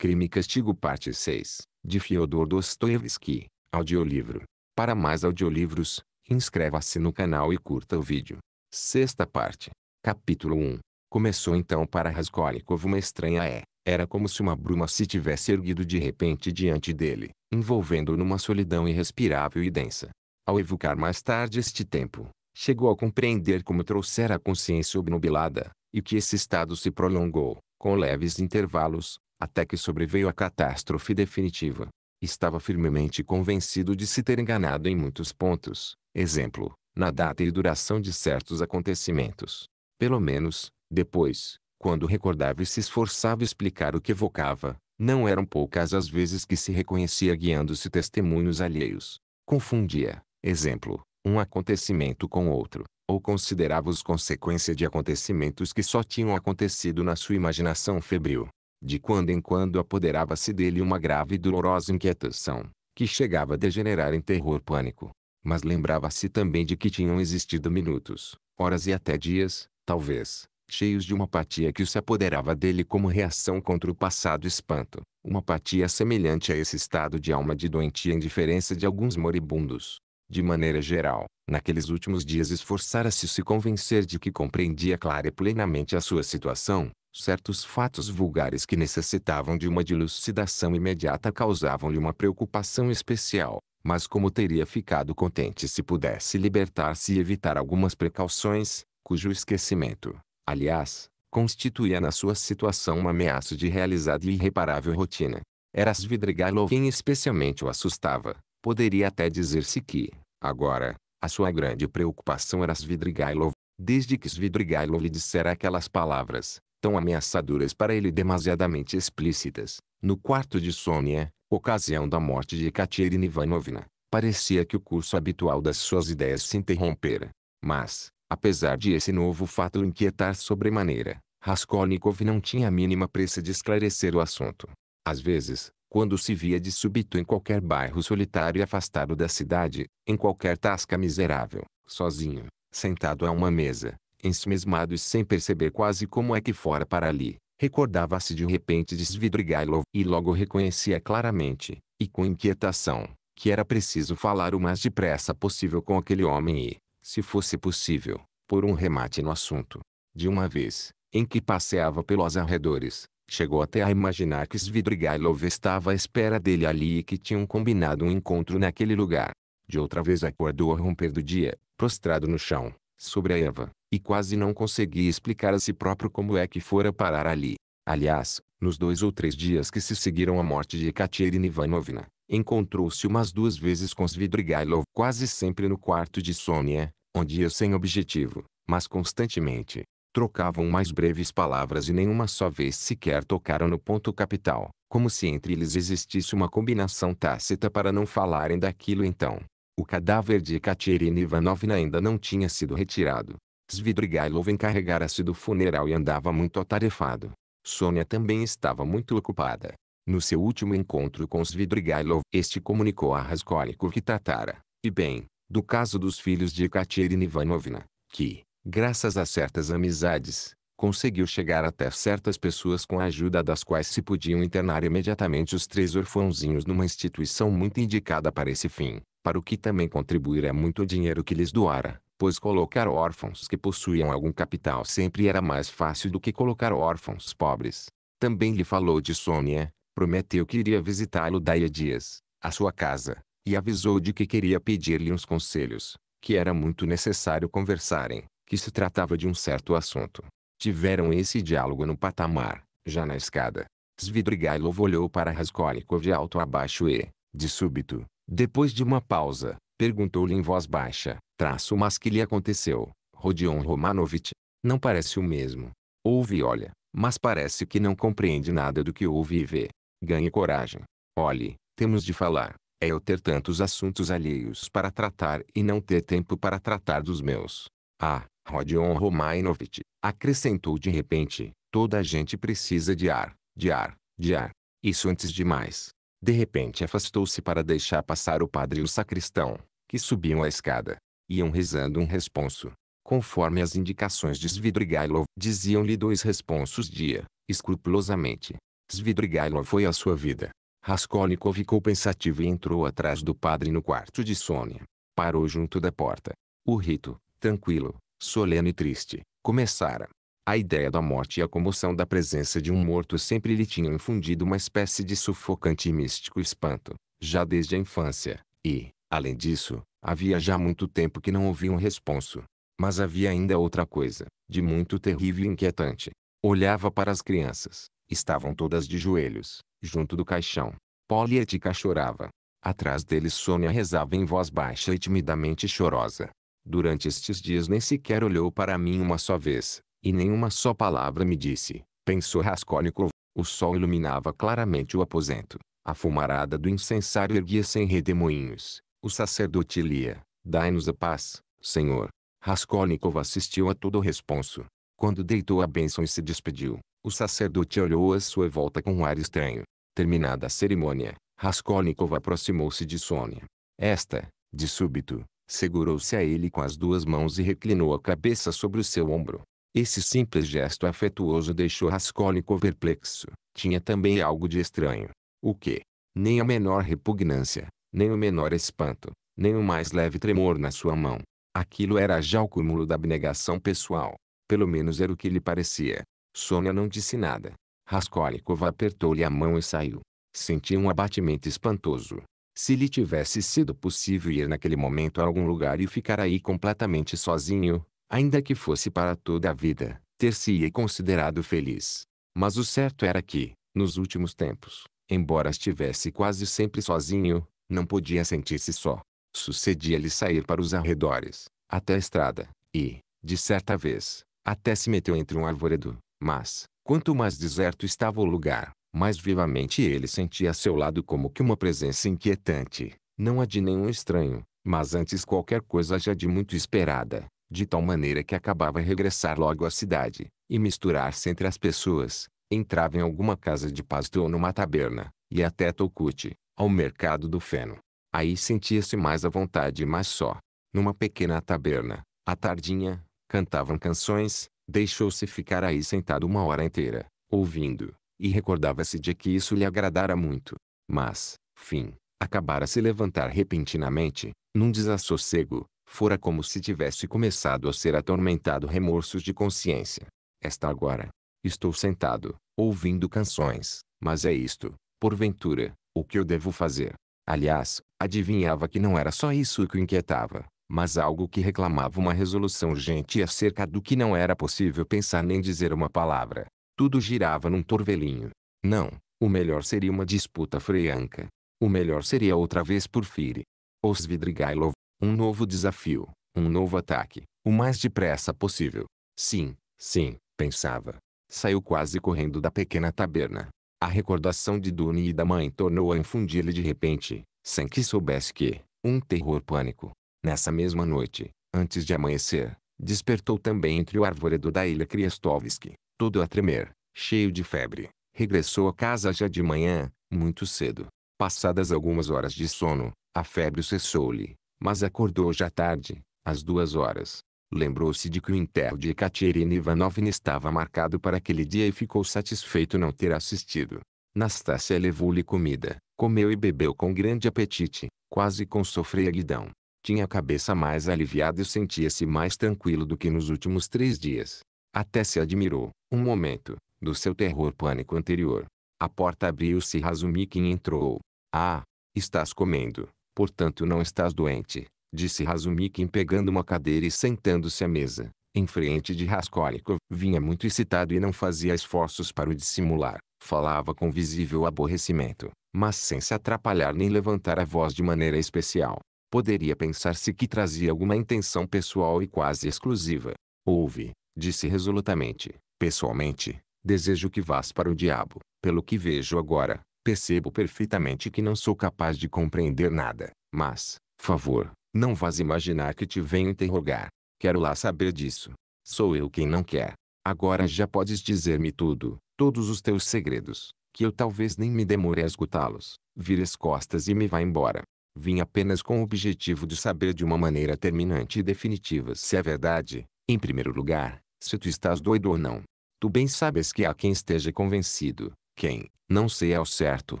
Crime e Castigo Parte 6, de Fyodor Dostoevsky, audiolivro. Para mais audiolivros, inscreva-se no canal e curta o vídeo. Sexta parte. Capítulo 1. Começou então para Raskolnikov uma estranha é. Era como se uma bruma se tivesse erguido de repente diante dele, envolvendo-o numa solidão irrespirável e densa. Ao evocar mais tarde este tempo, chegou a compreender como trouxera a consciência obnubilada, e que esse estado se prolongou, com leves intervalos, até que sobreveio a catástrofe definitiva. Estava firmemente convencido de se ter enganado em muitos pontos, exemplo, na data e duração de certos acontecimentos. Pelo menos, depois, quando recordava e se esforçava explicar o que evocava, não eram poucas as vezes que se reconhecia guiando-se testemunhos alheios. Confundia, exemplo, um acontecimento com outro, ou considerava-os consequência de acontecimentos que só tinham acontecido na sua imaginação febril. De quando em quando apoderava-se dele uma grave e dolorosa inquietação, que chegava a degenerar em terror pânico. Mas lembrava-se também de que tinham existido minutos, horas e até dias, talvez, cheios de uma apatia que se apoderava dele como reação contra o passado espanto, uma apatia semelhante a esse estado de alma de doentia indiferença de alguns moribundos. De maneira geral, naqueles últimos dias esforçara-se se convencer de que compreendia clara e plenamente a sua situação, certos fatos vulgares que necessitavam de uma dilucidação imediata causavam-lhe uma preocupação especial, mas como teria ficado contente se pudesse libertar-se e evitar algumas precauções, cujo esquecimento, aliás, constituía na sua situação uma ameaça de realizada e irreparável rotina. era Svidrigailov quem especialmente o assustava. Poderia até dizer-se que, agora, a sua grande preocupação era Svidrigailov. Desde que Svidrigailov lhe dissera aquelas palavras, tão ameaçadoras para ele demasiadamente explícitas. No quarto de Sônia, é ocasião da morte de Katerina Ivanovna, parecia que o curso habitual das suas ideias se interrompera. Mas, apesar de esse novo fato inquietar sobremaneira, Raskolnikov não tinha a mínima pressa de esclarecer o assunto. Às vezes, quando se via de súbito em qualquer bairro solitário e afastado da cidade, em qualquer tasca miserável, sozinho, sentado a uma mesa, ensimesmados sem perceber quase como é que fora para ali. Recordava-se de repente de Svidrigailov e logo reconhecia claramente, e com inquietação, que era preciso falar o mais depressa possível com aquele homem e, se fosse possível, por um remate no assunto. De uma vez, em que passeava pelos arredores, chegou até a imaginar que Svidrigailov estava à espera dele ali e que tinham combinado um encontro naquele lugar. De outra vez acordou ao romper do dia, prostrado no chão, sobre a erva, e quase não conseguia explicar a si próprio como é que fora parar ali. Aliás, nos dois ou três dias que se seguiram à morte de Ekaterina Ivanovna, encontrou-se umas duas vezes com Svidrigailov, quase sempre no quarto de Sônia, onde ia sem objetivo, mas constantemente. Trocavam mais breves palavras e nenhuma só vez sequer tocaram no ponto capital, como se entre eles existisse uma combinação tácita para não falarem daquilo então. O cadáver de Ekaterina Ivanovna ainda não tinha sido retirado, Svidrigailov encarregara-se do funeral e andava muito atarefado. Sônia também estava muito ocupada. No seu último encontro com Svidrigailov, este comunicou a Raskolnikov que Tatara, e bem, do caso dos filhos de Ekaterina Ivanovna, que, graças a certas amizades, conseguiu chegar até certas pessoas com a ajuda das quais se podiam internar imediatamente os três orfãozinhos numa instituição muito indicada para esse fim, para o que também contribuirá muito o dinheiro que lhes doara pois colocar órfãos que possuíam algum capital sempre era mais fácil do que colocar órfãos pobres. Também lhe falou de Sônia, prometeu que iria visitá-lo daí a dias, a sua casa, e avisou de que queria pedir-lhe uns conselhos, que era muito necessário conversarem, que se tratava de um certo assunto. Tiveram esse diálogo no patamar, já na escada. Svidrigailov olhou para Raskolnikov de alto a baixo e, de súbito, depois de uma pausa, Perguntou-lhe em voz baixa. Traço mas que lhe aconteceu, Rodion Romanovitch? Não parece o mesmo. Ouve e olha, mas parece que não compreende nada do que ouve e vê. Ganhe coragem. Olhe, temos de falar. É eu ter tantos assuntos alheios para tratar e não ter tempo para tratar dos meus. Ah, Rodion Romanovitch! acrescentou de repente, toda a gente precisa de ar, de ar, de ar. Isso antes de mais. De repente afastou-se para deixar passar o padre e o sacristão que subiam a escada. Iam rezando um responso. Conforme as indicações de Svidrigailov, diziam-lhe dois responsos dia, escrupulosamente. Svidrigailov foi a sua vida. Raskolnikov ficou pensativo e entrou atrás do padre no quarto de Sônia. Parou junto da porta. O rito, tranquilo, solene e triste, começara. A ideia da morte e a comoção da presença de um morto sempre lhe tinham infundido uma espécie de sufocante e místico espanto, já desde a infância, e, Além disso, havia já muito tempo que não ouvia um responso. Mas havia ainda outra coisa, de muito terrível e inquietante. Olhava para as crianças. Estavam todas de joelhos, junto do caixão. Polietica chorava. Atrás deles Sônia rezava em voz baixa e timidamente chorosa. Durante estes dias nem sequer olhou para mim uma só vez, e nenhuma só palavra me disse, pensou Raskolnikov. O sol iluminava claramente o aposento. A fumarada do incensário erguia-se em redemoinhos, o sacerdote lia, dai-nos a paz, Senhor. Raskolnikov assistiu a todo o responso. Quando deitou a bênção e se despediu, o sacerdote olhou a sua volta com um ar estranho. Terminada a cerimônia, Raskolnikov aproximou-se de Sônia. Esta, de súbito, segurou-se a ele com as duas mãos e reclinou a cabeça sobre o seu ombro. Esse simples gesto afetuoso deixou Raskolnikov perplexo. Tinha também algo de estranho. O que? Nem a menor repugnância, nem o menor espanto, nem o mais leve tremor na sua mão. Aquilo era já o cúmulo da abnegação pessoal. Pelo menos era o que lhe parecia. Sônia não disse nada. Raskolnikov apertou-lhe a mão e saiu. Sentiu um abatimento espantoso. Se lhe tivesse sido possível ir naquele momento a algum lugar e ficar aí completamente sozinho, ainda que fosse para toda a vida, ter-se-ia considerado feliz. Mas o certo era que, nos últimos tempos, embora estivesse quase sempre sozinho, não podia sentir-se só. Sucedia-lhe sair para os arredores, até a estrada, e, de certa vez, até se meteu entre um arvoredo. Mas, quanto mais deserto estava o lugar, mais vivamente ele sentia a seu lado como que uma presença inquietante, não a de nenhum estranho, mas antes qualquer coisa já de muito esperada, de tal maneira que acabava regressar logo à cidade, e misturar-se entre as pessoas, entrava em alguma casa de pasto ou numa taberna, e até Tocute, ao mercado do feno. Aí sentia-se mais à vontade e mais só. Numa pequena taberna, à tardinha, cantavam canções, deixou-se ficar aí sentado uma hora inteira, ouvindo, e recordava-se de que isso lhe agradara muito. Mas, fim, acabara se levantar repentinamente, num desassossego, fora como se tivesse começado a ser atormentado remorsos de consciência. Esta agora. Estou sentado, ouvindo canções, mas é isto, porventura, o que eu devo fazer? Aliás, adivinhava que não era só isso que o inquietava, mas algo que reclamava uma resolução urgente e acerca do que não era possível pensar nem dizer uma palavra. Tudo girava num torvelinho. Não, o melhor seria uma disputa freanca. O melhor seria outra vez por Firi. Osvidrigailov, um novo desafio, um novo ataque, o mais depressa possível. Sim, sim, pensava. Saiu quase correndo da pequena taberna. A recordação de Duni e da mãe tornou a infundir-lhe de repente, sem que soubesse que, um terror pânico. Nessa mesma noite, antes de amanhecer, despertou também entre o arvoredo da ilha Kriestovski, todo a tremer, cheio de febre. Regressou a casa já de manhã, muito cedo. Passadas algumas horas de sono, a febre cessou-lhe, mas acordou já tarde, às duas horas, Lembrou-se de que o enterro de Ekaterina Ivanovna estava marcado para aquele dia e ficou satisfeito não ter assistido. Nastácia levou-lhe comida, comeu e bebeu com grande apetite, quase com sofreguidão. Tinha a cabeça mais aliviada e sentia-se mais tranquilo do que nos últimos três dias. Até se admirou, um momento, do seu terror-pânico anterior. A porta abriu-se e Razumikin entrou. Ah, estás comendo, portanto não estás doente, Disse Razumikin pegando uma cadeira e sentando-se à mesa, em frente de Raskolnikov. Vinha muito excitado e não fazia esforços para o dissimular. Falava com visível aborrecimento, mas sem se atrapalhar nem levantar a voz de maneira especial. Poderia pensar-se que trazia alguma intenção pessoal e quase exclusiva. Ouve, disse resolutamente, pessoalmente, desejo que vás para o diabo. Pelo que vejo agora, percebo perfeitamente que não sou capaz de compreender nada, mas, favor, não vás imaginar que te venho interrogar. Quero lá saber disso. Sou eu quem não quer. Agora já podes dizer-me tudo, todos os teus segredos, que eu talvez nem me demore a escutá-los. Vire as costas e me vá embora. Vim apenas com o objetivo de saber de uma maneira terminante e definitiva se é verdade, em primeiro lugar, se tu estás doido ou não. Tu bem sabes que há quem esteja convencido, quem, não sei ao certo,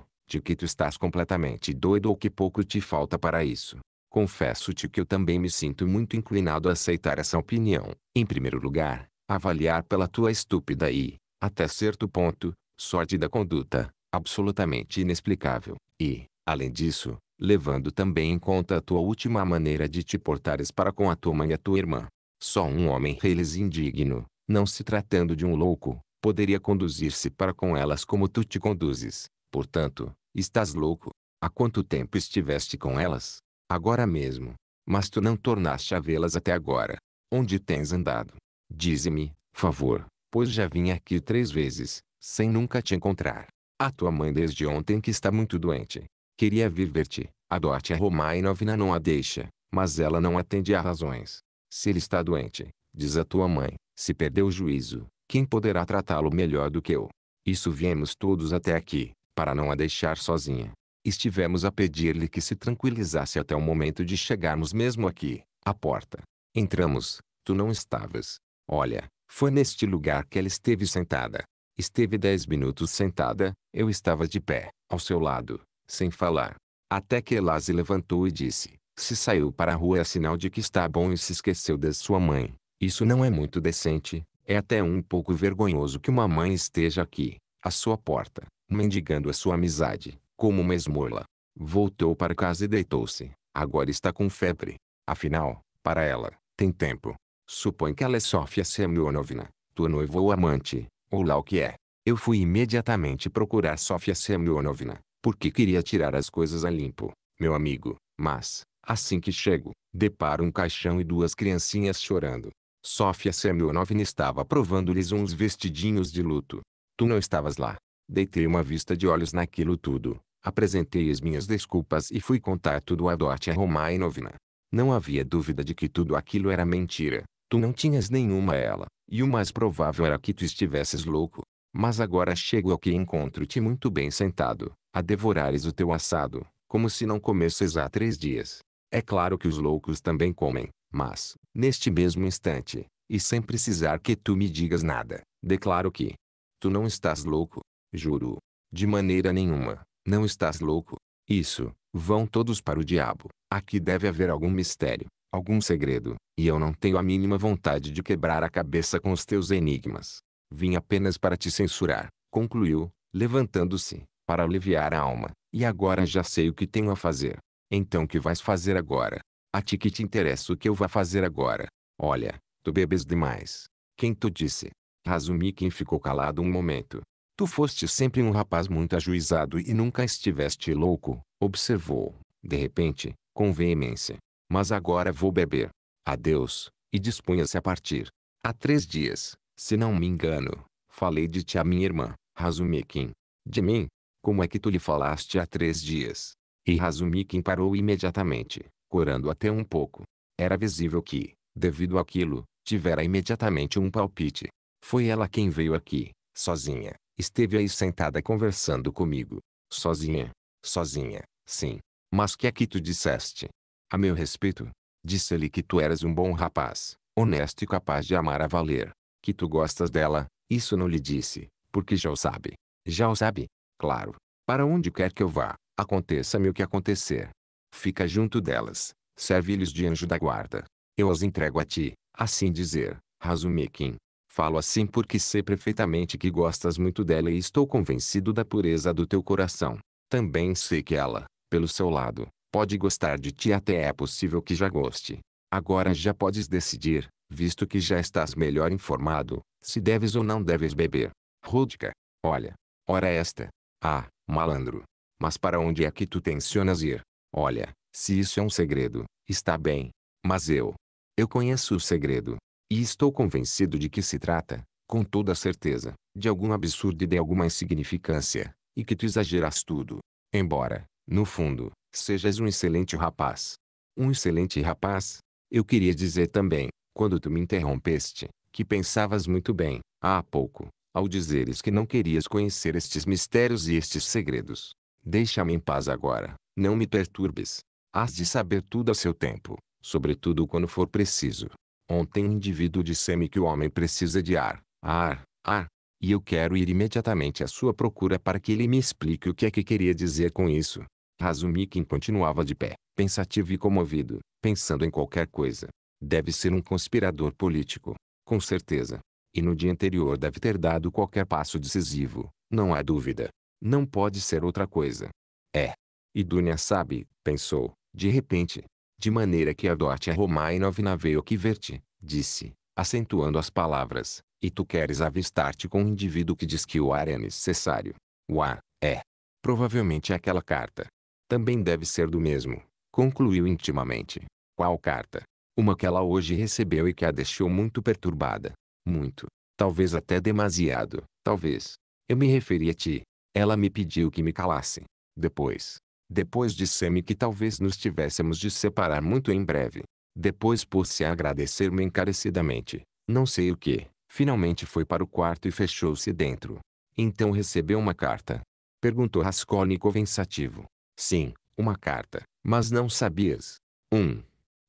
de que tu estás completamente doido ou que pouco te falta para isso. Confesso-te que eu também me sinto muito inclinado a aceitar essa opinião. Em primeiro lugar, avaliar pela tua estúpida e, até certo ponto, sórdida conduta, absolutamente inexplicável. E, além disso, levando também em conta a tua última maneira de te portares para com a tua mãe e a tua irmã. Só um homem reles indigno, não se tratando de um louco, poderia conduzir-se para com elas como tu te conduzes. Portanto, estás louco. Há quanto tempo estiveste com elas? agora mesmo. Mas tu não tornaste a vê-las até agora. Onde tens andado? Dize-me, favor, pois já vim aqui três vezes, sem nunca te encontrar. A tua mãe desde ontem que está muito doente. Queria vir ver-te. A Dótia Romainovna não a deixa, mas ela não atende a razões. Se ele está doente, diz a tua mãe, se perdeu o juízo, quem poderá tratá-lo melhor do que eu? Isso viemos todos até aqui, para não a deixar sozinha estivemos a pedir-lhe que se tranquilizasse até o momento de chegarmos mesmo aqui, à porta. Entramos, tu não estavas. Olha, foi neste lugar que ela esteve sentada. Esteve dez minutos sentada, eu estava de pé, ao seu lado, sem falar. Até que ela se levantou e disse, se saiu para a rua é sinal de que está bom e se esqueceu da sua mãe. Isso não é muito decente, é até um pouco vergonhoso que uma mãe esteja aqui, à sua porta, mendigando a sua amizade como uma esmola. Voltou para casa e deitou-se. Agora está com febre. Afinal, para ela, tem tempo. Supõe que ela é Sofia Semyonovna, tua noiva ou amante, ou lá o que é. Eu fui imediatamente procurar Sofia Semyonovna, porque queria tirar as coisas a limpo, meu amigo. Mas, assim que chego, deparo um caixão e duas criancinhas chorando. Sofia Semyonovna estava provando-lhes uns vestidinhos de luto. Tu não estavas lá. Deitei uma vista de olhos naquilo tudo, Apresentei as minhas desculpas e fui contar tudo a Dótia Romainovna. Não havia dúvida de que tudo aquilo era mentira. Tu não tinhas nenhuma ela, e o mais provável era que tu estivesses louco. Mas agora chego ao que encontro-te muito bem sentado, a devorares o teu assado, como se não comesses há três dias. É claro que os loucos também comem, mas, neste mesmo instante, e sem precisar que tu me digas nada, declaro que tu não estás louco, juro, de maneira nenhuma. Não estás louco? Isso, vão todos para o diabo. Aqui deve haver algum mistério, algum segredo, e eu não tenho a mínima vontade de quebrar a cabeça com os teus enigmas. Vim apenas para te censurar, concluiu, levantando-se, para aliviar a alma, e agora já sei o que tenho a fazer. Então que vais fazer agora? A ti que te interessa o que eu vá fazer agora. Olha, tu bebes demais. Quem tu disse? Razumi quem ficou calado um momento, Tu foste sempre um rapaz muito ajuizado e nunca estiveste louco, observou, de repente, com veemência. Mas agora vou beber. Adeus, e dispunha-se a partir. Há três dias, se não me engano, falei de ti a minha irmã, Razumikin. De mim? Como é que tu lhe falaste há três dias? E Razumikin parou imediatamente, corando até um pouco. Era visível que, devido àquilo, tivera imediatamente um palpite. Foi ela quem veio aqui, sozinha, Esteve aí sentada conversando comigo. Sozinha. Sozinha, sim. Mas que é que tu disseste? A meu respeito, disse-lhe que tu eras um bom rapaz, honesto e capaz de amar a valer. Que tu gostas dela, isso não lhe disse, porque já o sabe. Já o sabe, claro. Para onde quer que eu vá, aconteça-me o que acontecer. Fica junto delas, serve-lhes de anjo da guarda. Eu as entrego a ti, assim dizer, Razumikin. Falo assim porque sei perfeitamente que gostas muito dela e estou convencido da pureza do teu coração. Também sei que ela, pelo seu lado, pode gostar de ti até é possível que já goste. Agora já podes decidir, visto que já estás melhor informado, se deves ou não deves beber. Rúdica, olha, ora esta. Ah, malandro. Mas para onde é que tu tencionas ir? Olha, se isso é um segredo, está bem. Mas eu, eu conheço o segredo. E estou convencido de que se trata, com toda certeza, de algum absurdo e de alguma insignificância, e que tu exageras tudo. Embora, no fundo, sejas um excelente rapaz. Um excelente rapaz? Eu queria dizer também, quando tu me interrompeste, que pensavas muito bem, há pouco, ao dizeres que não querias conhecer estes mistérios e estes segredos. Deixa-me em paz agora, não me perturbes. Hás de saber tudo a seu tempo, sobretudo quando for preciso. Ontem um indivíduo disse-me que o homem precisa de ar, ar, ar. E eu quero ir imediatamente à sua procura para que ele me explique o que é que queria dizer com isso. Razumikin continuava de pé, pensativo e comovido, pensando em qualquer coisa. Deve ser um conspirador político, com certeza. E no dia anterior deve ter dado qualquer passo decisivo, não há dúvida. Não pode ser outra coisa. É. E Dunia sabe, pensou, de repente, de maneira que adote a Romainov na veio que verte, disse, acentuando as palavras, e tu queres avistar-te com um indivíduo que diz que o ar é necessário. O ar, é. Provavelmente aquela carta. Também deve ser do mesmo, concluiu intimamente. Qual carta? Uma que ela hoje recebeu e que a deixou muito perturbada. Muito. Talvez até demasiado. Talvez. Eu me referi a ti. Ela me pediu que me calasse. Depois, depois disse-me que talvez nos tivéssemos de separar muito em breve. Depois pôs-se a agradecer-me encarecidamente. Não sei o que. Finalmente foi para o quarto e fechou-se dentro. Então recebeu uma carta. Perguntou Raskolnikov pensativo. Sim, uma carta. Mas não sabias. Um.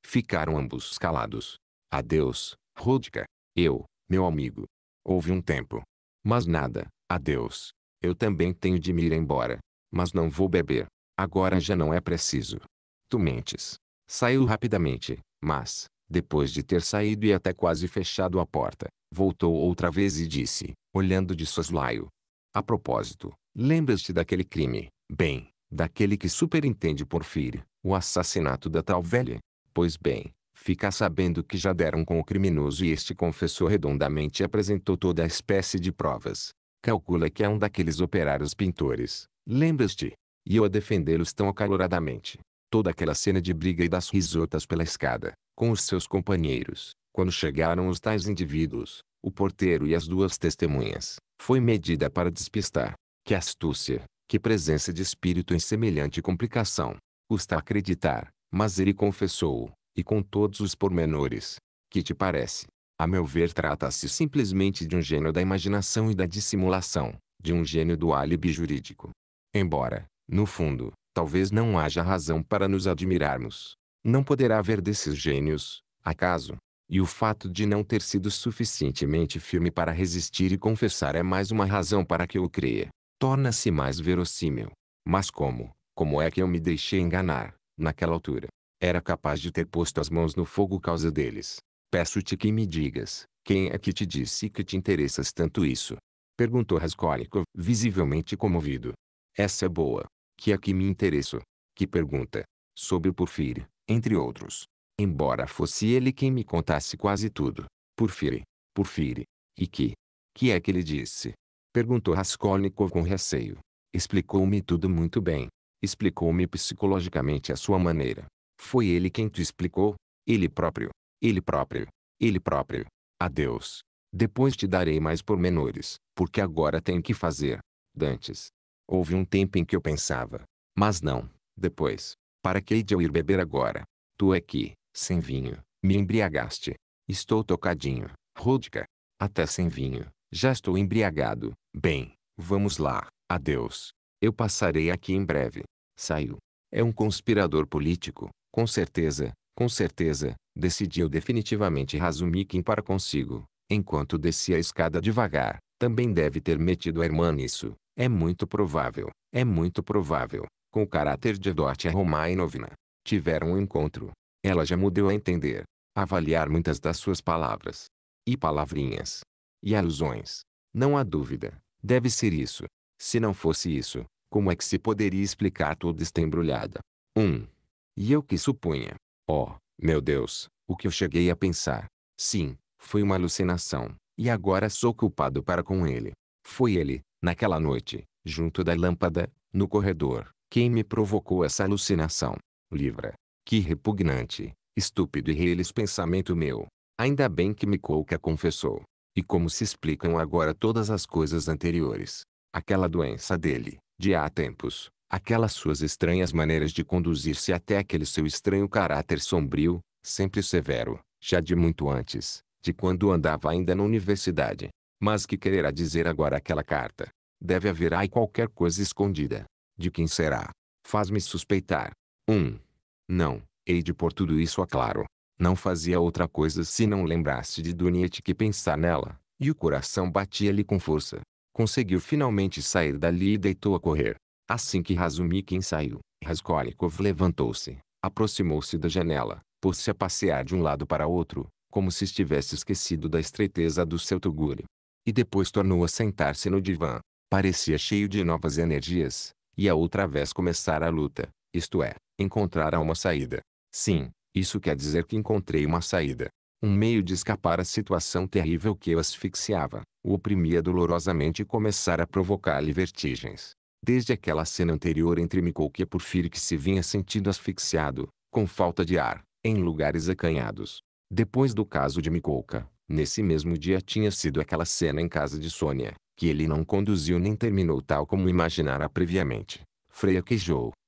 Ficaram ambos calados. Adeus, Rudka. Eu, meu amigo. Houve um tempo. Mas nada, adeus. Eu também tenho de me ir embora. Mas não vou beber. Agora já não é preciso. Tu mentes. Saiu rapidamente, mas, depois de ter saído e até quase fechado a porta, voltou outra vez e disse, olhando de soslaio. A propósito, lembras-te daquele crime, bem, daquele que superintende Porfírio, o assassinato da tal velha? Pois bem, fica sabendo que já deram com o criminoso e este confessou redondamente e apresentou toda a espécie de provas. Calcula que é um daqueles operários pintores, lembras-te, e eu a defendê-lo tão acaloradamente. Toda aquela cena de briga e das risotas pela escada, com os seus companheiros, quando chegaram os tais indivíduos, o porteiro e as duas testemunhas, foi medida para despistar. Que astúcia, que presença de espírito em semelhante complicação. Custa acreditar, mas ele confessou, e com todos os pormenores. Que te parece? A meu ver trata-se simplesmente de um gênio da imaginação e da dissimulação, de um gênio do álibi jurídico. Embora, no fundo, talvez não haja razão para nos admirarmos. Não poderá haver desses gênios, acaso? E o fato de não ter sido suficientemente firme para resistir e confessar é mais uma razão para que eu creia. Torna-se mais verossímil. Mas como, como é que eu me deixei enganar, naquela altura? Era capaz de ter posto as mãos no fogo causa deles. Peço-te que me digas, quem é que te disse que te interessas tanto isso? Perguntou Raskolnikov, visivelmente comovido. Essa é boa, que aqui é me interesso, que pergunta sobre o Porfírio, entre outros. Embora fosse ele quem me contasse quase tudo. Porfírio, Porfírio, e que? Que é que ele disse? Perguntou Raskolnikov com receio. Explicou-me tudo muito bem. Explicou-me psicologicamente a sua maneira. Foi ele quem te explicou? Ele próprio. Ele próprio. Ele próprio. Adeus. Depois te darei mais pormenores, porque agora tenho que fazer. Dantes. Houve um tempo em que eu pensava. Mas não, depois. Para que hei de eu ir beber agora? Tu é que, sem vinho, me embriagaste. Estou tocadinho, rúdica. Até sem vinho, já estou embriagado. Bem, vamos lá, adeus. Eu passarei aqui em breve. Saiu. É um conspirador político, com certeza, com certeza, decidiu definitivamente Razumikin para consigo. Enquanto descia a escada devagar, também deve ter metido a irmã nisso. É muito provável, é muito provável, com o caráter de Dótia Romainovna. Tiveram um encontro. Ela já mudou a entender, avaliar muitas das suas palavras. E palavrinhas. E alusões. Não há dúvida, deve ser isso. Se não fosse isso, como é que se poderia explicar toda esta embrulhada? 1. Um. E eu que supunha. Oh, meu Deus, o que eu cheguei a pensar. Sim, foi uma alucinação, e agora sou culpado para com ele. Foi ele, Naquela noite, junto da lâmpada, no corredor, quem me provocou essa alucinação? Livra. Que repugnante, estúpido e reles pensamento meu. Ainda bem que Mikouka confessou. E como se explicam agora todas as coisas anteriores? Aquela doença dele, de há tempos, aquelas suas estranhas maneiras de conduzir-se até aquele seu estranho caráter sombrio, sempre severo, já de muito antes, de quando andava ainda na universidade. Mas que quererá dizer agora aquela carta? Deve haver aí qualquer coisa escondida. De quem será? Faz-me suspeitar. 1. Um. Não, hei de pôr tudo isso a claro. Não fazia outra coisa se não lembrasse de Duniet que pensar nela, e o coração batia-lhe com força. Conseguiu finalmente sair dali e deitou a correr. Assim que Razumikin saiu, Raskolnikov levantou-se, aproximou-se da janela, pôs-se a passear de um lado para outro, como se estivesse esquecido da estreiteza do seu tugúrio e depois tornou a sentar-se no divã. Parecia cheio de novas energias, e a outra vez começar a luta, isto é, encontrar uma saída. Sim, isso quer dizer que encontrei uma saída. Um meio de escapar à situação terrível que eu asfixiava, o oprimia dolorosamente e começara a provocar-lhe vertigens. Desde aquela cena anterior entre Mikolka e Porfírio que se vinha sentindo asfixiado, com falta de ar, em lugares acanhados. Depois do caso de Mikolka, Nesse mesmo dia tinha sido aquela cena em casa de Sônia, que ele não conduziu nem terminou tal como imaginara previamente. Freia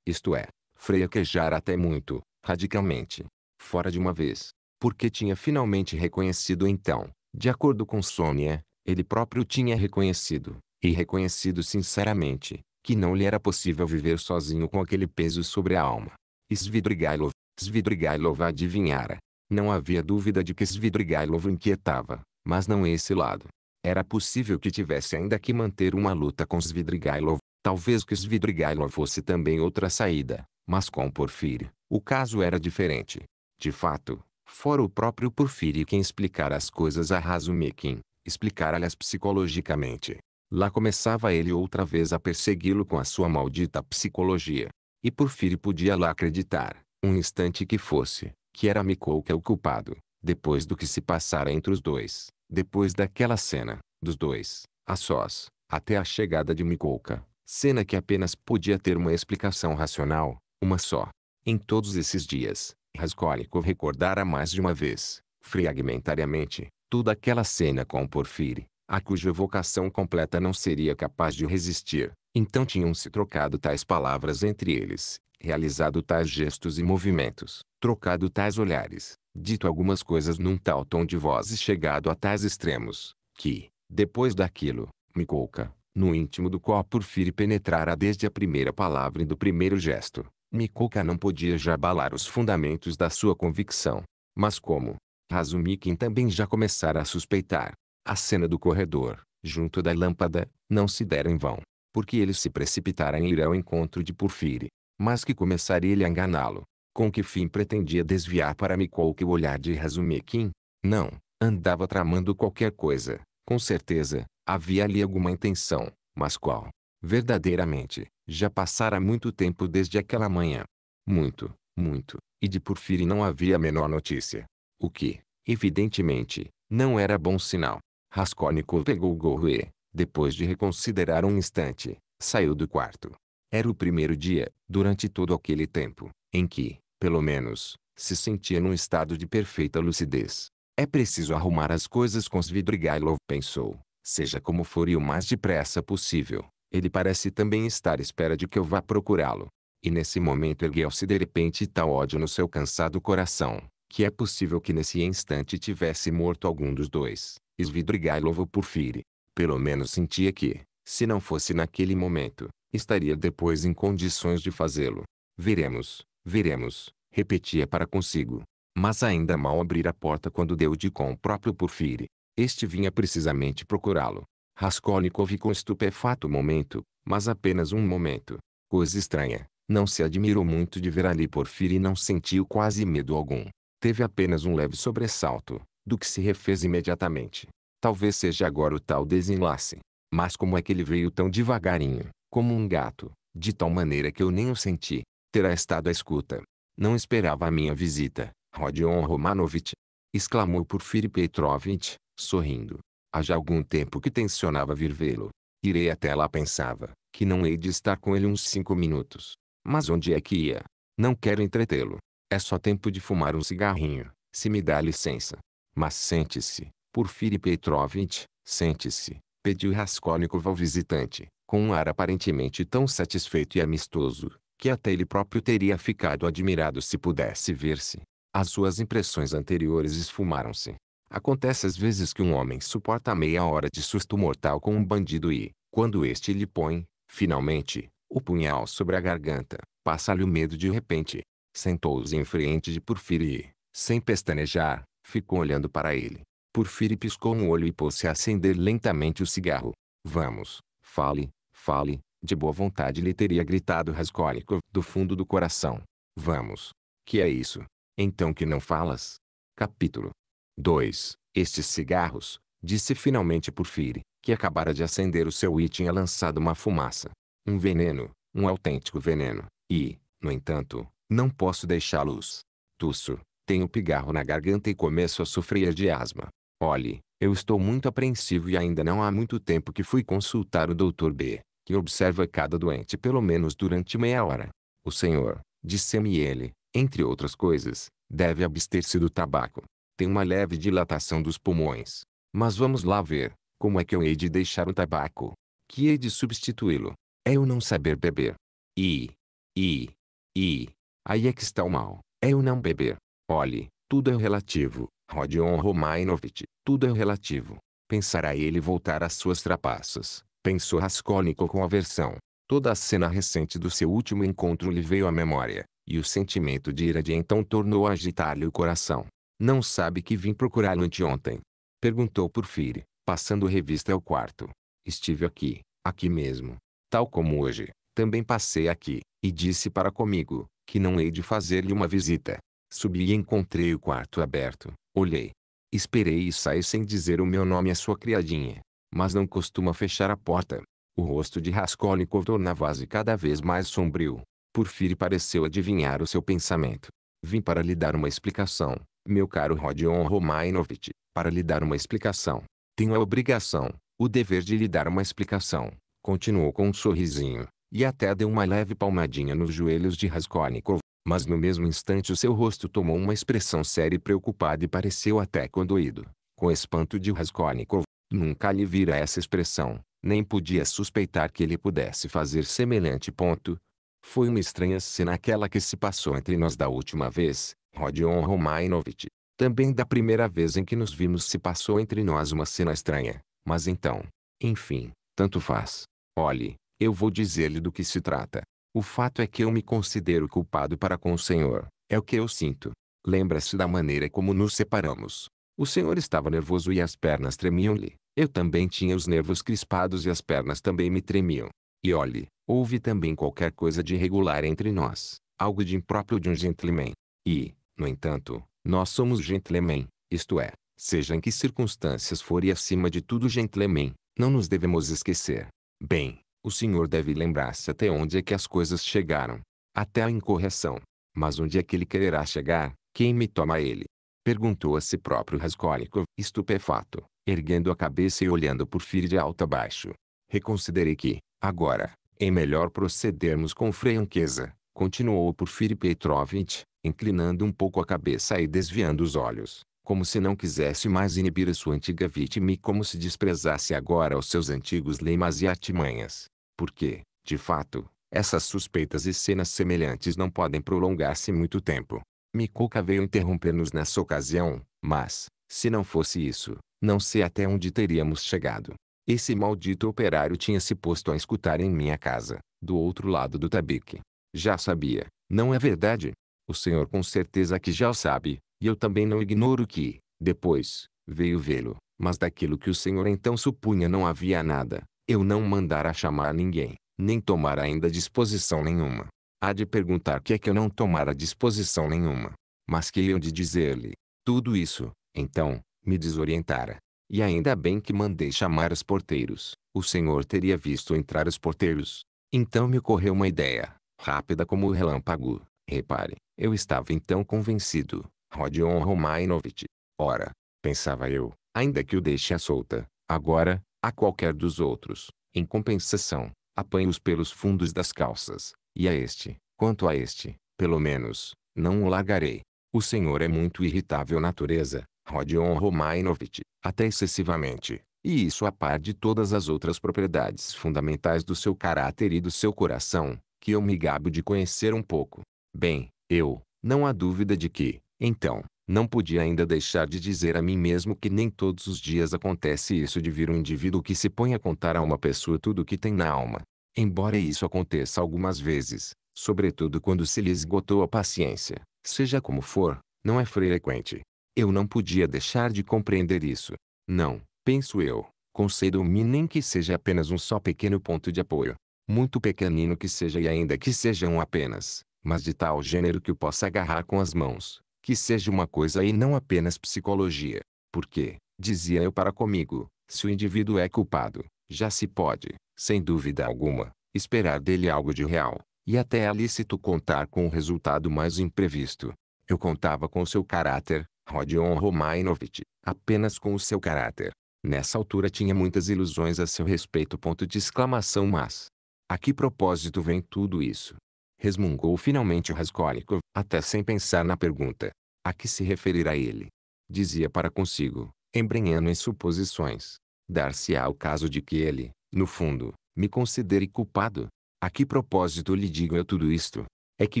isto é, Freia até muito, radicalmente. Fora de uma vez. Porque tinha finalmente reconhecido então, de acordo com Sônia, ele próprio tinha reconhecido, e reconhecido sinceramente, que não lhe era possível viver sozinho com aquele peso sobre a alma. Svidrigailov, Svidrigailov adivinhara, não havia dúvida de que Svidrigailov inquietava, mas não esse lado. Era possível que tivesse ainda que manter uma luta com Svidrigailov. Talvez que Svidrigailov fosse também outra saída, mas com Porfírio, o caso era diferente. De fato, fora o próprio Porfírio quem explicara as coisas a Razumikin, explicara-lhe-as psicologicamente. Lá começava ele outra vez a persegui-lo com a sua maldita psicologia. E Porfírio podia lá acreditar, um instante que fosse, que era Mikouka o culpado, depois do que se passara entre os dois, depois daquela cena, dos dois, a sós, até a chegada de Mikouka, cena que apenas podia ter uma explicação racional, uma só. Em todos esses dias, Raskolnikov recordara mais de uma vez, fragmentariamente, toda aquela cena com Porfiri, a cuja evocação completa não seria capaz de resistir. Então tinham-se trocado tais palavras entre eles, realizado tais gestos e movimentos, trocado tais olhares, dito algumas coisas num tal tom de voz e chegado a tais extremos, que, depois daquilo, me colca, no íntimo do qual Porfírio penetrara desde a primeira palavra e do primeiro gesto, Micoca não podia já abalar os fundamentos da sua convicção. Mas como, Razumikin também já começara a suspeitar, a cena do corredor, junto da lâmpada, não se dera em vão, porque ele se precipitara em ir ao encontro de Porfírio, mas que começaria ele a enganá-lo. Com que fim pretendia desviar para mim qualquer olhar de Razumekin? Não, andava tramando qualquer coisa, com certeza, havia ali alguma intenção, mas qual? Verdadeiramente, já passara muito tempo desde aquela manhã. Muito, muito, e de Porfiri não havia a menor notícia. O que, evidentemente, não era bom sinal. Raskolnikov pegou o gorro e, depois de reconsiderar um instante, saiu do quarto. Era o primeiro dia, durante todo aquele tempo, em que, pelo menos, se sentia num estado de perfeita lucidez. É preciso arrumar as coisas com Svidrigailov, pensou. Seja como for e o mais depressa possível. Ele parece também estar à espera de que eu vá procurá-lo. E nesse momento ergueu-se de repente tal ódio no seu cansado coração, que é possível que nesse instante tivesse morto algum dos dois, Svidrigailov ou Porfiri. Pelo menos sentia que, se não fosse naquele momento, estaria depois em condições de fazê-lo. Veremos, veremos, repetia para consigo. Mas ainda mal abrir a porta quando deu de com o próprio Porfiri. Este vinha precisamente procurá-lo. Raskolnikov ficou estupefato um momento, mas apenas um momento. Coisa estranha, não se admirou muito de ver ali Porfiri e não sentiu quase medo algum. Teve apenas um leve sobressalto, do que se refez imediatamente. Talvez seja agora o tal desenlace. Mas como é que ele veio tão devagarinho? como um gato, de tal maneira que eu nem o senti, terá estado à escuta. Não esperava a minha visita, Rodion Romanovitch, exclamou Porfiri Petrovitch, sorrindo. Há já algum tempo que tensionava vir vê-lo. Irei até lá pensava, que não hei de estar com ele uns cinco minutos. Mas onde é que ia? Não quero entretê-lo. É só tempo de fumar um cigarrinho, se me dá licença. Mas sente-se, Porfiri Petrovitch, sente-se, pediu Raskolnikov ao visitante com um ar aparentemente tão satisfeito e amistoso, que até ele próprio teria ficado admirado se pudesse ver-se. As suas impressões anteriores esfumaram-se. Acontece às vezes que um homem suporta meia hora de susto mortal com um bandido e, quando este lhe põe, finalmente, o punhal sobre a garganta, passa-lhe o medo de repente. Sentou-se em frente de Porfírio e, sem pestanejar, ficou olhando para ele. Porfírio piscou um olho e pôs-se a acender lentamente o cigarro. Vamos, fale, fale, de boa vontade lhe teria gritado Raskolnikov do fundo do coração. Vamos. Que é isso? Então que não falas? Capítulo 2. Estes cigarros, disse finalmente Porfiri, que acabara de acender o seu e tinha lançado uma fumaça. Um veneno, um autêntico veneno. E, no entanto, não posso deixá-los. Tusso, tenho pigarro na garganta e começo a sofrer de asma. Olhe, eu estou muito apreensivo e ainda não há muito tempo que fui consultar o Dr. B que observa cada doente pelo menos durante meia hora. O senhor, disse-me ele, entre outras coisas, deve abster-se do tabaco. Tem uma leve dilatação dos pulmões. Mas vamos lá ver, como é que eu hei de deixar o tabaco? Que hei de substituí-lo? É eu não saber beber. E, e, e, aí é que está o mal. É eu não beber. Olhe, tudo é relativo, Rodion Romainovitch, tudo é relativo. Pensará ele voltar às suas trapaças pensou Raskolnikov com aversão. Toda a cena recente do seu último encontro lhe veio à memória, e o sentimento de ira de então tornou a agitar-lhe o coração. Não sabe que vim procurá-lo anteontem? Perguntou Fir, passando revista ao quarto. Estive aqui, aqui mesmo. Tal como hoje, também passei aqui, e disse para comigo, que não hei de fazer-lhe uma visita. Subi e encontrei o quarto aberto, olhei. Esperei e saí sem dizer o meu nome à sua criadinha mas não costuma fechar a porta. O rosto de Raskolnikov tornava-se cada vez mais sombrio. Porfírio pareceu adivinhar o seu pensamento. Vim para lhe dar uma explicação, meu caro Rodion Romainovich, para lhe dar uma explicação. Tenho a obrigação, o dever de lhe dar uma explicação. Continuou com um sorrisinho, e até deu uma leve palmadinha nos joelhos de Raskolnikov. Mas no mesmo instante o seu rosto tomou uma expressão séria e preocupada e pareceu até condoído, com espanto de Raskolnikov. Nunca lhe vira essa expressão, nem podia suspeitar que ele pudesse fazer semelhante ponto. Foi uma estranha cena aquela que se passou entre nós da última vez, Rodion Romainovich. Também da primeira vez em que nos vimos se passou entre nós uma cena estranha, mas então, enfim, tanto faz. Olhe, eu vou dizer-lhe do que se trata. O fato é que eu me considero culpado para com o senhor, é o que eu sinto. Lembra-se da maneira como nos separamos. O senhor estava nervoso e as pernas tremiam-lhe. Eu também tinha os nervos crispados e as pernas também me tremiam. E olhe, houve também qualquer coisa de irregular entre nós, algo de impróprio de um gentleman. E, no entanto, nós somos gentlemen, isto é, seja em que circunstâncias for e acima de tudo gentlemen, não nos devemos esquecer. Bem, o senhor deve lembrar-se até onde é que as coisas chegaram. Até a incorreção. Mas onde é que ele quererá chegar? Quem me toma ele? Perguntou a si próprio Raskolnikov, estupefato erguendo a cabeça e olhando Porfírio de alto a baixo. Reconsiderei que, agora, é melhor procedermos com franqueza, continuou Porfírio Petrovitch, inclinando um pouco a cabeça e desviando os olhos, como se não quisesse mais inibir a sua antiga vítima e como se desprezasse agora os seus antigos lemas e artimanhas. Porque, de fato, essas suspeitas e cenas semelhantes não podem prolongar-se muito tempo. Mikuka veio interromper-nos nessa ocasião, mas, se não fosse isso, não sei até onde teríamos chegado. Esse maldito operário tinha se posto a escutar em minha casa, do outro lado do tabique. Já sabia, não é verdade? O senhor com certeza que já o sabe, e eu também não ignoro que, depois, veio vê-lo, mas daquilo que o senhor então supunha não havia nada. Eu não mandara chamar ninguém, nem tomar ainda disposição nenhuma. Há de perguntar que é que eu não tomara disposição nenhuma. Mas que eu de dizer-lhe, tudo isso, então, me desorientara. E ainda bem que mandei chamar os porteiros. O senhor teria visto entrar os porteiros. Então me ocorreu uma ideia, rápida como o relâmpago. Repare, eu estava então convencido. Rodion Romainovitch. Ora, pensava eu, ainda que o deixe à solta, agora, a qualquer dos outros, em compensação, apanho-os pelos fundos das calças. E a este, quanto a este, pelo menos, não o largarei. O senhor é muito irritável natureza, Rodion Romainovich, até excessivamente, e isso a par de todas as outras propriedades fundamentais do seu caráter e do seu coração, que eu me gabo de conhecer um pouco. Bem, eu, não há dúvida de que, então, não podia ainda deixar de dizer a mim mesmo que nem todos os dias acontece isso de vir um indivíduo que se põe a contar a uma pessoa tudo o que tem na alma. Embora isso aconteça algumas vezes, sobretudo quando se lhe esgotou a paciência, seja como for, não é frequente. Eu não podia deixar de compreender isso. Não, penso eu, concedo-me nem que seja apenas um só pequeno ponto de apoio. Muito pequenino que seja e ainda que seja um apenas, mas de tal gênero que o possa agarrar com as mãos. Que seja uma coisa e não apenas psicologia. Porque, dizia eu para comigo, se o indivíduo é culpado, já se pode, sem dúvida alguma, esperar dele algo de real. E até é lícito contar com um resultado mais imprevisto. Eu contava com seu caráter, Rodion Romainovich, apenas com o seu caráter. Nessa altura tinha muitas ilusões a seu respeito. Ponto de exclamação mas... A que propósito vem tudo isso? Resmungou finalmente Raskolnikov, até sem pensar na pergunta. A que se referirá ele? Dizia para consigo, embrenhando em suposições. Dar-se-á o caso de que ele, no fundo, me considere culpado? A que propósito lhe digo eu tudo isto? É que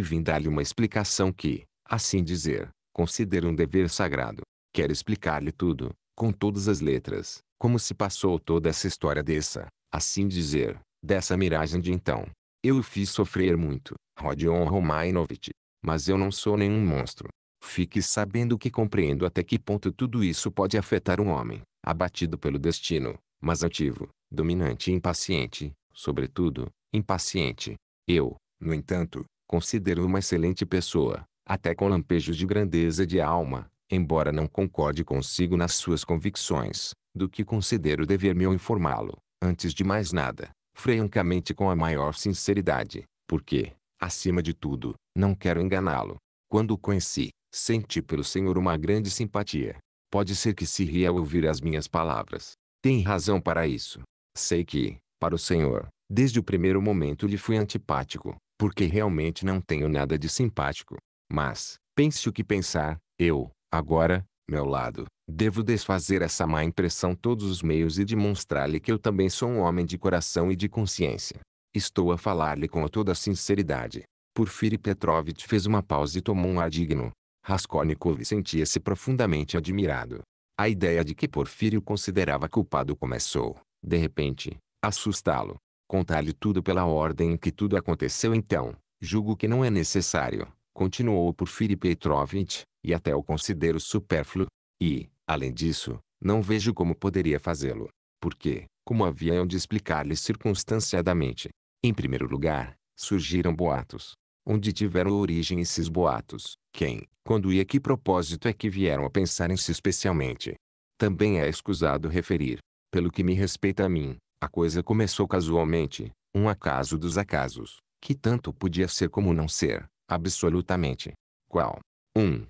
vim dar-lhe uma explicação que, assim dizer, Considero um dever sagrado. Quero explicar-lhe tudo, com todas as letras, como se passou toda essa história dessa, assim dizer, dessa miragem de então. Eu o fiz sofrer muito, Rodion Romainovich. Mas eu não sou nenhum monstro. Fique sabendo que compreendo até que ponto tudo isso pode afetar um homem, abatido pelo destino, mas ativo, dominante e impaciente, sobretudo, impaciente. Eu, no entanto, considero uma excelente pessoa, até com lampejos de grandeza de alma, embora não concorde consigo nas suas convicções, do que considero dever meu informá-lo, antes de mais nada, francamente com a maior sinceridade, porque, acima de tudo, não quero enganá-lo. Quando o conheci, senti pelo Senhor uma grande simpatia. Pode ser que se ria ao ouvir as minhas palavras. Tem razão para isso. Sei que, para o Senhor, desde o primeiro momento lhe fui antipático, porque realmente não tenho nada de simpático. Mas, pense o que pensar, eu, agora, meu lado, devo desfazer essa má impressão todos os meios e demonstrar-lhe que eu também sou um homem de coração e de consciência. Estou a falar-lhe com toda a sinceridade. Porfiri Petrovitch fez uma pausa e tomou um ar digno. Raskolnikov sentia-se profundamente admirado. A ideia de que Porfírio considerava culpado começou, de repente, a assustá-lo. Contar-lhe tudo pela ordem em que tudo aconteceu então, julgo que não é necessário continuou Porfiri Petrovitch, e até o considero supérfluo. E, além disso, não vejo como poderia fazê-lo. Porque, como havia de explicar-lhe circunstanciadamente, em primeiro lugar, surgiram boatos. Onde tiveram origem esses boatos, quem, quando e a que propósito é que vieram a pensar em si especialmente. Também é escusado referir, pelo que me respeita a mim, a coisa começou casualmente, um acaso dos acasos, que tanto podia ser como não ser, Absolutamente. Qual? 1. Um.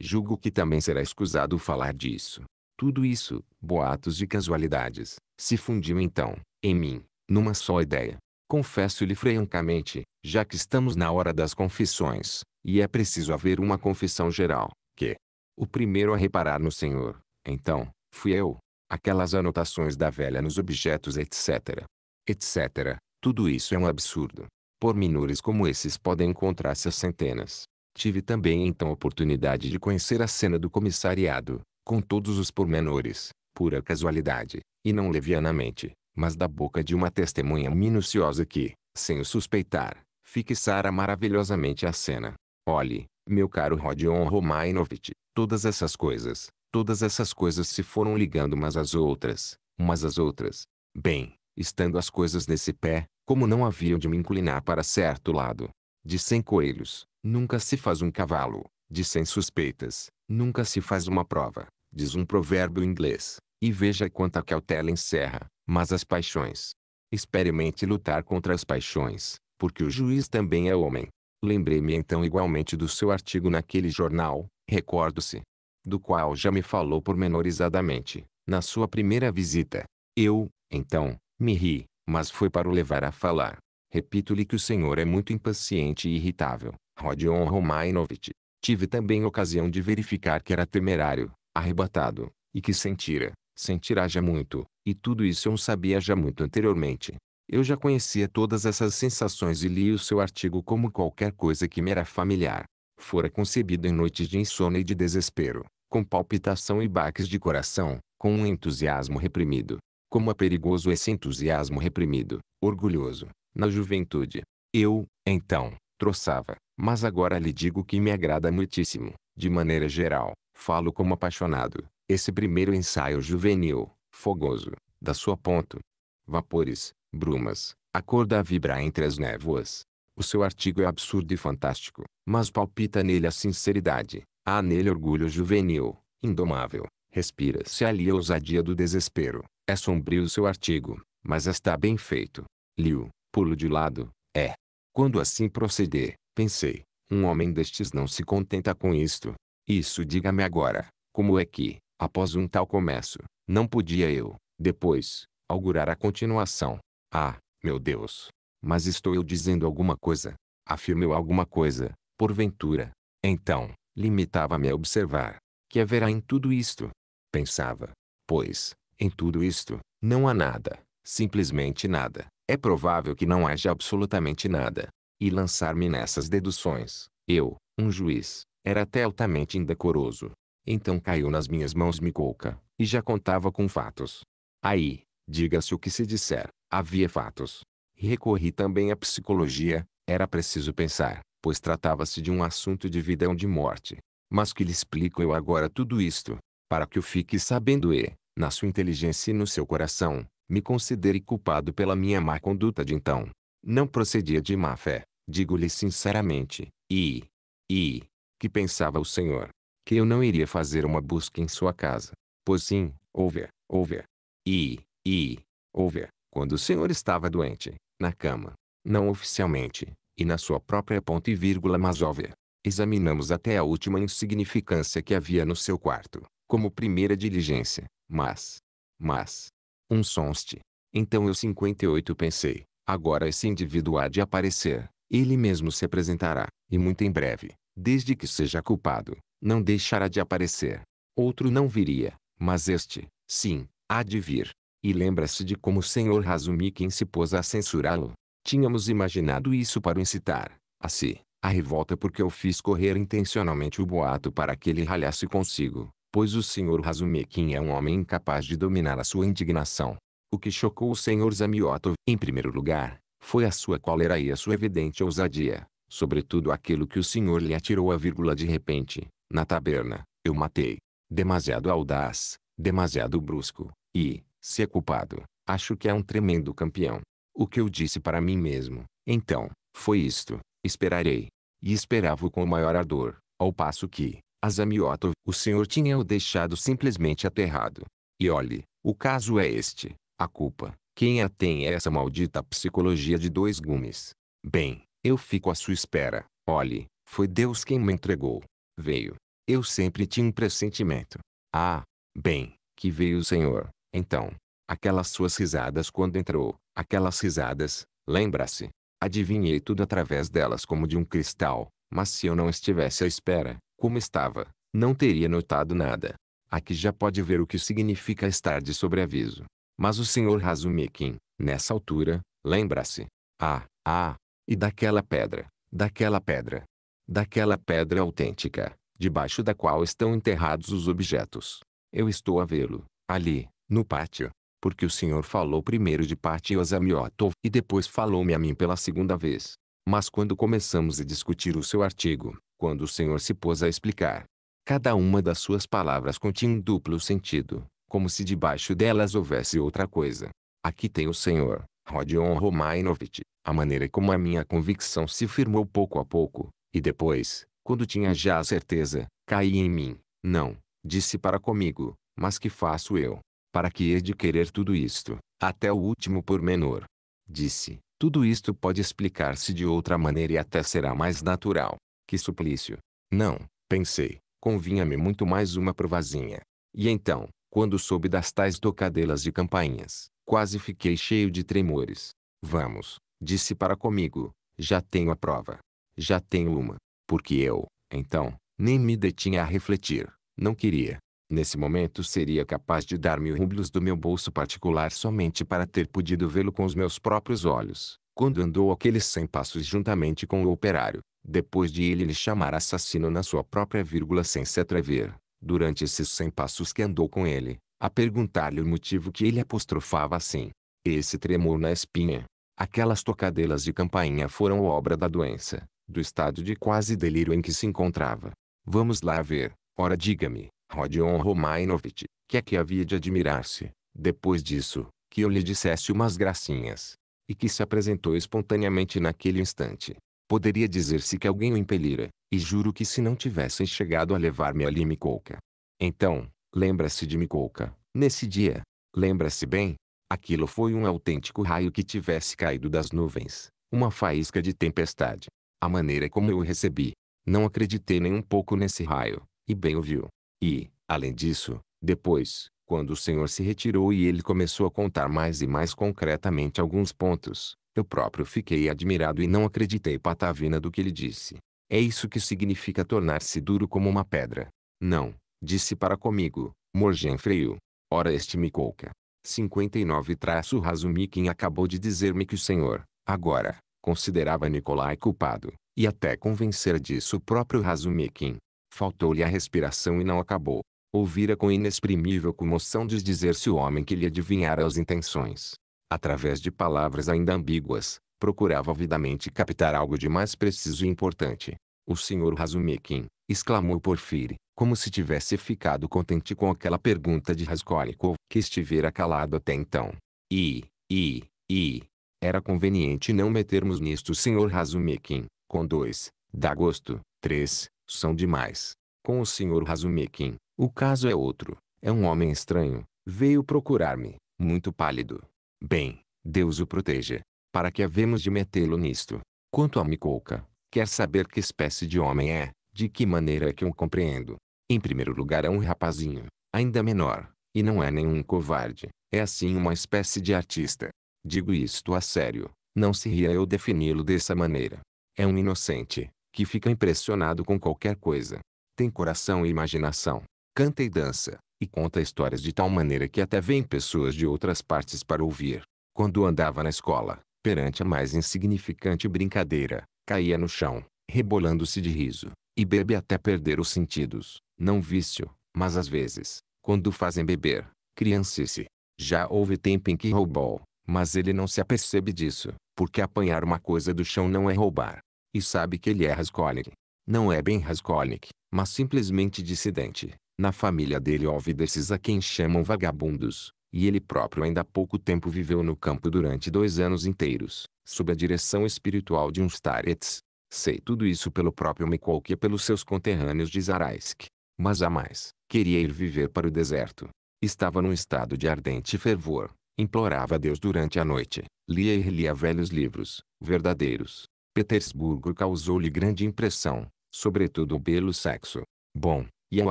Julgo que também será escusado falar disso. Tudo isso, boatos e casualidades, se fundiu então, em mim, numa só ideia. Confesso-lhe francamente, já que estamos na hora das confissões, e é preciso haver uma confissão geral, que o primeiro a reparar no Senhor, então, fui eu. Aquelas anotações da velha nos objetos etc. etc. Tudo isso é um absurdo. Pormenores como esses podem encontrar-se às centenas. Tive também então a oportunidade de conhecer a cena do comissariado, com todos os pormenores, pura casualidade, e não levianamente, mas da boca de uma testemunha minuciosa que, sem o suspeitar, fixara maravilhosamente a cena. Olhe, meu caro Rodion Romainovitch, todas essas coisas, todas essas coisas se foram ligando umas às outras, umas às outras. Bem, estando as coisas nesse pé, como não haviam de me inclinar para certo lado. De cem coelhos, nunca se faz um cavalo, de cem suspeitas, nunca se faz uma prova, diz um provérbio inglês, e veja quanta cautela encerra, mas as paixões. Experimente lutar contra as paixões, porque o juiz também é homem. Lembrei-me então igualmente do seu artigo naquele jornal, recordo-se, do qual já me falou pormenorizadamente, na sua primeira visita. Eu, então, me ri, mas foi para o levar a falar. Repito-lhe que o senhor é muito impaciente e irritável, Rodion Romainovitch. Tive também ocasião de verificar que era temerário, arrebatado, e que sentira, sentirá já muito, e tudo isso eu sabia já muito anteriormente. Eu já conhecia todas essas sensações e li o seu artigo como qualquer coisa que me era familiar. Fora concebido em noites de insônia e de desespero, com palpitação e baques de coração, com um entusiasmo reprimido, como é perigoso esse entusiasmo reprimido, orgulhoso, na juventude. Eu, então, troçava, mas agora lhe digo que me agrada muitíssimo, de maneira geral, falo como apaixonado, esse primeiro ensaio juvenil, fogoso, da sua ponto. Vapores, brumas, a cor da vibra entre as névoas. O seu artigo é absurdo e fantástico, mas palpita nele a sinceridade, há nele orgulho juvenil, indomável, respira-se ali a ousadia do desespero, é sombrio seu artigo, mas está bem feito. Liu, pulo de lado, é. Quando assim proceder, pensei, um homem destes não se contenta com isto. Isso diga-me agora, como é que, após um tal começo, não podia eu, depois, augurar a continuação. Ah, meu Deus! Mas estou eu dizendo alguma coisa? Afirmeu alguma coisa, porventura? Então, limitava-me a observar, que haverá em tudo isto? Pensava, pois, em tudo isto, não há nada, simplesmente nada. É provável que não haja absolutamente nada. E lançar-me nessas deduções, eu, um juiz, era até altamente indecoroso. Então caiu nas minhas mãos Micouka e já contava com fatos. Aí, diga-se o que se disser, havia fatos. Recorri também à psicologia, era preciso pensar, pois tratava-se de um assunto de vida ou de morte. Mas que lhe explico eu agora tudo isto, para que o fique sabendo e, na sua inteligência e no seu coração, me considere culpado pela minha má conduta de então. Não procedia de má fé, digo-lhe sinceramente, e. e. que pensava o Senhor? Que eu não iria fazer uma busca em sua casa. Pois sim, houve, houve. E. e. houve, quando o Senhor estava doente, na cama. Não oficialmente, e na sua própria ponta e vírgula mas ouve, Examinamos até a última insignificância que havia no seu quarto, como primeira diligência, mas, mas, um sonste. Então eu 58 pensei, agora esse indivíduo há de aparecer, ele mesmo se apresentará, e muito em breve, desde que seja culpado, não deixará de aparecer. Outro não viria, mas este, sim, há de vir. E lembra-se de como o senhor Razumikin se pôs a censurá-lo. Tínhamos imaginado isso para o incitar, a si, a revolta porque eu fiz correr intencionalmente o boato para que ele ralhasse consigo, pois o Sr. Razumekin é um homem incapaz de dominar a sua indignação. O que chocou o Sr. Zamiotov, em primeiro lugar, foi a sua cólera e a sua evidente ousadia, sobretudo aquilo que o senhor lhe atirou a vírgula de repente, na taberna, eu matei. Demasiado audaz, demasiado brusco, e, se é culpado, acho que é um tremendo campeão. O que eu disse para mim mesmo, então, foi isto, esperarei. E esperava com o maior ardor, ao passo que, a Zamiotov, o senhor tinha o deixado simplesmente aterrado. E olhe, o caso é este. A culpa, quem a tem é essa maldita psicologia de dois gumes. Bem, eu fico à sua espera. Olhe, foi Deus quem me entregou. Veio. Eu sempre tinha um pressentimento. Ah, bem, que veio o Senhor. Então, aquelas suas risadas quando entrou, aquelas risadas, lembra-se? Adivinhei tudo através delas como de um cristal, mas se eu não estivesse à espera, como estava, não teria notado nada. Aqui já pode ver o que significa estar de sobreaviso. Mas o senhor Razumikin, nessa altura, lembra-se. Ah, ah, e daquela pedra, daquela pedra. Daquela pedra autêntica, debaixo da qual estão enterrados os objetos. Eu estou a vê-lo, ali, no pátio. Porque o senhor falou primeiro de pátio a Zamiotov e depois falou-me a mim pela segunda vez. Mas quando começamos a discutir o seu artigo, quando o Senhor se pôs a explicar. Cada uma das suas palavras continha um duplo sentido, como se debaixo delas houvesse outra coisa. Aqui tem o Senhor, Rodion Romainovich, a maneira como a minha convicção se firmou pouco a pouco, e depois, quando tinha já a certeza, caí em mim. Não, disse para comigo, mas que faço eu? Para que hei de querer tudo isto, até o último pormenor? Disse, tudo isto pode explicar-se de outra maneira e até será mais natural. Que suplício! Não, pensei, convinha-me muito mais uma provazinha. E então, quando soube das tais tocadelas e campainhas, quase fiquei cheio de tremores. Vamos, disse para comigo, já tenho a prova. Já tenho uma. Porque eu, então, nem me detinha a refletir, não queria. Nesse momento seria capaz de dar mil rublos do meu bolso particular somente para ter podido vê-lo com os meus próprios olhos, quando andou aqueles cem passos juntamente com o operário depois de ele lhe chamar assassino na sua própria vírgula sem se atrever, durante esses cem passos que andou com ele, a perguntar-lhe o motivo que ele apostrofava assim. Esse tremor na espinha. Aquelas tocadelas de campainha foram obra da doença, do estado de quase delírio em que se encontrava. Vamos lá ver, ora diga-me, Rodion Romainovitch, que é que havia de admirar-se, depois disso, que eu lhe dissesse umas gracinhas, e que se apresentou espontaneamente naquele instante. Poderia dizer-se que alguém o impelira, e juro que se não tivessem chegado a levar-me ali Micouca. Então, lembra-se de Micouca, nesse dia. Lembra-se bem? Aquilo foi um autêntico raio que tivesse caído das nuvens, uma faísca de tempestade. A maneira como eu o recebi. Não acreditei nem um pouco nesse raio, e bem o viu. E, além disso, depois, quando o senhor se retirou e ele começou a contar mais e mais concretamente alguns pontos, eu próprio fiquei admirado e não acreditei patavina do que ele disse. É isso que significa tornar-se duro como uma pedra. Não, disse para comigo, Morgen freio. Ora este me colca. 59 traço Razumikin acabou de dizer-me que o senhor, agora, considerava Nikolai culpado, e até convencer disso o próprio Razumikin. Faltou-lhe a respiração e não acabou. Ouvira com inexprimível comoção desdizer-se o homem que lhe adivinhara as intenções através de palavras ainda ambíguas, procurava avidamente captar algo de mais preciso e importante. O senhor Razumikin, exclamou Porfiri, como se tivesse ficado contente com aquela pergunta de Raskolnikov, que estivera calado até então. E, e, e, era conveniente não metermos nisto o senhor Razumikin, com dois, dá gosto, três, são demais. Com o senhor Razumikin, o caso é outro, é um homem estranho, veio procurar-me, muito pálido, Bem, Deus o proteja. Para que havemos de metê-lo nisto? Quanto a Micouca, quer saber que espécie de homem é, de que maneira é que o compreendo. Em primeiro lugar é um rapazinho, ainda menor, e não é nenhum covarde, é assim uma espécie de artista. Digo isto a sério, não se ria eu defini-lo dessa maneira. É um inocente, que fica impressionado com qualquer coisa. Tem coração e imaginação. Canta e dança, e conta histórias de tal maneira que até vem pessoas de outras partes para ouvir. Quando andava na escola, perante a mais insignificante brincadeira, caía no chão, rebolando-se de riso, e bebe até perder os sentidos, não vício, mas às vezes, quando fazem beber, criancice. Já houve tempo em que roubou, mas ele não se apercebe disso, porque apanhar uma coisa do chão não é roubar. E sabe que ele é Raskolnik. Não é bem Raskolnik, mas simplesmente dissidente. Na família dele houve desses a quem chamam vagabundos, e ele próprio ainda há pouco tempo viveu no campo durante dois anos inteiros, sob a direção espiritual de uns tarets. Sei tudo isso pelo próprio Mikolk e pelos seus conterrâneos de Zaraisk. Mas a mais, queria ir viver para o deserto. Estava num estado de ardente fervor, implorava a Deus durante a noite, lia e relia velhos livros, verdadeiros. Petersburgo causou-lhe grande impressão, sobretudo o belo sexo. Bom, e ao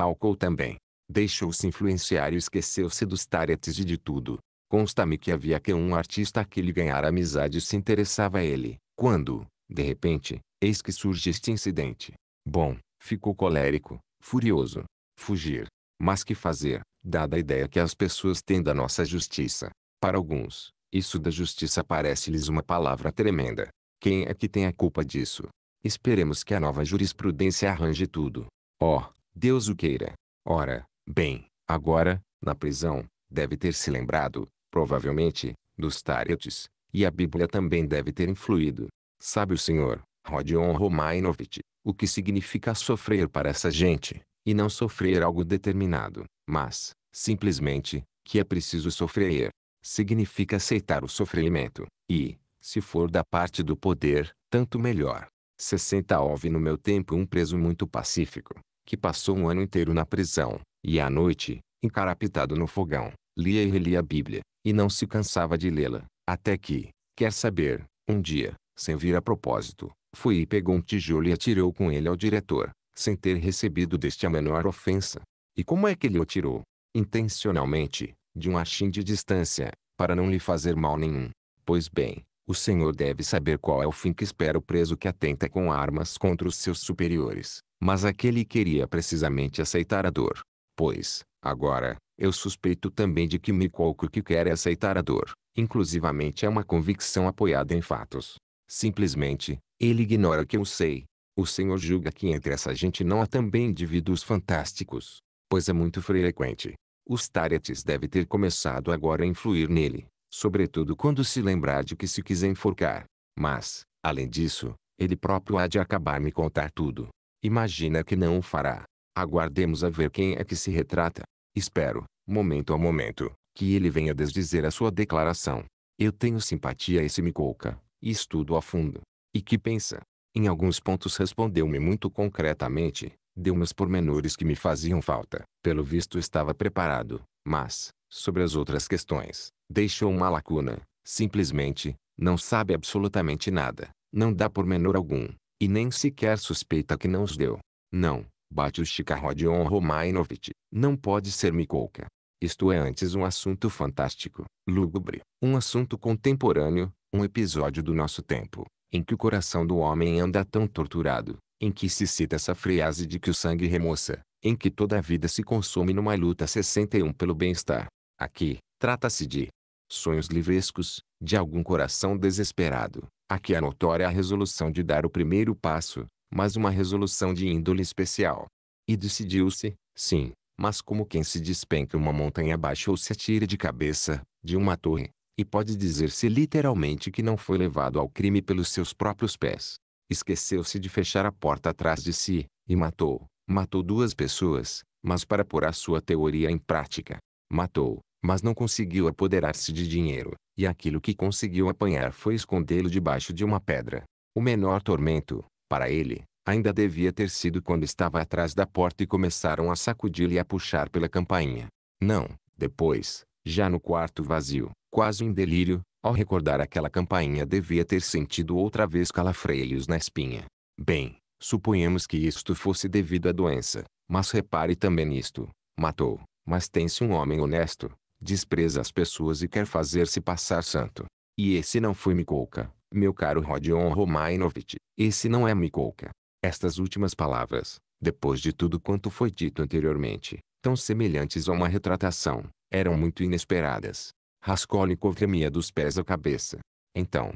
álcool também. Deixou-se influenciar e esqueceu-se dos taretes e de tudo. Consta-me que havia que um artista que lhe ganhara amizade se interessava a ele. Quando, de repente, eis que surge este incidente. Bom, ficou colérico, furioso. Fugir. Mas que fazer, dada a ideia que as pessoas têm da nossa justiça? Para alguns, isso da justiça parece-lhes uma palavra tremenda. Quem é que tem a culpa disso? Esperemos que a nova jurisprudência arranje tudo. Oh, Deus o queira. Ora, bem, agora, na prisão, deve ter se lembrado, provavelmente, dos taretes, e a Bíblia também deve ter influído. Sabe o senhor, Rodion Romainovitch, o que significa sofrer para essa gente, e não sofrer algo determinado, mas, simplesmente, que é preciso sofrer. Significa aceitar o sofrimento, e, se for da parte do poder, tanto melhor. 60 houve no meu tempo um preso muito pacífico, que passou um ano inteiro na prisão, e à noite, encarapitado no fogão, lia e relia a Bíblia, e não se cansava de lê-la, até que, quer saber, um dia, sem vir a propósito, foi e pegou um tijolo e atirou com ele ao diretor, sem ter recebido deste a menor ofensa. E como é que ele o atirou? Intencionalmente, de um achim de distância, para não lhe fazer mal nenhum. Pois bem, o senhor deve saber qual é o fim que espera o preso que atenta com armas contra os seus superiores, mas aquele queria precisamente aceitar a dor. Pois, agora, eu suspeito também de que Mikolko que quer aceitar a dor. Inclusivamente é uma convicção apoiada em fatos. Simplesmente, ele ignora que eu sei. O Senhor julga que entre essa gente não há também indivíduos fantásticos. Pois é muito frequente. Os Taretes deve ter começado agora a influir nele. Sobretudo quando se lembrar de que se quis enforcar. Mas, além disso, ele próprio há de acabar me contar tudo. Imagina que não o fará. Aguardemos a ver quem é que se retrata. Espero, momento a momento, que ele venha desdizer a sua declaração. Eu tenho simpatia a esse Micouca, e estudo a fundo. E que pensa? Em alguns pontos respondeu-me muito concretamente, deu-me os pormenores que me faziam falta. Pelo visto estava preparado, mas, sobre as outras questões, deixou uma lacuna. Simplesmente, não sabe absolutamente nada, não dá pormenor algum. E nem sequer suspeita que não os deu. Não, bate o Chikarrodion Romainovich, não pode ser Mikouka. Isto é antes um assunto fantástico, lúgubre, um assunto contemporâneo, um episódio do nosso tempo, em que o coração do homem anda tão torturado, em que se cita essa frase de que o sangue remoça, em que toda a vida se consome numa luta 61 pelo bem-estar. Aqui, trata-se de sonhos livrescos, de algum coração desesperado, Aqui é notória a resolução de dar o primeiro passo, mas uma resolução de índole especial. E decidiu-se, sim, mas como quem se despenca uma montanha abaixo ou se atira de cabeça, de uma torre, e pode dizer-se literalmente que não foi levado ao crime pelos seus próprios pés. Esqueceu-se de fechar a porta atrás de si, e matou. Matou duas pessoas, mas para pôr a sua teoria em prática. Matou, mas não conseguiu apoderar-se de dinheiro, e aquilo que conseguiu apanhar foi escondê-lo debaixo de uma pedra. O menor tormento, para ele, ainda devia ter sido quando estava atrás da porta e começaram a sacudi-lo e a puxar pela campainha. Não, depois, já no quarto vazio, quase em delírio, ao recordar aquela campainha devia ter sentido outra vez calafreios na espinha. Bem, suponhamos que isto fosse devido à doença, mas repare também nisto. Matou, mas tem-se um homem honesto, despreza as pessoas e quer fazer-se passar santo. E esse não foi Mikolka, meu caro Rodion Romainovich, esse não é Mikolka. Estas últimas palavras, depois de tudo quanto foi dito anteriormente, tão semelhantes a uma retratação, eram muito inesperadas. Raskolnikov tremia dos pés à cabeça. Então,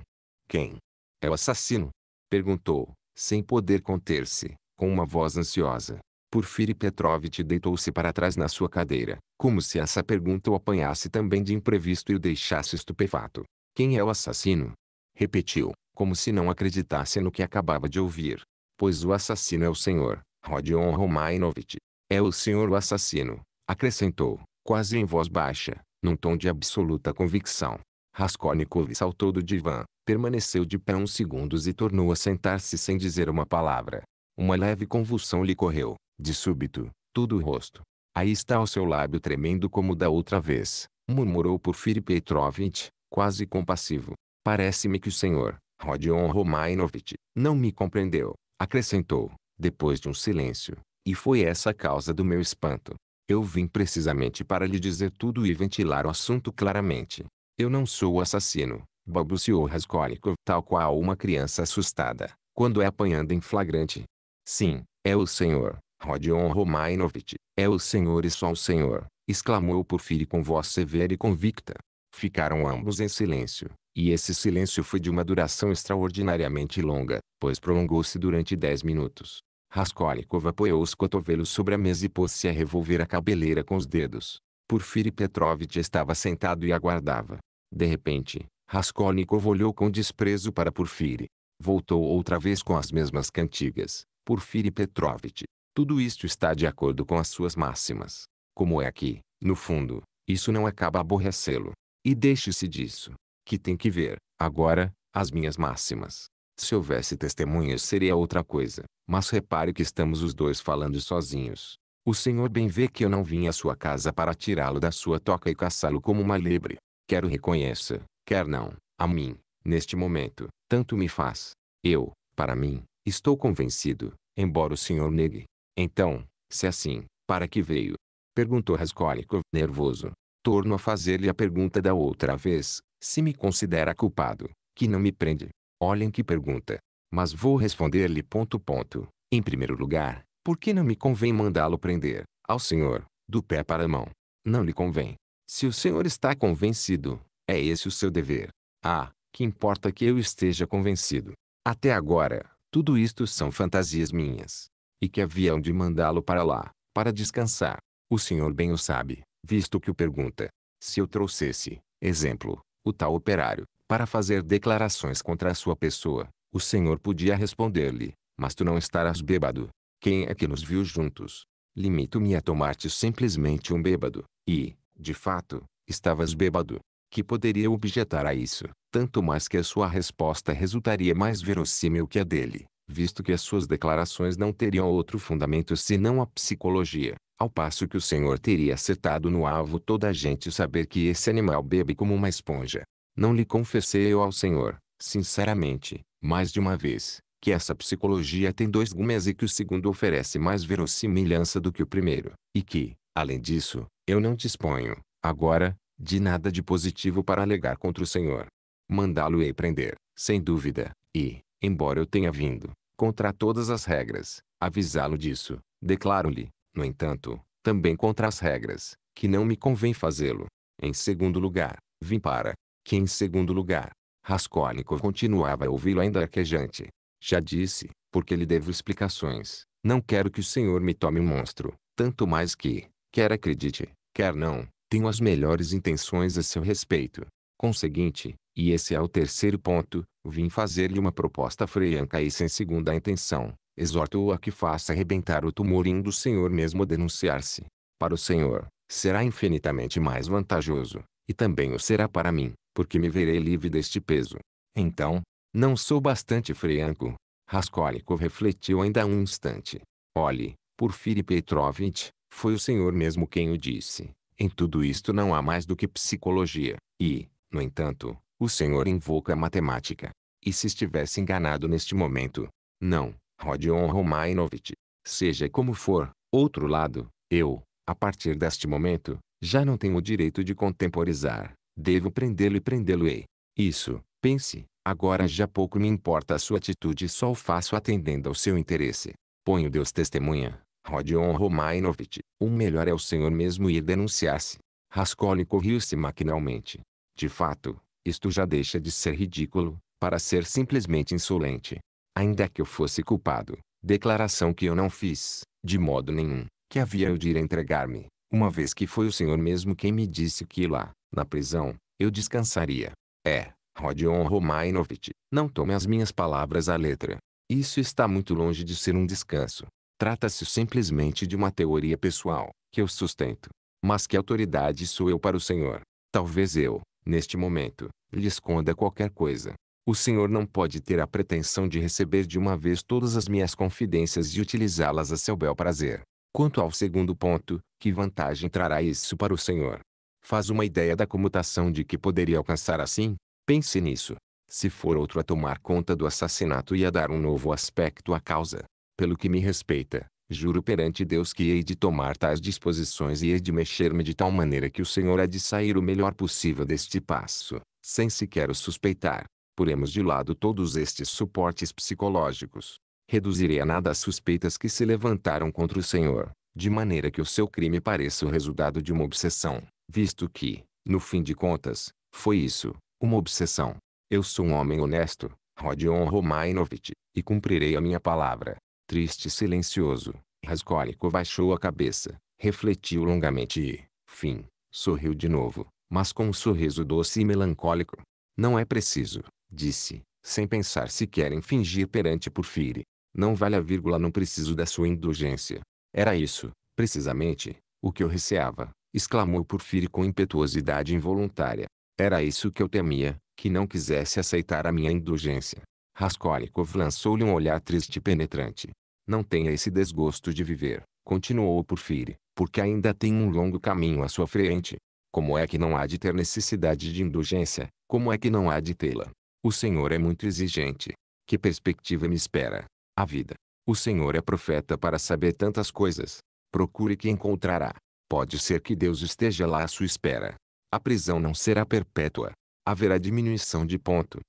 quem? É o assassino? Perguntou, sem poder conter-se, com uma voz ansiosa. Porfiri Petrovitch deitou-se para trás na sua cadeira, como se essa pergunta o apanhasse também de imprevisto e o deixasse estupefato. Quem é o assassino? Repetiu, como se não acreditasse no que acabava de ouvir. Pois o assassino é o senhor, Rodion Romainovitch. É o senhor o assassino, acrescentou, quase em voz baixa, num tom de absoluta convicção. Raskolnikov saltou do divã, permaneceu de pé uns segundos e tornou a sentar-se sem dizer uma palavra. Uma leve convulsão lhe correu, de súbito, todo o rosto. Aí está o seu lábio tremendo como da outra vez, murmurou Porfiri Petrovitch, quase compassivo. Parece-me que o senhor, Rodion Romainovitch, não me compreendeu, acrescentou, depois de um silêncio. E foi essa a causa do meu espanto. Eu vim precisamente para lhe dizer tudo e ventilar o assunto claramente. Eu não sou o assassino, balbuciou Raskolnikov, tal qual uma criança assustada, quando é apanhada em flagrante. Sim, é o senhor, Rodion Romainovitch, é o Senhor e só o Senhor, exclamou Porfiri com voz severa e convicta. Ficaram ambos em silêncio, e esse silêncio foi de uma duração extraordinariamente longa, pois prolongou-se durante dez minutos. Raskolnikov apoiou os cotovelos sobre a mesa e pôs-se a revolver a cabeleira com os dedos. Porfiri Petrovitch estava sentado e aguardava. De repente, Raskolnikov olhou com desprezo para Porfiri. Voltou outra vez com as mesmas cantigas. Porfiri Petrovitch, tudo isto está de acordo com as suas máximas. Como é que, no fundo, isso não acaba aborrecê-lo. E deixe-se disso, que tem que ver, agora, as minhas máximas. Se houvesse testemunhas seria outra coisa, mas repare que estamos os dois falando sozinhos. O senhor bem vê que eu não vim à sua casa para tirá-lo da sua toca e caçá-lo como uma lebre. Quero reconheça, quer não, a mim, neste momento, tanto me faz. Eu, para mim, estou convencido, embora o senhor negue, então, se assim, para que veio? Perguntou Raskolnikov nervoso. Torno a fazer-lhe a pergunta da outra vez, se me considera culpado, que não me prende. Olhem que pergunta. Mas vou responder-lhe ponto ponto. Em primeiro lugar, por que não me convém mandá-lo prender, ao senhor, do pé para a mão? Não lhe convém. Se o senhor está convencido, é esse o seu dever. Ah, que importa que eu esteja convencido. Até agora, tudo isto são fantasias minhas e que haviam de mandá-lo para lá, para descansar. O senhor bem o sabe, visto que o pergunta. Se eu trouxesse, exemplo, o tal operário, para fazer declarações contra a sua pessoa, o senhor podia responder-lhe, mas tu não estarás bêbado. Quem é que nos viu juntos? Limito-me a tomar-te simplesmente um bêbado, e, de fato, estavas bêbado. Que poderia objetar a isso, tanto mais que a sua resposta resultaria mais verossímil que a dele visto que as suas declarações não teriam outro fundamento senão a psicologia, ao passo que o Senhor teria acertado no alvo toda a gente saber que esse animal bebe como uma esponja. Não lhe confessei eu ao Senhor, sinceramente, mais de uma vez, que essa psicologia tem dois gumes e que o segundo oferece mais verossimilhança do que o primeiro, e que, além disso, eu não disponho, agora, de nada de positivo para alegar contra o Senhor. Mandá-lo-ei prender, sem dúvida, e, embora eu tenha vindo, contra todas as regras, avisá-lo disso, declaro-lhe, no entanto, também contra as regras, que não me convém fazê-lo. Em segundo lugar, vim para que em segundo lugar, Raskolnikov continuava a ouvi-lo ainda arquejante. Já disse, porque lhe devo explicações, não quero que o senhor me tome monstro, tanto mais que, quer acredite, quer não, tenho as melhores intenções a seu respeito. Conseguinte, e esse é o terceiro ponto, vim fazer-lhe uma proposta freianca e sem segunda intenção, exorto-o a que faça arrebentar o tumor do Senhor mesmo denunciar-se. Para o Senhor, será infinitamente mais vantajoso, e também o será para mim, porque me verei livre deste peso. Então, não sou bastante freianco. Raskolnikov refletiu ainda um instante. Olhe, Porfiri Petrovitch, foi o Senhor mesmo quem o disse. Em tudo isto não há mais do que psicologia, e, no entanto, o senhor invoca a matemática. E se estivesse enganado neste momento? Não, Rodion Romainovitch. Seja como for, outro lado, eu, a partir deste momento, já não tenho o direito de contemporizar. Devo prendê-lo e prendê-lo-ei. Isso, pense, agora já pouco me importa a sua atitude e só o faço atendendo ao seu interesse. Ponho Deus testemunha, Rodion Romainovitch. o melhor é o senhor mesmo ir denunciar-se. Raskolnikov riu-se maquinalmente. De fato, isto já deixa de ser ridículo, para ser simplesmente insolente. Ainda que eu fosse culpado, declaração que eu não fiz, de modo nenhum, que havia eu de ir entregar-me, uma vez que foi o senhor mesmo quem me disse que lá, na prisão, eu descansaria. É, Rodion Romainovich, não tome as minhas palavras à letra. Isso está muito longe de ser um descanso. Trata-se simplesmente de uma teoria pessoal, que eu sustento. Mas que autoridade sou eu para o senhor? Talvez eu, neste momento, lhe esconda qualquer coisa. O senhor não pode ter a pretensão de receber de uma vez todas as minhas confidências e utilizá-las a seu bel prazer. Quanto ao segundo ponto, que vantagem trará isso para o senhor? Faz uma ideia da comutação de que poderia alcançar assim? Pense nisso. Se for outro a tomar conta do assassinato e a dar um novo aspecto à causa, pelo que me respeita, Juro perante Deus que hei de tomar tais disposições e hei de mexer-me de tal maneira que o Senhor há de sair o melhor possível deste passo, sem sequer o suspeitar. Puremos de lado todos estes suportes psicológicos. Reduzirei a nada as suspeitas que se levantaram contra o Senhor, de maneira que o seu crime pareça o resultado de uma obsessão, visto que, no fim de contas, foi isso, uma obsessão. Eu sou um homem honesto, Rodion Romainovich, e cumprirei a minha palavra triste e silencioso. Raskolnikov baixou a cabeça, refletiu longamente e, fim, sorriu de novo, mas com um sorriso doce e melancólico. Não é preciso, disse, sem pensar se querem fingir perante Porfiri. Não vale a vírgula não preciso da sua indulgência. Era isso, precisamente, o que eu receava, exclamou Porfiri com impetuosidade involuntária. Era isso que eu temia, que não quisesse aceitar a minha indulgência. Raskolnikov lançou-lhe um olhar triste e penetrante. Não tenha esse desgosto de viver, continuou Porfírio, porque ainda tem um longo caminho à sua frente. Como é que não há de ter necessidade de indulgência? Como é que não há de tê-la? O Senhor é muito exigente. Que perspectiva me espera? A vida. O Senhor é profeta para saber tantas coisas. Procure que encontrará. Pode ser que Deus esteja lá à sua espera. A prisão não será perpétua. Haverá diminuição de ponto.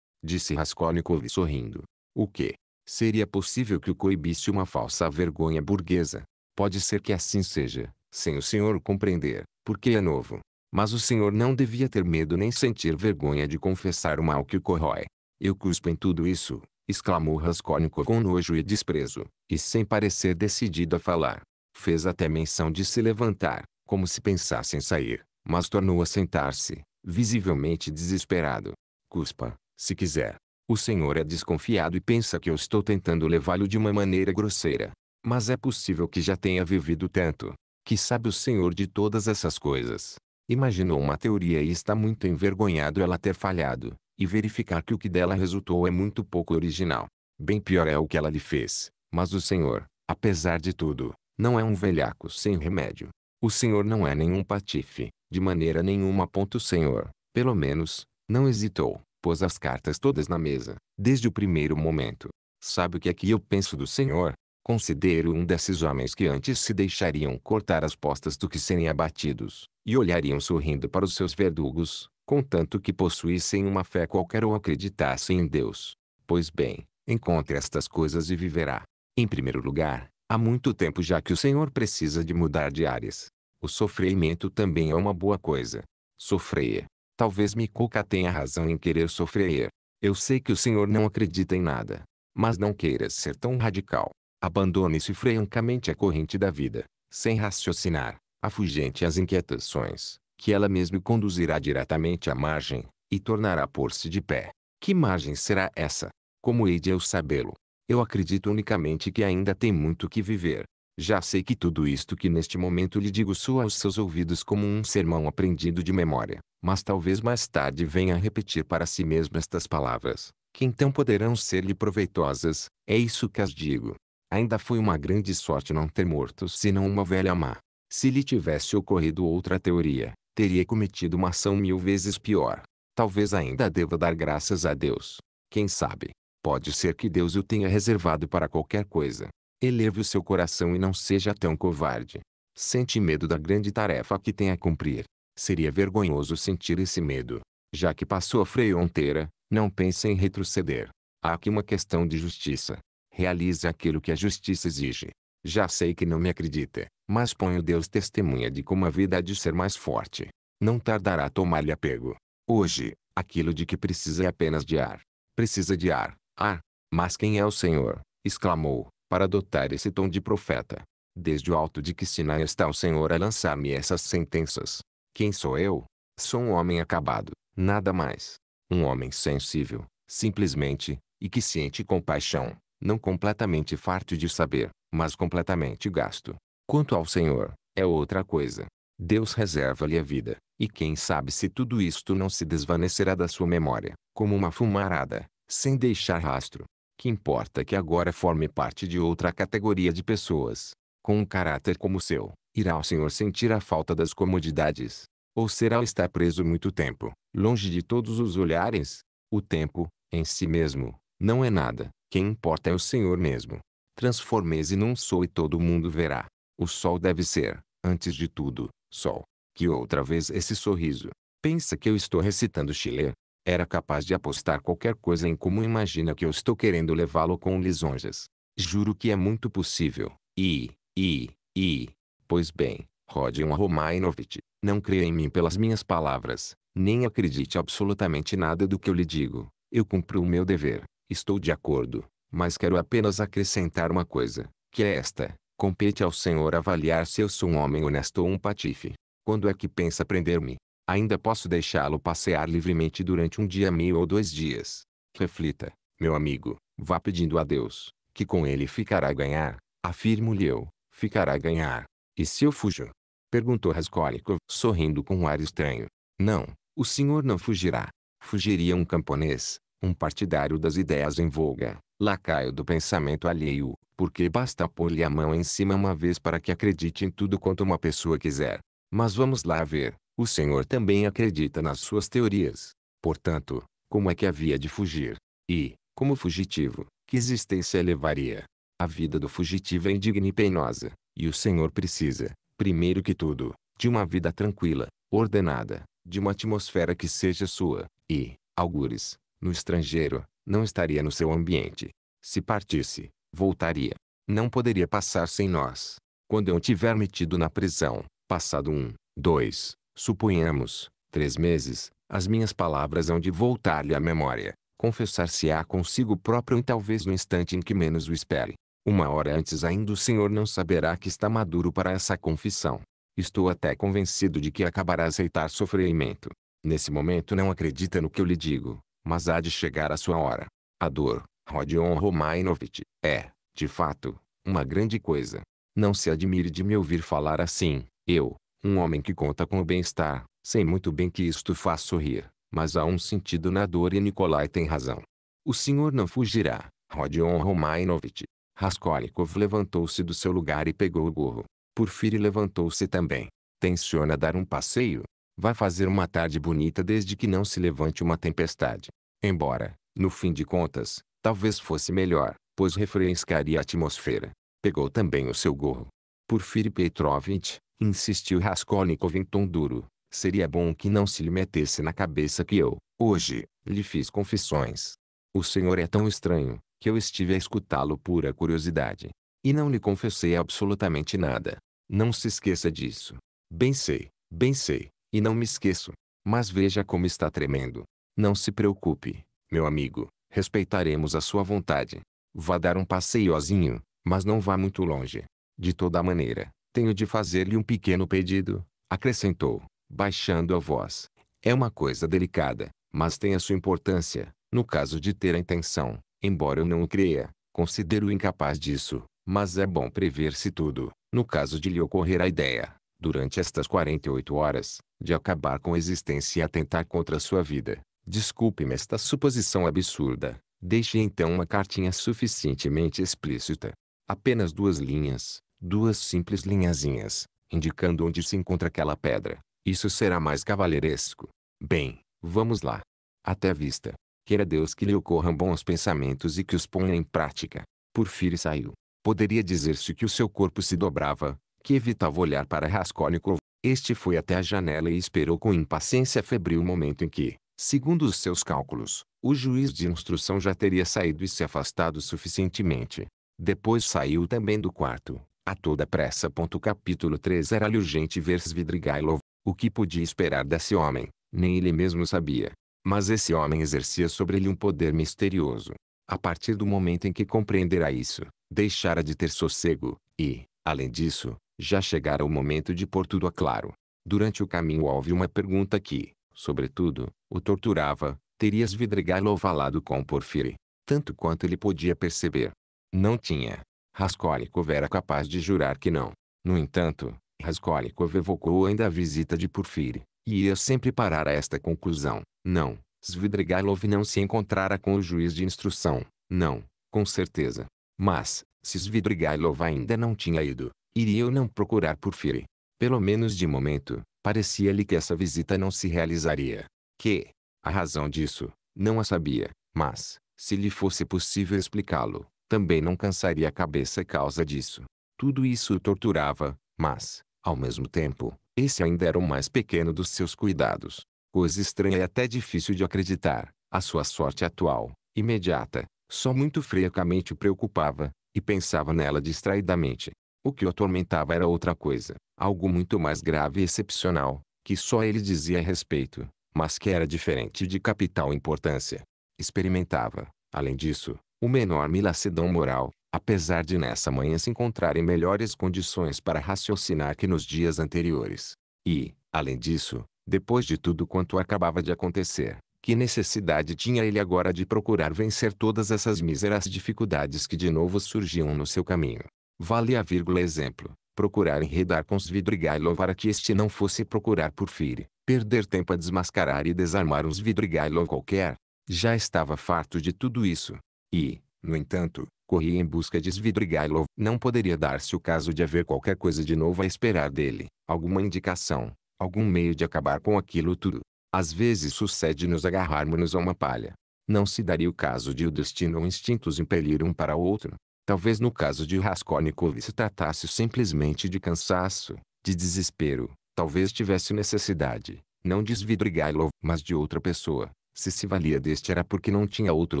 Disse Raskolnikov sorrindo. O que? Seria possível que o coibisse uma falsa vergonha burguesa. Pode ser que assim seja, sem o senhor compreender, porque é novo. Mas o senhor não devia ter medo nem sentir vergonha de confessar o mal que o corrói. Eu cuspo em tudo isso, exclamou Raskolnikov com nojo e desprezo, e sem parecer decidido a falar. Fez até menção de se levantar, como se pensasse em sair, mas tornou a sentar-se, visivelmente desesperado. Cuspa, se quiser, o senhor é desconfiado e pensa que eu estou tentando levá-lo de uma maneira grosseira. Mas é possível que já tenha vivido tanto, que sabe o senhor de todas essas coisas. Imaginou uma teoria e está muito envergonhado ela ter falhado, e verificar que o que dela resultou é muito pouco original. Bem pior é o que ela lhe fez, mas o senhor, apesar de tudo, não é um velhaco sem remédio. O senhor não é nenhum patife, de maneira nenhuma. Ponto, senhor, pelo menos, não hesitou, pôs as cartas todas na mesa, desde o primeiro momento. Sabe o que é que eu penso do Senhor? Considero um desses homens que antes se deixariam cortar as postas do que serem abatidos, e olhariam sorrindo para os seus verdugos, contanto que possuíssem uma fé qualquer ou acreditassem em Deus. Pois bem, encontre estas coisas e viverá. Em primeiro lugar, há muito tempo já que o Senhor precisa de mudar de áreas. O sofrimento também é uma boa coisa. Sofreia, Talvez Mikuka tenha razão em querer sofrer. Eu sei que o senhor não acredita em nada. Mas não queiras ser tão radical. Abandone-se francamente à corrente da vida, sem raciocinar, afugente às inquietações, que ela mesma conduzirá diretamente à margem, e tornará pôr-se de pé. Que margem será essa? Como hei de eu sabê-lo? Eu acredito unicamente que ainda tem muito que viver, já sei que tudo isto que neste momento lhe digo soa aos seus ouvidos como um sermão aprendido de memória, mas talvez mais tarde venha a repetir para si mesmo estas palavras, que então poderão ser-lhe proveitosas, é isso que as digo. Ainda foi uma grande sorte não ter morto senão uma velha má. Se lhe tivesse ocorrido outra teoria, teria cometido uma ação mil vezes pior. Talvez ainda deva dar graças a Deus. Quem sabe? Pode ser que Deus o tenha reservado para qualquer coisa. Eleve o seu coração e não seja tão covarde. Sente medo da grande tarefa que tem a cumprir. Seria vergonhoso sentir esse medo. Já que passou a inteira. não pense em retroceder. Há aqui uma questão de justiça. Realize aquilo que a justiça exige. Já sei que não me acredita, mas ponho Deus testemunha de como a vida há de ser mais forte. Não tardará a tomar-lhe apego. Hoje, aquilo de que precisa é apenas de ar. Precisa de ar, ar. Ah, mas quem é o Senhor? exclamou, para adotar esse tom de profeta. Desde o alto de que Sinai está o Senhor a lançar-me essas sentenças. Quem sou eu? Sou um homem acabado, nada mais. Um homem sensível, simplesmente, e que sente compaixão, não completamente farto de saber, mas completamente gasto. Quanto ao Senhor, é outra coisa. Deus reserva-lhe a vida, e quem sabe se tudo isto não se desvanecerá da sua memória, como uma fumarada, sem deixar rastro que importa é que agora forme parte de outra categoria de pessoas. Com um caráter como o seu, irá o senhor sentir a falta das comodidades. Ou será estar preso muito tempo, longe de todos os olhares? O tempo, em si mesmo, não é nada. Quem importa é o senhor mesmo. transforme se num sol e todo mundo verá. O sol deve ser, antes de tudo, sol. Que outra vez esse sorriso. Pensa que eu estou recitando Schiller? Era capaz de apostar qualquer coisa em como imagina que eu estou querendo levá-lo com lisonjas. Juro que é muito possível. E, e, e. Pois bem, Rodion Romainovich, não creia em mim pelas minhas palavras, nem acredite absolutamente nada do que eu lhe digo. Eu cumpro o meu dever, estou de acordo, mas quero apenas acrescentar uma coisa, que é esta. Compete ao senhor avaliar se eu sou um homem honesto ou um patife. Quando é que pensa prender-me? Ainda posso deixá-lo passear livremente durante um dia meio ou dois dias. Reflita, meu amigo, vá pedindo a Deus, que com ele ficará a ganhar. Afirmo-lhe eu, ficará a ganhar. E se eu fujo? Perguntou Raskolnikov, sorrindo com um ar estranho. Não, o senhor não fugirá. Fugiria um camponês, um partidário das ideias em voga, lacaio do pensamento alheio, porque basta pôr-lhe a mão em cima uma vez para que acredite em tudo quanto uma pessoa quiser. Mas vamos lá ver. O Senhor também acredita nas suas teorias. Portanto, como é que havia de fugir? E, como fugitivo, que existência levaria? A vida do fugitivo é indigna e penosa, e o Senhor precisa, primeiro que tudo, de uma vida tranquila, ordenada, de uma atmosfera que seja sua, e, algures, no estrangeiro, não estaria no seu ambiente. Se partisse, voltaria. Não poderia passar sem nós. Quando eu tiver metido na prisão, passado um, dois, Suponhamos, três meses, as minhas palavras hão de voltar-lhe à memória, confessar-se-á consigo próprio e talvez no instante em que menos o espere. Uma hora antes ainda o senhor não saberá que está maduro para essa confissão. Estou até convencido de que acabará a aceitar sofrimento. Nesse momento não acredita no que eu lhe digo, mas há de chegar a sua hora. A dor, Rodion Romainovitch, é, de fato, uma grande coisa. Não se admire de me ouvir falar assim, eu, um homem que conta com o bem-estar, sei muito bem que isto faz sorrir, mas há um sentido na dor e Nikolai tem razão. O senhor não fugirá, Rodion Romainovich. Raskolnikov levantou-se do seu lugar e pegou o gorro. Porfiri levantou-se também. Tenciona dar um passeio? Vai fazer uma tarde bonita desde que não se levante uma tempestade. Embora, no fim de contas, talvez fosse melhor, pois refrescaria a atmosfera. Pegou também o seu gorro. Porfiri Petrovich, insistiu Raskolnikov em tom duro. Seria bom que não se lhe metesse na cabeça que eu, hoje, lhe fiz confissões. O senhor é tão estranho, que eu estive a escutá-lo pura curiosidade. E não lhe confessei absolutamente nada. Não se esqueça disso. Bem sei, bem sei, e não me esqueço. Mas veja como está tremendo. Não se preocupe, meu amigo, respeitaremos a sua vontade. Vá dar um passeiozinho, mas não vá muito longe. De toda maneira, tenho de fazer-lhe um pequeno pedido, acrescentou, baixando a voz. É uma coisa delicada, mas tem a sua importância. No caso de ter a intenção, embora eu não o creia, considero incapaz disso, mas é bom prever-se tudo. No caso de lhe ocorrer a ideia, durante estas 48 horas, de acabar com a existência e atentar contra a sua vida. Desculpe-me esta suposição absurda. Deixe então uma cartinha suficientemente explícita. Apenas duas linhas, duas simples linhazinhas, indicando onde se encontra aquela pedra. Isso será mais cavalheiresco. Bem, vamos lá. Até vista. Queira Deus que lhe ocorram bons pensamentos e que os ponha em prática. Porfírio saiu. Poderia dizer-se que o seu corpo se dobrava, que evitava olhar para Raskolnikov. Este foi até a janela e esperou com impaciência febril o momento em que, segundo os seus cálculos, o juiz de instrução já teria saído e se afastado suficientemente. Depois saiu também do quarto, a toda pressa. Capítulo 3 Era-lhe urgente ver Svidrigailov. Vidrigailov. O que podia esperar desse homem, nem ele mesmo sabia. Mas esse homem exercia sobre ele um poder misterioso. A partir do momento em que compreenderá isso, deixara de ter sossego, e, além disso, já chegara o momento de pôr tudo a claro. Durante o caminho houve uma pergunta que, sobretudo, o torturava, terias Vidrigailov falado com Porfiri, tanto quanto ele podia perceber. Não tinha, Raskolnikov era capaz de jurar que não. No entanto, Raskolnikov evocou ainda a visita de Porfiri, e ia sempre parar a esta conclusão. Não, Svidrigailov não se encontrara com o juiz de instrução. Não, com certeza. Mas, se Svidrigailov ainda não tinha ido, iria ou não procurar Porfiri. Pelo menos de momento, parecia-lhe que essa visita não se realizaria. Que, a razão disso, não a sabia, mas, se lhe fosse possível explicá-lo, também não cansaria a cabeça causa disso. Tudo isso o torturava, mas, ao mesmo tempo, esse ainda era o mais pequeno dos seus cuidados. Coisa estranha e até difícil de acreditar, a sua sorte atual, imediata, só muito friamente o preocupava, e pensava nela distraidamente. O que o atormentava era outra coisa, algo muito mais grave e excepcional, que só ele dizia a respeito, mas que era diferente de capital importância. Experimentava, além disso, uma enorme lassidão moral, apesar de nessa manhã se encontrar em melhores condições para raciocinar que nos dias anteriores. E, além disso, depois de tudo quanto acabava de acontecer, que necessidade tinha ele agora de procurar vencer todas essas míseras dificuldades que de novo surgiam no seu caminho? Vale a vírgula exemplo, procurar enredar com os vidrigailov para que este não fosse procurar por Fire, perder tempo a desmascarar e desarmar uns vidrigailov qualquer. Já estava farto de tudo isso, e, no entanto, corria em busca de Svidrigailov. Não poderia dar-se o caso de haver qualquer coisa de novo a esperar dele, alguma indicação, algum meio de acabar com aquilo tudo. Às vezes sucede nos agarrarmos a uma palha. Não se daria o caso de o destino ou instintos impelir um para o outro. Talvez no caso de Raskolnikov se tratasse simplesmente de cansaço, de desespero. Talvez tivesse necessidade, não de Svidrigailov, mas de outra pessoa. Se se valia deste era porque não tinha outro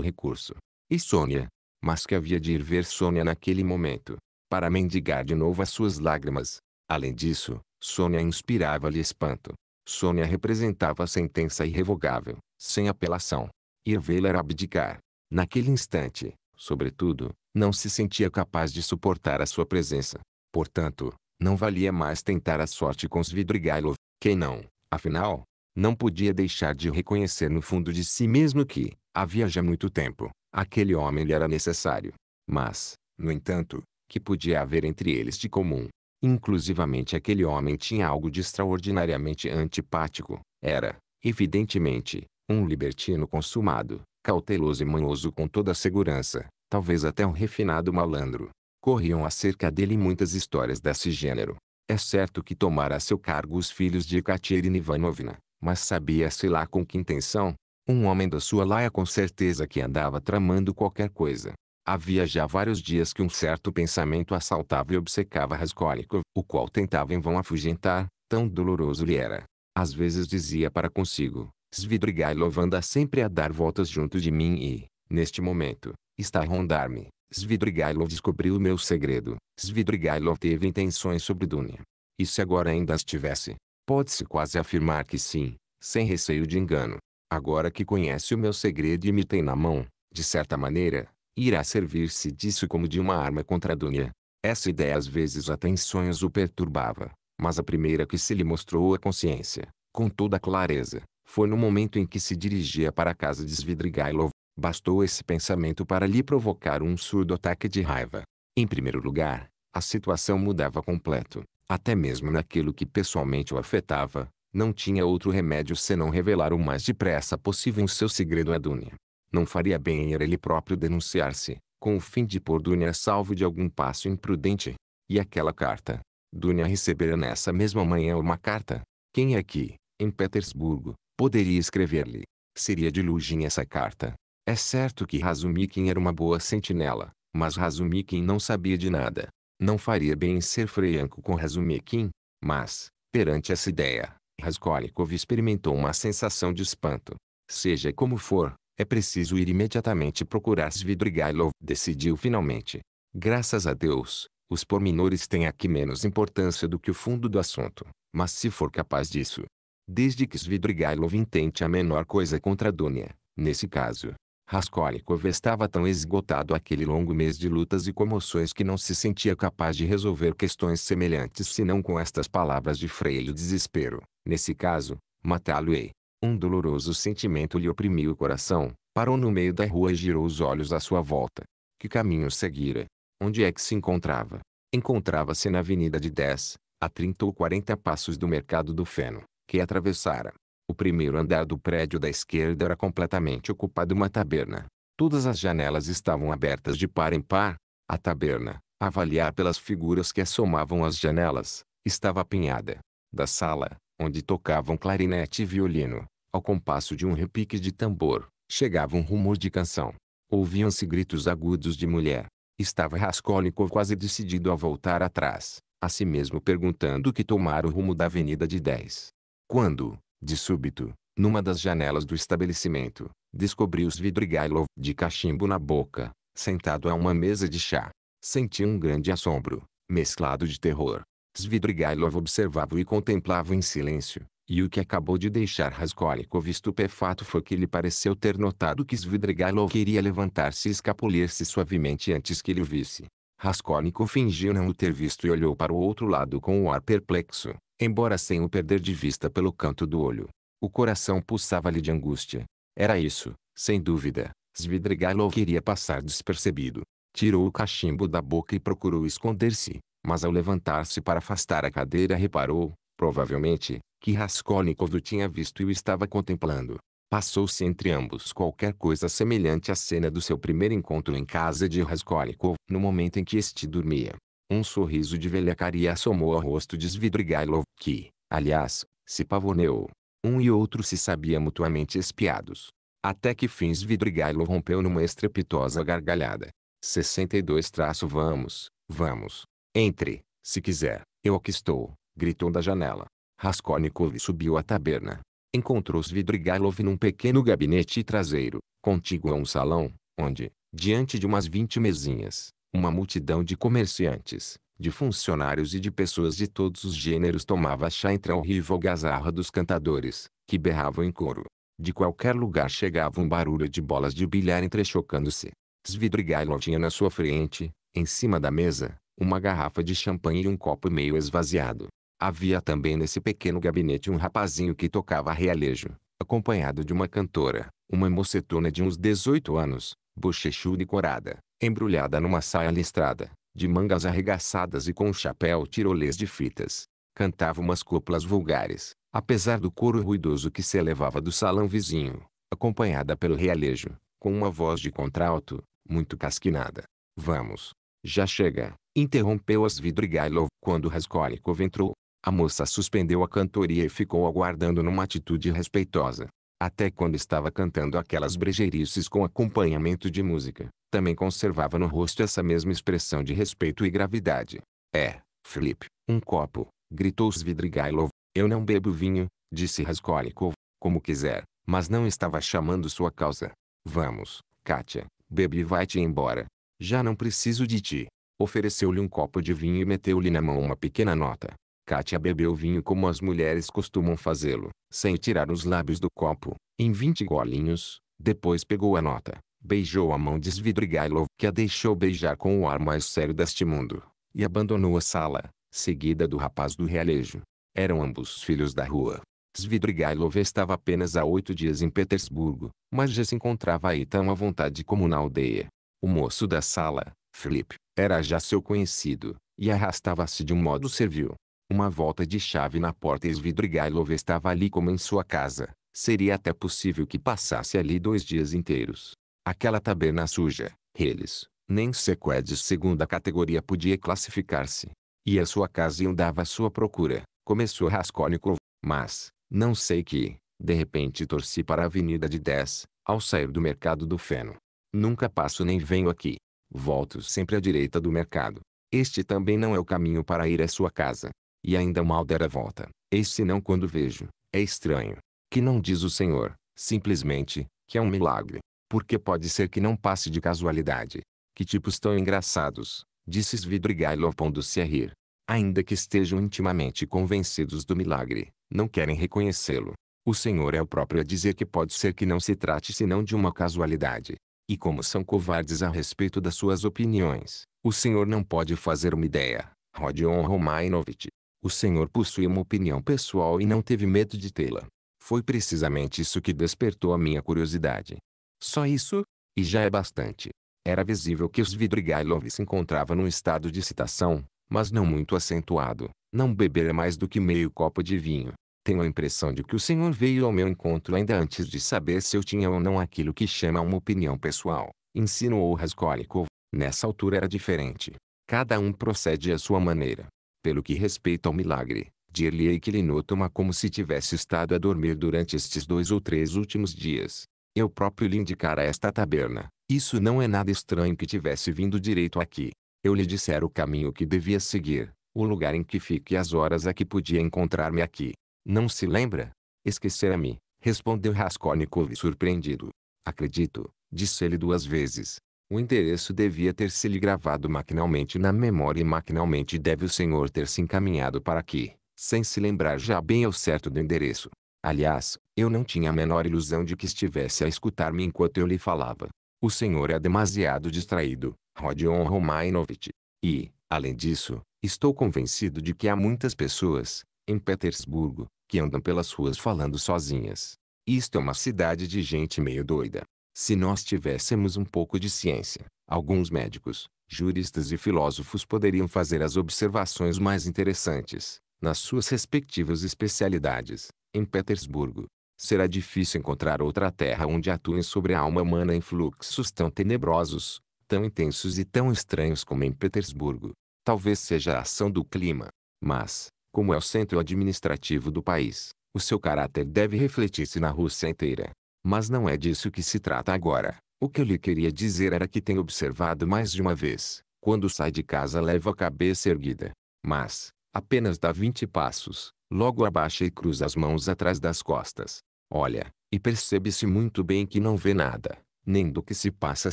recurso. E Sônia. Mas que havia de ir ver Sônia naquele momento. Para mendigar de novo as suas lágrimas. Além disso, Sônia inspirava-lhe espanto. Sônia representava a sentença irrevogável, sem apelação. Ir vê-la era abdicar. Naquele instante, sobretudo, não se sentia capaz de suportar a sua presença. Portanto, não valia mais tentar a sorte com Svidrigailov, quem não, afinal, não podia deixar de reconhecer no fundo de si mesmo que, havia já muito tempo, Aquele homem lhe era necessário. Mas, no entanto, que podia haver entre eles de comum? Inclusivamente aquele homem tinha algo de extraordinariamente antipático. Era, evidentemente, um libertino consumado, cauteloso e manhoso com toda a segurança, talvez até um refinado malandro. Corriam acerca dele muitas histórias desse gênero. É certo que tomara a seu cargo os filhos de Ekaterina Ivanovna, mas sabia-se lá com que intenção, um homem da sua laia com certeza que andava tramando qualquer coisa. Havia já vários dias que um certo pensamento assaltava e obcecava Raskolnikov, o qual tentava em vão afugentar, tão doloroso lhe era. Às vezes dizia para consigo, Svidrigailov anda sempre a dar voltas junto de mim e, neste momento, está a rondar-me. Svidrigailov descobriu o meu segredo. Svidrigailov teve intenções sobre Dunia. E se agora ainda as tivesse? Pode-se quase afirmar que sim, sem receio de engano agora que conhece o meu segredo e me tem na mão, de certa maneira, irá servir-se disso como de uma arma contra a Dunia. Essa ideia às vezes até em sonhos o perturbava, mas a primeira que se lhe mostrou a consciência, com toda clareza, foi no momento em que se dirigia para a casa de Svidrigailov. Bastou esse pensamento para lhe provocar um surdo ataque de raiva. Em primeiro lugar, a situação mudava completo, até mesmo naquilo que pessoalmente o afetava, não tinha outro remédio senão revelar o mais depressa possível o seu segredo a Dunia. Não faria bem ele próprio denunciar-se, com o fim de pôr Dunia salvo de algum passo imprudente. E aquela carta? Dunia recebera nessa mesma manhã uma carta. Quem é que, em Petersburgo, poderia escrever-lhe? Seria de Lugin essa carta. É certo que Razumikin era uma boa sentinela, mas Razumikin não sabia de nada. Não faria bem em ser freianco com Razumikin, mas, perante essa ideia, Raskolnikov experimentou uma sensação de espanto. Seja como for, é preciso ir imediatamente procurar Svidrigailov, decidiu finalmente. Graças a Deus, os pormenores têm aqui menos importância do que o fundo do assunto, mas se for capaz disso, desde que Svidrigailov intente a menor coisa contra Dunia, nesse caso, Raskolnikov estava tão esgotado aquele longo mês de lutas e comoções que não se sentia capaz de resolver questões semelhantes senão com estas palavras de freio desespero. Nesse caso, matá-lo-ei. Um doloroso sentimento lhe oprimiu o coração, parou no meio da rua e girou os olhos à sua volta. Que caminho seguira? Onde é que se encontrava? Encontrava-se na avenida de 10, a 30 ou 40 passos do mercado do feno, que atravessara. O primeiro andar do prédio da esquerda era completamente ocupado uma taberna. Todas as janelas estavam abertas de par em par. A taberna, avaliar pelas figuras que assomavam as janelas, estava apinhada. Da sala, onde tocavam clarinete e violino, ao compasso de um repique de tambor, chegava um rumor de canção. Ouviam-se gritos agudos de mulher. Estava Raskolnikov quase decidido a voltar atrás, a si mesmo perguntando que tomara o rumo da Avenida de 10. Quando, de súbito, numa das janelas do estabelecimento, descobriu os Svidrigailov de cachimbo na boca, sentado a uma mesa de chá. Sentiu um grande assombro, mesclado de terror. Svidrigailov observava-o e contemplava-o em silêncio, e o que acabou de deixar Raskolnikov estupefato foi que lhe pareceu ter notado que Svidrigailov queria levantar-se e escapulir-se suavemente antes que ele o visse. Raskolnikov fingiu não o ter visto e olhou para o outro lado com um ar perplexo, embora sem o perder de vista pelo canto do olho. O coração pulsava-lhe de angústia. Era isso, sem dúvida. Svidrigailov queria passar despercebido. Tirou o cachimbo da boca e procurou esconder-se, mas ao levantar-se para afastar a cadeira reparou, provavelmente, que Raskolnikov o tinha visto e o estava contemplando. Passou-se entre ambos qualquer coisa semelhante à cena do seu primeiro encontro em casa de Raskolnikov, no momento em que este dormia. Um sorriso de velhacaria assomou ao rosto de Svidrigailov, que, aliás, se pavoneou. Um e outro se sabiam mutuamente espiados. Até que fim Svidrigailov rompeu numa estrepitosa gargalhada. 62 traço Vamos, vamos. Entre, se quiser, eu aqui estou, gritou da janela. Raskolnikov subiu à taberna. Encontrou Svidrigailov num pequeno gabinete traseiro, contíguo a um salão, onde, diante de umas vinte mesinhas, uma multidão de comerciantes, de funcionários e de pessoas de todos os gêneros tomava chá entre a horrível gazarra dos cantadores, que berravam em coro. De qualquer lugar chegava um barulho de bolas de bilhar entrechocando-se. Svidrigailov tinha na sua frente, em cima da mesa, uma garrafa de champanhe e um copo meio esvaziado. Havia também nesse pequeno gabinete um rapazinho que tocava realejo, acompanhado de uma cantora, uma mocetona de uns 18 anos, bochechuda e corada, embrulhada numa saia listrada, de mangas arregaçadas e com um chapéu tirolês de fitas. Cantava umas coplas vulgares, apesar do coro ruidoso que se elevava do salão vizinho, acompanhada pelo realejo, com uma voz de contralto, muito casquinada. Vamos, já chega, interrompeu as Vidrigailov quando Raskolnikov entrou. A moça suspendeu a cantoria e ficou aguardando numa atitude respeitosa. Até quando estava cantando aquelas brejeirices com acompanhamento de música, também conservava no rosto essa mesma expressão de respeito e gravidade. É, Felipe, um copo, gritou Svidrigailov. Eu não bebo vinho, disse Raskolnikov, como quiser, mas não estava chamando sua causa. Vamos, Kátia, bebe e vai-te embora. Já não preciso de ti. Ofereceu-lhe um copo de vinho e meteu-lhe na mão uma pequena nota. Kátia bebeu vinho como as mulheres costumam fazê-lo, sem tirar os lábios do copo, em vinte golinhos. Depois pegou a nota, beijou a mão de Svidrigailov, que a deixou beijar com o ar mais sério deste mundo, e abandonou a sala, seguida do rapaz do realejo. Eram ambos filhos da rua. Svidrigailov estava apenas há oito dias em Petersburgo, mas já se encontrava aí tão à vontade como na aldeia. O moço da sala, Flip, era já seu conhecido, e arrastava-se de um modo servil. Uma volta de chave na porta Svidrigailov estava ali como em sua casa. Seria até possível que passasse ali dois dias inteiros. Aquela taberna suja, eles, nem sequer de segunda categoria podia classificar-se. E a sua casa e andava à sua procura, começou Raskolnikov, mas, não sei que, de repente torci para a avenida de 10, ao sair do mercado do feno. Nunca passo nem venho aqui. Volto sempre à direita do mercado. Este também não é o caminho para ir à sua casa. E ainda mal der a volta. Eis senão quando vejo, é estranho. Que não diz o Senhor, simplesmente, que é um milagre. Porque pode ser que não passe de casualidade. Que tipos tão engraçados, disse Svidrigailo pondo-se a rir. Ainda que estejam intimamente convencidos do milagre, não querem reconhecê-lo. O Senhor é o próprio a dizer que pode ser que não se trate senão de uma casualidade. E como são covardes a respeito das suas opiniões, o senhor não pode fazer uma ideia. Rodion Romainovich. O senhor possui uma opinião pessoal e não teve medo de tê-la. Foi precisamente isso que despertou a minha curiosidade. Só isso? E já é bastante. Era visível que os Vidrigailov se encontrava num estado de excitação, mas não muito acentuado. Não bebera mais do que meio copo de vinho. Tenho a impressão de que o Senhor veio ao meu encontro ainda antes de saber se eu tinha ou não aquilo que chama uma opinião pessoal, insinuou Raskolnikov. Nessa altura era diferente. Cada um procede à sua maneira. Pelo que respeita ao milagre, dir-lhe-ei que Linot toma como se tivesse estado a dormir durante estes dois ou três últimos dias. Eu próprio lhe indicara esta taberna. Isso não é nada estranho que tivesse vindo direito aqui. Eu lhe dissera o caminho que devia seguir, o lugar em que fique e as horas a que podia encontrar-me aqui. Não se lembra? Esquecera-me, respondeu Raskolnikov surpreendido. Acredito, disse ele duas vezes. O endereço devia ter se lhe gravado maquinalmente na memória e maquinalmente deve o senhor ter se encaminhado para aqui, sem se lembrar já bem ao certo do endereço. Aliás, eu não tinha a menor ilusão de que estivesse a escutar-me enquanto eu lhe falava. O senhor é demasiado distraído, Rodion Romainovitch. E, além disso, estou convencido de que há muitas pessoas, em Petersburgo, que andam pelas ruas falando sozinhas. Isto é uma cidade de gente meio doida. Se nós tivéssemos um pouco de ciência, alguns médicos, juristas e filósofos poderiam fazer as observações mais interessantes, nas suas respectivas especialidades, em Petersburgo. Será difícil encontrar outra terra onde atuem sobre a alma humana influxos tão tenebrosos, tão intensos e tão estranhos como em Petersburgo. Talvez seja a ação do clima, mas, como é o centro administrativo do país, o seu caráter deve refletir-se na Rússia inteira. Mas não é disso que se trata agora. O que eu lhe queria dizer era que tenho observado mais de uma vez, quando sai de casa leva a cabeça erguida. Mas, apenas dá 20 passos, logo abaixa e cruza as mãos atrás das costas. Olha, e percebe-se muito bem que não vê nada, nem do que se passa à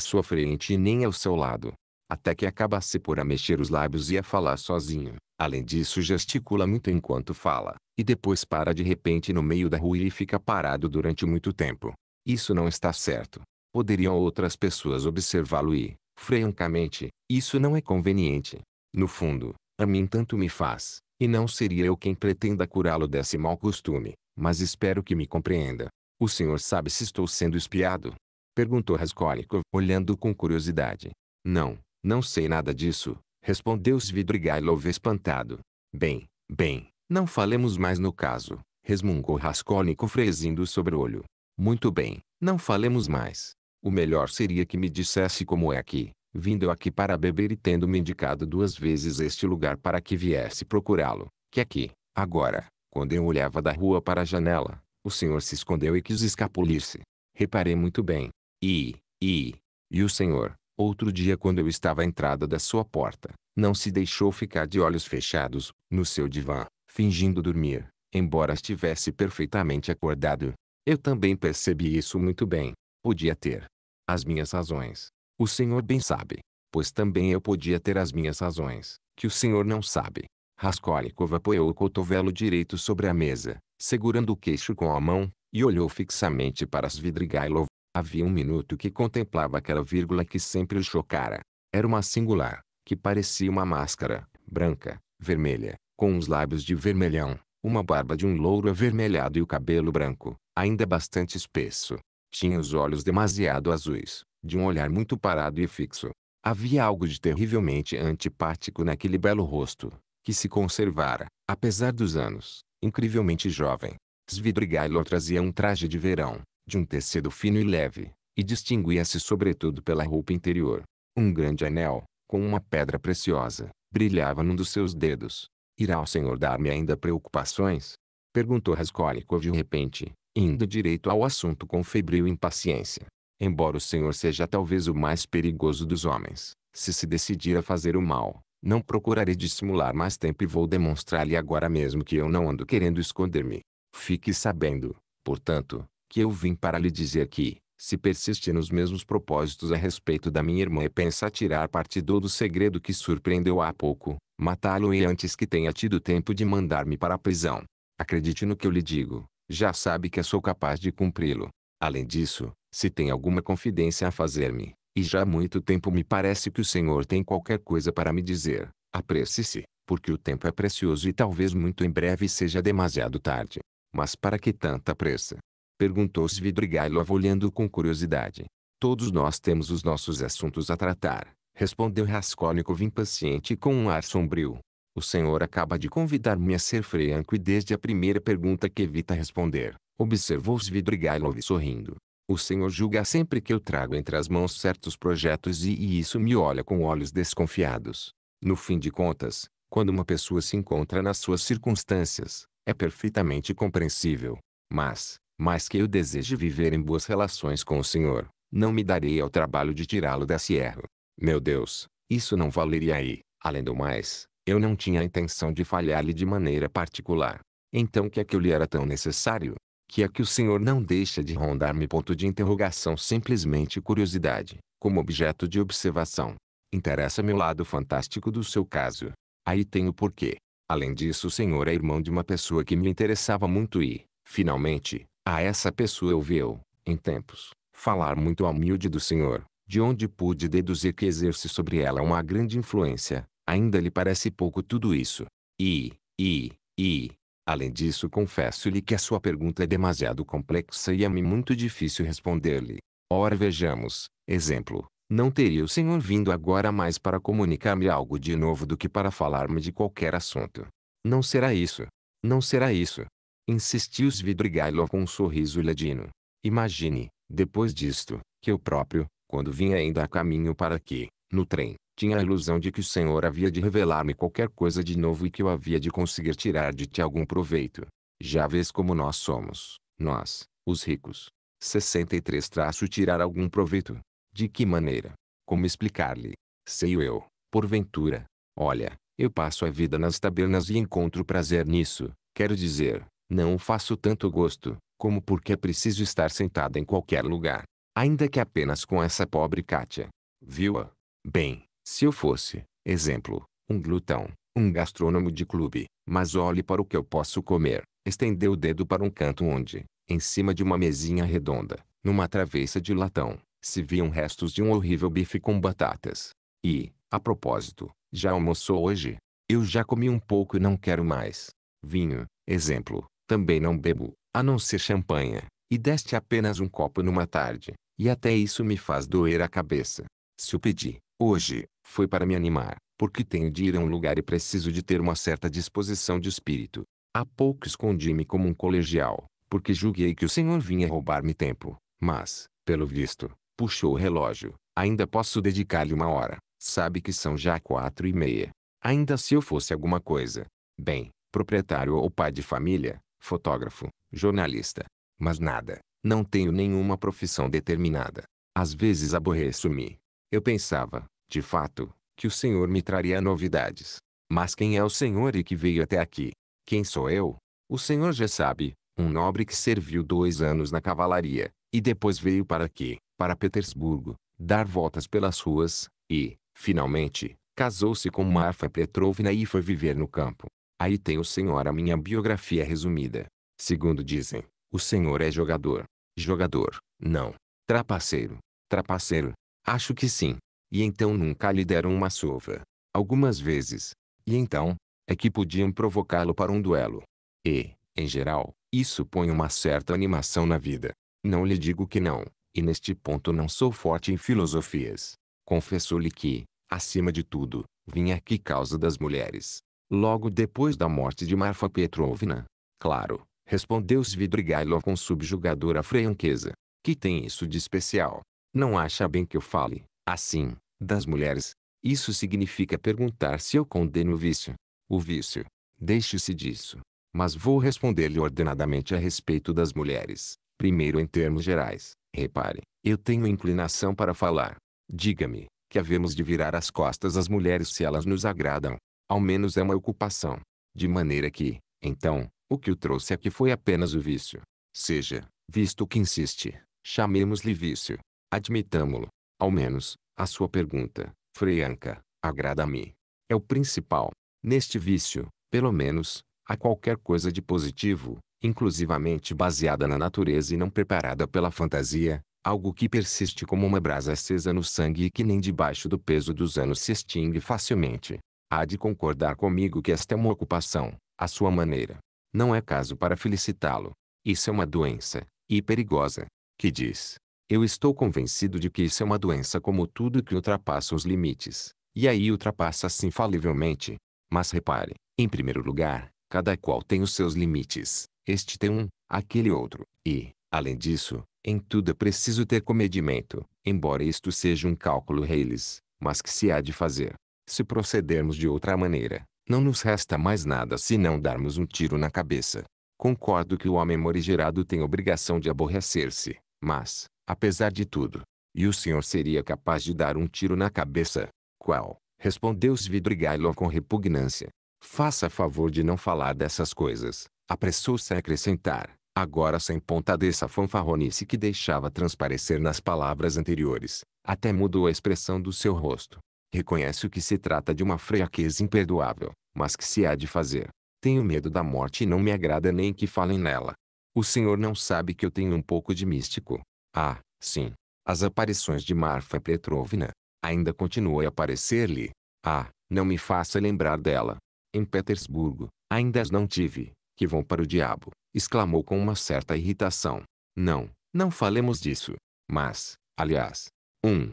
sua frente e nem ao seu lado até que acaba-se por a mexer os lábios e a falar sozinho. Além disso gesticula muito enquanto fala, e depois para de repente no meio da rua e fica parado durante muito tempo. Isso não está certo. Poderiam outras pessoas observá-lo e, francamente, isso não é conveniente. No fundo, a mim tanto me faz, e não seria eu quem pretenda curá-lo desse mau costume, mas espero que me compreenda. O senhor sabe se estou sendo espiado? Perguntou Raskolnikov, olhando com curiosidade. Não, não sei nada disso, respondeu Svidrigailov espantado. Bem, bem, não falemos mais no caso, resmungou Raskolnikov sobre o sobreolho. Muito bem, não falemos mais. O melhor seria que me dissesse como é que, vindo aqui para beber e tendo me indicado duas vezes este lugar para que viesse procurá-lo, que aqui, agora, quando eu olhava da rua para a janela, o senhor se escondeu e quis escapulir-se. Reparei muito bem. E, e, e o senhor, Outro dia quando eu estava à entrada da sua porta, não se deixou ficar de olhos fechados, no seu divã, fingindo dormir, embora estivesse perfeitamente acordado. Eu também percebi isso muito bem. Podia ter as minhas razões. O senhor bem sabe. Pois também eu podia ter as minhas razões, que o senhor não sabe. Raskolnikov apoiou o cotovelo direito sobre a mesa, segurando o queixo com a mão, e olhou fixamente para Svidrigailov. Havia um minuto que contemplava aquela vírgula que sempre o chocara. Era uma singular, que parecia uma máscara, branca, vermelha, com uns lábios de vermelhão, uma barba de um louro avermelhado e o cabelo branco, ainda bastante espesso. Tinha os olhos demasiado azuis, de um olhar muito parado e fixo. Havia algo de terrivelmente antipático naquele belo rosto, que se conservara, apesar dos anos, incrivelmente jovem. Svidrigailo trazia um traje de verão, de um tecido fino e leve, e distinguia-se sobretudo pela roupa interior. Um grande anel, com uma pedra preciosa, brilhava num dos seus dedos. Irá o senhor dar-me ainda preocupações? Perguntou Raskolnikov de repente, indo direito ao assunto com febril impaciência. Embora o senhor seja talvez o mais perigoso dos homens, se se decidir a fazer o mal, não procurarei dissimular mais tempo e vou demonstrar-lhe agora mesmo que eu não ando querendo esconder-me. Fique sabendo, portanto, que eu vim para lhe dizer que, se persiste nos mesmos propósitos a respeito da minha irmã e pensa tirar partido do segredo que surpreendeu há pouco, matá lo e antes que tenha tido tempo de mandar-me para a prisão. Acredite no que eu lhe digo, já sabe que sou capaz de cumpri-lo. Além disso, se tem alguma confidência a fazer-me, e já há muito tempo me parece que o Senhor tem qualquer coisa para me dizer, apresse-se, porque o tempo é precioso e talvez muito em breve seja demasiado tarde. Mas para que tanta pressa? Perguntou Svidrigailov olhando com curiosidade. Todos nós temos os nossos assuntos a tratar, respondeu Raskolnikov impaciente com um ar sombrio. O senhor acaba de convidar-me a ser franco e desde a primeira pergunta que evita responder, observou Svidrigailov sorrindo. O senhor julga sempre que eu trago entre as mãos certos projetos e, e isso me olha com olhos desconfiados. No fim de contas, quando uma pessoa se encontra nas suas circunstâncias, é perfeitamente compreensível. Mas, mas que eu deseje viver em boas relações com o Senhor, não me darei ao trabalho de tirá-lo desse erro. Meu Deus, isso não valeria aí. Além do mais, eu não tinha a intenção de falhar-lhe de maneira particular. Então que é que aquilo lhe era tão necessário? Que é que o Senhor não deixa de rondar-me ponto de interrogação simplesmente curiosidade, como objeto de observação. Interessa-me o lado fantástico do seu caso. Aí tenho o porquê. Além disso o Senhor é irmão de uma pessoa que me interessava muito e, finalmente, a essa pessoa ouviu, em tempos, falar muito ao humilde do Senhor, de onde pude deduzir que exerce sobre ela uma grande influência, ainda lhe parece pouco tudo isso. E, e, e, além disso confesso-lhe que a sua pergunta é demasiado complexa e é-me muito difícil responder-lhe. Ora vejamos, exemplo, não teria o Senhor vindo agora mais para comunicar-me algo de novo do que para falar-me de qualquer assunto. Não será isso. Não será isso. Insistiu Svidrigailov com um sorriso ladino. Imagine, depois disto, que eu próprio, quando vinha ainda a caminho para aqui, no trem, tinha a ilusão de que o Senhor havia de revelar-me qualquer coisa de novo e que eu havia de conseguir tirar de ti algum proveito. Já vês como nós somos, nós, os ricos. 63 traço tirar algum proveito. De que maneira? Como explicar-lhe? Sei eu, porventura. Olha, eu passo a vida nas tabernas e encontro prazer nisso, quero dizer, não faço tanto gosto, como porque é preciso estar sentada em qualquer lugar. Ainda que apenas com essa pobre Kátia. Viu-a? Bem, se eu fosse, exemplo, um glutão, um gastrônomo de clube, mas olhe para o que eu posso comer. Estendeu o dedo para um canto onde, em cima de uma mesinha redonda, numa travessa de latão, se viam restos de um horrível bife com batatas. E, a propósito, já almoçou hoje? Eu já comi um pouco e não quero mais. Vinho, exemplo, também não bebo, a não ser champanha, e deste apenas um copo numa tarde, e até isso me faz doer a cabeça. Se o pedi, hoje, foi para me animar, porque tenho de ir a um lugar e preciso de ter uma certa disposição de espírito. Há pouco escondi-me como um colegial, porque julguei que o senhor vinha roubar-me tempo, mas, pelo visto, puxou o relógio. Ainda posso dedicar-lhe uma hora. Sabe que são já quatro e meia. Ainda se eu fosse alguma coisa. Bem, proprietário ou pai de família, fotógrafo, jornalista. Mas nada, não tenho nenhuma profissão determinada. Às vezes aborreço-me. Eu pensava, de fato, que o Senhor me traria novidades. Mas quem é o Senhor e que veio até aqui? Quem sou eu? O Senhor já sabe, um nobre que serviu dois anos na cavalaria, e depois veio para aqui, para Petersburgo, dar voltas pelas ruas, e, finalmente, casou-se com Marfa Petrovna e foi viver no campo. Aí tem o senhor a minha biografia resumida. Segundo dizem, o senhor é jogador. Jogador, não. Trapaceiro. Trapaceiro. Acho que sim. E então nunca lhe deram uma sova. Algumas vezes. E então, é que podiam provocá-lo para um duelo. E, em geral, isso põe uma certa animação na vida. Não lhe digo que não, e neste ponto não sou forte em filosofias. confessou lhe que, acima de tudo, vinha aqui causa das mulheres logo depois da morte de Marfa Petrovna. Claro, respondeu Svidrigailov com subjugadora franqueza. Que tem isso de especial? Não acha bem que eu fale, assim, das mulheres? Isso significa perguntar se eu condeno o vício. O vício. Deixe-se disso. Mas vou responder-lhe ordenadamente a respeito das mulheres. Primeiro em termos gerais. Repare, eu tenho inclinação para falar. Diga-me, que havemos de virar as costas às mulheres se elas nos agradam ao menos é uma ocupação. De maneira que, então, o que o trouxe aqui foi apenas o vício. Seja, visto que insiste, chamemos-lhe vício. Admitamo-lo. Ao menos, a sua pergunta, Freanca, agrada-me. É o principal. Neste vício, pelo menos, há qualquer coisa de positivo, inclusivamente baseada na natureza e não preparada pela fantasia, algo que persiste como uma brasa acesa no sangue e que nem debaixo do peso dos anos se extingue facilmente. Há de concordar comigo que esta é uma ocupação, à sua maneira. Não é caso para felicitá-lo. Isso é uma doença, e perigosa. Que diz? Eu estou convencido de que isso é uma doença como tudo que ultrapassa os limites, e aí ultrapassa-se infalivelmente. Mas repare, em primeiro lugar, cada qual tem os seus limites, este tem um, aquele outro, e, além disso, em tudo é preciso ter comedimento, embora isto seja um cálculo reles, mas que se há de fazer. Se procedermos de outra maneira, não nos resta mais nada senão darmos um tiro na cabeça. Concordo que o homem morigerado tem obrigação de aborrecer-se, mas, apesar de tudo, e o senhor seria capaz de dar um tiro na cabeça? Qual? Respondeu Svidrigailov com repugnância. Faça favor de não falar dessas coisas. Apressou-se a acrescentar, agora sem ponta dessa fanfarronice que deixava transparecer nas palavras anteriores. Até mudou a expressão do seu rosto. Reconheço que se trata de uma fraqueza imperdoável, mas que se há de fazer. Tenho medo da morte e não me agrada nem que falem nela. O senhor não sabe que eu tenho um pouco de místico. Ah, sim. As aparições de Marfa Petrovna. Ainda continua a aparecer-lhe. Ah, não me faça lembrar dela. Em Petersburgo, ainda as não tive. Que vão para o diabo. Exclamou com uma certa irritação. Não, não falemos disso. Mas, aliás. Um,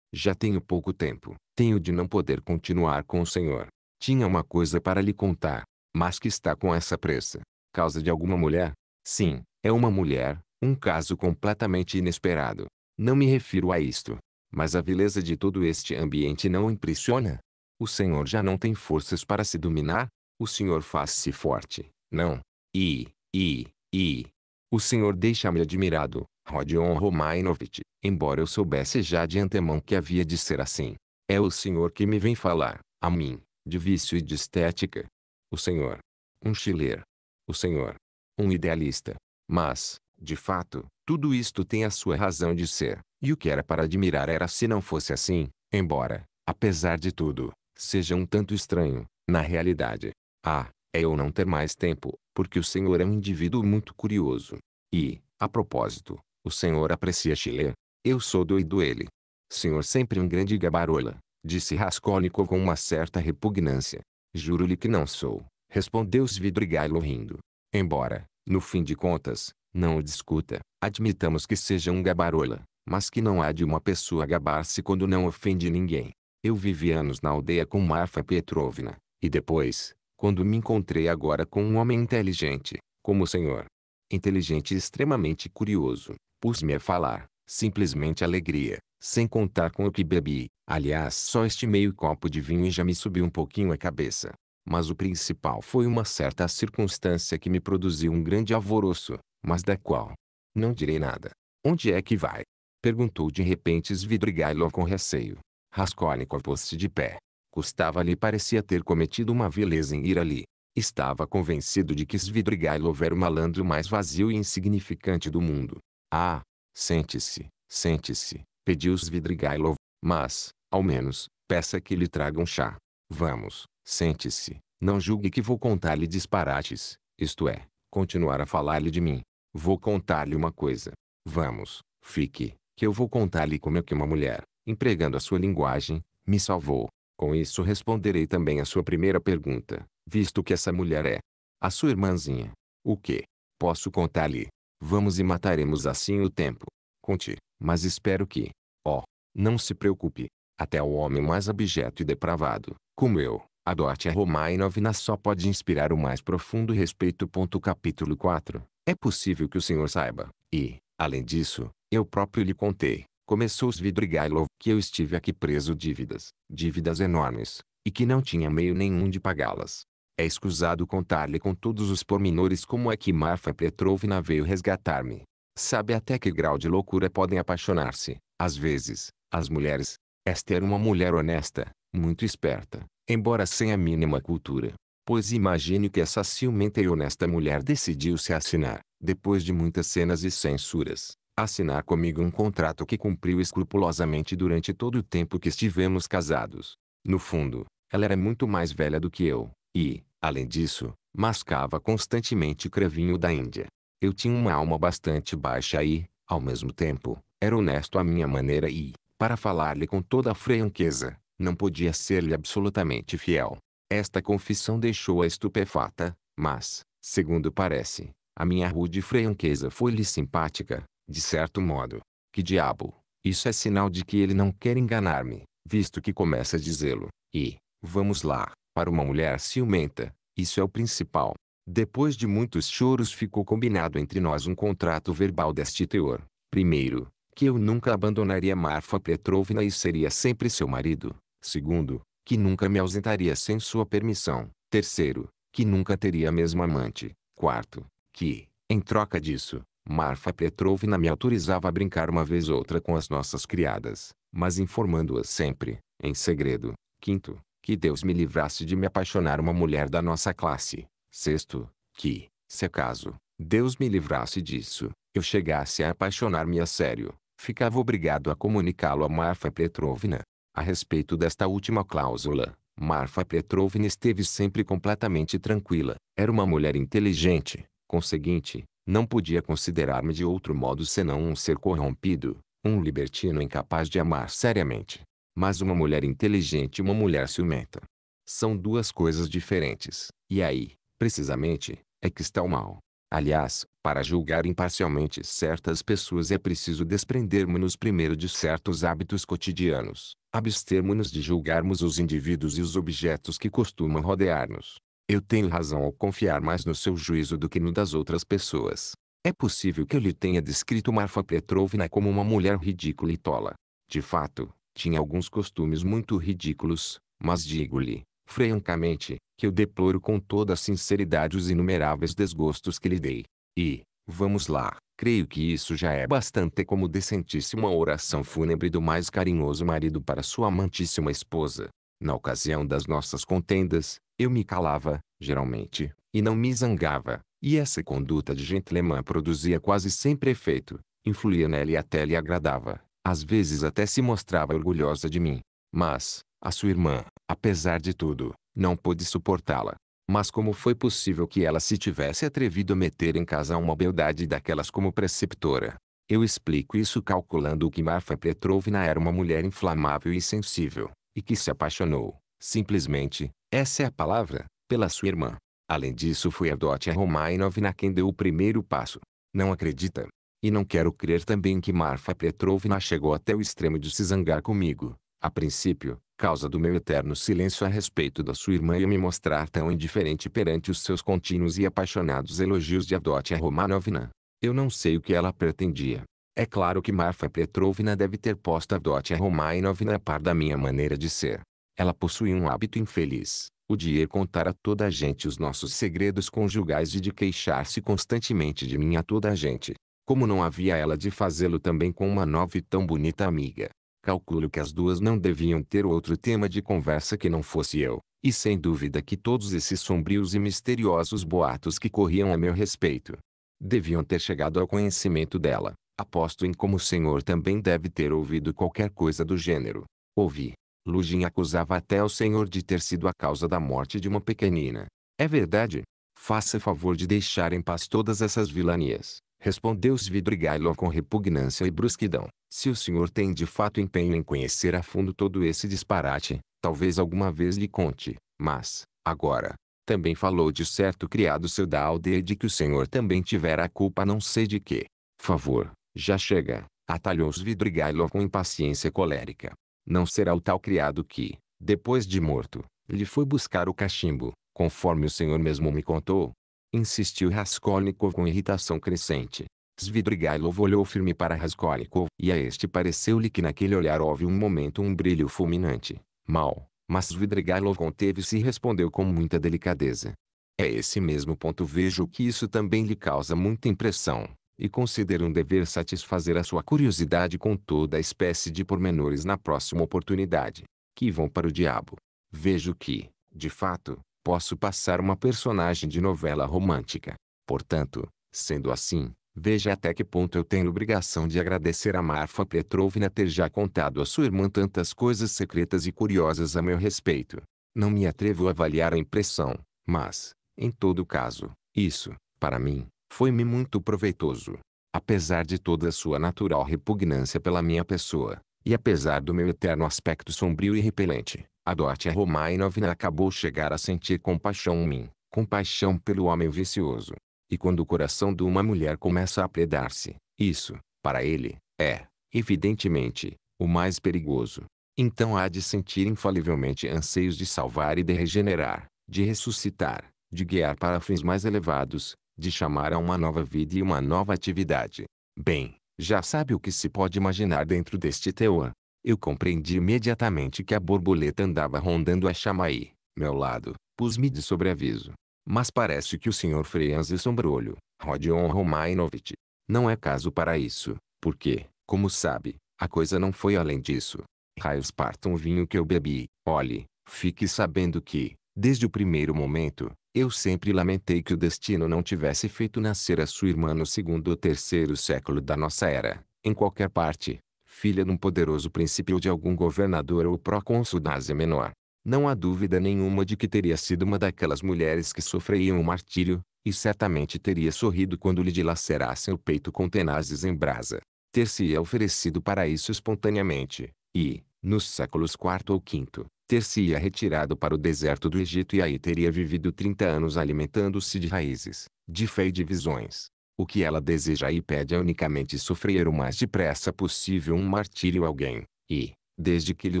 já tenho pouco tempo. Tenho de não poder continuar com o senhor. Tinha uma coisa para lhe contar, mas que está com essa pressa. Causa de alguma mulher? Sim, é uma mulher, um caso completamente inesperado. Não me refiro a isto. Mas a vileza de todo este ambiente não o impressiona? O senhor já não tem forças para se dominar? O senhor faz-se forte, não? E, e, e. O senhor deixa-me admirado, Rodion Romainovich, embora eu soubesse já de antemão que havia de ser assim. É o senhor que me vem falar, a mim, de vício e de estética. O senhor. Um Schiller. O senhor. Um idealista. Mas, de fato, tudo isto tem a sua razão de ser, e o que era para admirar era se não fosse assim, embora, apesar de tudo, seja um tanto estranho, na realidade. Ah, é eu não ter mais tempo, porque o senhor é um indivíduo muito curioso. E, a propósito, o senhor aprecia Chile. Eu sou doido ele. Senhor sempre um grande gabarola, disse Raskolnikov com uma certa repugnância. Juro-lhe que não sou, respondeu Svidrigailo rindo. Embora, no fim de contas, não o discuta, admitamos que seja um gabarola, mas que não há de uma pessoa gabar-se quando não ofende ninguém. Eu vivi anos na aldeia com Marfa Petrovna, e depois, quando me encontrei agora com um homem inteligente, como o senhor. Inteligente e extremamente curioso, Pus-me a falar, simplesmente alegria, sem contar com o que bebi. Aliás, só este meio copo de vinho e já me subiu um pouquinho a cabeça. Mas o principal foi uma certa circunstância que me produziu um grande alvoroço, mas da qual não direi nada. Onde é que vai? Perguntou de repente Svidrigailov com receio. Raskolnikov pôs-se de pé. Custava-lhe parecia ter cometido uma vileza em ir ali. Estava convencido de que Svidrigailov era o malandro mais vazio e insignificante do mundo. Ah, sente-se, sente-se, pediu Svidrigailov, mas, ao menos, peça que lhe tragam um chá. Vamos, sente-se, não julgue que vou contar-lhe disparates, isto é, continuar a falar-lhe de mim. Vou contar-lhe uma coisa. Vamos, fique, que eu vou contar-lhe como é que uma mulher, empregando a sua linguagem, me salvou. Com isso responderei também a sua primeira pergunta, visto que essa mulher é a sua irmãzinha. O que posso contar-lhe? Vamos e mataremos assim o tempo. Conte, mas espero que, ó, oh, não se preocupe. Até o homem mais abjeto e depravado, como eu, adote a Romanovna só pode inspirar o mais profundo respeito. Capítulo 4. É possível que o senhor saiba, e, além disso, eu próprio lhe contei, começou Svidrigailov, que eu estive aqui preso dívidas, dívidas enormes, e que não tinha meio nenhum de pagá-las. É escusado contar-lhe com todos os pormenores como é que Marfa Petrovna veio resgatar-me. Sabe até que grau de loucura podem apaixonar-se, às vezes, as mulheres. Esta era uma mulher honesta, muito esperta, embora sem a mínima cultura. Pois imagine que essa ciumenta e honesta mulher decidiu-se assinar, depois de muitas cenas e censuras, assinar comigo um contrato que cumpriu escrupulosamente durante todo o tempo que estivemos casados. No fundo, ela era muito mais velha do que eu, e, Além disso, mascava constantemente crevinho da Índia. Eu tinha uma alma bastante baixa e, ao mesmo tempo, era honesto à minha maneira e, para falar-lhe com toda a franqueza, não podia ser-lhe absolutamente fiel. Esta confissão deixou-a estupefata, mas, segundo parece, a minha rude franqueza foi-lhe simpática, de certo modo. Que diabo, isso é sinal de que ele não quer enganar-me, visto que começa a dizê-lo. E, vamos lá, para uma mulher ciumenta, isso é o principal. Depois de muitos choros ficou combinado entre nós um contrato verbal deste teor. Primeiro, que eu nunca abandonaria Marfa Petrovna e seria sempre seu marido. Segundo, que nunca me ausentaria sem sua permissão. Terceiro, que nunca teria a mesma amante. Quarto, que, em troca disso, Marfa Petrovna me autorizava a brincar uma vez outra com as nossas criadas, mas informando-as sempre, em segredo. Quinto, que Deus me livrasse de me apaixonar uma mulher da nossa classe. Sexto, que, se acaso, Deus me livrasse disso, eu chegasse a apaixonar-me a sério, ficava obrigado a comunicá-lo a Marfa Petrovna. A respeito desta última cláusula, Marfa Petrovna esteve sempre completamente tranquila. Era uma mulher inteligente, conseguinte, não podia considerar-me de outro modo senão um ser corrompido, um libertino incapaz de amar seriamente mas uma mulher inteligente e uma mulher ciumenta. São duas coisas diferentes, e aí, precisamente, é que está o mal. Aliás, para julgar imparcialmente certas pessoas é preciso desprendermos-nos primeiro de certos hábitos cotidianos, abstermos-nos de julgarmos os indivíduos e os objetos que costumam rodear-nos. Eu tenho razão ao confiar mais no seu juízo do que no das outras pessoas. É possível que eu lhe tenha descrito Marfa Petrovna como uma mulher ridícula e tola. De fato, tinha alguns costumes muito ridículos, mas digo-lhe, francamente, que eu deploro com toda a sinceridade os inumeráveis desgostos que lhe dei. E, vamos lá, creio que isso já é bastante como decentíssima oração fúnebre do mais carinhoso marido para sua amantíssima esposa. Na ocasião das nossas contendas, eu me calava, geralmente, e não me zangava, e essa conduta de gentleman produzia quase sempre efeito, influía nela e até lhe agradava. Às vezes até se mostrava orgulhosa de mim. Mas, a sua irmã, apesar de tudo, não pôde suportá-la. Mas como foi possível que ela se tivesse atrevido a meter em casa uma beldade daquelas como preceptora? Eu explico isso calculando que Marfa Petrovna era uma mulher inflamável e sensível, e que se apaixonou, simplesmente, essa é a palavra, pela sua irmã. Além disso foi a Dótia Romainovna quem deu o primeiro passo. Não acredita? E não quero crer também que Marfa Petrovna chegou até o extremo de se zangar comigo, a princípio, causa do meu eterno silêncio a respeito da sua irmã e me mostrar tão indiferente perante os seus contínuos e apaixonados elogios de Adotia Romanovna. Eu não sei o que ela pretendia. É claro que Marfa Petrovna deve ter posto Adotia Romanovna a par da minha maneira de ser. Ela possui um hábito infeliz, o de ir contar a toda a gente os nossos segredos conjugais e de queixar-se constantemente de mim a toda a gente como não havia ela de fazê-lo também com uma nova e tão bonita amiga. Calculo que as duas não deviam ter outro tema de conversa que não fosse eu, e sem dúvida que todos esses sombrios e misteriosos boatos que corriam a meu respeito deviam ter chegado ao conhecimento dela. Aposto em como o senhor também deve ter ouvido qualquer coisa do gênero. Ouvi. Lugin acusava até o senhor de ter sido a causa da morte de uma pequenina. É verdade? Faça favor de deixar em paz todas essas vilanias. Respondeu Svidrigailov com repugnância e brusquidão. Se o senhor tem de fato empenho em conhecer a fundo todo esse disparate, talvez alguma vez lhe conte. Mas, agora, também falou de certo criado seu da aldeia de que o senhor também tivera a culpa não sei de que. Favor, já chega, atalhou Svidrigailov com impaciência colérica. Não será o tal criado que, depois de morto, lhe foi buscar o cachimbo, conforme o senhor mesmo me contou, Insistiu Raskolnikov com irritação crescente. Svidrigailov olhou firme para Raskolnikov, e a este pareceu-lhe que naquele olhar houve um momento um brilho fulminante. Mal. Mas Svidrigailov conteve-se e respondeu com muita delicadeza. É esse mesmo ponto vejo que isso também lhe causa muita impressão, e considero um dever satisfazer a sua curiosidade com toda a espécie de pormenores na próxima oportunidade, que vão para o diabo. Vejo que, de fato, posso passar uma personagem de novela romântica. Portanto, sendo assim, veja até que ponto eu tenho obrigação de agradecer a Marfa Petrovna ter já contado a sua irmã tantas coisas secretas e curiosas a meu respeito. Não me atrevo a avaliar a impressão, mas, em todo caso, isso, para mim, foi-me muito proveitoso. Apesar de toda a sua natural repugnância pela minha pessoa, e apesar do meu eterno aspecto sombrio e repelente, a Dória Romainovna acabou chegar a sentir compaixão em mim, compaixão pelo homem vicioso. E quando o coração de uma mulher começa a predar-se, isso, para ele, é, evidentemente, o mais perigoso. Então há de sentir infalivelmente anseios de salvar e de regenerar, de ressuscitar, de guiar para fins mais elevados, de chamar a uma nova vida e uma nova atividade. Bem, já sabe o que se pode imaginar dentro deste teor. Eu compreendi imediatamente que a borboleta andava rondando a chamaí, meu lado, pus-me de sobreaviso. Mas parece que o senhor Freianz Sombrolho, Rodion Romainovich, não é caso para isso, porque, como sabe, a coisa não foi além disso. Raios partam o vinho que eu bebi, olhe, fique sabendo que, desde o primeiro momento, eu sempre lamentei que o destino não tivesse feito nascer a sua irmã no segundo ou terceiro século da nossa era, em qualquer parte, filha de um poderoso príncipe ou de algum governador ou procônsul da Ásia Menor. Não há dúvida nenhuma de que teria sido uma daquelas mulheres que sofreriam o martírio, e certamente teria sorrido quando lhe dilacerassem o peito com tenazes em brasa. Ter-se-ia oferecido para isso espontaneamente, e, nos séculos IV ou V, ter-se-ia retirado para o deserto do Egito e aí teria vivido 30 anos alimentando-se de raízes, de fé e de visões. O que ela deseja e pede é unicamente sofrer o mais depressa possível um martírio alguém, e, desde que lhe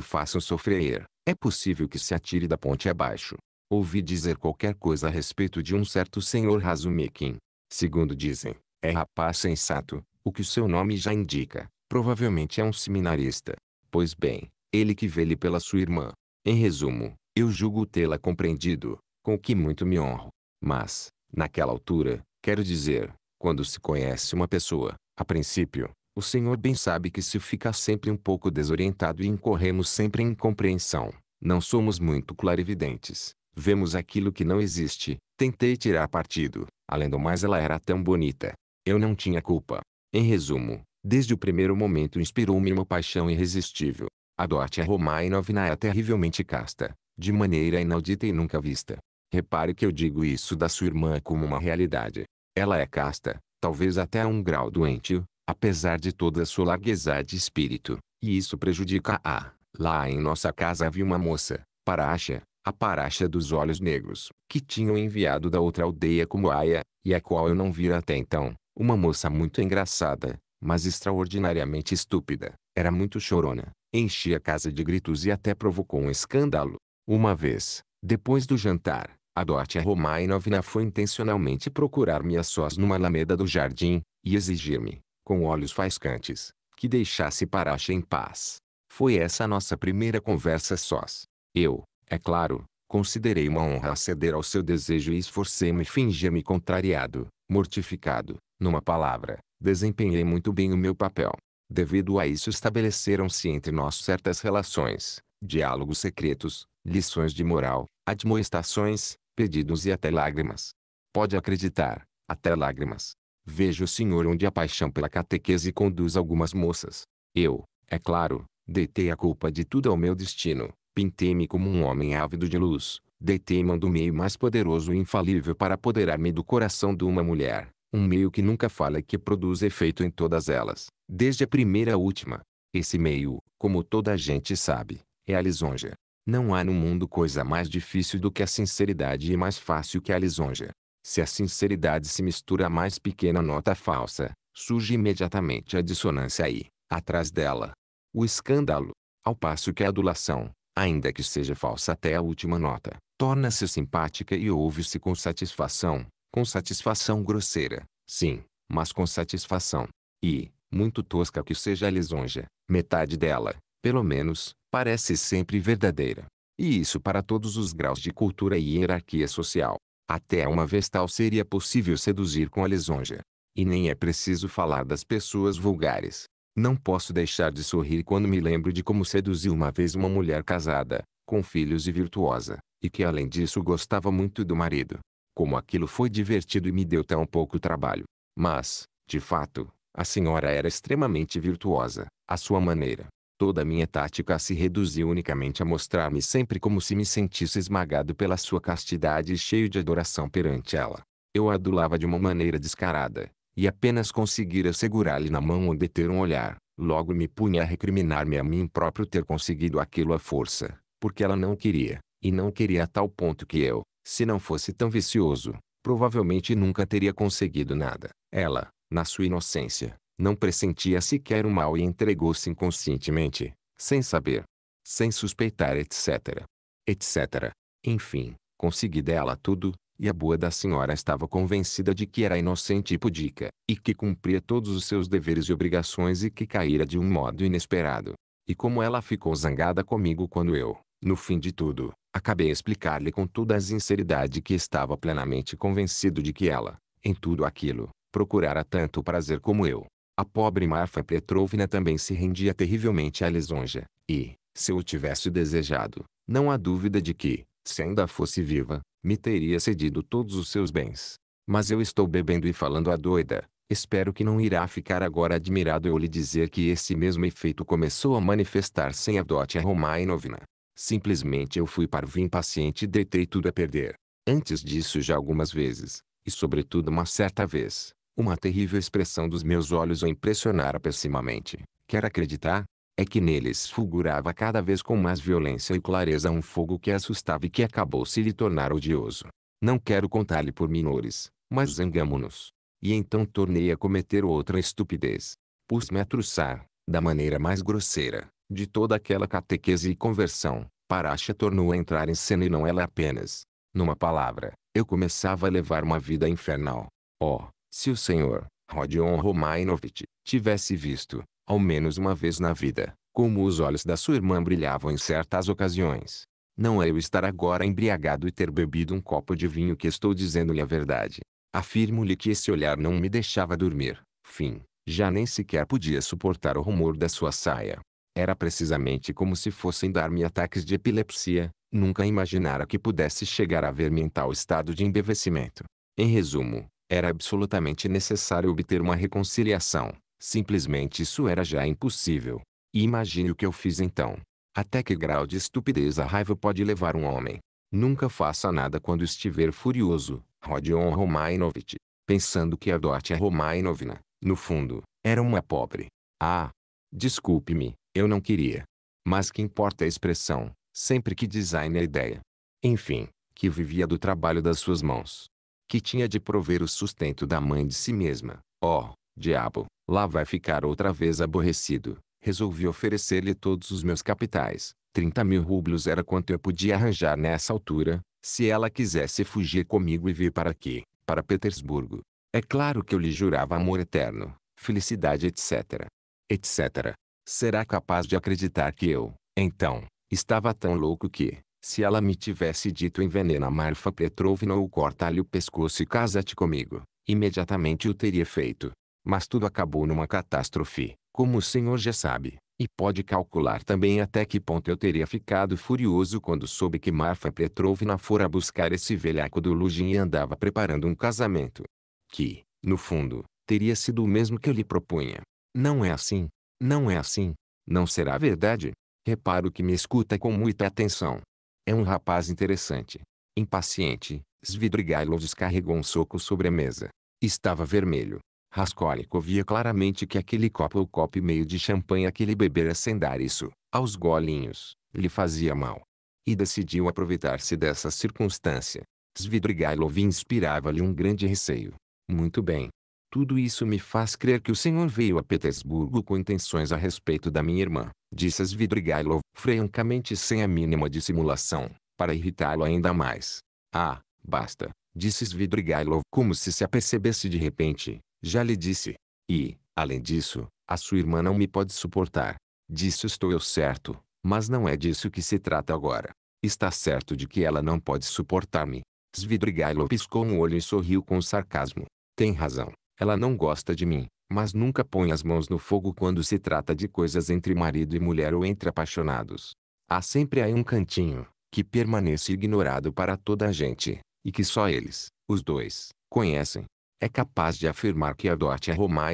façam sofrer, é possível que se atire da ponte abaixo. Ouvi dizer qualquer coisa a respeito de um certo senhor Razumikin. Segundo dizem, é rapaz sensato, o que o seu nome já indica. Provavelmente é um seminarista. Pois bem, ele que vê-lhe pela sua irmã. Em resumo, eu julgo tê-la compreendido, com o que muito me honro. Mas, naquela altura, quero dizer, quando se conhece uma pessoa, a princípio, o Senhor bem sabe que se fica sempre um pouco desorientado e incorremos sempre em incompreensão. Não somos muito clarividentes. Vemos aquilo que não existe. Tentei tirar partido. Além do mais ela era tão bonita. Eu não tinha culpa. Em resumo, desde o primeiro momento inspirou-me uma paixão irresistível. A Dorte Romainovna é terrivelmente casta, de maneira inaudita e nunca vista. Repare que eu digo isso da sua irmã como uma realidade. Ela é casta, talvez até a um grau doentio, apesar de toda sua largueza de espírito, e isso prejudica-a. Lá em nossa casa havia uma moça, Paracha, a Paracha dos Olhos Negros, que tinham enviado da outra aldeia como Aia, e a qual eu não vira até então, uma moça muito engraçada, mas extraordinariamente estúpida. Era muito chorona, enchia a casa de gritos e até provocou um escândalo. Uma vez, depois do jantar, a Dória Romainovna foi intencionalmente procurar-me a sós numa alameda do jardim, e exigir-me, com olhos faiscantes, que deixasse Parache em paz. Foi essa a nossa primeira conversa sós. Eu, é claro, considerei uma honra ceder ao seu desejo e esforcei-me fingir me contrariado, mortificado. Numa palavra, desempenhei muito bem o meu papel. Devido a isso estabeleceram-se entre nós certas relações, diálogos secretos, lições de moral, admoestações, pedidos e até lágrimas. Pode acreditar, até lágrimas. Veja o senhor onde a paixão pela catequese conduz algumas moças. Eu, é claro, deitei a culpa de tudo ao meu destino, pintei-me como um homem ávido de luz, deitei-me do meio mais poderoso e infalível para apoderar-me do coração de uma mulher, um meio que nunca falha e que produz efeito em todas elas, desde a primeira à última. Esse meio, como toda a gente sabe, é a lisonja. Não há no mundo coisa mais difícil do que a sinceridade e mais fácil que a lisonja. Se a sinceridade se mistura à mais pequena nota falsa, surge imediatamente a dissonância e, atrás dela, o escândalo. Ao passo que a adulação, ainda que seja falsa até a última nota, torna-se simpática e ouve-se com satisfação, com satisfação grosseira, sim, mas com satisfação. E, muito tosca que seja a lisonja, metade dela, pelo menos, parece sempre verdadeira. E isso para todos os graus de cultura e hierarquia social. Até uma vestal seria possível seduzir com a lisonja. E nem é preciso falar das pessoas vulgares. Não posso deixar de sorrir quando me lembro de como seduzi uma vez uma mulher casada, com filhos e virtuosa, e que além disso gostava muito do marido. Como aquilo foi divertido e me deu tão pouco trabalho. Mas, de fato, a senhora era extremamente virtuosa, à sua maneira. Toda minha tática se reduziu unicamente a mostrar-me sempre como se me sentisse esmagado pela sua castidade e cheio de adoração perante ela. Eu a adulava de uma maneira descarada, e apenas conseguira segurar-lhe na mão ou deter um olhar, logo me punha a recriminar-me a mim próprio ter conseguido aquilo à força, porque ela não queria, e não queria a tal ponto que eu, se não fosse tão vicioso, provavelmente nunca teria conseguido nada. Ela, na sua inocência, não pressentia sequer o mal e entregou-se inconscientemente, sem saber, sem suspeitar, etc. etc. Enfim, consegui dela tudo, e a boa da senhora estava convencida de que era inocente e pudica, e que cumpria todos os seus deveres e obrigações e que caíra de um modo inesperado. E como ela ficou zangada comigo quando eu, no fim de tudo, acabei a explicar-lhe com toda a sinceridade que estava plenamente convencido de que ela, em tudo aquilo, procurara tanto prazer como eu, a pobre Marfa Petrovna também se rendia terrivelmente à lisonja, e, se eu tivesse desejado, não há dúvida de que, se ainda fosse viva, me teria cedido todos os seus bens. Mas eu estou bebendo e falando a doida, espero que não irá ficar agora admirado eu lhe dizer que esse mesmo efeito começou a manifestar sem a e Romainovna. Simplesmente eu fui parvo impaciente e deitei tudo a perder. Antes disso já algumas vezes, e sobretudo uma certa vez, uma terrível expressão dos meus olhos o impressionara pessimamente. Quer acreditar? É que neles fulgurava cada vez com mais violência e clareza um fogo que assustava e que acabou se lhe tornar odioso. Não quero contar-lhe por minores, mas zangamo-nos. E então tornei a cometer outra estupidez. Pus-me a truçar, da maneira mais grosseira, de toda aquela catequese e conversão. Paracha tornou a entrar em cena e não ela apenas. Numa palavra, eu começava a levar uma vida infernal. Oh, se o senhor, Rodion Romainovitch tivesse visto, ao menos uma vez na vida, como os olhos da sua irmã brilhavam em certas ocasiões. Não é eu estar agora embriagado e ter bebido um copo de vinho que estou dizendo-lhe a verdade. Afirmo-lhe que esse olhar não me deixava dormir. Fim, já nem sequer podia suportar o rumor da sua saia. Era precisamente como se fossem dar-me ataques de epilepsia. Nunca imaginara que pudesse chegar a ver-me em tal estado de embevecimento. Em resumo, era absolutamente necessário obter uma reconciliação. Simplesmente isso era já impossível. E imagine o que eu fiz então. Até que grau de estupidez a raiva pode levar um homem. Nunca faça nada quando estiver furioso, Rodion Romainovich. Pensando que a Dótia Romainovna, no fundo, era uma pobre. Ah, desculpe-me, eu não queria. Mas que importa a expressão, sempre que design a ideia. Enfim, que vivia do trabalho das suas mãos que tinha de prover o sustento da mãe de si mesma. oh, diabo, lá vai ficar outra vez aborrecido. Resolvi oferecer-lhe todos os meus capitais. Trinta mil rublos era quanto eu podia arranjar nessa altura, se ela quisesse fugir comigo e vir para aqui, para Petersburgo. É claro que eu lhe jurava amor eterno, felicidade, etc. etc. Será capaz de acreditar que eu, então, estava tão louco que, se ela me tivesse dito envenena Marfa Petrovna ou corta-lhe o pescoço e casa-te comigo, imediatamente o teria feito. Mas tudo acabou numa catástrofe, como o senhor já sabe, e pode calcular também até que ponto eu teria ficado furioso quando soube que Marfa Petrovna fora buscar esse velhaco do Lugin e andava preparando um casamento. Que, no fundo, teria sido o mesmo que eu lhe propunha. Não é assim. Não é assim. Não será verdade? Reparo que me escuta com muita atenção. É um rapaz interessante. Impaciente, Svidrigailov descarregou um soco sobre a mesa. Estava vermelho. Raskolnikov via claramente que aquele copo é ou copo e meio de champanhe que ele bebera sem dar isso, aos golinhos, lhe fazia mal. E decidiu aproveitar-se dessa circunstância. Svidrigailov inspirava-lhe um grande receio. Muito bem. Tudo isso me faz crer que o senhor veio a Petersburgo com intenções a respeito da minha irmã disse Svidrigailov, francamente sem a mínima dissimulação, para irritá-lo ainda mais. Ah, basta, disse Svidrigailov como se se apercebesse de repente, já lhe disse. E, além disso, a sua irmã não me pode suportar. Disso estou eu certo, mas não é disso que se trata agora. Está certo de que ela não pode suportar-me. Svidrigailov piscou um olho e sorriu com sarcasmo. Tem razão, ela não gosta de mim, mas nunca põe as mãos no fogo quando se trata de coisas entre marido e mulher ou entre apaixonados. Há sempre aí um cantinho, que permanece ignorado para toda a gente, e que só eles, os dois, conhecem. É capaz de afirmar que a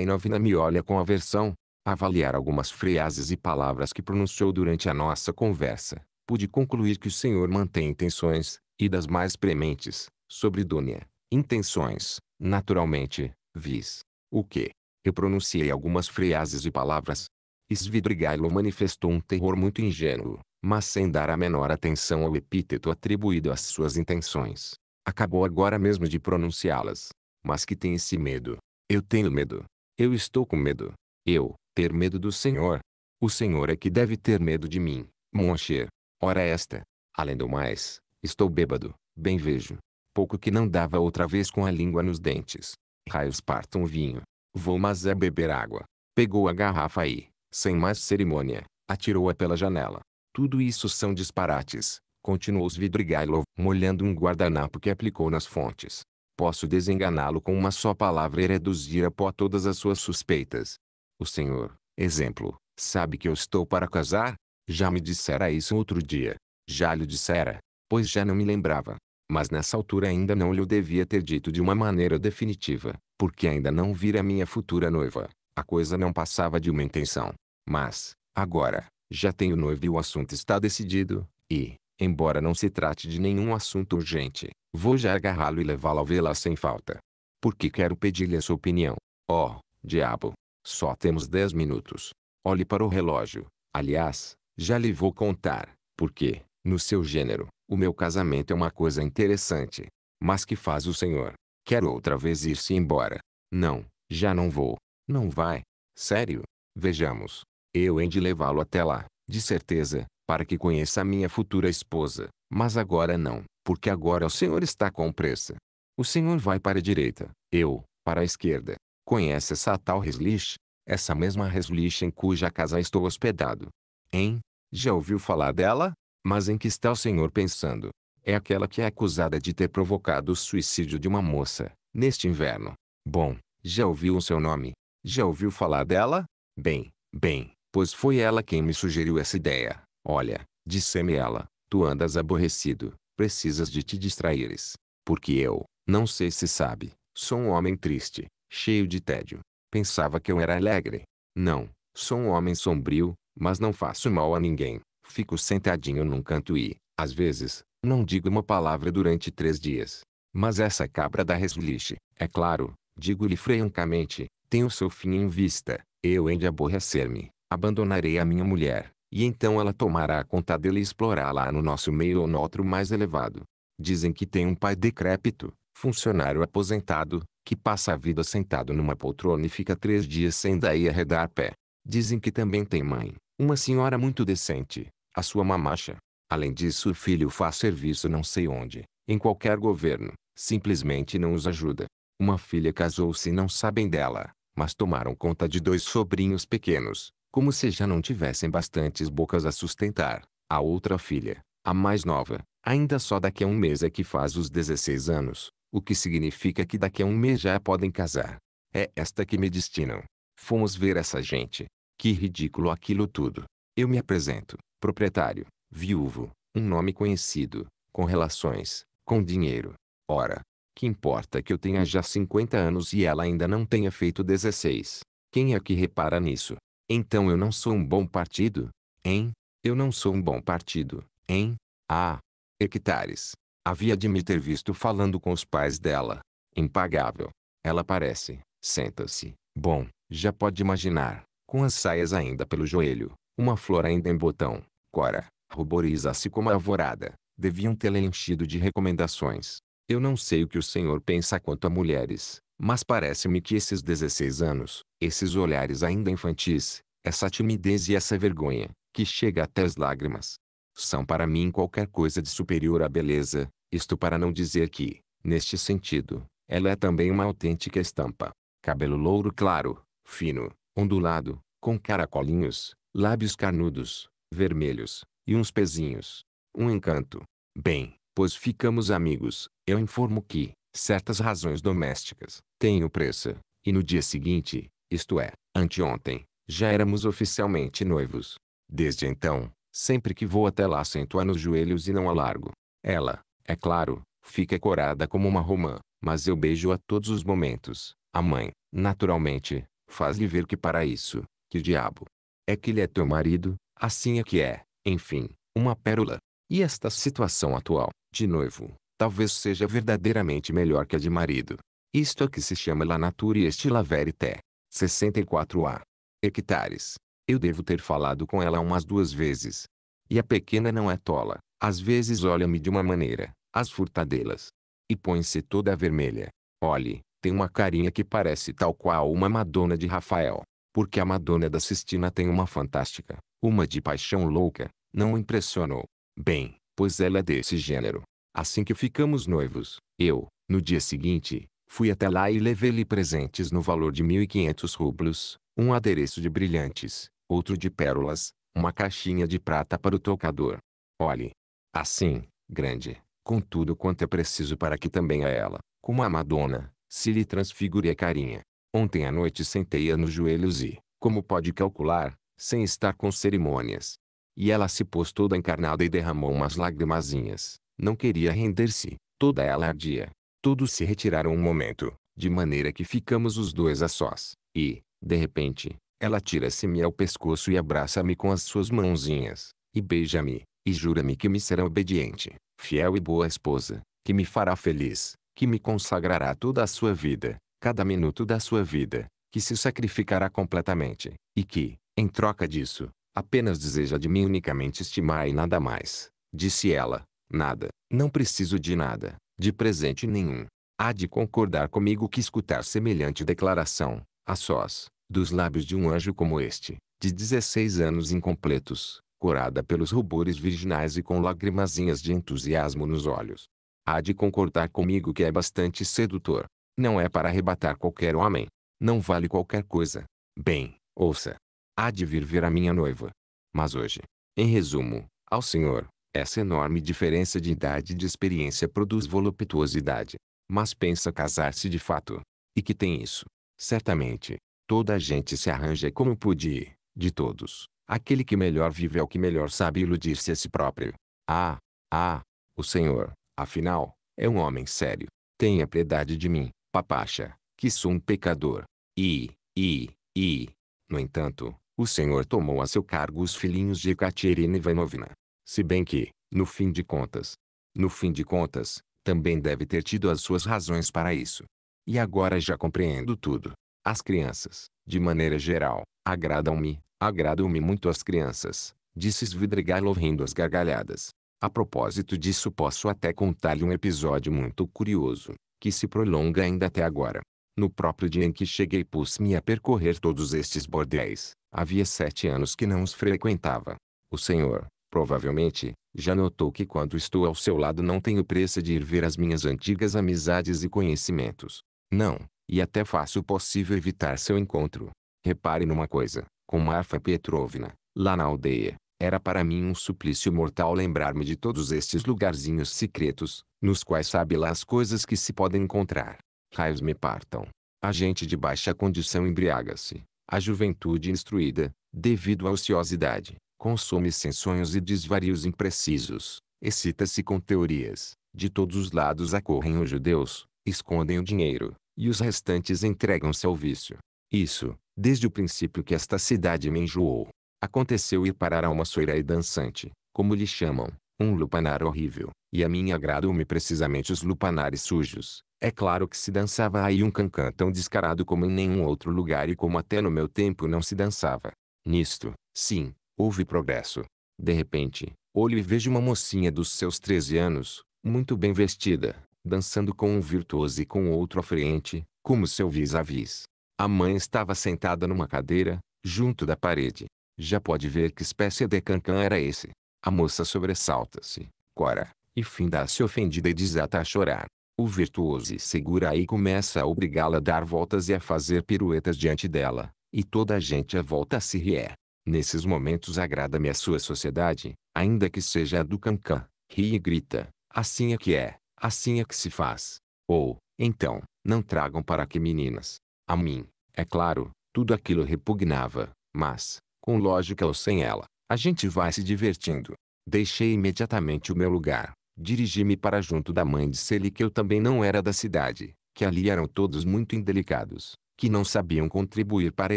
e Novina me olha com aversão. Avaliar algumas frases e palavras que pronunciou durante a nossa conversa, pude concluir que o senhor mantém intenções, e das mais prementes, sobre Dunia. Intenções, naturalmente, vis. O que, eu pronunciei algumas frases e palavras. Svidrigailo manifestou um terror muito ingênuo, mas sem dar a menor atenção ao epíteto atribuído às suas intenções. Acabou agora mesmo de pronunciá-las. Mas que tem esse medo? Eu tenho medo. Eu estou com medo. Eu, ter medo do Senhor. O Senhor é que deve ter medo de mim, Moncher. Ora esta. Além do mais, estou bêbado, bem vejo. Pouco que não dava outra vez com a língua nos dentes. Raios partam o vinho. Vou mas é beber água. Pegou a garrafa e, sem mais cerimônia, atirou-a pela janela. Tudo isso são disparates, continuou Svidrigailov, molhando um guardanapo que aplicou nas fontes. Posso desenganá-lo com uma só palavra e reduzir a pó todas as suas suspeitas. O senhor, exemplo, sabe que eu estou para casar? Já me dissera isso outro dia. Já lhe dissera, pois já não me lembrava. Mas nessa altura ainda não lhe devia ter dito de uma maneira definitiva porque ainda não vira minha futura noiva. A coisa não passava de uma intenção. Mas, agora, já tenho noiva e o assunto está decidido, e, embora não se trate de nenhum assunto urgente, vou já agarrá-lo e levá-lo a vê-la sem falta. Porque quero pedir-lhe a sua opinião. Oh, diabo! Só temos dez minutos. Olhe para o relógio. Aliás, já lhe vou contar, porque, no seu gênero, o meu casamento é uma coisa interessante. Mas que faz o senhor? Quero outra vez ir-se embora. Não, já não vou. Não vai. Sério? Vejamos. Eu hei de levá-lo até lá, de certeza, para que conheça a minha futura esposa. Mas agora não, porque agora o senhor está com pressa. O senhor vai para a direita, eu, para a esquerda. Conhece essa tal Reslich? Essa mesma Reslich em cuja casa estou hospedado. Hein? Já ouviu falar dela? Mas em que está o senhor pensando? é aquela que é acusada de ter provocado o suicídio de uma moça, neste inverno. Bom, já ouviu o seu nome? Já ouviu falar dela? Bem, bem, pois foi ela quem me sugeriu essa ideia. Olha, disse-me ela, tu andas aborrecido, precisas de te distraíres. Porque eu, não sei se sabe, sou um homem triste, cheio de tédio. Pensava que eu era alegre. Não, sou um homem sombrio, mas não faço mal a ninguém. Fico sentadinho num canto e, às vezes, não digo uma palavra durante três dias. Mas essa cabra da resliche, é claro, digo-lhe francamente, tem o seu fim em vista. Eu hei de aborrecer-me, abandonarei a minha mulher, e então ela tomará conta dele e explorá-la no nosso meio ou no outro mais elevado. Dizem que tem um pai decrépito, funcionário aposentado, que passa a vida sentado numa poltrona e fica três dias sem daí arredar pé. Dizem que também tem mãe, uma senhora muito decente, a sua mamacha, Além disso o filho faz serviço não sei onde, em qualquer governo, simplesmente não os ajuda. Uma filha casou-se e não sabem dela, mas tomaram conta de dois sobrinhos pequenos, como se já não tivessem bastantes bocas a sustentar. A outra filha, a mais nova, ainda só daqui a um mês é que faz os 16 anos, o que significa que daqui a um mês já podem casar. É esta que me destinam. Fomos ver essa gente. Que ridículo aquilo tudo. Eu me apresento, proprietário, viúvo, um nome conhecido, com relações, com dinheiro. Ora, que importa que eu tenha já 50 anos e ela ainda não tenha feito 16? Quem é que repara nisso? Então eu não sou um bom partido? Hein? Eu não sou um bom partido, hein? Ah! Hectares. Havia de me ter visto falando com os pais dela. Impagável. Ela parece. Senta-se. Bom, já pode imaginar. Com as saias ainda pelo joelho. Uma flor ainda em botão. Cora ruboriza-se como alvorada, deviam tê-la enchido de recomendações. Eu não sei o que o senhor pensa quanto a mulheres, mas parece-me que esses 16 anos, esses olhares ainda infantis, essa timidez e essa vergonha, que chega até as lágrimas, são para mim qualquer coisa de superior à beleza, isto para não dizer que, neste sentido, ela é também uma autêntica estampa. Cabelo louro claro, fino, ondulado, com caracolinhos, lábios carnudos, vermelhos, e uns pezinhos. Um encanto. Bem, pois ficamos amigos, eu informo que, certas razões domésticas, tenho pressa, e no dia seguinte, isto é, anteontem, já éramos oficialmente noivos. Desde então, sempre que vou até lá sento-a nos joelhos e não a largo. Ela, é claro, fica corada como uma romã, mas eu beijo a todos os momentos. A mãe, naturalmente, faz-lhe ver que para isso, que diabo. É que ele é teu marido, assim é que é enfim, uma pérola. E esta situação atual, de noivo, talvez seja verdadeiramente melhor que a de marido. Isto é o que se chama la natura e la verité. 64a. Hectares. Eu devo ter falado com ela umas duas vezes. E a pequena não é tola. Às vezes olha-me de uma maneira, as furtadelas. E põe-se toda vermelha. Olhe, tem uma carinha que parece tal qual uma Madonna de Rafael. Porque a Madonna da Sistina tem uma fantástica, uma de paixão louca, não impressionou. Bem, pois ela é desse gênero. Assim que ficamos noivos, eu, no dia seguinte, fui até lá e levei-lhe presentes no valor de 1.500 rublos, um adereço de brilhantes, outro de pérolas, uma caixinha de prata para o tocador. Olhe, assim, grande, com tudo quanto é preciso para que também a ela, como a Madonna, se lhe transfigure a carinha. Ontem à noite sentei-a nos joelhos e, como pode calcular, sem estar com cerimônias. E ela se pôs toda encarnada e derramou umas lagrimazinhas. Não queria render-se, toda ela ardia. Todos se retiraram um momento, de maneira que ficamos os dois a sós. E, de repente, ela tira-se-me ao pescoço e abraça-me com as suas mãozinhas, e beija-me, e jura-me que me será obediente, fiel e boa esposa, que me fará feliz, que me consagrará toda a sua vida, cada minuto da sua vida, que se sacrificará completamente, e que, em troca disso, apenas deseja de mim unicamente estimar e nada mais. Disse ela, nada, não preciso de nada, de presente nenhum. Há de concordar comigo que escutar semelhante declaração, a sós, dos lábios de um anjo como este, de 16 anos incompletos, corada pelos rubores virginais e com lagrimazinhas de entusiasmo nos olhos. Há de concordar comigo que é bastante sedutor. Não é para arrebatar qualquer homem. Não vale qualquer coisa. Bem, ouça há de vir ver a minha noiva. Mas hoje, em resumo, ao senhor, essa enorme diferença de idade e de experiência produz voluptuosidade. Mas pensa casar-se de fato. E que tem isso? Certamente, toda a gente se arranja como pude, de todos. Aquele que melhor vive é o que melhor sabe iludir-se a si próprio. Ah, ah, o senhor, afinal, é um homem sério. Tenha piedade de mim, papacha, que sou um pecador. E, e, e, no entanto, o senhor tomou a seu cargo os filhinhos de Ekaterina Ivanovna. Se bem que, no fim de contas, no fim de contas, também deve ter tido as suas razões para isso. E agora já compreendo tudo. As crianças, de maneira geral, agradam-me, agradam-me muito as crianças, disse Svidrigailov rindo às gargalhadas. A propósito disso posso até contar-lhe um episódio muito curioso, que se prolonga ainda até agora. No próprio dia em que cheguei pus-me a percorrer todos estes bordéis. Havia sete anos que não os frequentava. O senhor, provavelmente, já notou que quando estou ao seu lado não tenho pressa de ir ver as minhas antigas amizades e conhecimentos. Não, e até faço o possível evitar seu encontro. Repare numa coisa, com Marfa Petrovna, lá na aldeia, era para mim um suplício mortal lembrar-me de todos estes lugarzinhos secretos, nos quais sabe lá as coisas que se podem encontrar. Raios me partam. A gente de baixa condição embriaga-se. A juventude instruída, devido à ociosidade, consome-se sonhos e desvarios imprecisos. Excita-se com teorias. De todos os lados acorrem os judeus, escondem o dinheiro, e os restantes entregam-se ao vício. Isso, desde o princípio que esta cidade me enjoou. Aconteceu ir parar a uma soira e dançante, como lhe chamam, um lupanar horrível, e a mim agradam-me precisamente os lupanares sujos. É claro que se dançava aí um cancan tão descarado como em nenhum outro lugar e como até no meu tempo não se dançava. Nisto, sim, houve progresso. De repente, olho e vejo uma mocinha dos seus 13 anos, muito bem vestida, dançando com um virtuoso e com outro à frente, como seu vis-a-vis. -vis. A mãe estava sentada numa cadeira, junto da parede. Já pode ver que espécie de cancan era esse. A moça sobressalta-se, cora, e finda-se ofendida e desata a chorar. O virtuoso segura e começa a obrigá-la a dar voltas e a fazer piruetas diante dela, e toda a gente à volta se rie. Nesses momentos agrada-me a sua sociedade, ainda que seja a do cancã, ri e grita, assim é que é, assim é que se faz. Ou, então, não tragam para que meninas. A mim, é claro, tudo aquilo repugnava, mas, com lógica ou sem ela, a gente vai se divertindo. Deixei imediatamente o meu lugar. Dirigi-me para junto da mãe de Celi que eu também não era da cidade, que ali eram todos muito indelicados, que não sabiam contribuir para a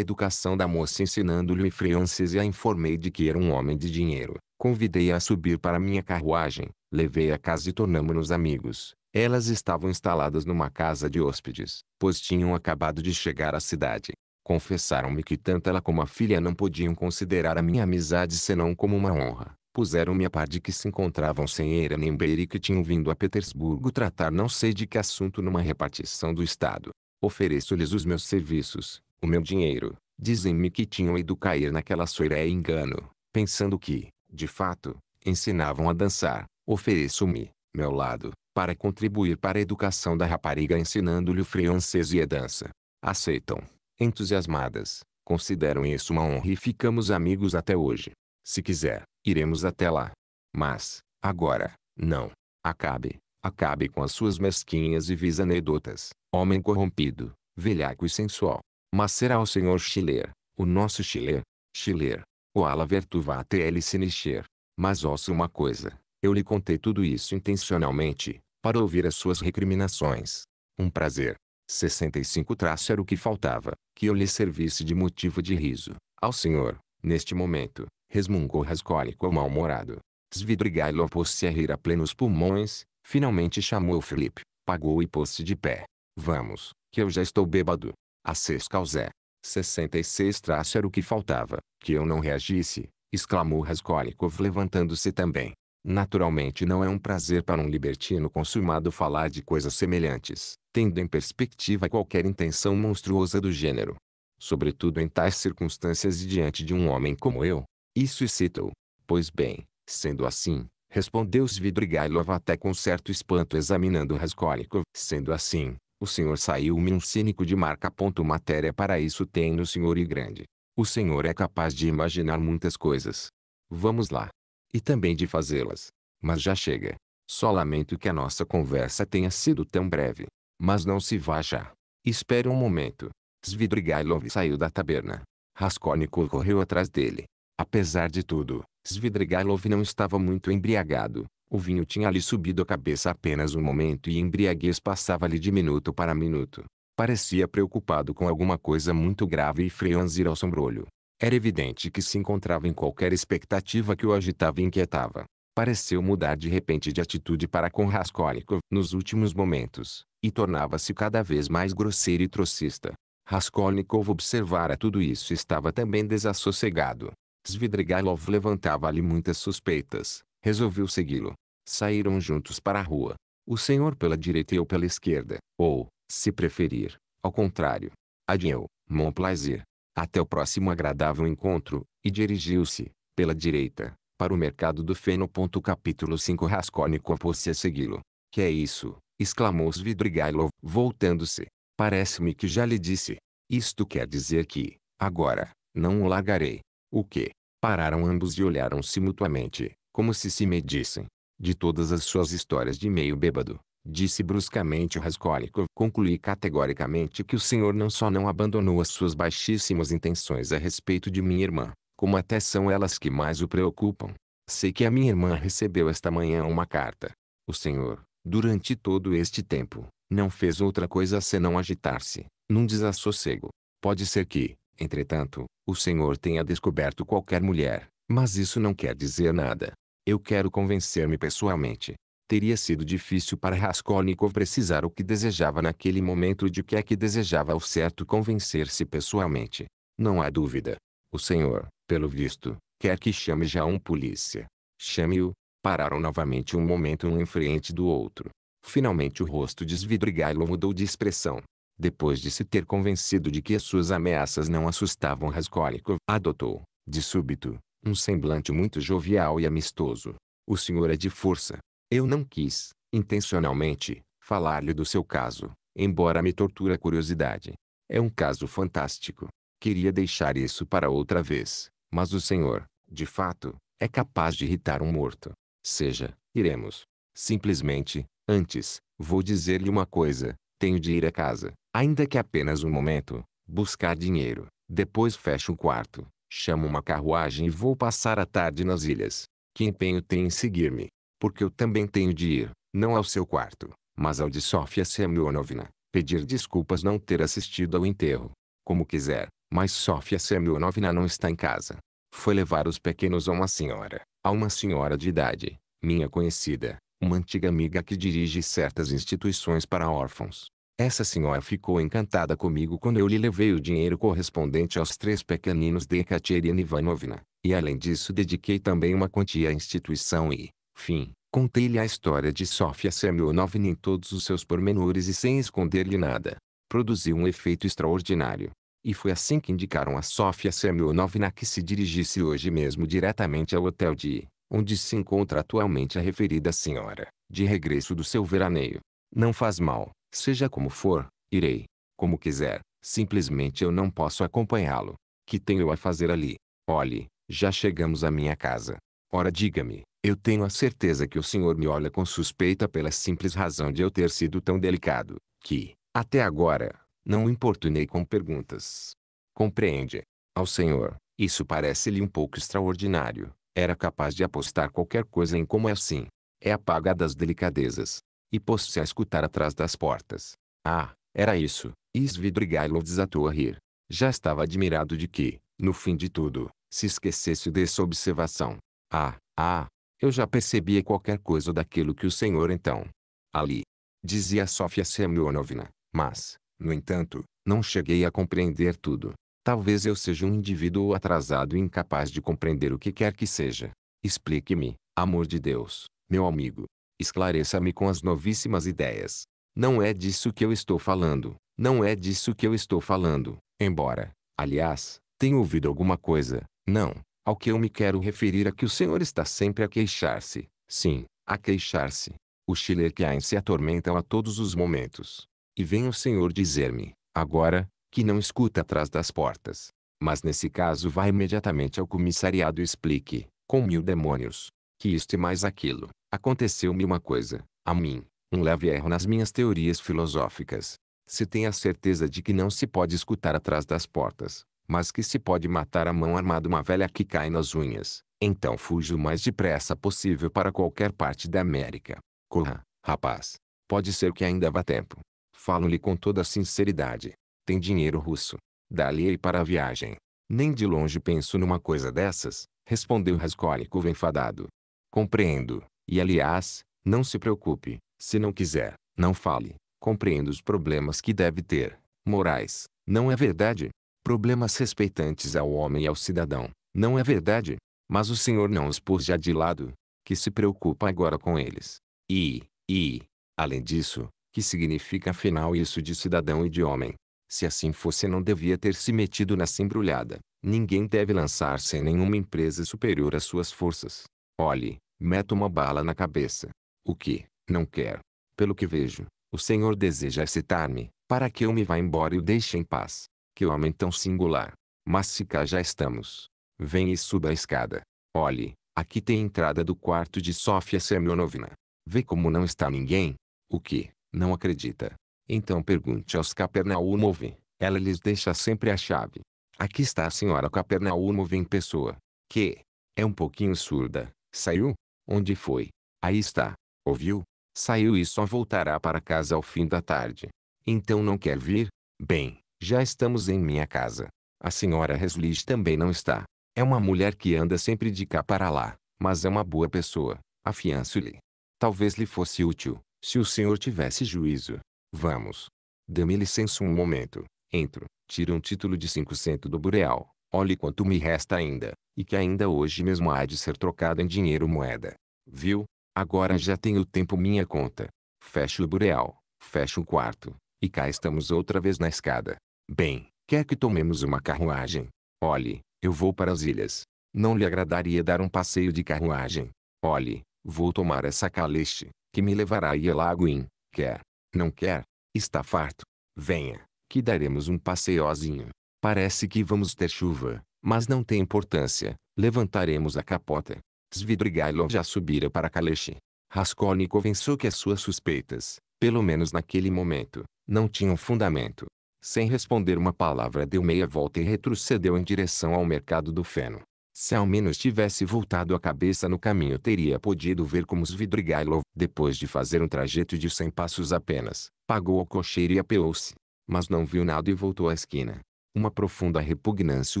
educação da moça ensinando-lhe francês e a informei de que era um homem de dinheiro. Convidei-a a subir para minha carruagem, levei a casa e tornamos-nos amigos. Elas estavam instaladas numa casa de hóspedes, pois tinham acabado de chegar à cidade. Confessaram-me que tanto ela como a filha não podiam considerar a minha amizade senão como uma honra. Puseram-me a par de que se encontravam sem Eira nem Beira e que tinham vindo a Petersburgo tratar não sei de que assunto numa repartição do Estado. Ofereço-lhes os meus serviços, o meu dinheiro. Dizem-me que tinham ido cair naquela soiré e engano, pensando que, de fato, ensinavam a dançar. Ofereço-me, meu lado, para contribuir para a educação da rapariga ensinando-lhe o francês e a dança. Aceitam entusiasmadas. Consideram isso uma honra e ficamos amigos até hoje. Se quiser, iremos até lá. Mas, agora, não. Acabe, acabe com as suas mesquinhas e vis anedotas, homem corrompido, velhaco e sensual. Mas será o senhor Schiller, o nosso Schiller, Schiller, o ala vertuva ele se nicher. Mas ouça uma coisa, eu lhe contei tudo isso intencionalmente, para ouvir as suas recriminações. Um prazer, 65 traço era o que faltava, que eu lhe servisse de motivo de riso. Ao senhor, neste momento, resmungou Raskolnikov ou mal-humorado. Svidrigailov pôs-se a rir a plenos pulmões, finalmente chamou Felipe, pagou e pôs-se de pé. Vamos, que eu já estou bêbado. A seis causé. 66 traço era o que faltava, que eu não reagisse, exclamou Raskolnikov levantando-se também. Naturalmente não é um prazer para um libertino consumado falar de coisas semelhantes, tendo em perspectiva qualquer intenção monstruosa do gênero. Sobretudo em tais circunstâncias e diante de um homem como eu. Isso excita-o. Pois bem, sendo assim, respondeu Svidrigailov até com certo espanto examinando Raskolnikov. Sendo assim, o senhor saiu-me um cínico de marca. Ponto matéria para isso tem no senhor e grande. O senhor é capaz de imaginar muitas coisas. Vamos lá. E também de fazê-las. Mas já chega. Só lamento que a nossa conversa tenha sido tão breve. Mas não se vá já. Espere um momento. Svidrigailov saiu da taberna. Raskolnikov correu atrás dele. Apesar de tudo, Svidrigailov não estava muito embriagado. O vinho tinha lhe subido a cabeça apenas um momento e embriaguez passava-lhe de minuto para minuto. Parecia preocupado com alguma coisa muito grave e franzir ao sombrolho. Era evidente que se encontrava em qualquer expectativa que o agitava e inquietava pareceu mudar de repente de atitude para com Raskolnikov nos últimos momentos, e tornava-se cada vez mais grosseiro e trocista. Raskolnikov observara tudo isso e estava também desassossegado. Svidrigailov levantava-lhe muitas suspeitas, resolveu segui-lo. Saíram juntos para a rua. O senhor pela direita e eu pela esquerda, ou, se preferir, ao contrário. Adieu, mon plaisir. Até o próximo agradável encontro, e dirigiu-se, pela direita, para o mercado do feno. Capítulo 5 Raskolnikov pôs se a segui-lo. Que é isso? exclamou Svidrigailov, voltando-se. Parece-me que já lhe disse. Isto quer dizer que, agora, não o largarei. O que? Pararam ambos e olharam-se mutuamente, como se se medissem. De todas as suas histórias de meio bêbado, disse bruscamente Raskolnikov. Concluí categoricamente que o senhor não só não abandonou as suas baixíssimas intenções a respeito de minha irmã, como até são elas que mais o preocupam. Sei que a minha irmã recebeu esta manhã uma carta. O senhor, durante todo este tempo, não fez outra coisa senão agitar-se, num desassossego. Pode ser que, entretanto, o senhor tenha descoberto qualquer mulher, mas isso não quer dizer nada. Eu quero convencer-me pessoalmente. Teria sido difícil para Raskolnikov precisar o que desejava naquele momento de que é que desejava ao certo convencer-se pessoalmente. Não há dúvida, o senhor, pelo visto, quer que chame já um polícia. Chame-o. Pararam novamente um momento um em frente do outro. Finalmente o rosto de Svidrigailo mudou de expressão. Depois de se ter convencido de que as suas ameaças não assustavam Raskolnikov, adotou, de súbito, um semblante muito jovial e amistoso. O senhor é de força. Eu não quis, intencionalmente, falar-lhe do seu caso, embora me torture a curiosidade. É um caso fantástico. Queria deixar isso para outra vez, mas o Senhor, de fato, é capaz de irritar um morto. Seja, iremos. Simplesmente, antes, vou dizer-lhe uma coisa: tenho de ir a casa, ainda que apenas um momento, buscar dinheiro. Depois fecho o quarto, chamo uma carruagem e vou passar a tarde nas ilhas. Que empenho tem em seguir-me? Porque eu também tenho de ir, não ao seu quarto, mas ao de Sofia Semyonovna, pedir desculpas não ter assistido ao enterro. Como quiser, mas Sofia Semyonovna não está em casa. Foi levar os pequenos a uma senhora, a uma senhora de idade, minha conhecida, uma antiga amiga que dirige certas instituições para órfãos. Essa senhora ficou encantada comigo quando eu lhe levei o dinheiro correspondente aos três pequeninos de Ekaterina Ivanovna, e além disso dediquei também uma quantia à instituição e, fim, contei-lhe a história de Sofia Semyonovna em todos os seus pormenores e sem esconder-lhe nada. Produziu um efeito extraordinário e foi assim que indicaram a Sofia Semyonovna que se dirigisse hoje mesmo diretamente ao hotel de onde se encontra atualmente a referida senhora, de regresso do seu veraneio. Não faz mal, seja como for, irei, como quiser, simplesmente eu não posso acompanhá-lo. Que tenho eu a fazer ali? Olhe, já chegamos à minha casa. Ora diga-me, eu tenho a certeza que o senhor me olha com suspeita pela simples razão de eu ter sido tão delicado, que, até agora, não o importunei com perguntas. Compreende. Ao senhor, isso parece-lhe um pouco extraordinário. Era capaz de apostar qualquer coisa em como é assim. É a paga das delicadezas. E pôs-se a escutar atrás das portas. Ah, era isso. Svidrigailov desatou a rir. Já estava admirado de que, no fim de tudo, se esquecesse dessa observação. Ah, ah, eu já percebia qualquer coisa daquilo que o senhor então. Ali. Dizia Sofia Semyonovna. Mas, no entanto, não cheguei a compreender tudo. Talvez eu seja um indivíduo atrasado e incapaz de compreender o que quer que seja. Explique-me, amor de Deus, meu amigo. Esclareça-me com as novíssimas ideias. Não é disso que eu estou falando. Não é disso que eu estou falando. Embora, aliás, tenha ouvido alguma coisa. Não. Ao que eu me quero referir é que o Senhor está sempre a queixar-se. Sim, a queixar-se. Os Schiller que se atormentam a todos os momentos. E vem o Senhor dizer-me, agora, que não escuta atrás das portas. Mas nesse caso vá imediatamente ao comissariado e explique, com mil demônios, que isto e mais aquilo. Aconteceu-me uma coisa, a mim, um leve erro nas minhas teorias filosóficas. Se tem a certeza de que não se pode escutar atrás das portas, mas que se pode matar a mão armada uma velha que cai nas unhas, então fuja o mais depressa possível para qualquer parte da América. Corra, rapaz. Pode ser que ainda vá tempo. Falo-lhe com toda sinceridade. Tem dinheiro russo. Dá-lhe para a viagem. Nem de longe penso numa coisa dessas, respondeu Raskolnikov enfadado. Compreendo. E aliás, não se preocupe, se não quiser, não fale. Compreendo os problemas que deve ter. Morais, não é verdade? Problemas respeitantes ao homem e ao cidadão, não é verdade? Mas o senhor não os pôs já de lado, que se preocupa agora com eles. E, e, além disso, que significa afinal isso de cidadão e de homem. Se assim fosse não devia ter se metido nessa embrulhada. Ninguém deve lançar-se em nenhuma empresa superior às suas forças. Olhe, meta uma bala na cabeça. O que, não quer. Pelo que vejo, o Senhor deseja excitar-me, para que eu me vá embora e o deixe em paz. Que homem tão singular. Mas se cá já estamos. Vem e suba a escada. Olhe, aqui tem a entrada do quarto de Sofia Semyonovna. Vê como não está ninguém. O que, não acredita? Então pergunte aos Capernaumov. Ela lhes deixa sempre a chave. Aqui está a senhora Capernaumov em pessoa. Que? É um pouquinho surda. Saiu? Onde foi? Aí está. Ouviu? Saiu e só voltará para casa ao fim da tarde. Então não quer vir? Bem, já estamos em minha casa. A senhora Reslich também não está. É uma mulher que anda sempre de cá para lá, mas é uma boa pessoa. Afianço-lhe. Talvez lhe fosse útil. Se o senhor tivesse juízo. Vamos. Dê-me licença um momento. Entro, tiro um título de cento do Bureal. Olhe quanto me resta ainda, e que ainda hoje mesmo há de ser trocado em dinheiro moeda. Viu? Agora já tenho tempo minha conta. Fecho o Bureal, fecho o quarto, e cá estamos outra vez na escada. Bem, quer que tomemos uma carruagem? Olhe, eu vou para as ilhas. Não lhe agradaria dar um passeio de carruagem? Olhe, vou tomar essa caleche que me levará a Yelaguin, quer, não quer, está farto, venha, que daremos um passeiozinho. Parece que vamos ter chuva, mas não tem importância, levantaremos a capota. Svidrigailov já subira para Kaleche. Raskolnikov pensou que as suas suspeitas, pelo menos naquele momento, não tinham fundamento. Sem responder uma palavra deu meia volta e retrocedeu em direção ao mercado do feno. Se ao menos tivesse voltado a cabeça no caminho teria podido ver como Svidrigailov, depois de fazer um trajeto de cem passos apenas, pagou ao cocheiro e apeou-se. Mas não viu nada e voltou à esquina. Uma profunda repugnância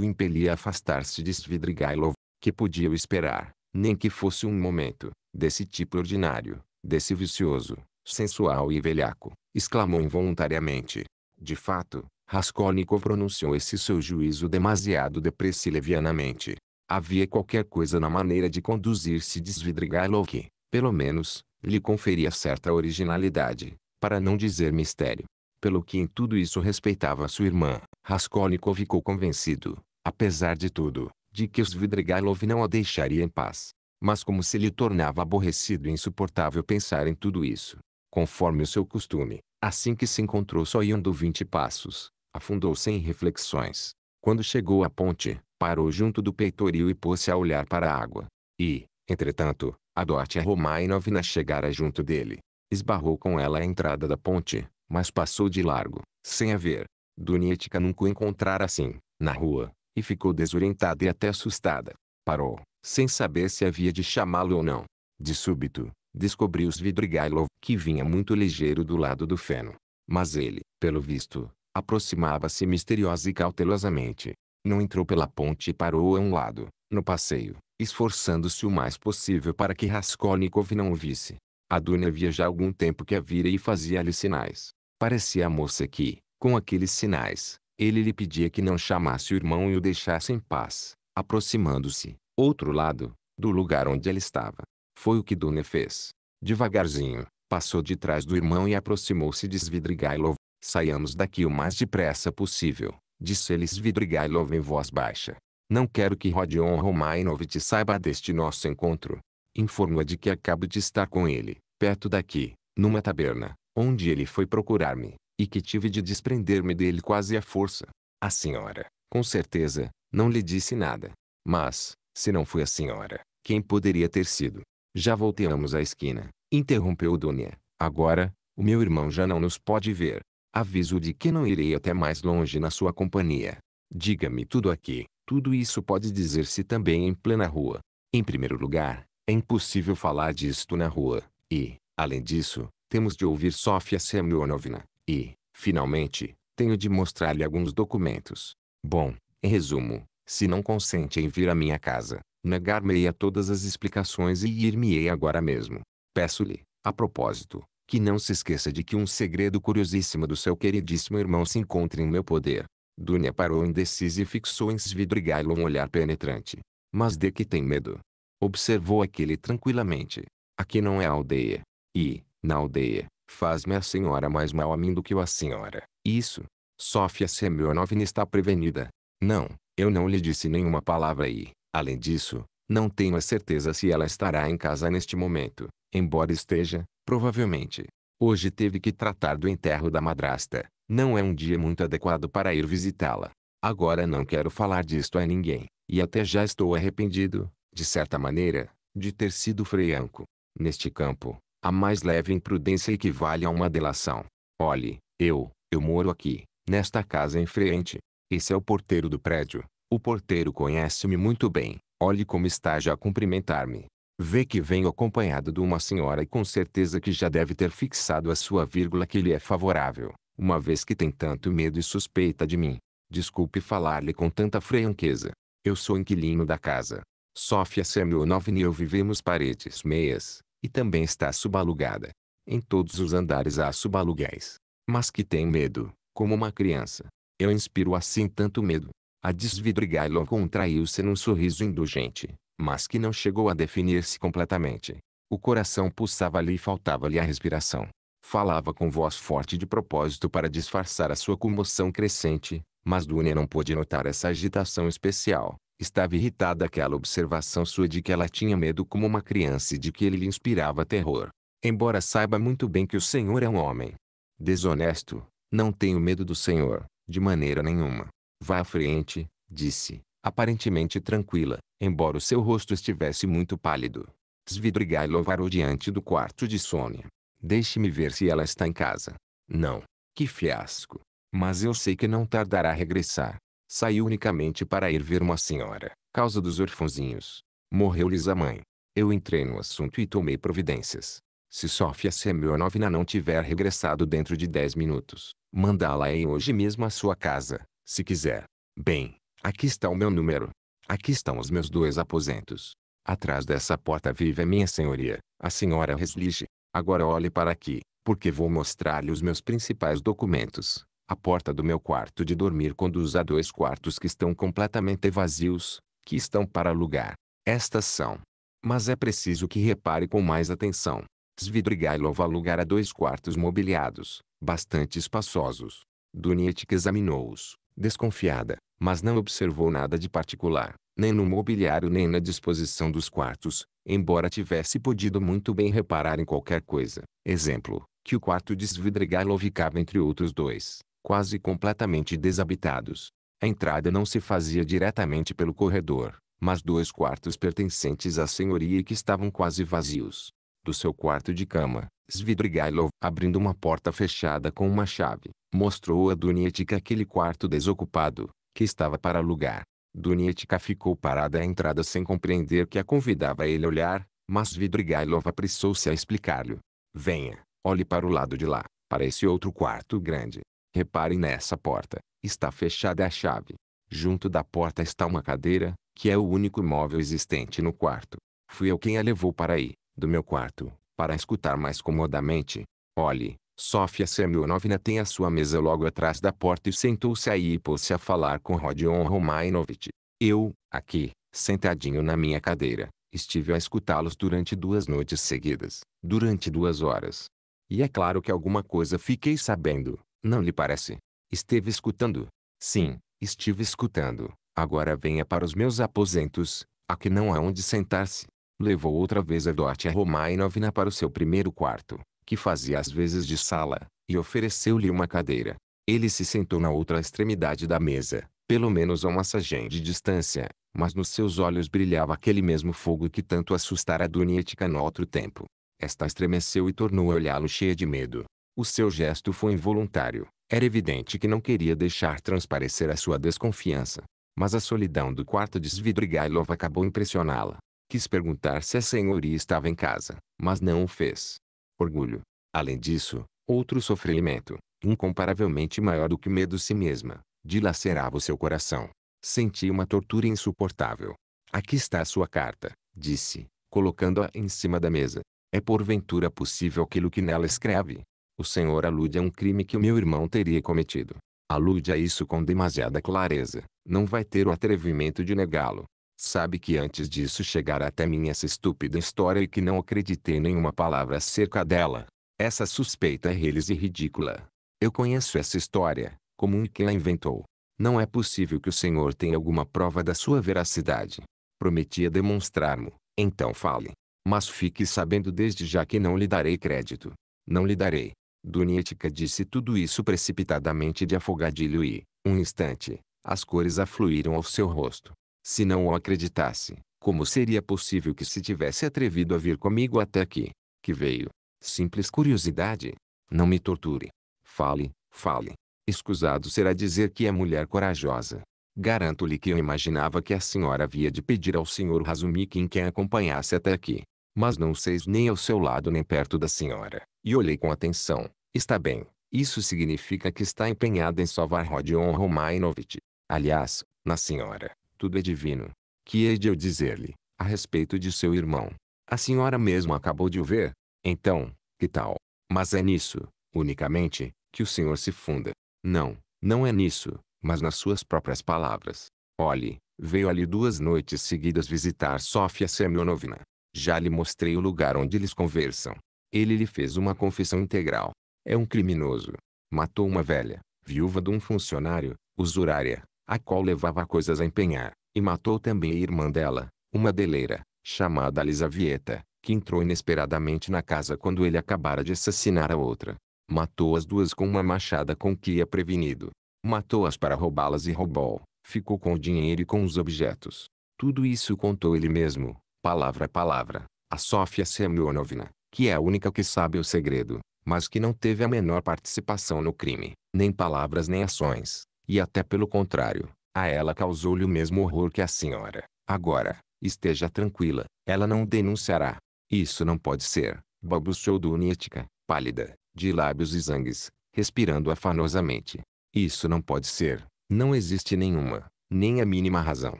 o impelia a afastar-se de Svidrigailov, que podia o esperar, nem que fosse um momento, desse tipo ordinário, desse vicioso, sensual e velhaco, exclamou involuntariamente. De fato, Raskolnikov pronunciou esse seu juízo demasiado depressa e levianamente. Havia qualquer coisa na maneira de conduzir-se de Svidrigailov que, pelo menos, lhe conferia certa originalidade, para não dizer mistério. Pelo que em tudo isso respeitava sua irmã, Raskolnikov ficou convencido, apesar de tudo, de que Svidrigailov não a deixaria em paz. Mas como se lhe tornava aborrecido e insuportável pensar em tudo isso. Conforme o seu costume, assim que se encontrou só iam do vinte passos, afundou-se em reflexões. Quando chegou à ponte, parou junto do peitoril e pôs-se a olhar para a água. E, entretanto, a Dótia Romainovna chegara junto dele. Esbarrou com ela à entrada da ponte, mas passou de largo, sem a ver. Dunietka nunca o encontrara assim, na rua, e ficou desorientada e até assustada. Parou, sem saber se havia de chamá-lo ou não. De súbito, descobriu Svidrigailov, que vinha muito ligeiro do lado do feno. Mas ele, pelo visto, aproximava-se misteriosa e cautelosamente, não entrou pela ponte e parou a um lado, no passeio, esforçando-se o mais possível para que Raskolnikov não o visse. A Dunia via já algum tempo que a vira e fazia-lhe sinais. Parecia a moça que, com aqueles sinais, ele lhe pedia que não chamasse o irmão e o deixasse em paz, aproximando-se, outro lado, do lugar onde ela estava. Foi o que Dunia fez. Devagarzinho, passou de trás do irmão e aproximou-se de Svidrigailov. Saiamos daqui o mais depressa possível disse eles Svidrigailov em voz baixa. Não quero que Rodion Romainovich saiba deste nosso encontro. Informo-a de que acabo de estar com ele, perto daqui, numa taberna, onde ele foi procurar-me, e que tive de desprender-me dele quase à força. A senhora, com certeza, não lhe disse nada. Mas, se não foi a senhora, quem poderia ter sido? Já volteamos à esquina, interrompeu Dunia. Agora, o meu irmão já não nos pode ver. Aviso de que não irei até mais longe na sua companhia. Diga-me tudo aqui. Tudo isso pode dizer-se também em plena rua. Em primeiro lugar, é impossível falar disto na rua. E, além disso, temos de ouvir Sofia Semyonovna. E, finalmente, tenho de mostrar-lhe alguns documentos. Bom, em resumo, se não consente em vir à minha casa, negar-me-ei a todas as explicações e ir-me-ei agora mesmo. Peço-lhe, a propósito, que não se esqueça de que um segredo curiosíssimo do seu queridíssimo irmão se encontra em meu poder. Dunia parou indecisa e fixou em Svidrigailo um olhar penetrante. Mas de que tem medo? Observou aquele tranquilamente. Aqui não é aldeia. E, na aldeia, faz-me a senhora mais mal a mim do que a senhora. Isso. Sofia Semyonovna está prevenida. Não, eu não lhe disse nenhuma palavra e, além disso, não tenho a certeza se ela estará em casa neste momento. Embora esteja, Provavelmente, hoje teve que tratar do enterro da madrasta. Não é um dia muito adequado para ir visitá-la. Agora não quero falar disto a ninguém, e até já estou arrependido, de certa maneira, de ter sido freianco. Neste campo, a mais leve imprudência equivale a uma delação. Olhe, eu, eu moro aqui, nesta casa em frente. Esse é o porteiro do prédio. O porteiro conhece-me muito bem. Olhe como está já a cumprimentar-me. Vê que venho acompanhado de uma senhora e com certeza que já deve ter fixado a sua vírgula que lhe é favorável, uma vez que tem tanto medo e suspeita de mim. Desculpe falar-lhe com tanta franqueza. Eu sou inquilino da casa. Sofia Semyonovna e eu vivemos paredes meias, e também está subalugada. Em todos os andares há subaluguéis. Mas que tem medo, como uma criança. Eu inspiro assim tanto medo. A Desvidrigailov contraiu-se num sorriso indulgente, mas que não chegou a definir-se completamente. O coração pulsava-lhe e faltava-lhe a respiração. Falava com voz forte de propósito para disfarçar a sua comoção crescente, mas Dunia não pôde notar essa agitação especial. Estava irritada aquela observação sua de que ela tinha medo como uma criança e de que ele lhe inspirava terror. Embora saiba muito bem que o Senhor é um homem desonesto, não tenho medo do Senhor, de maneira nenhuma. Vá à frente, disse, aparentemente tranquila, embora o seu rosto estivesse muito pálido. Svidrigailov varou diante do quarto de Sônia. Deixe-me ver se ela está em casa. Não. Que fiasco. Mas eu sei que não tardará a regressar. Saiu unicamente para ir ver uma senhora, causa dos orfãozinhos. Morreu-lhes a mãe. Eu entrei no assunto e tomei providências. Se Sofia Semyonovna não tiver regressado dentro de dez minutos, mandá-la em hoje mesmo à sua casa, se quiser. Bem, Aqui está o meu número. Aqui estão os meus dois aposentos. Atrás dessa porta vive a minha senhoria, a senhora Reslige. Agora olhe para aqui, porque vou mostrar-lhe os meus principais documentos. A porta do meu quarto de dormir conduz a dois quartos que estão completamente vazios, que estão para alugar. Estas são. Mas é preciso que repare com mais atenção. Svidrigailov alugar a dois quartos mobiliados, bastante espaçosos. Duniet examinou-os, desconfiada, mas não observou nada de particular, nem no mobiliário nem na disposição dos quartos, embora tivesse podido muito bem reparar em qualquer coisa. Exemplo, que o quarto de Svidrigailov ficava entre outros dois, quase completamente desabitados. A entrada não se fazia diretamente pelo corredor, mas dois quartos pertencentes à senhoria que estavam quase vazios. Do seu quarto de cama, Svidrigailov, abrindo uma porta fechada com uma chave, mostrou a Dunietka aquele quarto desocupado, que estava para alugar. Dunietka ficou parada à entrada sem compreender que a convidava a ele olhar, mas Svidrigailov apressou-se a explicar-lhe. Venha, olhe para o lado de lá, para esse outro quarto grande. Repare nessa porta, está fechada a chave. Junto da porta está uma cadeira, que é o único móvel existente no quarto. Fui eu quem a levou para aí, do meu quarto, para escutar mais comodamente, olhe, Sofia Semyonovna tem a sua mesa logo atrás da porta e sentou-se aí e pôs-se a falar com Rodion Romainovich. Eu, aqui, sentadinho na minha cadeira, estive a escutá-los durante duas noites seguidas, durante duas horas. E é claro que alguma coisa fiquei sabendo, não lhe parece? Esteve escutando? Sim, estive escutando. Agora venha para os meus aposentos, aqui não há onde sentar-se levou outra vez a Dótia Romainovna para o seu primeiro quarto, que fazia às vezes de sala, e ofereceu-lhe uma cadeira. Ele se sentou na outra extremidade da mesa, pelo menos a uma sagem de distância, mas nos seus olhos brilhava aquele mesmo fogo que tanto assustara Dunietka no outro tempo. Esta estremeceu e tornou a olhá-lo cheia de medo. O seu gesto foi involuntário. Era evidente que não queria deixar transparecer a sua desconfiança. Mas a solidão do quarto de Svidrigailov acabou impressioná-la. Quis perguntar se a senhoria estava em casa, mas não o fez. Orgulho. Além disso, outro sofrimento, incomparavelmente maior do que medo de si mesma, dilacerava o seu coração. Senti uma tortura insuportável. Aqui está a sua carta, disse, colocando-a em cima da mesa. É porventura possível aquilo que nela escreve? O senhor alude a um crime que o meu irmão teria cometido. Alude a isso com demasiada clareza. Não vai ter o atrevimento de negá-lo. Sabe que antes disso chegar até mim essa estúpida história e que não acreditei nenhuma palavra acerca dela. Essa suspeita é reles e ridícula. Eu conheço essa história, como um que a inventou. Não é possível que o senhor tenha alguma prova da sua veracidade. Prometia demonstrar-mo, então fale. Mas fique sabendo desde já que não lhe darei crédito. Não lhe darei. Dunietka disse tudo isso precipitadamente de afogadilho e, um instante, as cores afluíram ao seu rosto. Se não o acreditasse, como seria possível que se tivesse atrevido a vir comigo até aqui? Que veio. Simples curiosidade. Não me torture. Fale, fale. Escusado será dizer que é mulher corajosa. Garanto-lhe que eu imaginava que a senhora havia de pedir ao senhor Razumikin que a acompanhasse até aqui. Mas não seis nem ao seu lado nem perto da senhora. E olhei com atenção. Está bem. Isso significa que está empenhada em salvar Rodion Romainovitch. Aliás, na senhora, tudo é divino. Que hei de eu dizer-lhe, a respeito de seu irmão? A senhora mesmo acabou de o ver? Então, que tal? Mas é nisso, unicamente, que o senhor se funda. Não, não é nisso, mas nas suas próprias palavras. Olhe, veio ali duas noites seguidas visitar Sofia Semyonovna. Já lhe mostrei o lugar onde eles conversam. Ele lhe fez uma confissão integral. É um criminoso. Matou uma velha, viúva de um funcionário, usurária, a qual levava coisas a empenhar, e matou também a irmã dela, uma deleira, chamada Lisavieta, que entrou inesperadamente na casa quando ele acabara de assassinar a outra. Matou as duas com uma machada com que ia prevenido. Matou-as para roubá-las e roubou. Ficou com o dinheiro e com os objetos. Tudo isso contou ele mesmo, palavra a palavra, a Sofia Semyonovna, que é a única que sabe o segredo, mas que não teve a menor participação no crime, nem palavras nem ações. E até pelo contrário, a ela causou-lhe o mesmo horror que a senhora. Agora, esteja tranquila, ela não denunciará. Isso não pode ser, balbuciou Dunítica, pálida, de lábios e zangues, respirando afanosamente. Isso não pode ser, não existe nenhuma, nem a mínima razão,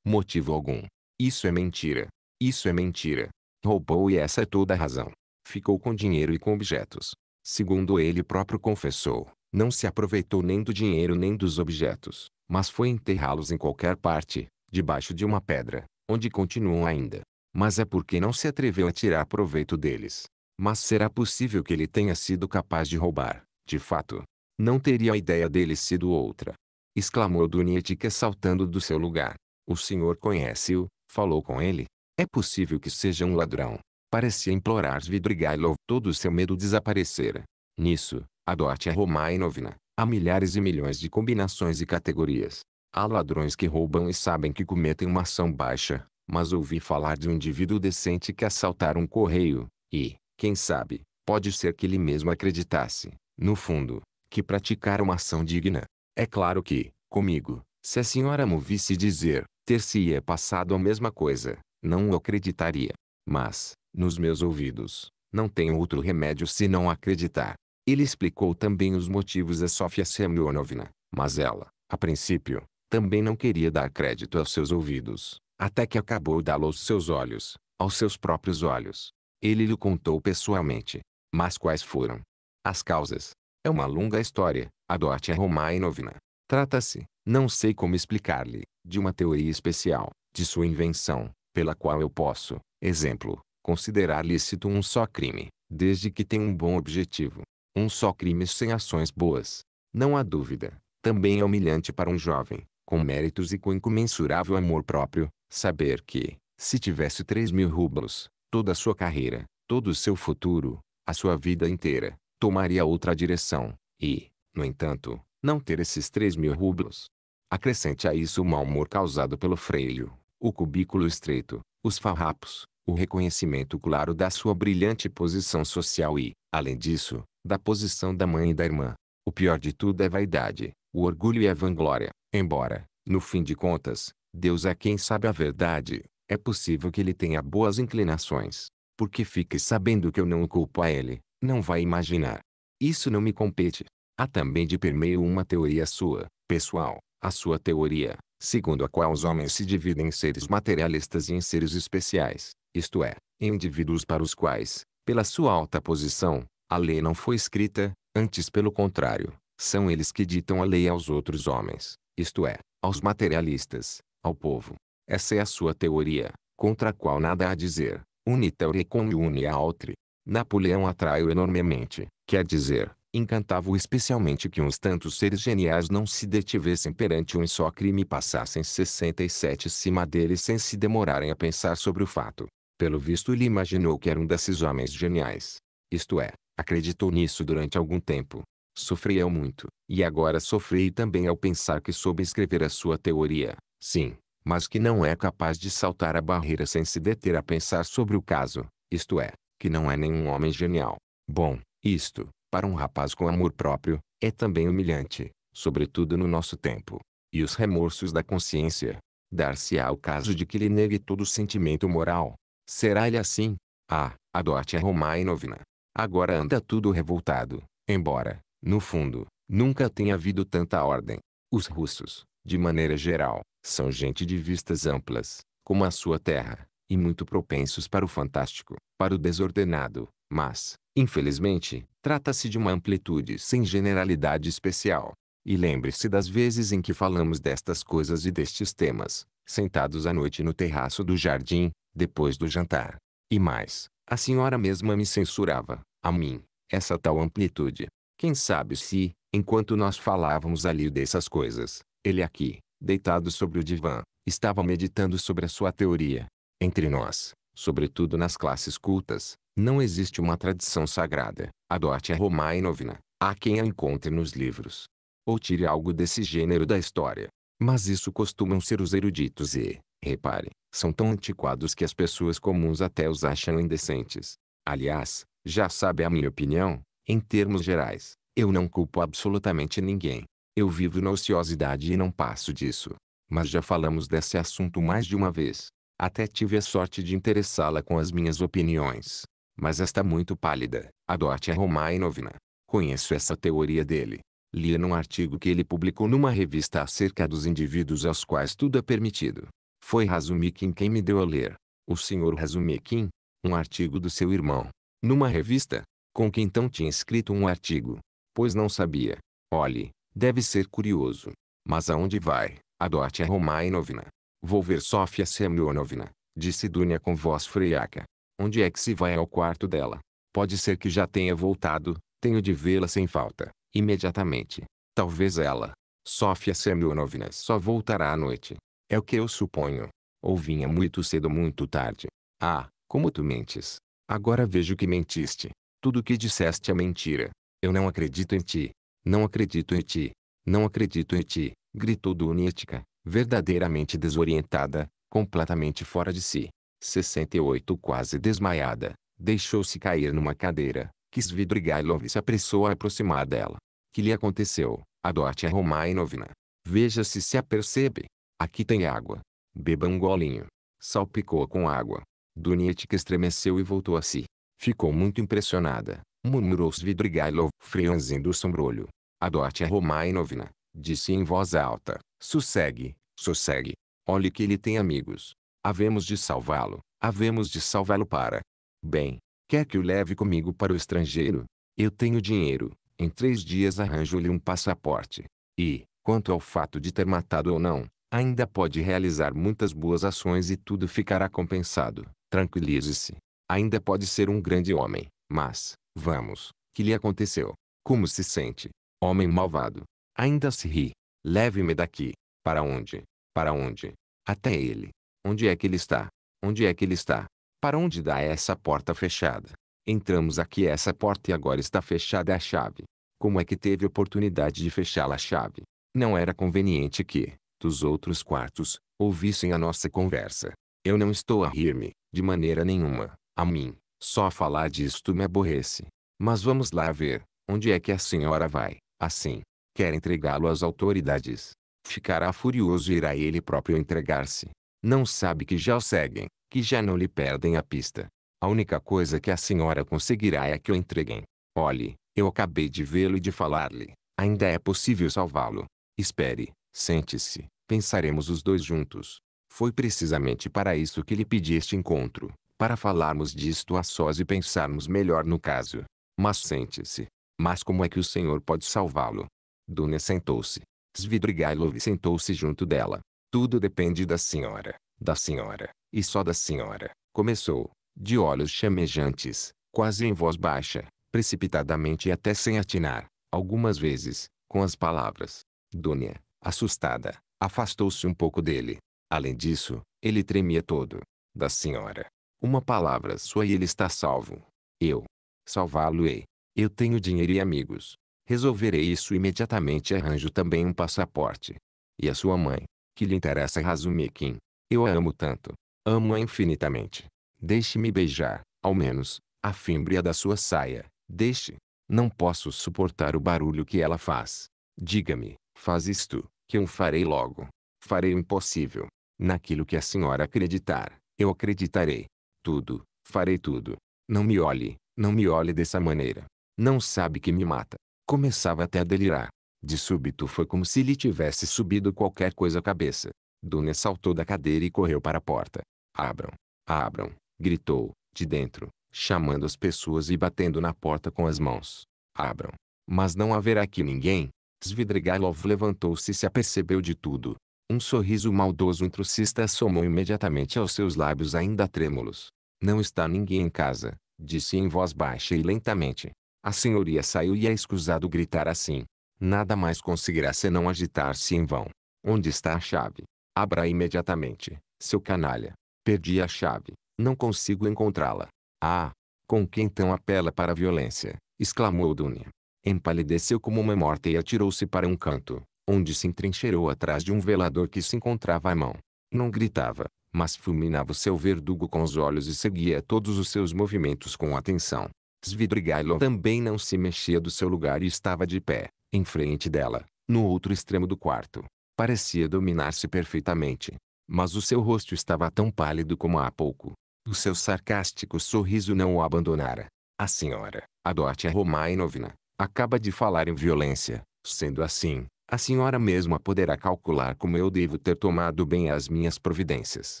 motivo algum. Isso é mentira. Isso é mentira. Roubou e essa é toda a razão. Ficou com dinheiro e com objetos. Segundo ele próprio confessou, não se aproveitou nem do dinheiro nem dos objetos, mas foi enterrá-los em qualquer parte, debaixo de uma pedra, onde continuam ainda. Mas é porque não se atreveu a tirar proveito deles. Mas será possível que ele tenha sido capaz de roubar, de fato. Não teria a ideia dele sido outra. Exclamou Dunietica saltando do seu lugar. O senhor conhece-o, falou com ele. É possível que seja um ladrão. Parecia implorar Svidrigailov todo o seu medo desaparecera. Nisso, a é e Romainovna, há milhares e milhões de combinações e categorias. Há ladrões que roubam e sabem que cometem uma ação baixa, mas ouvi falar de um indivíduo decente que assaltar um correio, e, quem sabe, pode ser que ele mesmo acreditasse, no fundo, que praticar uma ação digna. É claro que, comigo, se a senhora me ouvisse dizer, ter-se-ia passado a mesma coisa, não o acreditaria. Mas, nos meus ouvidos, não tenho outro remédio senão acreditar. Ele explicou também os motivos a Sofia Semyonovna, mas ela, a princípio, também não queria dar crédito aos seus ouvidos, até que acabou dá-lo aos seus olhos, aos seus próprios olhos. Ele lhe contou pessoalmente. Mas quais foram? As causas. É uma longa história, a Adotia Romainovna. Trata-se, não sei como explicar-lhe, de uma teoria especial, de sua invenção, pela qual eu posso, exemplo, considerar lícito um só crime, desde que tenha um bom objetivo. Um só crime sem ações boas. Não há dúvida. Também é humilhante para um jovem, com méritos e com incomensurável amor próprio, saber que, se tivesse três mil rublos, toda a sua carreira, todo o seu futuro, a sua vida inteira, tomaria outra direção, e, no entanto, não ter esses três mil rublos. Acrescente a isso o mau humor causado pelo freio, o cubículo estreito, os farrapos, o reconhecimento claro da sua brilhante posição social e, além disso, da posição da mãe e da irmã. O pior de tudo é vaidade, o orgulho e a vanglória. Embora, no fim de contas, Deus é quem sabe a verdade, é possível que ele tenha boas inclinações. Porque fique sabendo que eu não o culpo a ele, não vai imaginar. Isso não me compete. Há também de permeio uma teoria sua, pessoal, a sua teoria, segundo a qual os homens se dividem em seres materialistas e em seres especiais, isto é, em indivíduos para os quais, pela sua alta posição, a lei não foi escrita, antes pelo contrário, são eles que ditam a lei aos outros homens, isto é, aos materialistas, ao povo. Essa é a sua teoria, contra a qual nada há a dizer, unitaure com une altre. Napoleão atraiu enormemente, quer dizer, encantava-o especialmente que uns tantos seres geniais não se detivessem perante um só crime e passassem 67 cima dele sem se demorarem a pensar sobre o fato. Pelo visto ele imaginou que era um desses homens geniais. Isto é, Acreditou nisso durante algum tempo. Sofri eu muito, e agora sofri também ao pensar que soube escrever a sua teoria, sim, mas que não é capaz de saltar a barreira sem se deter a pensar sobre o caso, isto é, que não é nenhum homem genial. Bom, isto, para um rapaz com amor próprio, é também humilhante, sobretudo no nosso tempo. E os remorsos da consciência? Dar-se-á o caso de que lhe negue todo sentimento moral. Será ele assim? Ah, adote a Romainovna. Agora anda tudo revoltado, embora, no fundo, nunca tenha havido tanta ordem. Os russos, de maneira geral, são gente de vistas amplas, como a sua terra, e muito propensos para o fantástico, para o desordenado, mas, infelizmente, trata-se de uma amplitude sem generalidade especial. E lembre-se das vezes em que falamos destas coisas e destes temas, sentados à noite no terraço do jardim, depois do jantar. E mais, a senhora mesma me censurava, a mim, essa tal amplitude. Quem sabe se, enquanto nós falávamos ali dessas coisas, ele aqui, deitado sobre o divã, estava meditando sobre a sua teoria. Entre nós, sobretudo nas classes cultas, não existe uma tradição sagrada. Adote a Romainovna, há quem a encontre nos livros. Ou tire algo desse gênero da história. Mas isso costumam ser os eruditos e, repare, são tão antiquados que as pessoas comuns até os acham indecentes. Aliás, já sabe a minha opinião, em termos gerais, eu não culpo absolutamente ninguém. Eu vivo na ociosidade e não passo disso. Mas já falamos desse assunto mais de uma vez. Até tive a sorte de interessá-la com as minhas opiniões. Mas está muito pálida. Adote a Romainovna. Conheço essa teoria dele. Lia num artigo que ele publicou numa revista acerca dos indivíduos aos quais tudo é permitido. Foi Razumikin quem me deu a ler, o senhor Razumikin, um artigo do seu irmão, numa revista, com quem então tinha escrito um artigo, pois não sabia. Olhe, deve ser curioso. Mas aonde vai, Adotia Romainovna? Vou ver Sofia Semyonovna, disse Dunia com voz friaca. Onde é que se vai ao quarto dela? Pode ser que já tenha voltado, tenho de vê-la sem falta, imediatamente. Talvez ela, Sofia Semyonovna, só voltará à noite. É o que eu suponho. Ou vinha muito cedo ou muito tarde. Ah, como tu mentes. Agora vejo que mentiste. Tudo o que disseste é mentira. Eu não acredito em ti. Não acredito em ti. Não acredito em ti. Gritou Dunítica, verdadeiramente desorientada, completamente fora de si. 68 quase desmaiada, deixou-se cair numa cadeira. Kisvidrigailov se apressou a aproximar dela. Que lhe aconteceu, Adotia é Romainovna? Veja se se apercebe. Aqui tem água. Beba um golinho. Salpicou com água. Dunietka estremeceu e voltou a si. Ficou muito impressionada. Murmurou Svidrigailov, franzindo o sombrolho. Adote a Romainovna. Disse em voz alta. Sossegue, sossegue. Olhe que ele tem amigos. Havemos de salvá-lo. Havemos de salvá-lo para... Bem, quer que o leve comigo para o estrangeiro? Eu tenho dinheiro. Em três dias arranjo-lhe um passaporte. E, quanto ao fato de ter matado ou não, ainda pode realizar muitas boas ações e tudo ficará compensado. Tranquilize-se. Ainda pode ser um grande homem, mas, vamos, que lhe aconteceu? Como se sente? Homem malvado. Ainda se ri. Leve-me daqui. Para onde? Para onde? Até ele. Onde é que ele está? Onde é que ele está? Para onde dá essa porta fechada? Entramos aqui essa porta e agora está fechada a chave. Como é que teve oportunidade de fechá-la a chave? Não era conveniente que, dos outros quartos, ouvissem a nossa conversa. Eu não estou a rir-me, de maneira nenhuma. A mim, só falar disto me aborrece. Mas vamos lá ver, onde é que a senhora vai, assim? Quer entregá-lo às autoridades. Ficará furioso e irá ele próprio entregar-se. Não sabe que já o seguem, que já não lhe perdem a pista. A única coisa que a senhora conseguirá é que o entreguem. Olhe, eu acabei de vê-lo e de falar-lhe. Ainda é possível salvá-lo. Espere, sente-se. Pensaremos os dois juntos. Foi precisamente para isso que lhe pedi este encontro, para falarmos disto a sós e pensarmos melhor no caso. Mas sente-se. Mas como é que o senhor pode salvá-lo? Dunia sentou-se. Svidrigailov sentou-se junto dela. Tudo depende da senhora, da senhora, e só da senhora. Começou, de olhos chamejantes, quase em voz baixa, precipitadamente e até sem atinar, algumas vezes, com as palavras. Dunia, assustada, Afastou-se um pouco dele. Além disso, ele tremia todo. Da senhora. Uma palavra sua e ele está salvo. Eu. Salvá-lo-ei. Eu tenho dinheiro e amigos. Resolverei isso imediatamente e arranjo também um passaporte. E a sua mãe, que lhe interessa Razumikin. Eu a amo tanto. Amo-a infinitamente. Deixe-me beijar, ao menos, a fímbria da sua saia. Deixe. Não posso suportar o barulho que ela faz. Diga-me, fazes tu? que eu farei logo. Farei o impossível. Naquilo que a senhora acreditar, eu acreditarei. Tudo, farei tudo. Não me olhe, não me olhe dessa maneira. Não sabe que me mata. Começava até a delirar. De súbito foi como se lhe tivesse subido qualquer coisa à cabeça. Duna saltou da cadeira e correu para a porta. Abram, abram, gritou, de dentro, chamando as pessoas e batendo na porta com as mãos. Abram. Mas não haverá aqui ninguém, Svidrigailov levantou-se e se apercebeu de tudo. Um sorriso maldoso intrucista assomou imediatamente aos seus lábios ainda trêmulos. Não está ninguém em casa, disse em voz baixa e lentamente. A senhoria saiu e é escusado gritar assim. Nada mais conseguirá senão agitar-se em vão. Onde está a chave? Abra imediatamente, seu canalha. Perdi a chave. Não consigo encontrá-la. Ah! Com que então apela para a violência? exclamou Dunia empalideceu como uma morta e atirou-se para um canto, onde se entrincheirou atrás de um velador que se encontrava à mão. Não gritava, mas fulminava o seu verdugo com os olhos e seguia todos os seus movimentos com atenção. Svidrigailov também não se mexia do seu lugar e estava de pé, em frente dela, no outro extremo do quarto. Parecia dominar-se perfeitamente. Mas o seu rosto estava tão pálido como há pouco. O seu sarcástico sorriso não o abandonara. A senhora, a Romainovna, Acaba de falar em violência. Sendo assim, a senhora mesma poderá calcular como eu devo ter tomado bem as minhas providências.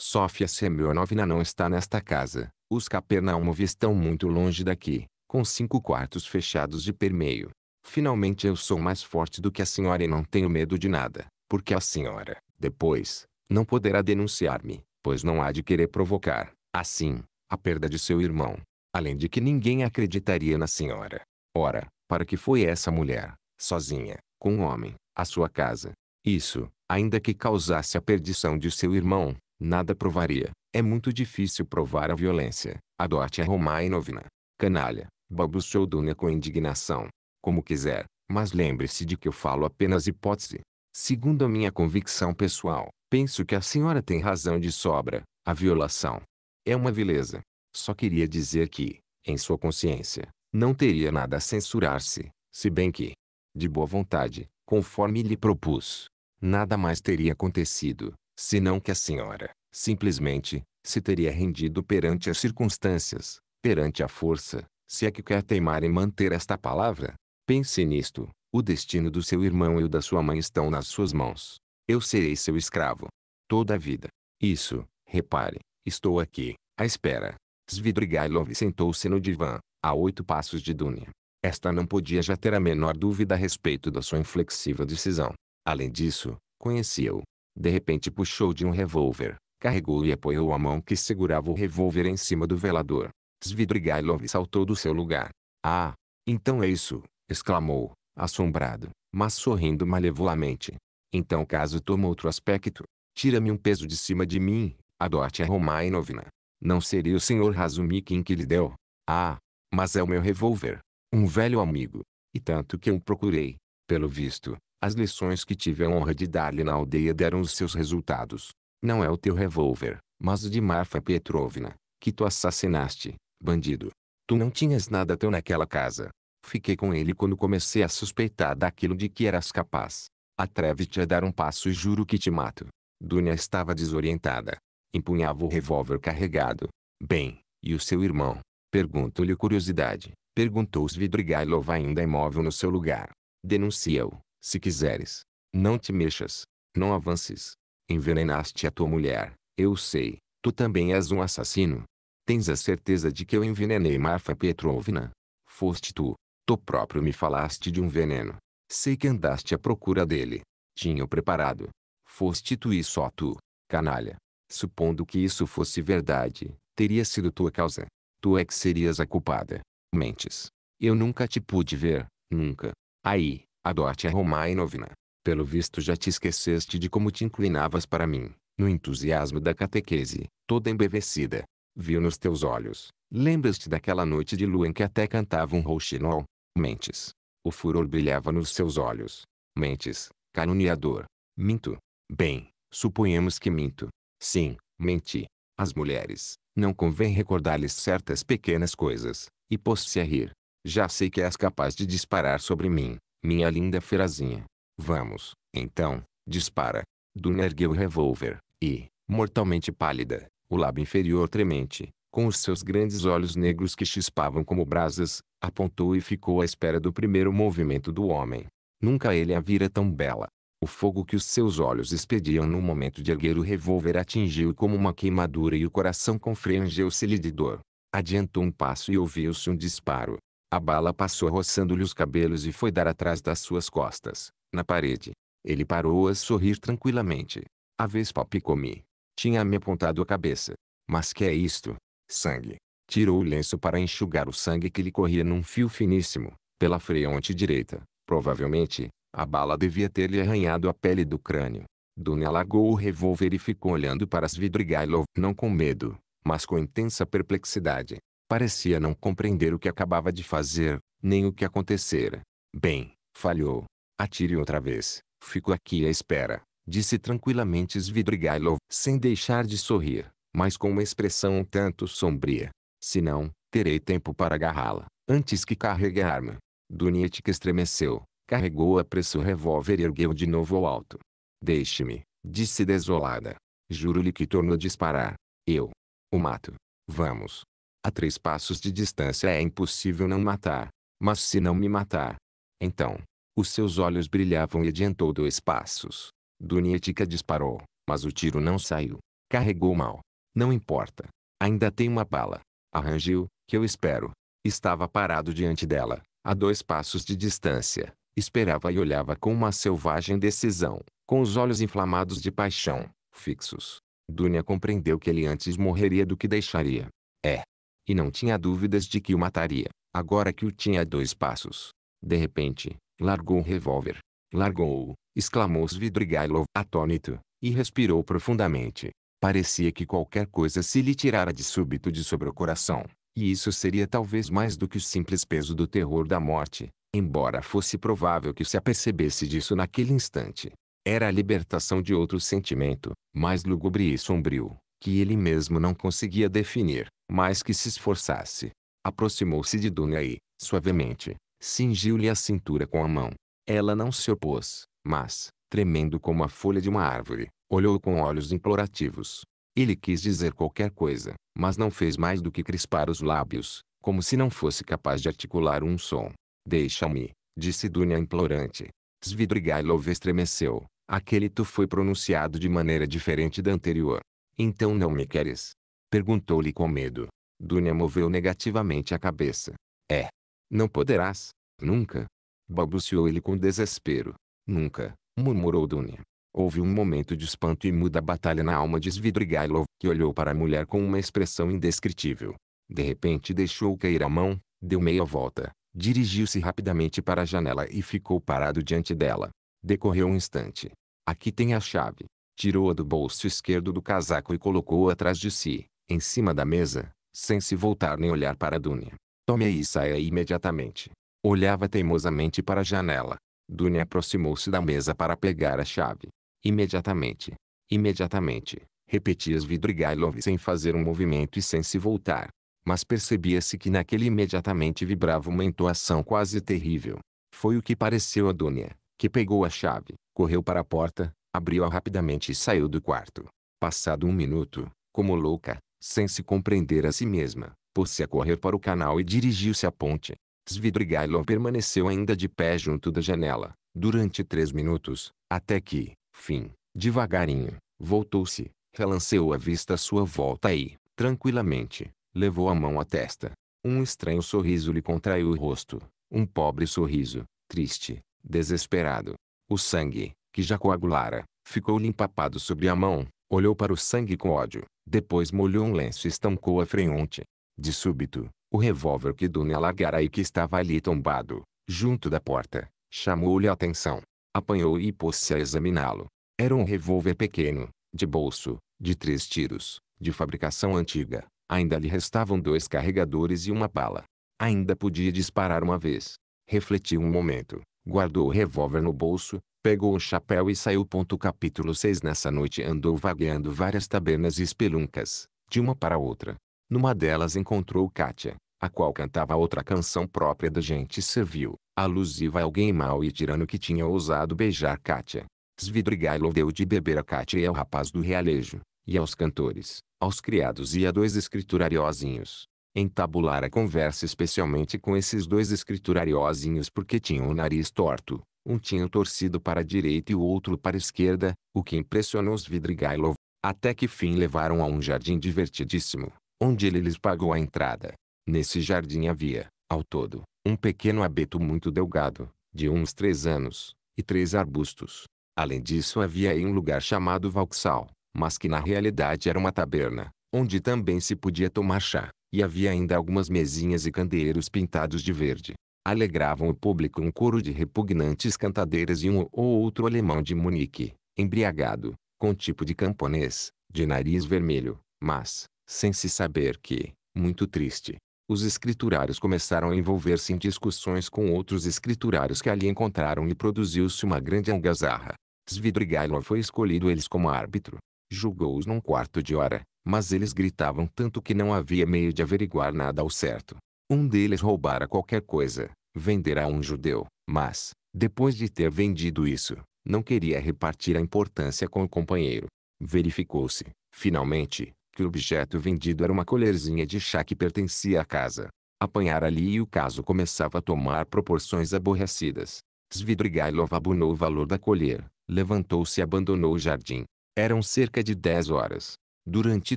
Sofia Semyonovna não está nesta casa. Os Capernaumov estão muito longe daqui, com cinco quartos fechados de permeio. Finalmente eu sou mais forte do que a senhora e não tenho medo de nada, porque a senhora, depois, não poderá denunciar-me, pois não há de querer provocar, assim, a perda de seu irmão. Além de que ninguém acreditaria na senhora. Ora, para que foi essa mulher, sozinha, com um homem, à sua casa? Isso, ainda que causasse a perdição de seu irmão, nada provaria. É muito difícil provar a violência. Adote a é Romainovna. Canalha, balbuciou Dunia com indignação. Como quiser, mas lembre-se de que eu falo apenas hipótese. Segundo a minha convicção pessoal, penso que a senhora tem razão de sobra. A violação é uma vileza. Só queria dizer que, em sua consciência, não teria nada a censurar-se, se bem que, de boa vontade, conforme lhe propus, nada mais teria acontecido, senão que a senhora, simplesmente, se teria rendido perante as circunstâncias, perante a força, se é que quer teimar em manter esta palavra. Pense nisto, o destino do seu irmão e o da sua mãe estão nas suas mãos. Eu serei seu escravo. Toda a vida. Isso, repare, estou aqui, à espera. Svidrigailov sentou-se no divã, a oito passos de Dunia. Esta não podia já ter a menor dúvida a respeito da sua inflexível decisão. Além disso, conhecia-o. De repente puxou de um revólver, carregou e apoiou a mão que segurava o revólver em cima do velador. Svidrigailov saltou do seu lugar. Ah, então é isso, exclamou, assombrado, mas sorrindo malevolamente. Então o caso toma outro aspecto, tira-me um peso de cima de mim, Adote a Romainovna. Não seria o senhor Razumikin que lhe deu? Ah, mas é o meu revólver. Um velho amigo. E tanto que eu procurei. Pelo visto, as lições que tive a honra de dar-lhe na aldeia deram os seus resultados. Não é o teu revólver, mas o de Marfa Petrovna, que tu assassinaste, bandido. Tu não tinhas nada teu naquela casa. Fiquei com ele quando comecei a suspeitar daquilo de que eras capaz. Atreve-te a dar um passo e juro que te mato. Dunia estava desorientada. Empunhava o revólver carregado. Bem, e o seu irmão? Pergunto-lhe curiosidade. Perguntou Svidrigailov ainda imóvel no seu lugar. Denuncia-o, se quiseres. Não te mexas. Não avances. Envenenaste a tua mulher. Eu sei. Tu também és um assassino. Tens a certeza de que eu envenenei Marfa Petrovna? Foste tu. Tu próprio me falaste de um veneno. Sei que andaste à procura dele. Tinha-o preparado. Foste tu e só tu, canalha. Supondo que isso fosse verdade, teria sido tua causa. Tu é que serias a culpada. Mentes. Eu nunca te pude ver, nunca. Aí, Adote a Romainovna. Pelo visto já te esqueceste de como te inclinavas para mim, no entusiasmo da catequese, toda embevecida. Viu nos teus olhos. Lembras-te daquela noite de lua em que até cantava um rouxinol? Mentes. O furor brilhava nos seus olhos. Mentes, caluniador. Minto. Bem, suponhamos que minto. Sim, menti. As mulheres, não convém recordar-lhes certas pequenas coisas, e pôs-se a rir. Já sei que és capaz de disparar sobre mim, minha linda ferazinha. Vamos, então, dispara. Duna ergueu o revólver, e, mortalmente pálida, o lábio inferior tremente, com os seus grandes olhos negros que chispavam como brasas, apontou e ficou à espera do primeiro movimento do homem. Nunca ele a vira tão bela. O fogo que os seus olhos expediam no momento de erguer o revólver atingiu como uma queimadura e o coração confrangeu-se-lhe de dor. Adiantou um passo e ouviu-se um disparo. A bala passou roçando-lhe os cabelos e foi dar atrás das suas costas, na parede. Ele parou a sorrir tranquilamente. A vespa picou-me. Tinha me apontado a cabeça. Mas que é isto? Sangue. Tirou o lenço para enxugar o sangue que lhe corria num fio finíssimo, pela frente direita, provavelmente, a bala devia ter-lhe arranhado a pele do crânio. Duna largou o revólver e ficou olhando para Svidrigailov, não com medo, mas com intensa perplexidade. Parecia não compreender o que acabava de fazer, nem o que acontecera. Bem, falhou. Atire outra vez. Fico aqui à espera, disse tranquilamente Svidrigailov, sem deixar de sorrir, mas com uma expressão um tanto sombria. Se não, terei tempo para agarrá-la, antes que carregar-me. Dunietzka estremeceu. Carregou a pressa o revólver e ergueu de novo ao alto. Deixe-me, disse desolada. Juro-lhe que torno a disparar. Eu. O mato. Vamos. A três passos de distância é impossível não matar. Mas se não me matar. Então. Os seus olhos brilhavam e adiantou dois passos. Dunietica disparou, mas o tiro não saiu. Carregou mal. Não importa. Ainda tem uma bala. Arranjou. que eu espero. Estava parado diante dela, a dois passos de distância. Esperava e olhava com uma selvagem decisão, com os olhos inflamados de paixão, fixos. Dunia compreendeu que ele antes morreria do que deixaria. É. E não tinha dúvidas de que o mataria, agora que o tinha a dois passos. De repente, largou o revólver. Largou-o, exclamou Svidrigailov atônito, e respirou profundamente. Parecia que qualquer coisa se lhe tirara de súbito de sobre o coração, e isso seria talvez mais do que o simples peso do terror da morte, embora fosse provável que se apercebesse disso naquele instante. Era a libertação de outro sentimento, mais lúgubre e sombrio, que ele mesmo não conseguia definir, mas que se esforçasse. Aproximou-se de Dunia e, suavemente, cingiu-lhe a cintura com a mão. Ela não se opôs, mas, tremendo como a folha de uma árvore, olhou com olhos implorativos. Ele quis dizer qualquer coisa, mas não fez mais do que crispar os lábios, como se não fosse capaz de articular um som. Deixa-me, disse Dunia implorante. Svidrigailov estremeceu. Aquele tu foi pronunciado de maneira diferente da anterior. Então não me queres? Perguntou-lhe com medo. Dunia moveu negativamente a cabeça. É. Não poderás. Nunca. Balbuciou ele com desespero. Nunca. Murmurou Dunia. Houve um momento de espanto e muda batalha na alma de Svidrigailov, que olhou para a mulher com uma expressão indescritível. De repente deixou cair a mão, deu meia volta, Dirigiu-se rapidamente para a janela e ficou parado diante dela. Decorreu um instante. Aqui tem a chave. Tirou-a do bolso esquerdo do casaco e colocou-a atrás de si, em cima da mesa, sem se voltar nem olhar para Dunia. Tome e saia imediatamente. Olhava teimosamente para a janela. Dunia aproximou-se da mesa para pegar a chave. Imediatamente. Imediatamente. Repetia Svidrigailov sem fazer um movimento e sem se voltar mas percebia-se que naquele imediatamente vibrava uma entoação quase terrível. Foi o que pareceu a Dunia, que pegou a chave, correu para a porta, abriu-a rapidamente e saiu do quarto. Passado um minuto, como louca, sem se compreender a si mesma, pôs-se a correr para o canal e dirigiu-se à ponte. Svidrigailov permaneceu ainda de pé junto da janela, durante três minutos, até que, fim, devagarinho, voltou-se, relanceou a vista à sua volta e, tranquilamente, levou a mão à testa. Um estranho sorriso lhe contraiu o rosto. Um pobre sorriso, triste, desesperado. O sangue, que já coagulara, ficou-lhe empapado sobre a mão. Olhou para o sangue com ódio. Depois molhou um lenço e estancou a freonte. De súbito, o revólver que Duna largara e que estava ali tombado, junto da porta, chamou-lhe a atenção. Apanhou e pôs-se a examiná-lo. Era um revólver pequeno, de bolso, de três tiros, de fabricação antiga, Ainda lhe restavam dois carregadores e uma bala. Ainda podia disparar uma vez. Refletiu um momento, guardou o revólver no bolso, pegou o chapéu e saiu. capítulo 6 Nessa noite andou vagueando várias tabernas e espeluncas, de uma para outra. Numa delas encontrou Kátia, a qual cantava outra canção própria da gente servil, alusiva a alguém mau e tirano que tinha ousado beijar Kátia. Svidrigailov deu de beber a Kátia e ao rapaz do realejo, e aos cantores aos criados e a dois escriturariozinhos. Entabular a conversa especialmente com esses dois escriturariozinhos porque tinham o nariz torto, um tinha torcido para a direita e o outro para a esquerda, o que impressionou os Vidrigailov, até que fim levaram a um jardim divertidíssimo, onde ele lhes pagou a entrada. Nesse jardim havia, ao todo, um pequeno abeto muito delgado, de uns três anos, e três arbustos. Além disso havia aí um lugar chamado Valxal, mas que na realidade era uma taberna, onde também se podia tomar chá, e havia ainda algumas mesinhas e candeeiros pintados de verde. Alegravam o público um coro de repugnantes cantadeiras e um ou outro alemão de Munique, embriagado, com tipo de camponês, de nariz vermelho, mas, sem se saber que, muito triste. Os escriturários começaram a envolver-se em discussões com outros escriturários que ali encontraram e produziu-se uma grande algazarra. Svidrigailov foi escolhido eles como árbitro, julgou-os num quarto de hora, mas eles gritavam tanto que não havia meio de averiguar nada ao certo. Um deles roubara qualquer coisa, vendera a um judeu, mas, depois de ter vendido isso, não queria repartir a importância com o companheiro. Verificou-se, finalmente, que o objeto vendido era uma colherzinha de chá que pertencia à casa. Apanhar ali e o caso começava a tomar proporções aborrecidas. Svidrigailov abunou o valor da colher, levantou-se e abandonou o jardim. Eram cerca de dez horas. Durante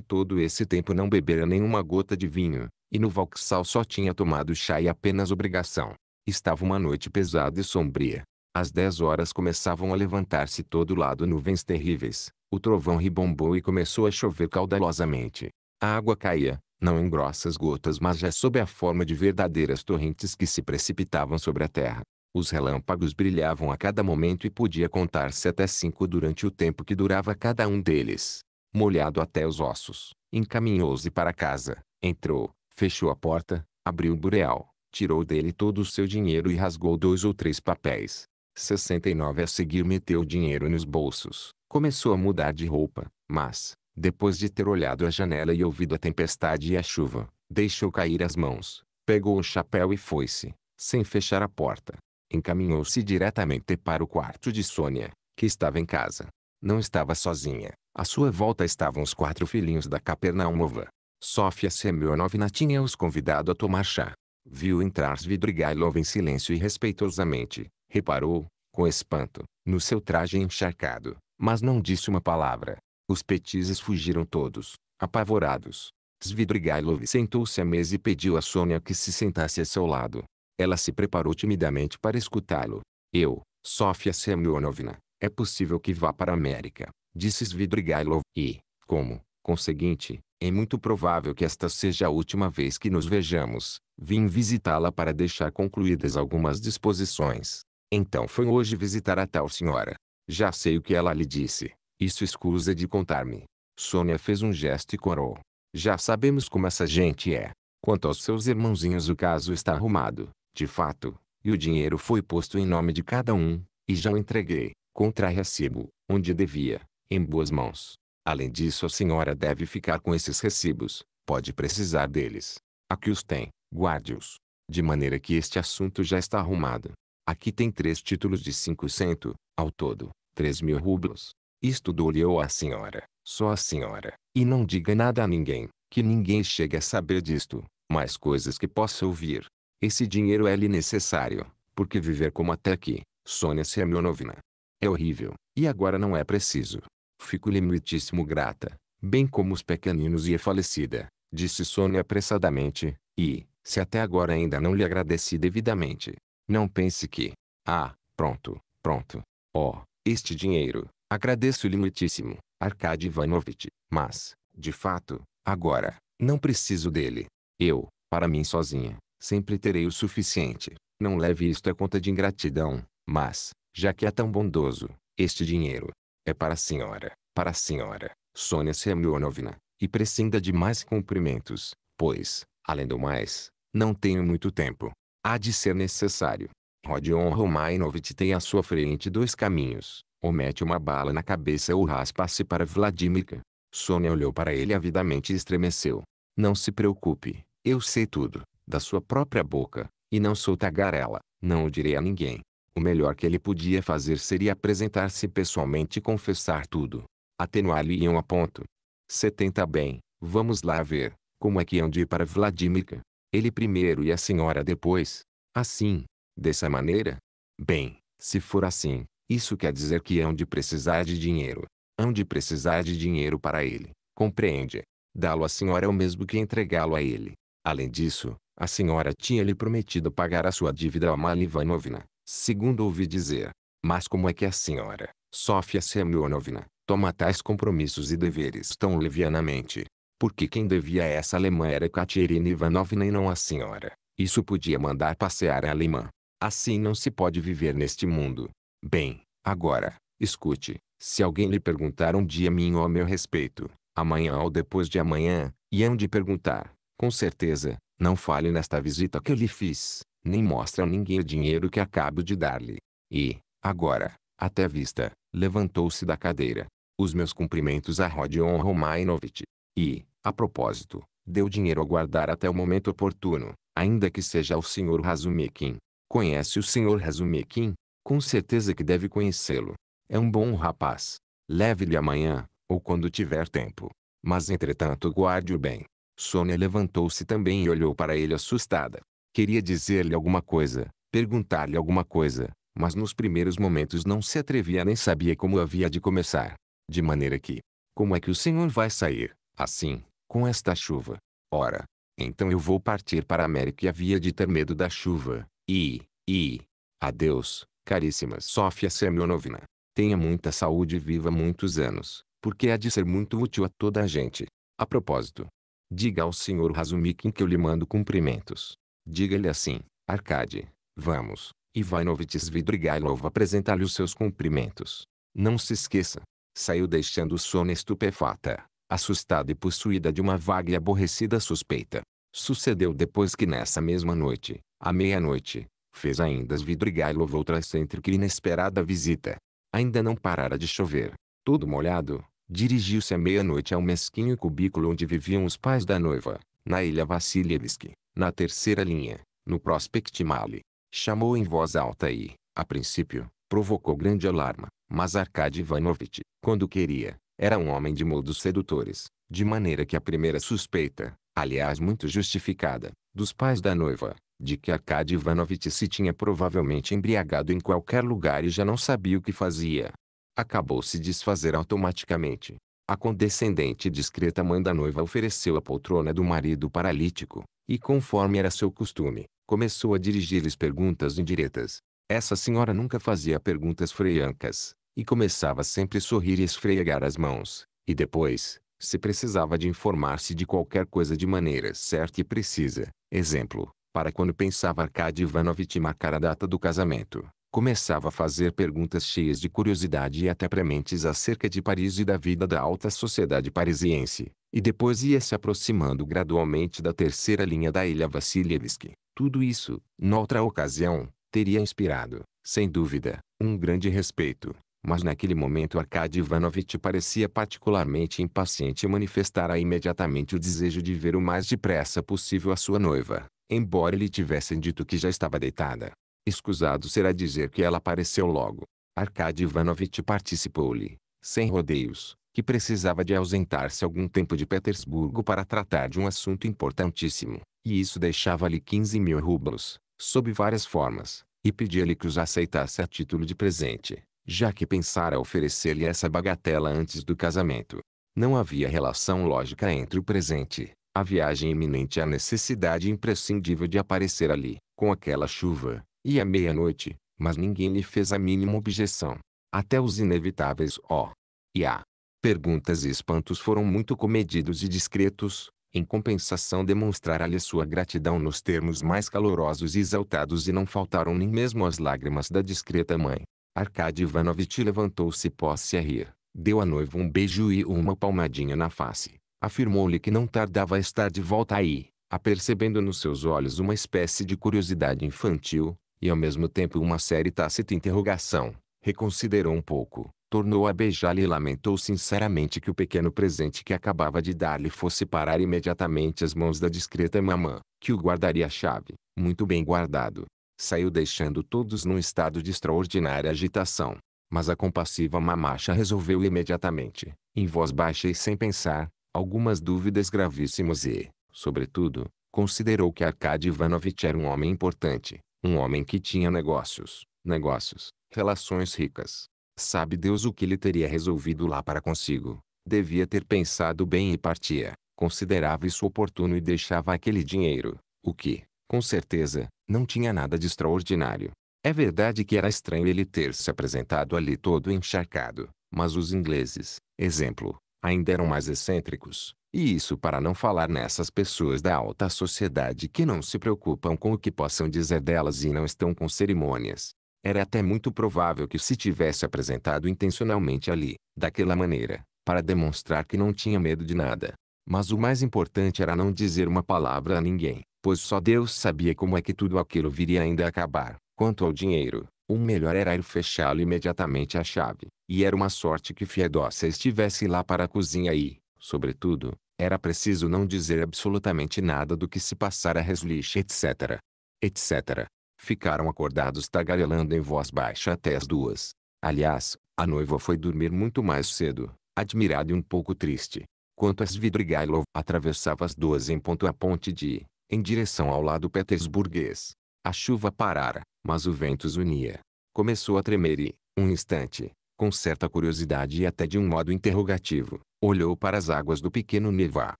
todo esse tempo não bebera nenhuma gota de vinho, e no Vauxhall só tinha tomado chá e apenas obrigação. Estava uma noite pesada e sombria. Às dez horas começavam a levantar-se todo lado nuvens terríveis. O trovão ribombou e começou a chover caudalosamente. A água caía, não em grossas gotas mas já sob a forma de verdadeiras torrentes que se precipitavam sobre a terra. Os relâmpagos brilhavam a cada momento e podia contar-se até cinco durante o tempo que durava cada um deles. Molhado até os ossos, encaminhou-se para casa, entrou, fechou a porta, abriu o bureal, tirou dele todo o seu dinheiro e rasgou dois ou três papéis. 69 a seguir meteu o dinheiro nos bolsos, começou a mudar de roupa, mas, depois de ter olhado a janela e ouvido a tempestade e a chuva, deixou cair as mãos, pegou o chapéu e foi-se, sem fechar a porta encaminhou-se diretamente para o quarto de Sônia, que estava em casa. Não estava sozinha. À sua volta estavam os quatro filhinhos da Capernaumova. Sofia Semyonovna tinha os convidado a tomar chá. Viu entrar Svidrigailov em silêncio e respeitosamente. Reparou, com espanto, no seu traje encharcado, mas não disse uma palavra. Os petizes fugiram todos, apavorados. Svidrigailov sentou-se à mesa e pediu a Sônia que se sentasse a seu lado. Ela se preparou timidamente para escutá-lo. Eu, Sofia Semyonovna, é possível que vá para a América, disse Svidrigailov, e, como, conseguinte, é muito provável que esta seja a última vez que nos vejamos. Vim visitá-la para deixar concluídas algumas disposições. Então foi hoje visitar a tal senhora. Já sei o que ela lhe disse. Isso escusa de contar-me. Sônia fez um gesto e corou. Já sabemos como essa gente é. Quanto aos seus irmãozinhos o caso está arrumado. De fato, e o dinheiro foi posto em nome de cada um, e já o entreguei, contra recibo, onde devia, em boas mãos. Além disso a senhora deve ficar com esses recibos, pode precisar deles. Aqui os tem, guarde-os. De maneira que este assunto já está arrumado. Aqui tem três títulos de 500, ao todo, três mil rublos. Isto dou-lhe-o à senhora, só a senhora, e não diga nada a ninguém, que ninguém chegue a saber disto, mais coisas que possa ouvir, esse dinheiro é-lhe necessário, porque viver como até aqui, Sônia Semyonovna, é horrível, e agora não é preciso. Fico-lhe muitíssimo grata, bem como os pequeninos e a falecida, disse Sônia apressadamente, e, se até agora ainda não lhe agradeci devidamente, não pense que, ah, pronto, pronto, ó, oh, este dinheiro, agradeço-lhe muitíssimo, Arkady Ivanovitch, mas, de fato, agora, não preciso dele. Eu, para mim sozinha, sempre terei o suficiente. Não leve isto à conta de ingratidão, mas, já que é tão bondoso, este dinheiro é para a senhora, para a senhora, Sônia Semyonovna, e prescinda de mais cumprimentos, pois, além do mais, não tenho muito tempo. Há de ser necessário. Rodion Romainovich tem à sua frente dois caminhos. Ou mete uma bala na cabeça ou raspa-se para Vladimir. Sônia olhou para ele avidamente e estremeceu. Não se preocupe, eu sei tudo da sua própria boca, e não sou tagarela, não o direi a ninguém. O melhor que ele podia fazer seria apresentar-se pessoalmente e confessar tudo. Atenuar-lhe iam a ponto. 70 bem, vamos lá ver, como é que hão de ir para Vladimirka? Ele primeiro e a senhora depois? Assim, dessa maneira? Bem, se for assim, isso quer dizer que hão de precisar de dinheiro. Hão de precisar de dinheiro para ele, compreende? Dá-lo à senhora é o mesmo que entregá-lo a ele. Além disso, a senhora tinha-lhe prometido pagar a sua dívida a Amalia Ivanovna, segundo ouvi dizer. Mas como é que a senhora, Sofia Semyonovna, toma tais compromissos e deveres tão levianamente? Porque quem devia a essa alemã era Katerina Ivanovna e não a senhora. Isso podia mandar passear a alemã. Assim não se pode viver neste mundo. Bem, agora, escute. Se alguém lhe perguntar um dia mim ou a meu respeito, amanhã ou depois de amanhã, e hão de perguntar, com certeza, não fale nesta visita que eu lhe fiz, nem mostre a ninguém o dinheiro que acabo de dar-lhe. E, agora, até vista, levantou-se da cadeira. Os meus cumprimentos a Rodion Romainovich. E, a propósito, deu dinheiro a guardar até o momento oportuno, ainda que seja ao Sr. Razumikin. Conhece o Sr. Razumikin? Com certeza que deve conhecê-lo. É um bom rapaz. Leve-lhe amanhã, ou quando tiver tempo. Mas entretanto guarde-o bem. Sônia levantou-se também e olhou para ele assustada. Queria dizer-lhe alguma coisa, perguntar-lhe alguma coisa, mas nos primeiros momentos não se atrevia nem sabia como havia de começar. De maneira que, como é que o senhor vai sair, assim, com esta chuva? Ora, então eu vou partir para a América e havia de ter medo da chuva. E, e, adeus, caríssima Sofia Semyonovna. Tenha muita saúde e viva muitos anos, porque há de ser muito útil a toda a gente. A propósito, Diga ao senhor Razumikin que eu lhe mando cumprimentos. Diga-lhe assim, Arcade, vamos, Ivanovites Vidrigailov apresentar-lhe os seus cumprimentos. Não se esqueça. Saiu deixando o sono estupefata, assustada e possuída de uma vaga e aborrecida suspeita. Sucedeu depois que nessa mesma noite, à meia-noite, fez ainda Svidrigailov outra excêntrica e inesperada visita. Ainda não parara de chover. Todo molhado, Dirigiu-se à meia-noite a um mesquinho cubículo onde viviam os pais da noiva, na ilha Vassilievski, na terceira linha, no Prospect Mali. Chamou em voz alta e, a princípio, provocou grande alarma, mas Arkady Ivanovitch, quando queria, era um homem de modos sedutores, de maneira que a primeira suspeita, aliás muito justificada, dos pais da noiva, de que Arkady Ivanovitch se tinha provavelmente embriagado em qualquer lugar e já não sabia o que fazia, acabou se desfazer automaticamente. A condescendente e discreta mãe da noiva ofereceu a poltrona do marido paralítico, e conforme era seu costume, começou a dirigir-lhes perguntas indiretas. Essa senhora nunca fazia perguntas freiancas, e começava sempre a sorrir e esfregar as mãos, e depois, se precisava de informar-se de qualquer coisa de maneira certa e precisa, exemplo, para quando pensava Arkady Ivanovitch marcar a data do casamento, começava a fazer perguntas cheias de curiosidade e até prementes acerca de Paris e da vida da alta sociedade parisiense, e depois ia se aproximando gradualmente da terceira linha da ilha Vassilievski. Tudo isso, noutra ocasião, teria inspirado, sem dúvida, um grande respeito. Mas naquele momento Arkady Ivanovitch parecia particularmente impaciente e manifestara imediatamente o desejo de ver o mais depressa possível a sua noiva, embora lhe tivessem dito que já estava deitada. Escusado será dizer que ela apareceu logo. Arkady Ivanovitch participou-lhe, sem rodeios, que precisava de ausentar-se algum tempo de Petersburgo para tratar de um assunto importantíssimo, e isso deixava-lhe 15 mil rublos, sob várias formas, e pedia-lhe que os aceitasse a título de presente, já que pensara oferecer-lhe essa bagatela antes do casamento. Não havia relação lógica entre o presente, a viagem iminente e a necessidade imprescindível de aparecer ali, com aquela chuva, e à meia-noite, mas ninguém lhe fez a mínima objeção. Até os inevitáveis ó. Oh, e a. Perguntas e espantos foram muito comedidos e discretos, em compensação demonstrara-lhe sua gratidão nos termos mais calorosos e exaltados e não faltaram nem mesmo as lágrimas da discreta mãe. Arkady Ivanovitch levantou-se posse a rir, deu à noiva um beijo e uma palmadinha na face. Afirmou-lhe que não tardava a estar de volta aí, apercebendo nos seus olhos uma espécie de curiosidade infantil, e ao mesmo tempo uma séria e tácita interrogação. Reconsiderou um pouco, tornou a beijá lhe e lamentou sinceramente que o pequeno presente que acabava de dar-lhe fosse parar imediatamente às mãos da discreta mamã, que o guardaria a chave, muito bem guardado. Saiu deixando todos num estado de extraordinária agitação. Mas a compassiva mamacha resolveu imediatamente, em voz baixa e sem pensar, algumas dúvidas gravíssimas e, sobretudo, considerou que Arkady Ivanovitch era um homem importante, um homem que tinha negócios, negócios, relações ricas. Sabe Deus o que ele teria resolvido lá para consigo. Devia ter pensado bem e partia. Considerava isso oportuno e deixava aquele dinheiro. O que, com certeza, não tinha nada de extraordinário. É verdade que era estranho ele ter se apresentado ali todo encharcado. Mas os ingleses, exemplo, ainda eram mais excêntricos. E isso para não falar nessas pessoas da alta sociedade que não se preocupam com o que possam dizer delas e não estão com cerimônias. Era até muito provável que se tivesse apresentado intencionalmente ali, daquela maneira, para demonstrar que não tinha medo de nada. Mas o mais importante era não dizer uma palavra a ninguém, pois só Deus sabia como é que tudo aquilo viria ainda a acabar. Quanto ao dinheiro, o melhor era ir fechá-lo imediatamente à chave, e era uma sorte que Fiedócia estivesse lá para a cozinha e, sobretudo, era preciso não dizer absolutamente nada do que se passara a Reslich etc. etc. Ficaram acordados tagarelando em voz baixa até as duas. Aliás, a noiva foi dormir muito mais cedo, admirada e um pouco triste. Quanto às Vidrigailov, atravessava as duas em ponto a ponte de, em direção ao lado petersburguês. A chuva parara, mas o vento zunia. Começou a tremer e, um instante, com certa curiosidade e até de um modo interrogativo, olhou para as águas do pequeno Nevá.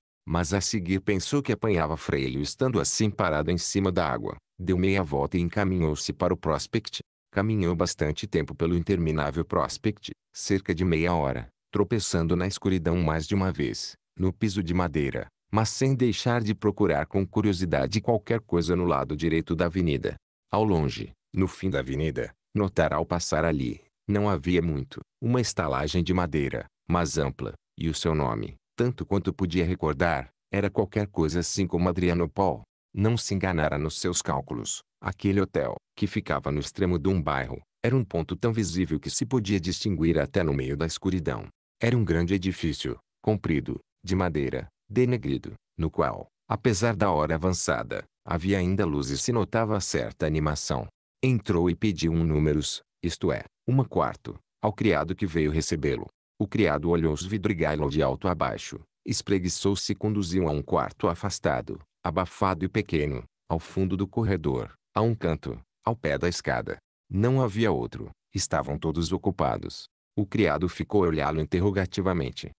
Mas a seguir pensou que apanhava freio estando assim parado em cima da água. Deu meia volta e encaminhou-se para o Prospect. Caminhou bastante tempo pelo interminável Prospect, cerca de meia hora, tropeçando na escuridão mais de uma vez, no piso de madeira, mas sem deixar de procurar com curiosidade qualquer coisa no lado direito da avenida. Ao longe, no fim da avenida, notará ao passar ali, não havia muito, uma estalagem de madeira, mas ampla, e o seu nome, tanto quanto podia recordar, era qualquer coisa assim como Adrianopol. Não se enganara nos seus cálculos. Aquele hotel, que ficava no extremo de um bairro, era um ponto tão visível que se podia distinguir até no meio da escuridão. Era um grande edifício, comprido, de madeira, denegrido, no qual, apesar da hora avançada, havia ainda luz e se notava certa animação. Entrou e pediu um números, isto é, uma quarto, ao criado que veio recebê-lo. O criado olhou os vidrigailos de alto a baixo, espreguiçou-se e conduziu a um quarto afastado, abafado e pequeno, ao fundo do corredor, a um canto, ao pé da escada. Não havia outro, estavam todos ocupados. O criado ficou a olhá-lo interrogativamente.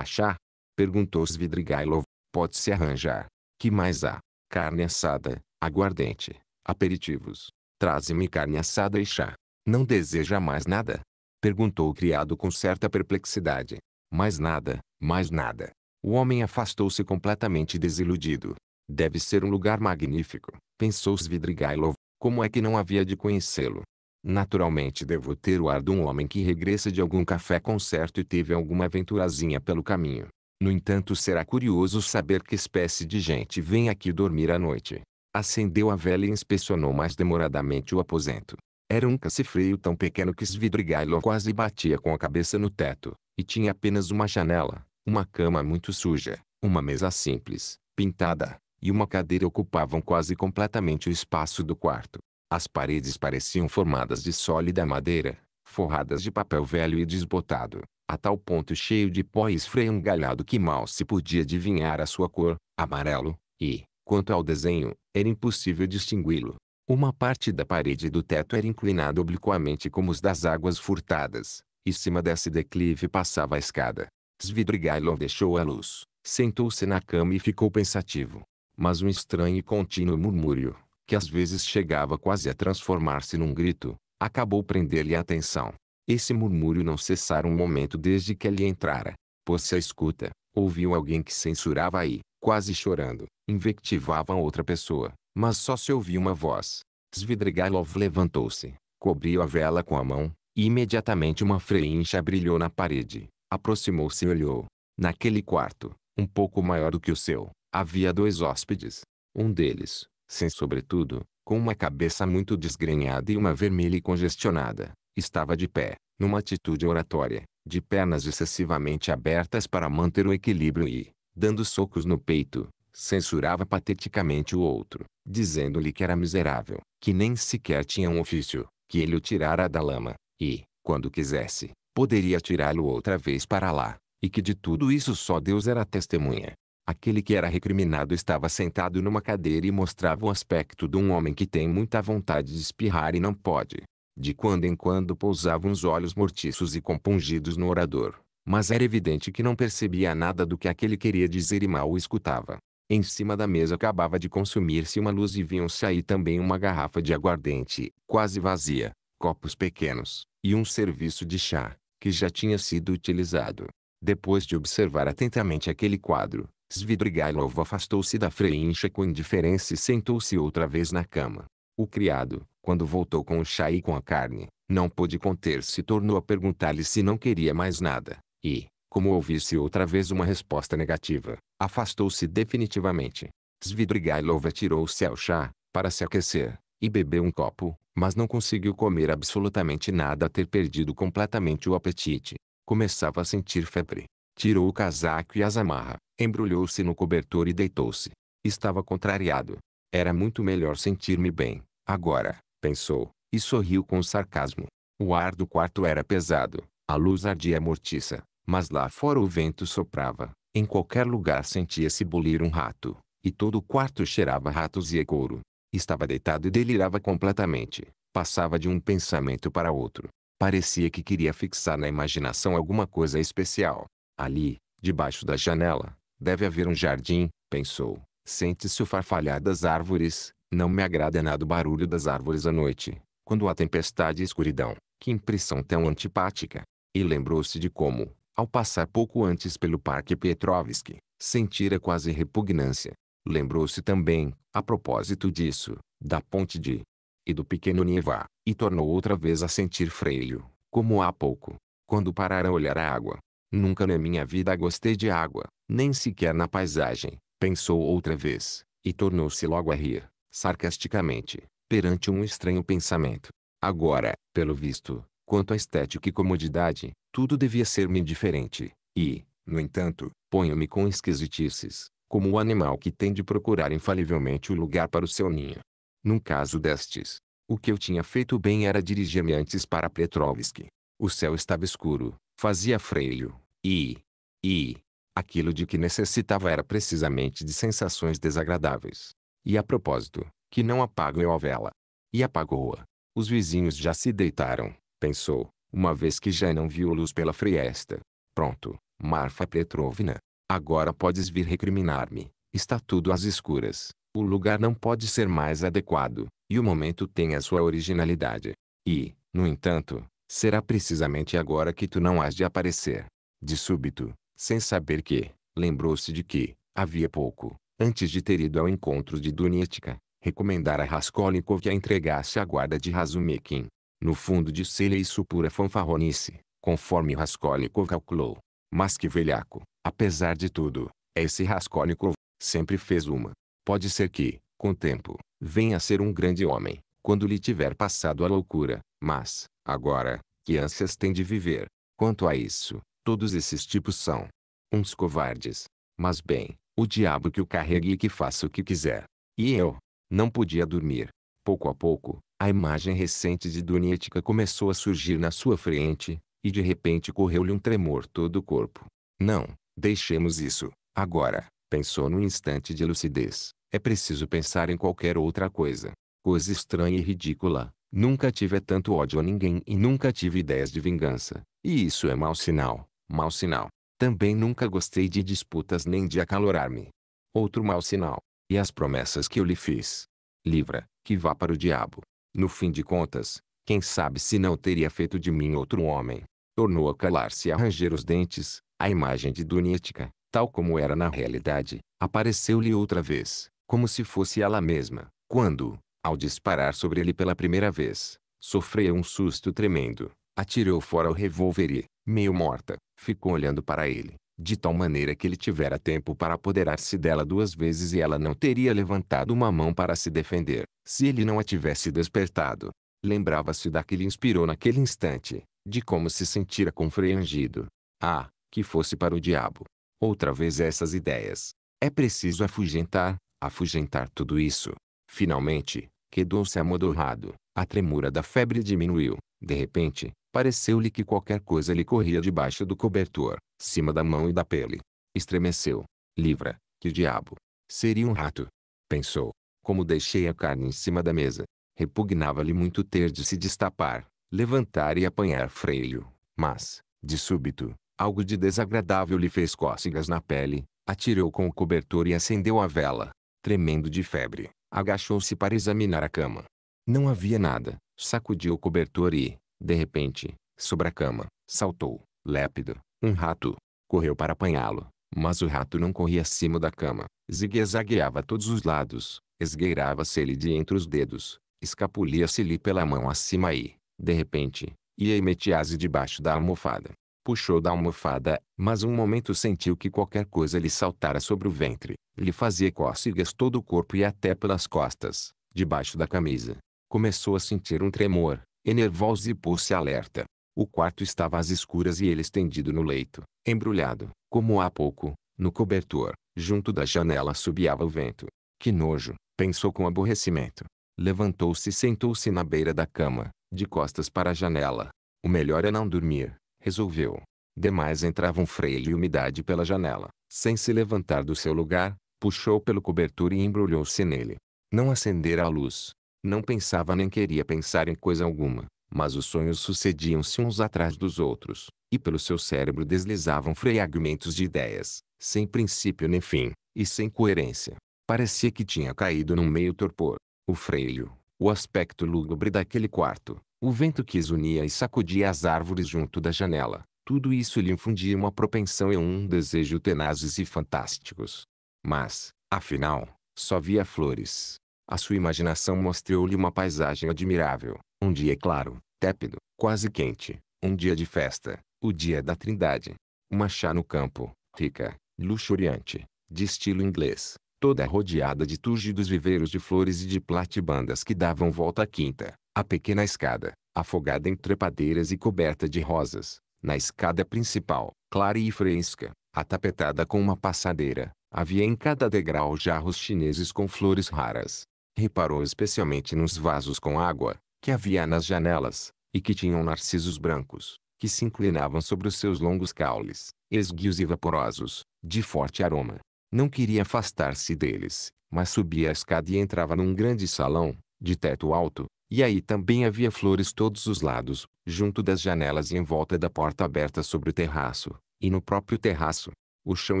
chá? Perguntou Svidrigailov. Pode-se arranjar. Que mais há? Carne assada, aguardente, aperitivos. Traze-me carne assada e chá. Não deseja mais nada? Perguntou o criado com certa perplexidade. Mais nada, mais nada. O homem afastou-se completamente desiludido. Deve ser um lugar magnífico, pensou Svidrigailov. Como é que não havia de conhecê-lo? Naturalmente devo ter o ar de um homem que regressa de algum café concerto e teve alguma aventurazinha pelo caminho. No entanto será curioso saber que espécie de gente vem aqui dormir à noite. Acendeu a vela e inspecionou mais demoradamente o aposento. Era um cacifreio tão pequeno que Svidrigailov quase batia com a cabeça no teto, e tinha apenas uma janela, uma cama muito suja, uma mesa simples, pintada, e uma cadeira ocupavam quase completamente o espaço do quarto. As paredes pareciam formadas de sólida madeira, forradas de papel velho e desbotado, a tal ponto cheio de pó e galhado que mal se podia adivinhar a sua cor, amarelo, e, quanto ao desenho, era impossível distingui-lo. Uma parte da parede do teto era inclinada obliquamente como os das águas furtadas, e cima desse declive passava a escada. Svidrigailov deixou a luz, sentou-se na cama e ficou pensativo. Mas um estranho e contínuo murmúrio, que às vezes chegava quase a transformar-se num grito, acabou prender-lhe a atenção. Esse murmúrio não cessara um momento desde que ele entrara. Pôs-se à escuta, ouviu alguém que censurava e, quase chorando, invectivava outra pessoa mas só se ouviu uma voz. Svidrigailov levantou-se, cobriu a vela com a mão, e imediatamente uma freincha brilhou na parede. Aproximou-se e olhou. Naquele quarto, um pouco maior do que o seu, havia dois hóspedes. Um deles, sem sobretudo, com uma cabeça muito desgrenhada e uma vermelha e congestionada, estava de pé, numa atitude oratória, de pernas excessivamente abertas para manter o equilíbrio e, dando socos no peito, censurava pateticamente o outro, dizendo-lhe que era miserável, que nem sequer tinha um ofício, que ele o tirara da lama, e, quando quisesse, poderia tirá-lo outra vez para lá, e que de tudo isso só Deus era testemunha. Aquele que era recriminado estava sentado numa cadeira e mostrava o aspecto de um homem que tem muita vontade de espirrar e não pode. De quando em quando pousavam os olhos mortiços e compungidos no orador, mas era evidente que não percebia nada do que aquele queria dizer e mal o escutava. Em cima da mesa acabava de consumir-se uma luz e vinham sair também uma garrafa de aguardente, quase vazia, copos pequenos, e um serviço de chá, que já tinha sido utilizado. Depois de observar atentamente aquele quadro, Svidrigailov afastou-se da freincha com indiferença e sentou-se outra vez na cama. O criado, quando voltou com o chá e com a carne, não pôde conter-se e tornou a perguntar-lhe se não queria mais nada, e, como ouvisse outra vez uma resposta negativa, afastou-se definitivamente. Svidrigailov atirou-se ao chá, para se aquecer, e bebeu um copo, mas não conseguiu comer absolutamente nada a ter perdido completamente o apetite. Começava a sentir febre. Tirou o casaco e as amarra, embrulhou-se no cobertor e deitou-se. Estava contrariado. Era muito melhor sentir-me bem, agora, pensou, e sorriu com sarcasmo. O ar do quarto era pesado, a luz ardia mortiça, mas lá fora o vento soprava, em qualquer lugar sentia-se bulir um rato, e todo o quarto cheirava ratos e a couro. Estava deitado e delirava completamente. Passava de um pensamento para outro. Parecia que queria fixar na imaginação alguma coisa especial. Ali, debaixo da janela, deve haver um jardim, pensou. Sente-se o farfalhar das árvores. Não me agrada nada o barulho das árvores à noite, quando há tempestade e escuridão. Que impressão tão antipática! E lembrou-se de como, ao passar pouco antes pelo Parque Petrovski, sentira quase repugnância. Lembrou-se também, a propósito disso, da ponte de e do pequeno Nivá, e tornou outra vez a sentir freio, como há pouco, quando pararam a olhar a água. Nunca na minha vida gostei de água, nem sequer na paisagem, pensou outra vez, e tornou-se logo a rir, sarcasticamente, perante um estranho pensamento. Agora, pelo visto, quanto à estética e comodidade, tudo devia ser-me indiferente. E, no entanto, ponho-me com esquisitices, como o animal que tem de procurar infalivelmente o lugar para o seu ninho. Num caso destes, o que eu tinha feito bem era dirigir-me antes para Petrovsk. O céu estava escuro, fazia freio, e. e. aquilo de que necessitava era precisamente de sensações desagradáveis. E a propósito, que não apago eu a vela. E apagou-a. Os vizinhos já se deitaram, pensou, uma vez que já não viu luz pela fresta. Pronto, Marfa Petrovna. Agora podes vir recriminar-me. Está tudo às escuras. O lugar não pode ser mais adequado, e o momento tem a sua originalidade. E, no entanto, será precisamente agora que tu não has de aparecer. De súbito, sem saber que, lembrou-se de que, havia pouco, antes de ter ido ao encontro de Dunítica, recomendara a Raskolnikov que a entregasse à guarda de Razumikin. No fundo de Celia isso pura fanfarronice, conforme Raskolnikov calculou. Mas que velhaco, apesar de tudo, é esse Raskolnikov, sempre fez uma. Pode ser que, com o tempo, venha a ser um grande homem, quando lhe tiver passado a loucura, mas, agora, que ânsias tem de viver? Quanto a isso, todos esses tipos são uns covardes. Mas bem, o diabo que o carregue e que faça o que quiser. E eu, não podia dormir. Pouco a pouco, a imagem recente de Dunietka começou a surgir na sua frente, e de repente correu-lhe um tremor todo o corpo. Não, deixemos isso, agora, pensou num instante de lucidez. É preciso pensar em qualquer outra coisa. Coisa estranha e ridícula. Nunca tive tanto ódio a ninguém e nunca tive ideias de vingança. E isso é mau sinal, mau sinal. Também nunca gostei de disputas nem de acalorar-me. Outro mau sinal. E as promessas que eu lhe fiz. Livra, que vá para o diabo. No fim de contas, quem sabe se não teria feito de mim outro homem. Tornou a calar-se e a ranger os dentes, a imagem de Dunítica, tal como era na realidade, apareceu-lhe outra vez, como se fosse ela mesma, quando, ao disparar sobre ele pela primeira vez, sofreu um susto tremendo, atirou fora o revólver e, meio morta, ficou olhando para ele, de tal maneira que ele tivera tempo para apoderar-se dela duas vezes e ela não teria levantado uma mão para se defender, se ele não a tivesse despertado. Lembrava-se da que lhe inspirou naquele instante, de como se sentira confrangido. Ah, que fosse para o diabo. Outra vez essas ideias. É preciso afugentar, afugentar tudo isso. Finalmente, quedou-se amodorrado. A tremura da febre diminuiu. De repente, pareceu-lhe que qualquer coisa lhe corria debaixo do cobertor cima da mão e da pele. Estremeceu. Livra, que diabo. Seria um rato. Pensou. Como deixei a carne em cima da mesa. Repugnava-lhe muito ter de se destapar, levantar e apanhar freio. Mas, de súbito, algo de desagradável lhe fez cócegas na pele. Atirou com o cobertor e acendeu a vela. Tremendo de febre, agachou-se para examinar a cama. Não havia nada. Sacudiu o cobertor e, de repente, sobre a cama, saltou, lépido, um rato. Correu para apanhá-lo, mas o rato não corria acima da cama. Zigue-zagueava todos os lados, esgueirava-se-lhe de entre os dedos, escapulia-se-lhe pela mão acima e, de repente, ia e metia-se debaixo da almofada. Puxou da almofada, mas um momento sentiu que qualquer coisa lhe saltara sobre o ventre. Lhe fazia cócegas todo o corpo e até pelas costas, debaixo da camisa. Começou a sentir um tremor, enervoso e pôs-se alerta. O quarto estava às escuras e ele estendido no leito, embrulhado, como há pouco, no cobertor. Junto da janela subiava o vento. Que nojo, pensou com aborrecimento. Levantou-se e sentou-se na beira da cama, de costas para a janela. O melhor é não dormir, resolveu. Demais entravam um freio e umidade pela janela. Sem se levantar do seu lugar, puxou pelo cobertor e embrulhou-se nele. Não acendera a luz. Não pensava nem queria pensar em coisa alguma. Mas os sonhos sucediam-se uns atrás dos outros, e pelo seu cérebro deslizavam fragmentos de ideias, sem princípio nem fim, e sem coerência. Parecia que tinha caído num meio torpor. O freio, o aspecto lúgubre daquele quarto, o vento que zunia e sacudia as árvores junto da janela, tudo isso lhe infundia uma propensão e um desejo tenazes e fantásticos. Mas, afinal, só via flores. A sua imaginação mostrou-lhe uma paisagem admirável, um dia claro, tépido, quase quente, um dia de festa, o dia da trindade. Uma chá no campo, rica, luxuriante, de estilo inglês, toda rodeada de túrgidos viveiros de flores e de platibandas que davam volta à quinta, a pequena escada, afogada em trepadeiras e coberta de rosas, na escada principal, clara e fresca, atapetada com uma passadeira, havia em cada degrau jarros chineses com flores raras. Reparou especialmente nos vasos com água, que havia nas janelas, e que tinham narcisos brancos, que se inclinavam sobre os seus longos caules, esguios e vaporosos, de forte aroma. Não queria afastar-se deles, mas subia a escada e entrava num grande salão, de teto alto, e aí também havia flores todos os lados, junto das janelas e em volta da porta aberta sobre o terraço, e no próprio terraço. O chão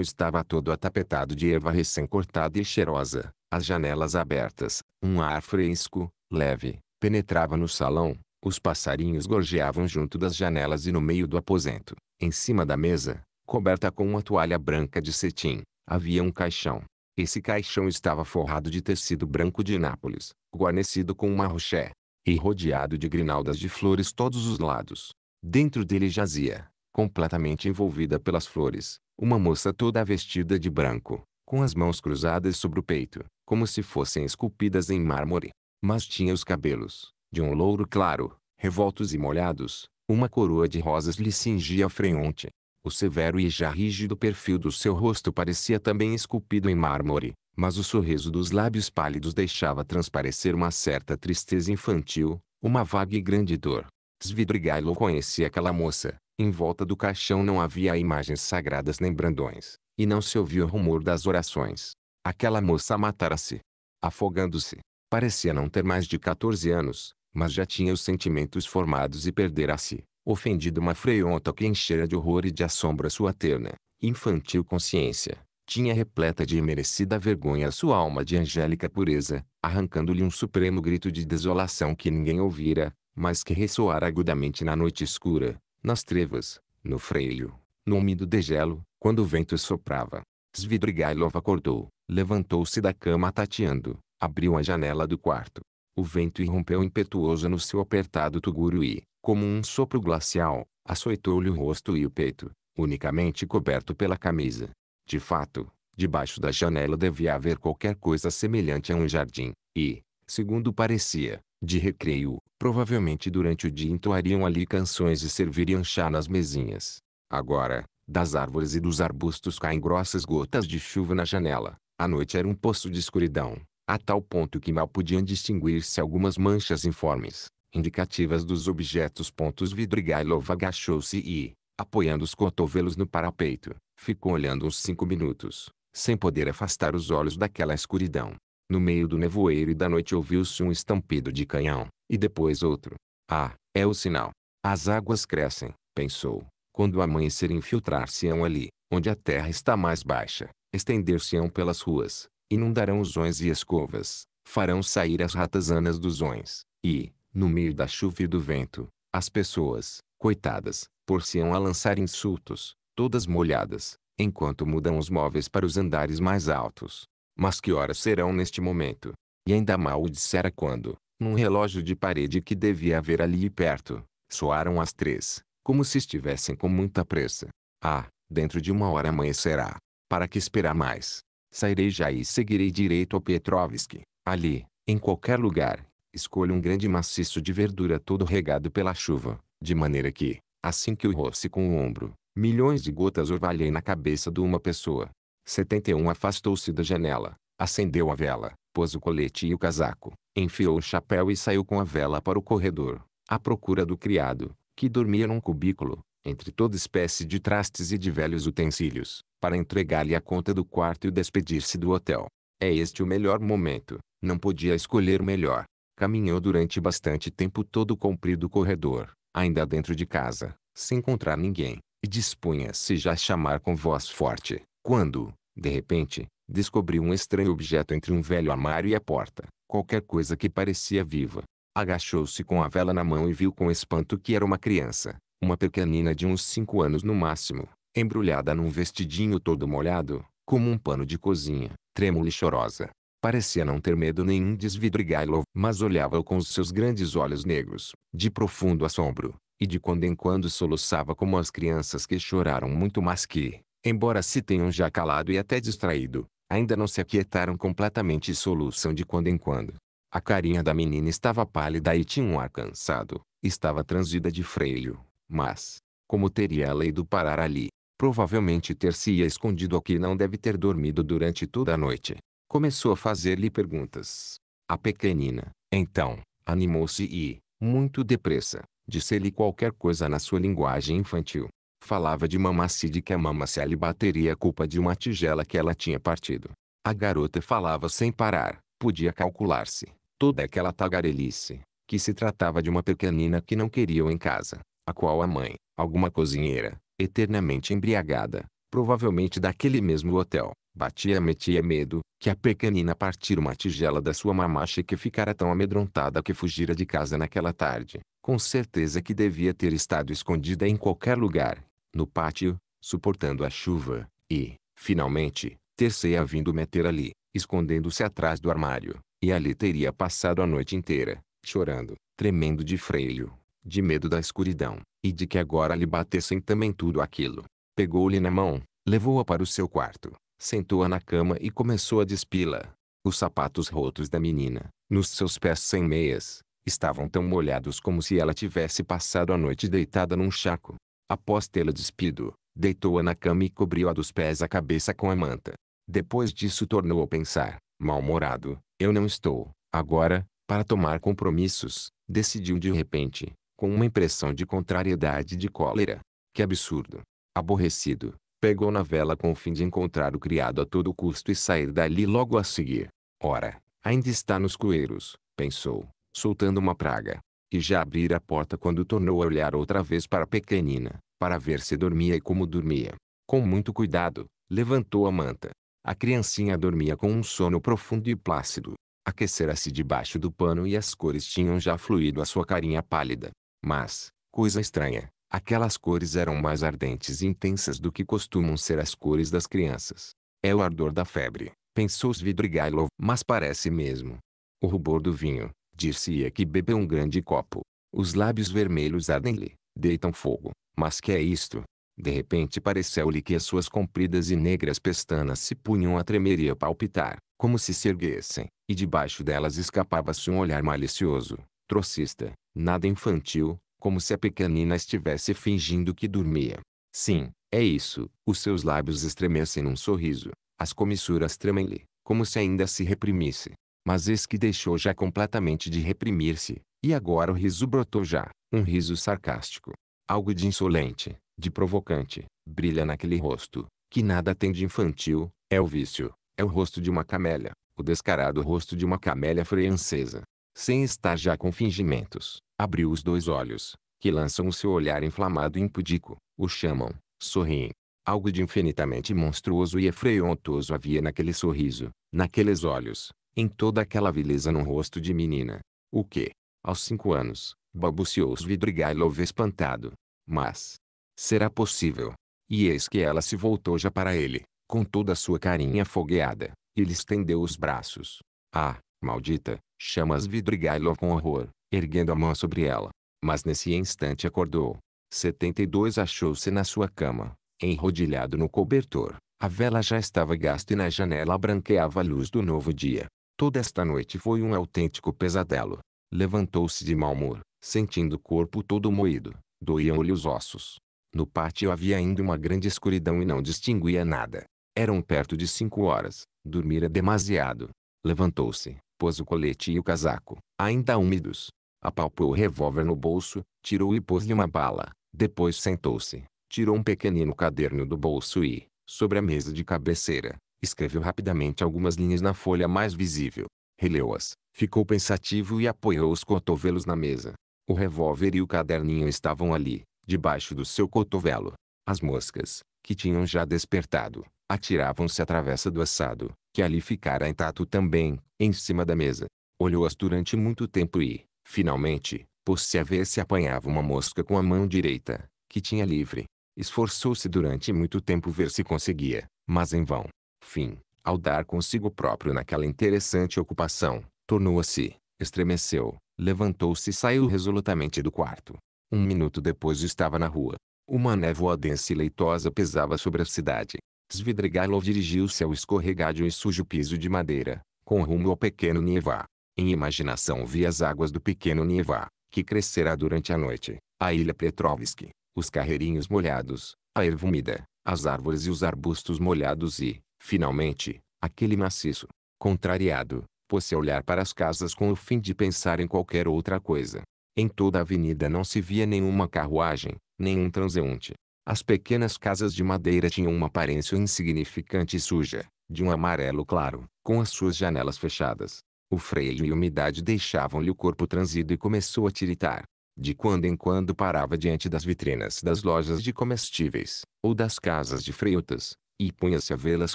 estava todo atapetado de erva recém-cortada e cheirosa, as janelas abertas, um ar fresco, leve, Penetrava no salão, os passarinhos gorjeavam junto das janelas e no meio do aposento, em cima da mesa, coberta com uma toalha branca de cetim, havia um caixão. Esse caixão estava forrado de tecido branco de Nápoles, guarnecido com uma rochê e rodeado de grinaldas de flores todos os lados. Dentro dele jazia, completamente envolvida pelas flores, uma moça toda vestida de branco, com as mãos cruzadas sobre o peito, como se fossem esculpidas em mármore mas tinha os cabelos, de um louro claro, revoltos e molhados, uma coroa de rosas lhe cingia a fronte. O severo e já rígido perfil do seu rosto parecia também esculpido em mármore, mas o sorriso dos lábios pálidos deixava transparecer uma certa tristeza infantil, uma vaga e grande dor. Svidrigailo conhecia aquela moça. Em volta do caixão não havia imagens sagradas nem brandões, e não se ouvia o rumor das orações. Aquela moça matara-se, afogando-se. Parecia não ter mais de 14 anos, mas já tinha os sentimentos formados e perdera-se, ofendido uma freonta que enchera de horror e de assombro a sua terna, infantil consciência. Tinha repleta de imerecida vergonha a sua alma de angélica pureza, arrancando-lhe um supremo grito de desolação que ninguém ouvira, mas que ressoara agudamente na noite escura, nas trevas, no freio, no úmido degelo, quando o vento soprava. Svidrigailov acordou, levantou-se da cama tateando, Abriu a janela do quarto. O vento irrompeu impetuoso no seu apertado tuguro e, como um sopro glacial, açoitou-lhe o rosto e o peito, unicamente coberto pela camisa. De fato, debaixo da janela devia haver qualquer coisa semelhante a um jardim, e, segundo parecia, de recreio, provavelmente durante o dia entoariam ali canções e serviriam chá nas mesinhas. Agora, das árvores e dos arbustos caem grossas gotas de chuva na janela. A noite era um poço de escuridão, a tal ponto que mal podiam distinguir-se algumas manchas informes, indicativas dos objetos. Vidrigailov agachou-se e, apoiando os cotovelos no parapeito, ficou olhando uns cinco minutos, sem poder afastar os olhos daquela escuridão. No meio do nevoeiro e da noite ouviu-se um estampido de canhão, e depois outro. Ah, é o sinal. As águas crescem, pensou. Quando amanhecer infiltrar-se-ão ali, onde a terra está mais baixa, estender-se-ão pelas ruas, inundarão os zões e escovas, farão sair as ratazanas dos zões, e, no meio da chuva e do vento, as pessoas, coitadas, por-se-ão a lançar insultos, todas molhadas, enquanto mudam os móveis para os andares mais altos. Mas que horas serão neste momento? E ainda mal o dissera quando, num relógio de parede que devia haver ali perto, soaram as três, como se estivessem com muita pressa. Ah, dentro de uma hora amanhecerá. Para que esperar mais? Sairei já e seguirei direito ao Petrovski. Ali, em qualquer lugar, escolho um grande maciço de verdura todo regado pela chuva, de maneira que, assim que o roce com o ombro, milhões de gotas orvalhem na cabeça de uma pessoa. 71 afastou-se da janela, acendeu a vela, pôs o colete e o casaco, enfiou o chapéu e saiu com a vela para o corredor, à procura do criado, que dormia num cubículo, entre toda espécie de trastes e de velhos utensílios para entregar-lhe a conta do quarto e despedir-se do hotel. É este o melhor momento, não podia escolher melhor. Caminhou durante bastante tempo todo o comprido corredor, ainda dentro de casa, sem encontrar ninguém, e dispunha-se já a chamar com voz forte, quando, de repente, descobriu um estranho objeto entre um velho armário e a porta, qualquer coisa que parecia viva. Agachou-se com a vela na mão e viu com espanto que era uma criança, uma pequenina de uns cinco anos no máximo, embrulhada num vestidinho todo molhado, como um pano de cozinha, trêmula e chorosa. Parecia não ter medo nenhum de esvidrigá-lo, mas olhava-o com os seus grandes olhos negros, de profundo assombro, e de quando em quando soluçava como as crianças que choraram muito mas que, embora se tenham já calado e até distraído, ainda não se aquietaram completamente e soluçam de quando em quando. A carinha da menina estava pálida e tinha um ar cansado, estava transida de freio, mas, como teria a lei do parar ali, Provavelmente ter-se-ia escondido aqui não deve ter dormido durante toda a noite. Começou a fazer-lhe perguntas. A pequenina, então, animou-se e, muito depressa, disse-lhe qualquer coisa na sua linguagem infantil. Falava de mamacide que a mamacele bateria a culpa de uma tigela que ela tinha partido. A garota falava sem parar, podia calcular-se, toda aquela tagarelice, que se tratava de uma pequenina que não queriam em casa, a qual a mãe, alguma cozinheira, eternamente embriagada, provavelmente daquele mesmo hotel, batia metia medo, que a pequenina partira uma tigela da sua mamacha que ficara tão amedrontada que fugira de casa naquela tarde, com certeza que devia ter estado escondida em qualquer lugar, no pátio, suportando a chuva, e, finalmente, ter-se-ia vindo meter ali, escondendo-se atrás do armário, e ali teria passado a noite inteira, chorando, tremendo de freio, de medo da escuridão, e de que agora lhe batessem também tudo aquilo. Pegou-lhe na mão, levou-a para o seu quarto, sentou-a na cama e começou a despila. Os sapatos rotos da menina, nos seus pés sem meias, estavam tão molhados como se ela tivesse passado a noite deitada num chaco. Após tê-la despido, deitou-a na cama e cobriu-a dos pés à cabeça com a manta. Depois disso tornou a pensar, mal-humorado, eu não estou, agora, para tomar compromissos, decidiu de repente, com uma impressão de contrariedade e de cólera. Que absurdo! Aborrecido, pegou na vela com o fim de encontrar o criado a todo custo e sair dali logo a seguir. Ora, ainda está nos coeiros, pensou, soltando uma praga. E já abrira a porta quando tornou a olhar outra vez para a pequenina, para ver se dormia e como dormia. Com muito cuidado, levantou a manta. A criancinha dormia com um sono profundo e plácido. Aquecera-se debaixo do pano e as cores tinham já fluído a sua carinha pálida. Mas, coisa estranha, aquelas cores eram mais ardentes e intensas do que costumam ser as cores das crianças. É o ardor da febre, pensou Svidrigailov, mas parece mesmo. O rubor do vinho, disse-ia que bebeu um grande copo. Os lábios vermelhos ardem-lhe, deitam fogo. Mas que é isto? De repente pareceu-lhe que as suas compridas e negras pestanas se punham a tremer e a palpitar, como se se erguessem, e debaixo delas escapava-se um olhar malicioso, trocista, nada infantil, como se a pequenina estivesse fingindo que dormia. Sim, é isso. Os seus lábios estremecem num sorriso. As comissuras tremem-lhe, como se ainda se reprimisse. Mas eis que deixou já completamente de reprimir-se, e agora o riso brotou já, um riso sarcástico. Algo de insolente, de provocante, brilha naquele rosto, que nada tem de infantil, é o vício, é o rosto de uma camélia, o descarado rosto de uma camélia francesa. Sem estar já com fingimentos, Abriu os dois olhos, que lançam o seu olhar inflamado e impudico, o chamam, sorriem. Algo de infinitamente monstruoso e efreontoso havia naquele sorriso, naqueles olhos, em toda aquela vileza num rosto de menina. O que, aos cinco anos, balbuciou Svidrigailov espantado. Mas, será possível? E eis que ela se voltou já para ele, com toda a sua carinha fogueada, e lhe estendeu os braços. Ah, maldita, chama Svidrigailov com horror erguendo a mão sobre ela. Mas nesse instante acordou. 72 achou-se na sua cama, enrodilhado no cobertor. A vela já estava gasta e na janela branqueava a luz do novo dia. Toda esta noite foi um autêntico pesadelo. Levantou-se de mau humor, sentindo o corpo todo moído. Doíam-lhe os ossos. No pátio havia ainda uma grande escuridão e não distinguia nada. Eram perto de cinco horas. Dormira demasiado. Levantou-se, pôs o colete e o casaco, ainda úmidos, Apalpou o revólver no bolso, tirou e pôs-lhe uma bala. Depois sentou-se, tirou um pequenino caderno do bolso e, sobre a mesa de cabeceira, escreveu rapidamente algumas linhas na folha mais visível. Releu-as, ficou pensativo e apoiou os cotovelos na mesa. O revólver e o caderninho estavam ali, debaixo do seu cotovelo. As moscas, que tinham já despertado, atiravam-se à travessa do assado, que ali ficara intacto também, em cima da mesa. Olhou-as durante muito tempo e, Finalmente, pôs se haver se apanhava uma mosca com a mão direita, que tinha livre. Esforçou-se durante muito tempo ver se conseguia, mas em vão. Fim, ao dar consigo próprio naquela interessante ocupação, tornou-se, estremeceu, levantou-se e saiu resolutamente do quarto. Um minuto depois estava na rua. Uma névoa densa e leitosa pesava sobre a cidade. Svidrigailov dirigiu-se ao escorregadio e sujo piso de madeira, com rumo ao pequeno Nevá. Em imaginação vi as águas do pequeno Nivá, que crescerá durante a noite, a ilha Petrovsky, os carreirinhos molhados, a erva úmida, as árvores e os arbustos molhados e, finalmente, aquele maciço. Contrariado, pôs-se a olhar para as casas com o fim de pensar em qualquer outra coisa. Em toda a avenida não se via nenhuma carruagem, nenhum transeunte. As pequenas casas de madeira tinham uma aparência insignificante e suja, de um amarelo claro, com as suas janelas fechadas. O freio e umidade deixavam-lhe o corpo transido e começou a tiritar. De quando em quando parava diante das vitrinas das lojas de comestíveis, ou das casas de freitas, e punha-se a vê-las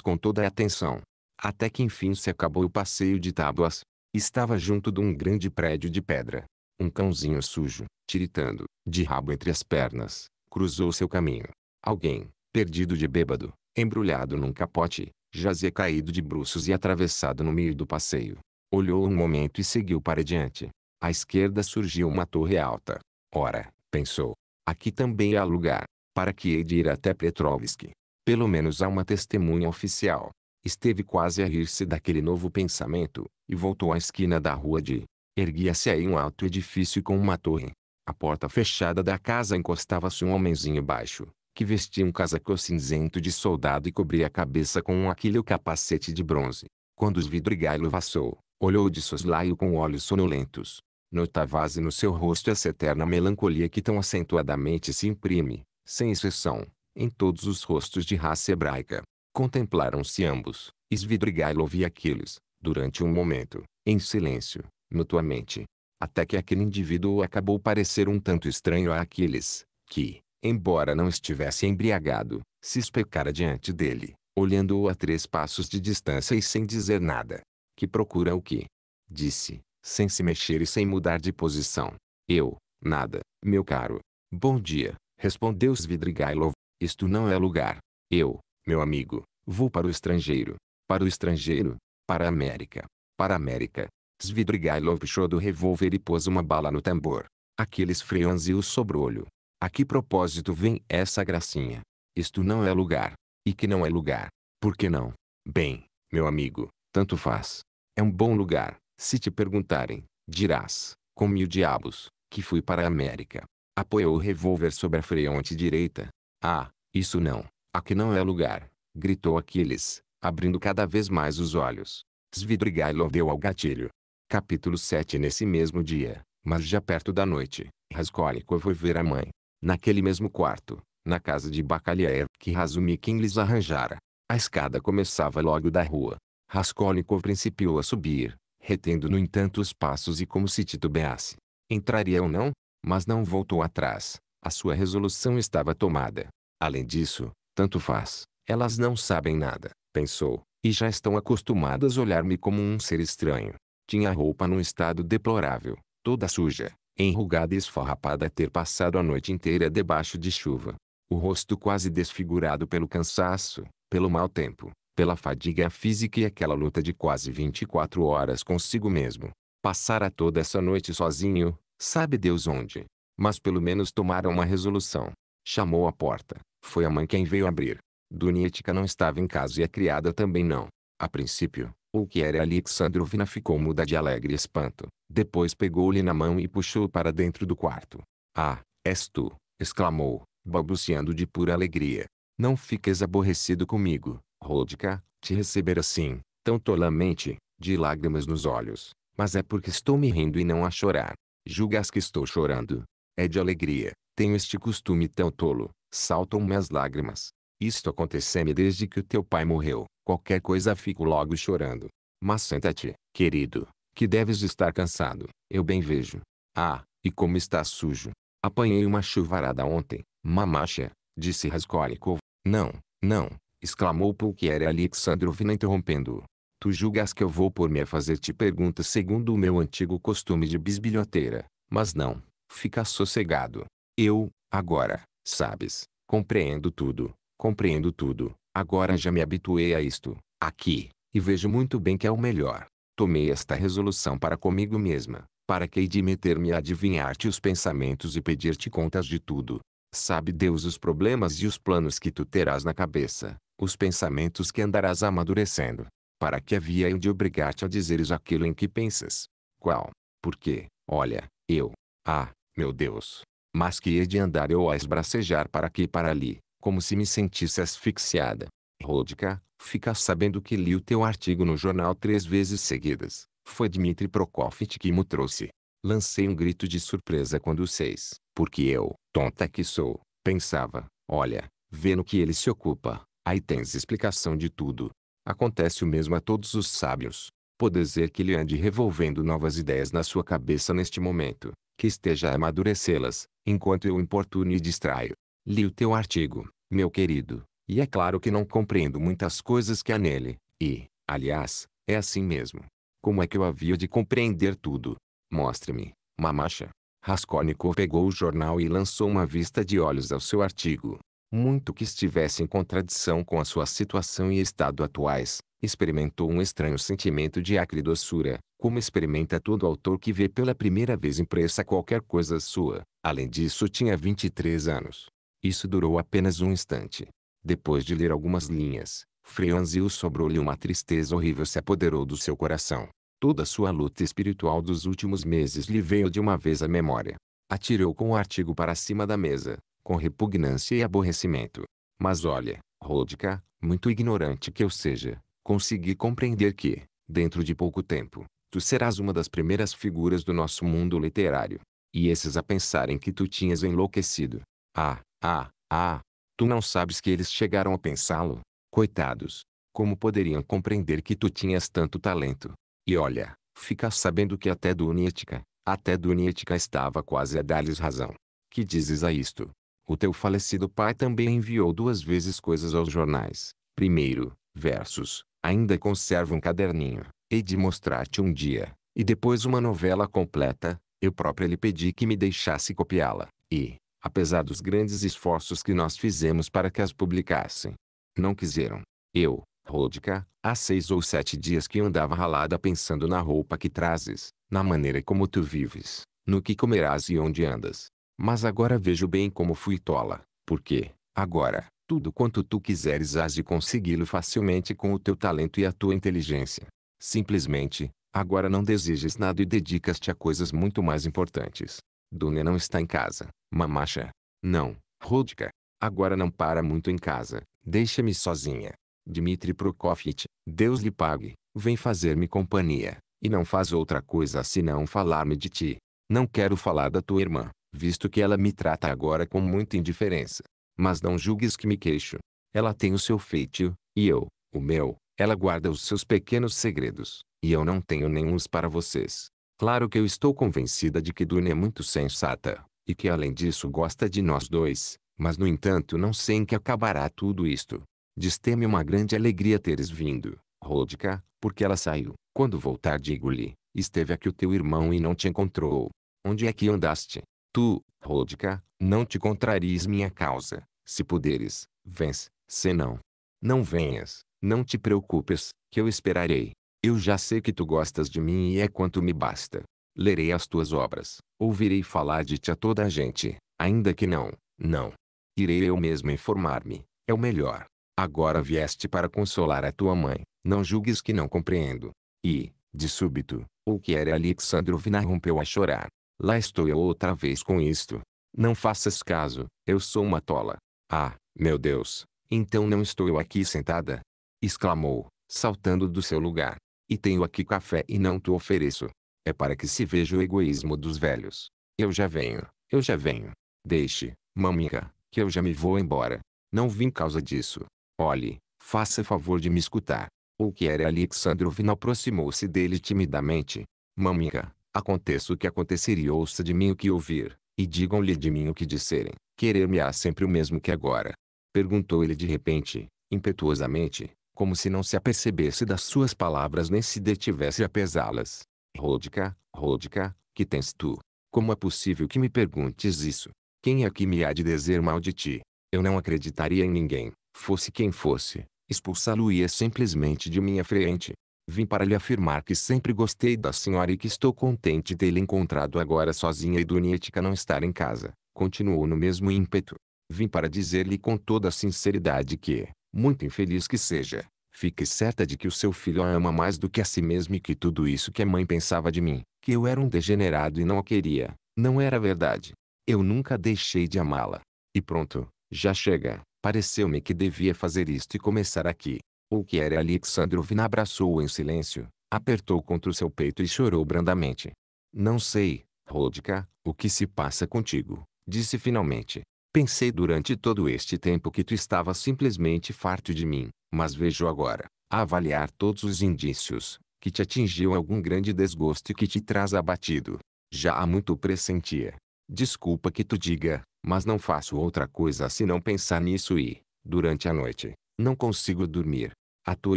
com toda a atenção. Até que enfim se acabou o passeio de tábuas. Estava junto de um grande prédio de pedra. Um cãozinho sujo, tiritando, de rabo entre as pernas, cruzou seu caminho. Alguém, perdido de bêbado, embrulhado num capote, jazia caído de bruços e atravessado no meio do passeio. Olhou um momento e seguiu para diante. À esquerda surgiu uma torre alta. Ora, pensou. Aqui também há lugar. Para que hei de ir até Petrovsk? Pelo menos há uma testemunha oficial. Esteve quase a rir-se daquele novo pensamento, e voltou à esquina da rua de. Erguia-se aí um alto edifício com uma torre. A porta fechada da casa encostava-se um homenzinho baixo, que vestia um casaco cinzento de soldado e cobria a cabeça com um aquilho capacete de bronze. Quando os vidrigalho vassou, olhou de soslaio com olhos sonolentos. Notava-se no seu rosto essa eterna melancolia que tão acentuadamente se imprime, sem exceção, em todos os rostos de raça hebraica. Contemplaram-se ambos, Svidrigailov e Aquiles, durante um momento, em silêncio, mutuamente. Até que aquele indivíduo acabou parecer um tanto estranho a Aquiles, que, embora não estivesse embriagado, se especara diante dele, olhando-o a três passos de distância e sem dizer nada que procura o que? Disse, sem se mexer e sem mudar de posição. Eu, nada, meu caro. Bom dia, respondeu Svidrigailov. Isto não é lugar. Eu, meu amigo, vou para o estrangeiro. Para o estrangeiro? Para a América. Para a América. Svidrigailov puxou do revólver e pôs uma bala no tambor. aqueles Aquiles e o sobrolho. A que propósito vem essa gracinha? Isto não é lugar. E que não é lugar. Por que não? Bem, meu amigo, tanto faz. É um bom lugar. Se te perguntarem, dirás, com mil diabos, que fui para a América. Apoiou o revólver sobre a fronte direita. Ah, isso não. Aqui não é lugar. Gritou Aquiles, abrindo cada vez mais os olhos. Svidrigailov deu ao gatilho. Capítulo 7 Nesse mesmo dia, mas já perto da noite, Raskolnikov foi ver a mãe. Naquele mesmo quarto, na casa de Bacalhaev que Razumikin lhes arranjara. A escada começava logo da rua. Raskolnikov principiou a subir, retendo no entanto os passos e como se titubeasse. Entraria ou não, mas não voltou atrás. A sua resolução estava tomada. Além disso, tanto faz. Elas não sabem nada, pensou, e já estão acostumadas a olhar-me como um ser estranho. Tinha a roupa num estado deplorável, toda suja, enrugada e esfarrapada a ter passado a noite inteira debaixo de chuva. O rosto quase desfigurado pelo cansaço, pelo mau tempo, pela fadiga física e aquela luta de quase 24 horas consigo mesmo. Passara toda essa noite sozinho, sabe Deus onde. Mas pelo menos tomara uma resolução. Chamou à porta. Foi a mãe quem veio abrir. Dunietka não estava em casa e a criada também não. A princípio, o que era Alexandrovna ficou muda de alegre espanto. Depois pegou-lhe na mão e puxou para dentro do quarto. Ah, és tu! exclamou, balbuciando de pura alegria. Não fiques aborrecido comigo, Rodka, te receber assim, tão tolamente, de lágrimas nos olhos, mas é porque estou me rindo e não a chorar. Julgas que estou chorando. É de alegria, tenho este costume tão tolo, saltam-me as lágrimas. Isto aconteceu-me desde que o teu pai morreu, qualquer coisa fico logo chorando. Mas senta-te, querido, que deves estar cansado, eu bem vejo. Ah, e como está sujo. Apanhei uma chuvarada ontem, mamacha, disse Raskolnikov. Não, não, exclamou Pulquiere Alexandrovna interrompendo-o. Tu julgas que eu vou por me a fazer-te perguntas segundo o meu antigo costume de bisbilhoteira, mas não, fica sossegado. Eu, agora, sabes, compreendo tudo, compreendo tudo, agora já me habituei a isto, aqui, e vejo muito bem que é o melhor. Tomei esta resolução para comigo mesma, para que hei de meter-me a adivinhar-te os pensamentos e pedir-te contas de tudo. Sabe Deus os problemas e os planos que tu terás na cabeça, os pensamentos que andarás amadurecendo, para que havia eu de obrigar-te a dizeres aquilo em que pensas. Qual? Porque, olha, eu, ah, meu Deus, mas que hei de andar eu a esbracejar para aqui e para ali, como se me sentisse asfixiada. Rodica, fica sabendo que li o teu artigo no jornal três vezes seguidas. Foi Dmitri Prokofit que me trouxe. Lancei um grito de surpresa quando o seis, porque eu, tonta que sou, pensava, olha, vendo que ele se ocupa, Aí tens explicação de tudo. Acontece o mesmo a todos os sábios. Pode ser que ele ande revolvendo novas ideias na sua cabeça neste momento, que esteja a amadurecê-las, enquanto eu importuno e distraio. Li o teu artigo, meu querido, e é claro que não compreendo muitas coisas que há nele, e, aliás, é assim mesmo. Como é que eu havia de compreender tudo? Mostre-me, mamacha. Raskolnikov pegou o jornal e lançou uma vista de olhos ao seu artigo muito que estivesse em contradição com a sua situação e estado atuais, experimentou um estranho sentimento de doçura, como experimenta todo autor que vê pela primeira vez impressa qualquer coisa sua. Além disso, tinha 23 anos. Isso durou apenas um instante. Depois de ler algumas linhas, franziu sobrou-lhe uma tristeza horrível se apoderou do seu coração. Toda sua luta espiritual dos últimos meses lhe veio de uma vez à memória. Atirou com o artigo para cima da mesa, com repugnância e aborrecimento. Mas olha, Rodka, muito ignorante que eu seja, consegui compreender que, dentro de pouco tempo, tu serás uma das primeiras figuras do nosso mundo literário. E esses a pensarem que tu tinhas enlouquecido. Ah, ah, ah! Tu não sabes que eles chegaram a pensá-lo? Coitados! Como poderiam compreender que tu tinhas tanto talento? E olha, fica sabendo que até Dunietica, até Dunietica estava quase a dar-lhes razão. Que dizes a isto? O teu falecido pai também enviou duas vezes coisas aos jornais. Primeiro, versos, ainda conservo um caderninho, hei de mostrar-te um dia, e depois uma novela completa, eu própria lhe pedi que me deixasse copiá-la, e, apesar dos grandes esforços que nós fizemos para que as publicassem, não quiseram. Eu, Rodica, há seis ou sete dias que andava ralada pensando na roupa que trazes, na maneira como tu vives, no que comerás e onde andas. Mas agora vejo bem como fui tola, porque, agora, tudo quanto tu quiseres has de consegui-lo facilmente com o teu talento e a tua inteligência. Simplesmente, agora não desejas nada e dedicas-te a coisas muito mais importantes. Duné não está em casa, mamacha. Não, Rodka. Agora não para muito em casa, deixa-me sozinha. Dmitri Prokofitch, Deus lhe pague, vem fazer-me companhia, e não faz outra coisa senão falar-me de ti. Não quero falar da tua irmã, visto que ela me trata agora com muita indiferença. Mas não julgues que me queixo. Ela tem o seu feitio, e eu, o meu. Ela guarda os seus pequenos segredos, e eu não tenho nenhums para vocês. Claro que eu estou convencida de que Dune é muito sensata, e que além disso gosta de nós dois, mas no entanto não sei em que acabará tudo isto. Disteme uma grande alegria teres vindo, Rodka, porque ela saiu. Quando voltar digo-lhe, esteve aqui o teu irmão e não te encontrou. Onde é que andaste? Tu, Rodica, não te contraries minha causa. Se puderes, vens, senão. Não venhas, não te preocupes, que eu esperarei. Eu já sei que tu gostas de mim e é quanto me basta. Lerei as tuas obras, ouvirei falar de ti a toda a gente, ainda que não, não. Irei eu mesmo informar-me, é o melhor. Agora vieste para consolar a tua mãe, não julgues que não compreendo. E, de súbito, o que era Alexandrovna rompeu a chorar. Lá estou eu outra vez com isto. Não faças caso, eu sou uma tola. Ah, meu Deus, então não estou eu aqui sentada? exclamou, saltando do seu lugar. E tenho aqui café e não te ofereço. É para que se veja o egoísmo dos velhos. Eu já venho, eu já venho. Deixe, maminha, que eu já me vou embora. Não vim causa disso. Olhe, faça favor de me escutar. O que era Alexandrovna aproximou-se dele timidamente. Maminha, Aconteça o que acontecer ouça de mim o que ouvir, e digam-lhe de mim o que disserem. Querer-me-á sempre o mesmo que agora. Perguntou ele de repente, impetuosamente, como se não se apercebesse das suas palavras nem se detivesse a pesá-las. Ródica Ródica, que tens tu? Como é possível que me perguntes isso? Quem é que me há de dizer mal de ti? Eu não acreditaria em ninguém, fosse quem fosse, expulsá-lo-ia simplesmente de minha frente. Vim para lhe afirmar que sempre gostei da senhora e que estou contente tê-la encontrado agora sozinha e Dunietka não estar em casa. Continuou no mesmo ímpeto. Vim para dizer-lhe com toda a sinceridade que, muito infeliz que seja, fique certa de que o seu filho a ama mais do que a si mesmo e que tudo isso que a mãe pensava de mim, que eu era um degenerado e não a queria, não era verdade. Eu nunca deixei de amá-la. E pronto, já chega. Pareceu-me que devia fazer isto e começar aqui. O que era Alexandrovna abraçou-o em silêncio, apertou contra o seu peito e chorou brandamente. Não sei, Rodka, o que se passa contigo, disse finalmente. Pensei durante todo este tempo que tu estava simplesmente farto de mim, mas vejo agora, a avaliar todos os indícios, que te atingiu algum grande desgosto que te traz abatido. Já há muito pressentia. Desculpa que tu diga, mas não faço outra coisa senão pensar nisso e, durante a noite, não consigo dormir. A tua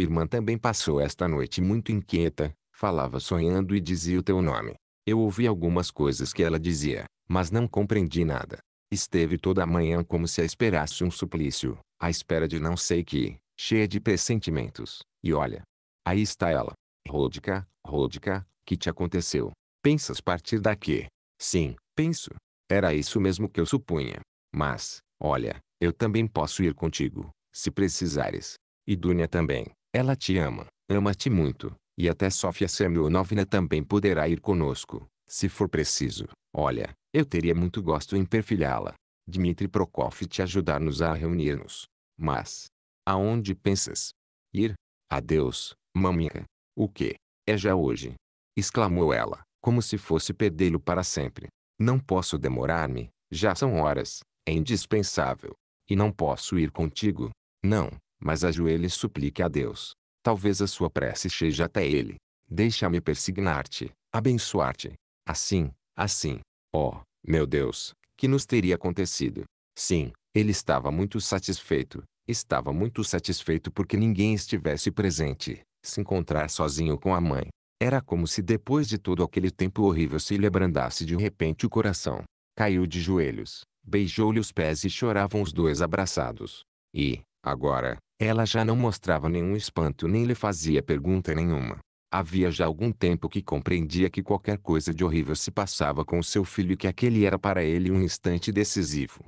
irmã também passou esta noite muito inquieta, falava sonhando e dizia o teu nome. Eu ouvi algumas coisas que ela dizia, mas não compreendi nada. Esteve toda a manhã como se a esperasse um suplício, à espera de não sei que, cheia de pressentimentos. E olha, aí está ela. Ródica, Ródica, que te aconteceu? Pensas partir daqui? Sim, penso. Era isso mesmo que eu supunha. Mas, olha, eu também posso ir contigo, se precisares. E Dúnia também. Ela te ama, ama-te muito. E até Sofia Semyonovna também poderá ir conosco, se for preciso. Olha, eu teria muito gosto em perfilhá-la. Dmitri te ajudar-nos a reunir-nos. Mas, aonde pensas? Ir? Adeus, maminha. O que? É já hoje? Exclamou ela, como se fosse perdê-lo para sempre. Não posso demorar-me, já são horas, é indispensável. E não posso ir contigo? Não, mas ajoelhe e suplique a Deus. Talvez a sua prece chegue até ele. Deixa-me persignar-te, abençoar-te. Assim, assim. Oh, meu Deus, que nos teria acontecido? Sim, ele estava muito satisfeito. Estava muito satisfeito porque ninguém estivesse presente. Se encontrar sozinho com a mãe. Era como se depois de todo aquele tempo horrível se lhe abrandasse de repente o coração. Caiu de joelhos, beijou-lhe os pés e choravam os dois abraçados. E, Agora, ela já não mostrava nenhum espanto nem lhe fazia pergunta nenhuma. Havia já algum tempo que compreendia que qualquer coisa de horrível se passava com seu filho e que aquele era para ele um instante decisivo.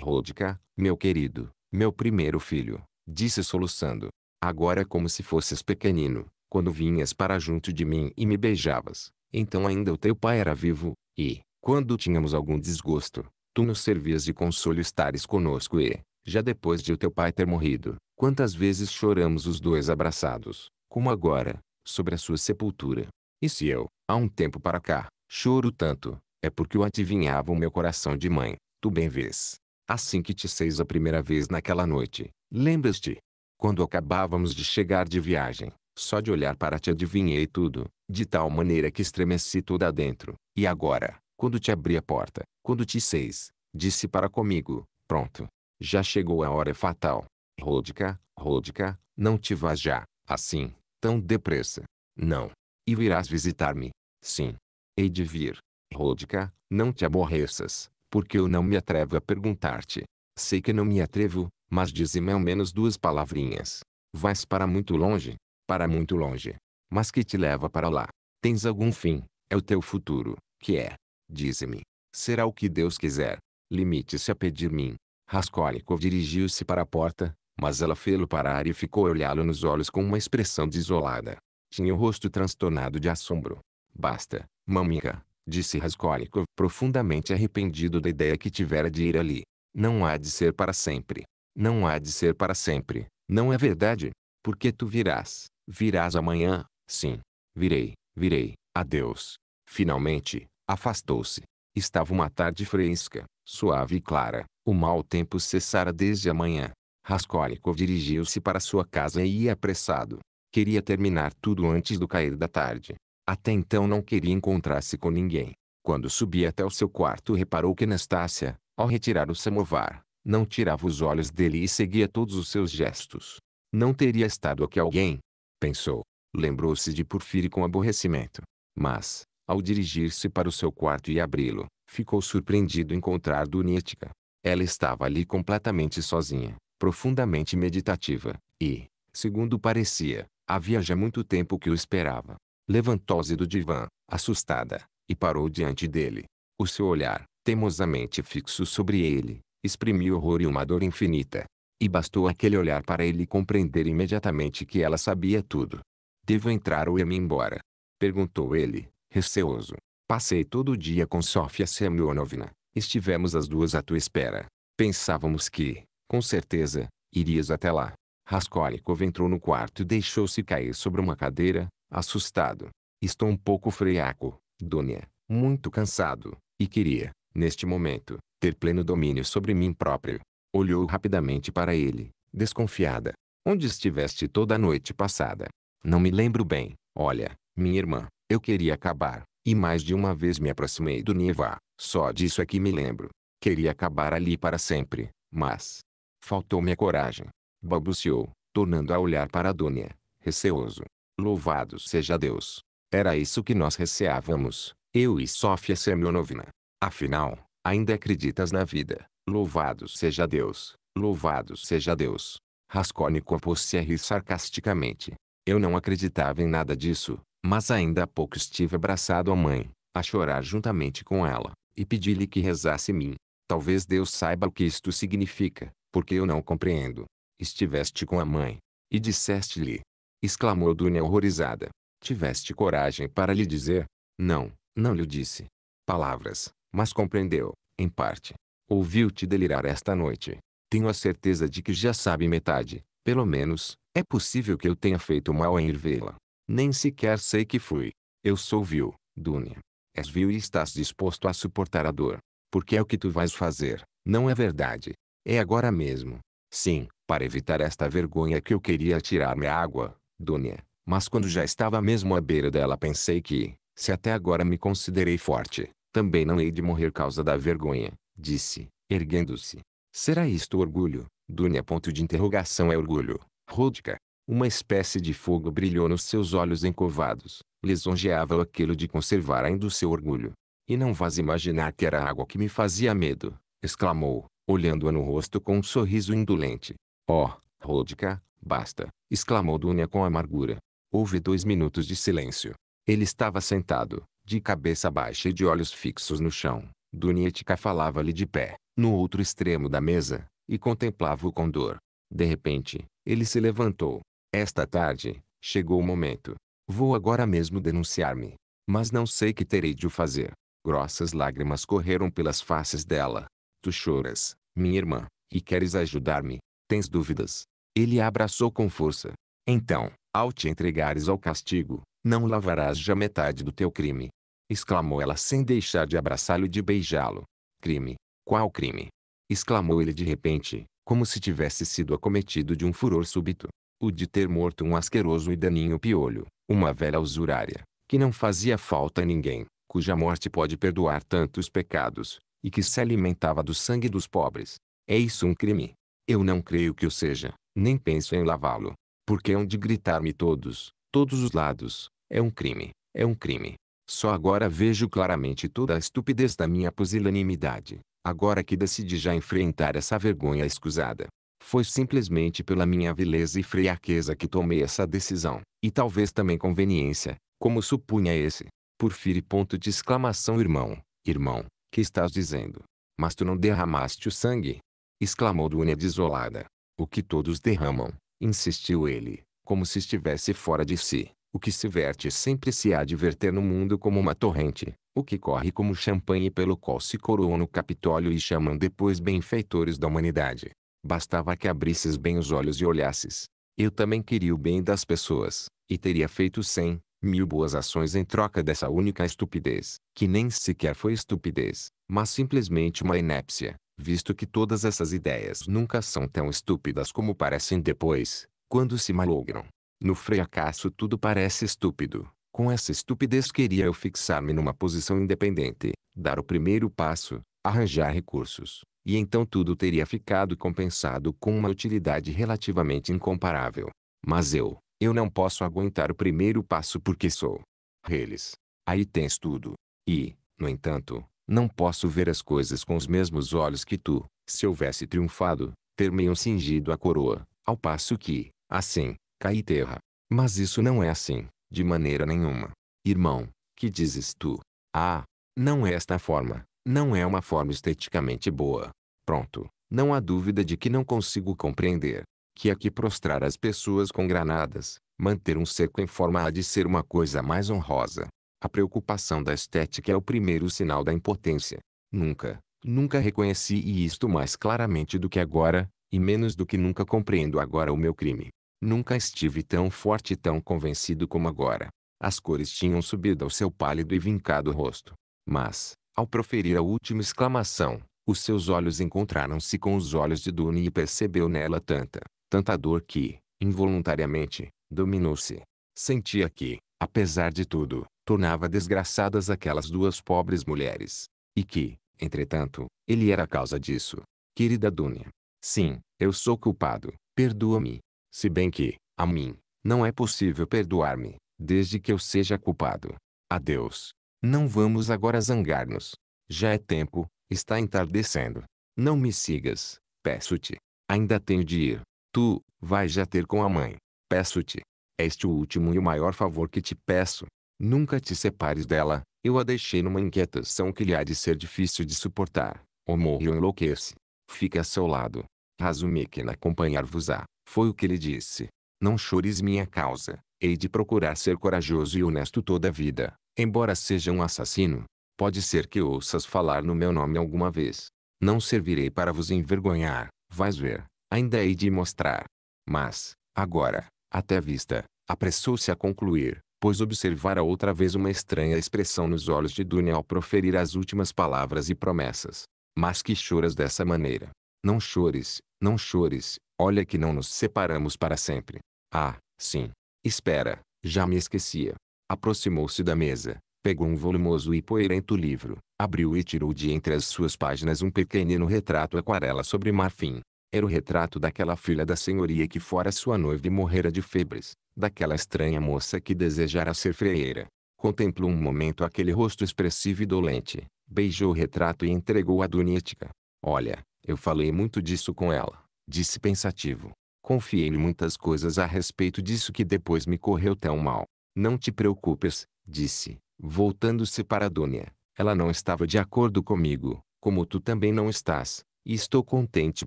Rodica, meu querido, meu primeiro filho, disse soluçando. Agora é como se fosses pequenino, quando vinhas para junto de mim e me beijavas. Então ainda o teu pai era vivo, e, quando tínhamos algum desgosto, tu nos servias de consolo estares conosco e, já depois de o teu pai ter morrido, quantas vezes choramos os dois abraçados, como agora, sobre a sua sepultura. E se eu, há um tempo para cá, choro tanto, é porque o adivinhava o meu coração de mãe, tu bem vês. Assim que te seis a primeira vez naquela noite, lembras-te? Quando acabávamos de chegar de viagem, só de olhar para ti adivinhei tudo, de tal maneira que estremeci toda dentro. E agora, quando te abri a porta, quando te seis, disse para comigo, pronto, já chegou a hora fatal. Ródica, Ródica, não te vás já, assim, tão depressa. Não. E virás visitar-me. Sim. Hei de vir. Ródica, não te aborreças, porque eu não me atrevo a perguntar-te. Sei que não me atrevo, mas dize-me ao menos duas palavrinhas. Vais para muito longe? Para muito longe. Mas que te leva para lá? Tens algum fim? É o teu futuro, que é? Dize-me. Será o que Deus quiser. Limite-se a pedir-me. Raskolnikov dirigiu-se para a porta, mas ela fê-lo parar e ficou a olhá-lo nos olhos com uma expressão desolada. Tinha o rosto transtornado de assombro. Basta, maminha, disse Raskolnikov, profundamente arrependido da ideia que tivera de ir ali. Não há de ser para sempre. Não há de ser para sempre, não é verdade? Porque tu virás, virás amanhã, sim. Virei, virei, adeus. Finalmente, afastou-se. Estava uma tarde fresca, suave e clara. O mau tempo cessara desde amanhã. Raskolnikov dirigiu-se para sua casa e ia apressado. Queria terminar tudo antes do cair da tarde. Até então não queria encontrar-se com ninguém. Quando subia até o seu quarto reparou que Anastácia, ao retirar o samovar, não tirava os olhos dele e seguia todos os seus gestos. Não teria estado aqui alguém? Pensou. Lembrou-se de Porfírio com aborrecimento. Mas, ao dirigir-se para o seu quarto e abri-lo, ficou surpreendido encontrar Dunítica. Ela estava ali completamente sozinha, profundamente meditativa, e, segundo parecia, havia já muito tempo que o esperava. Levantou-se do divã, assustada, e parou diante dele. O seu olhar, teimosamente fixo sobre ele, exprimiu horror e uma dor infinita. E bastou aquele olhar para ele compreender imediatamente que ela sabia tudo. Devo entrar ou ir-me embora? Perguntou ele, receoso. Passei todo o dia com Sofia Semyonovna. Estivemos as duas à tua espera. Pensávamos que, com certeza, irias até lá. Raskolnikov entrou no quarto e deixou-se cair sobre uma cadeira, assustado. Estou um pouco freaco, Dunia, muito cansado, e queria, neste momento, ter pleno domínio sobre mim próprio. Olhou rapidamente para ele, desconfiada. Onde estiveste toda a noite passada? Não me lembro bem. Olha, minha irmã, eu queria acabar, e mais de uma vez me aproximei do Niva, só disso é que me lembro. Queria acabar ali para sempre, mas... Faltou-me a coragem. Balbuciou, tornando a olhar para a Dônia, receoso. Louvado seja Deus. Era isso que nós receávamos, eu e Sofia Semyonovna. Afinal, ainda acreditas na vida. Louvado seja Deus, louvado seja Deus. Raskolnikov pôs-se a rir sarcasticamente. Eu não acreditava em nada disso, mas ainda há pouco estive abraçado à mãe, a chorar juntamente com ela, e pedi-lhe que rezasse mim. Talvez Deus saiba o que isto significa, porque eu não compreendo. Estiveste com a mãe, e disseste-lhe, exclamou Dunia horrorizada. Tiveste coragem para lhe dizer? Não, não lhe disse. Palavras, mas compreendeu, em parte. Ouviu-te delirar esta noite. Tenho a certeza de que já sabe metade, pelo menos, é possível que eu tenha feito mal em ir vê-la. Nem sequer sei que fui. Eu sou vil, Dunia. És vil e estás disposto a suportar a dor. Porque é o que tu vais fazer, não é verdade. É agora mesmo. Sim, para evitar esta vergonha que eu queria tirar-me a água, Dunia. Mas quando já estava mesmo à beira dela pensei que, se até agora me considerei forte, também não hei de morrer causa da vergonha, disse, erguendo-se. Será isto orgulho? Dunia ponto de interrogação é orgulho. Rúdica. Uma espécie de fogo brilhou nos seus olhos encovados. Lisonjeava-o aquilo de conservar ainda o seu orgulho. E não vás imaginar que era água que me fazia medo, exclamou, olhando-a no rosto com um sorriso indolente. Oh, Rodica, basta, exclamou Dunia com amargura. Houve dois minutos de silêncio. Ele estava sentado, de cabeça baixa e de olhos fixos no chão. Dunietka falava-lhe de pé, no outro extremo da mesa, e contemplava-o com dor. De repente, ele se levantou, esta tarde, chegou o momento. Vou agora mesmo denunciar-me. Mas não sei que terei de o fazer. Grossas lágrimas correram pelas faces dela. Tu choras, minha irmã, e queres ajudar-me. Tens dúvidas? Ele a abraçou com força. Então, ao te entregares ao castigo, não lavarás já metade do teu crime. Exclamou ela sem deixar de abraçá-lo e de beijá-lo. Crime? Qual crime? Exclamou ele de repente, como se tivesse sido acometido de um furor súbito o de ter morto um asqueroso e daninho piolho, uma velha usurária, que não fazia falta a ninguém, cuja morte pode perdoar tantos pecados, e que se alimentava do sangue dos pobres. É isso um crime? Eu não creio que o seja, nem penso em lavá-lo. Porque onde gritar-me todos, todos os lados, é um crime, é um crime. Só agora vejo claramente toda a estupidez da minha pusilanimidade, agora que decidi já enfrentar essa vergonha escusada. Foi simplesmente pela minha vileza e fraqueza que tomei essa decisão, e talvez também conveniência, como supunha esse. Porfírio ponto de exclamação irmão, irmão, que estás dizendo? Mas tu não derramaste o sangue? Exclamou Dunia desolada. O que todos derramam, insistiu ele, como se estivesse fora de si. O que se verte sempre se há de verter no mundo como uma torrente, o que corre como champanhe pelo qual se coroam no Capitólio e chamam depois benfeitores da humanidade. Bastava que abrisses bem os olhos e olhasses. Eu também queria o bem das pessoas, e teria feito cem, mil boas ações em troca dessa única estupidez, que nem sequer foi estupidez, mas simplesmente uma inépcia, visto que todas essas ideias nunca são tão estúpidas como parecem depois, quando se malogram. No fracasso tudo parece estúpido. Com essa estupidez queria eu fixar-me numa posição independente, dar o primeiro passo, arranjar recursos, e então tudo teria ficado compensado com uma utilidade relativamente incomparável. Mas eu, eu não posso aguentar o primeiro passo porque sou. reles Aí tens tudo. E, no entanto, não posso ver as coisas com os mesmos olhos que tu. Se houvesse triunfado, ter-me-iam cingido a coroa, ao passo que, assim, caí terra. Mas isso não é assim, de maneira nenhuma. Irmão, que dizes tu? Ah, não é esta forma, não é uma forma esteticamente boa, Pronto. Não há dúvida de que não consigo compreender que é que prostrar as pessoas com granadas, manter um seco em forma há de ser uma coisa mais honrosa. A preocupação da estética é o primeiro sinal da impotência. Nunca, nunca reconheci isto mais claramente do que agora, e menos do que nunca compreendo agora o meu crime. Nunca estive tão forte e tão convencido como agora. As cores tinham subido ao seu pálido e vincado rosto. Mas, ao proferir a última exclamação, os seus olhos encontraram-se com os olhos de Duny e percebeu nela tanta, tanta dor que, involuntariamente, dominou-se. Sentia que, apesar de tudo, tornava desgraçadas aquelas duas pobres mulheres. E que, entretanto, ele era a causa disso. Querida Duny, sim, eu sou culpado, perdoa-me. Se bem que, a mim, não é possível perdoar-me, desde que eu seja culpado. Adeus. Não vamos agora zangar-nos. Já é tempo, Está entardecendo. Não me sigas, peço-te. Ainda tenho de ir. Tu, vais já ter com a mãe. Peço-te. Este o último e o maior favor que te peço. Nunca te separes dela. Eu a deixei numa inquietação que lhe há de ser difícil de suportar. Ou morre ou enlouquece. Fica a seu lado. na acompanhar-vos-á. Foi o que ele disse. Não chores minha causa. Hei de procurar ser corajoso e honesto toda a vida. Embora seja um assassino, Pode ser que ouças falar no meu nome alguma vez. Não servirei para vos envergonhar, vais ver, ainda hei de mostrar. Mas, agora, até vista, apressou-se a concluir, pois observara outra vez uma estranha expressão nos olhos de Dunia ao proferir as últimas palavras e promessas. Mas que choras dessa maneira? Não chores, não chores, olha que não nos separamos para sempre. Ah, sim. Espera, já me esquecia. Aproximou-se da mesa, pegou um volumoso e poeirento livro, abriu e tirou de entre as suas páginas um pequenino retrato aquarela sobre marfim. Era o retrato daquela filha da senhoria que fora sua noiva e morrera de febres, daquela estranha moça que desejara ser freira. Contemplou um momento aquele rosto expressivo e dolente, beijou o retrato e entregou a Dunítica. Olha, eu falei muito disso com ela, disse pensativo. Confiei-lhe muitas coisas a respeito disso que depois me correu tão mal. Não te preocupes, disse. Voltando-se para Dônia, ela não estava de acordo comigo, como tu também não estás, e estou contente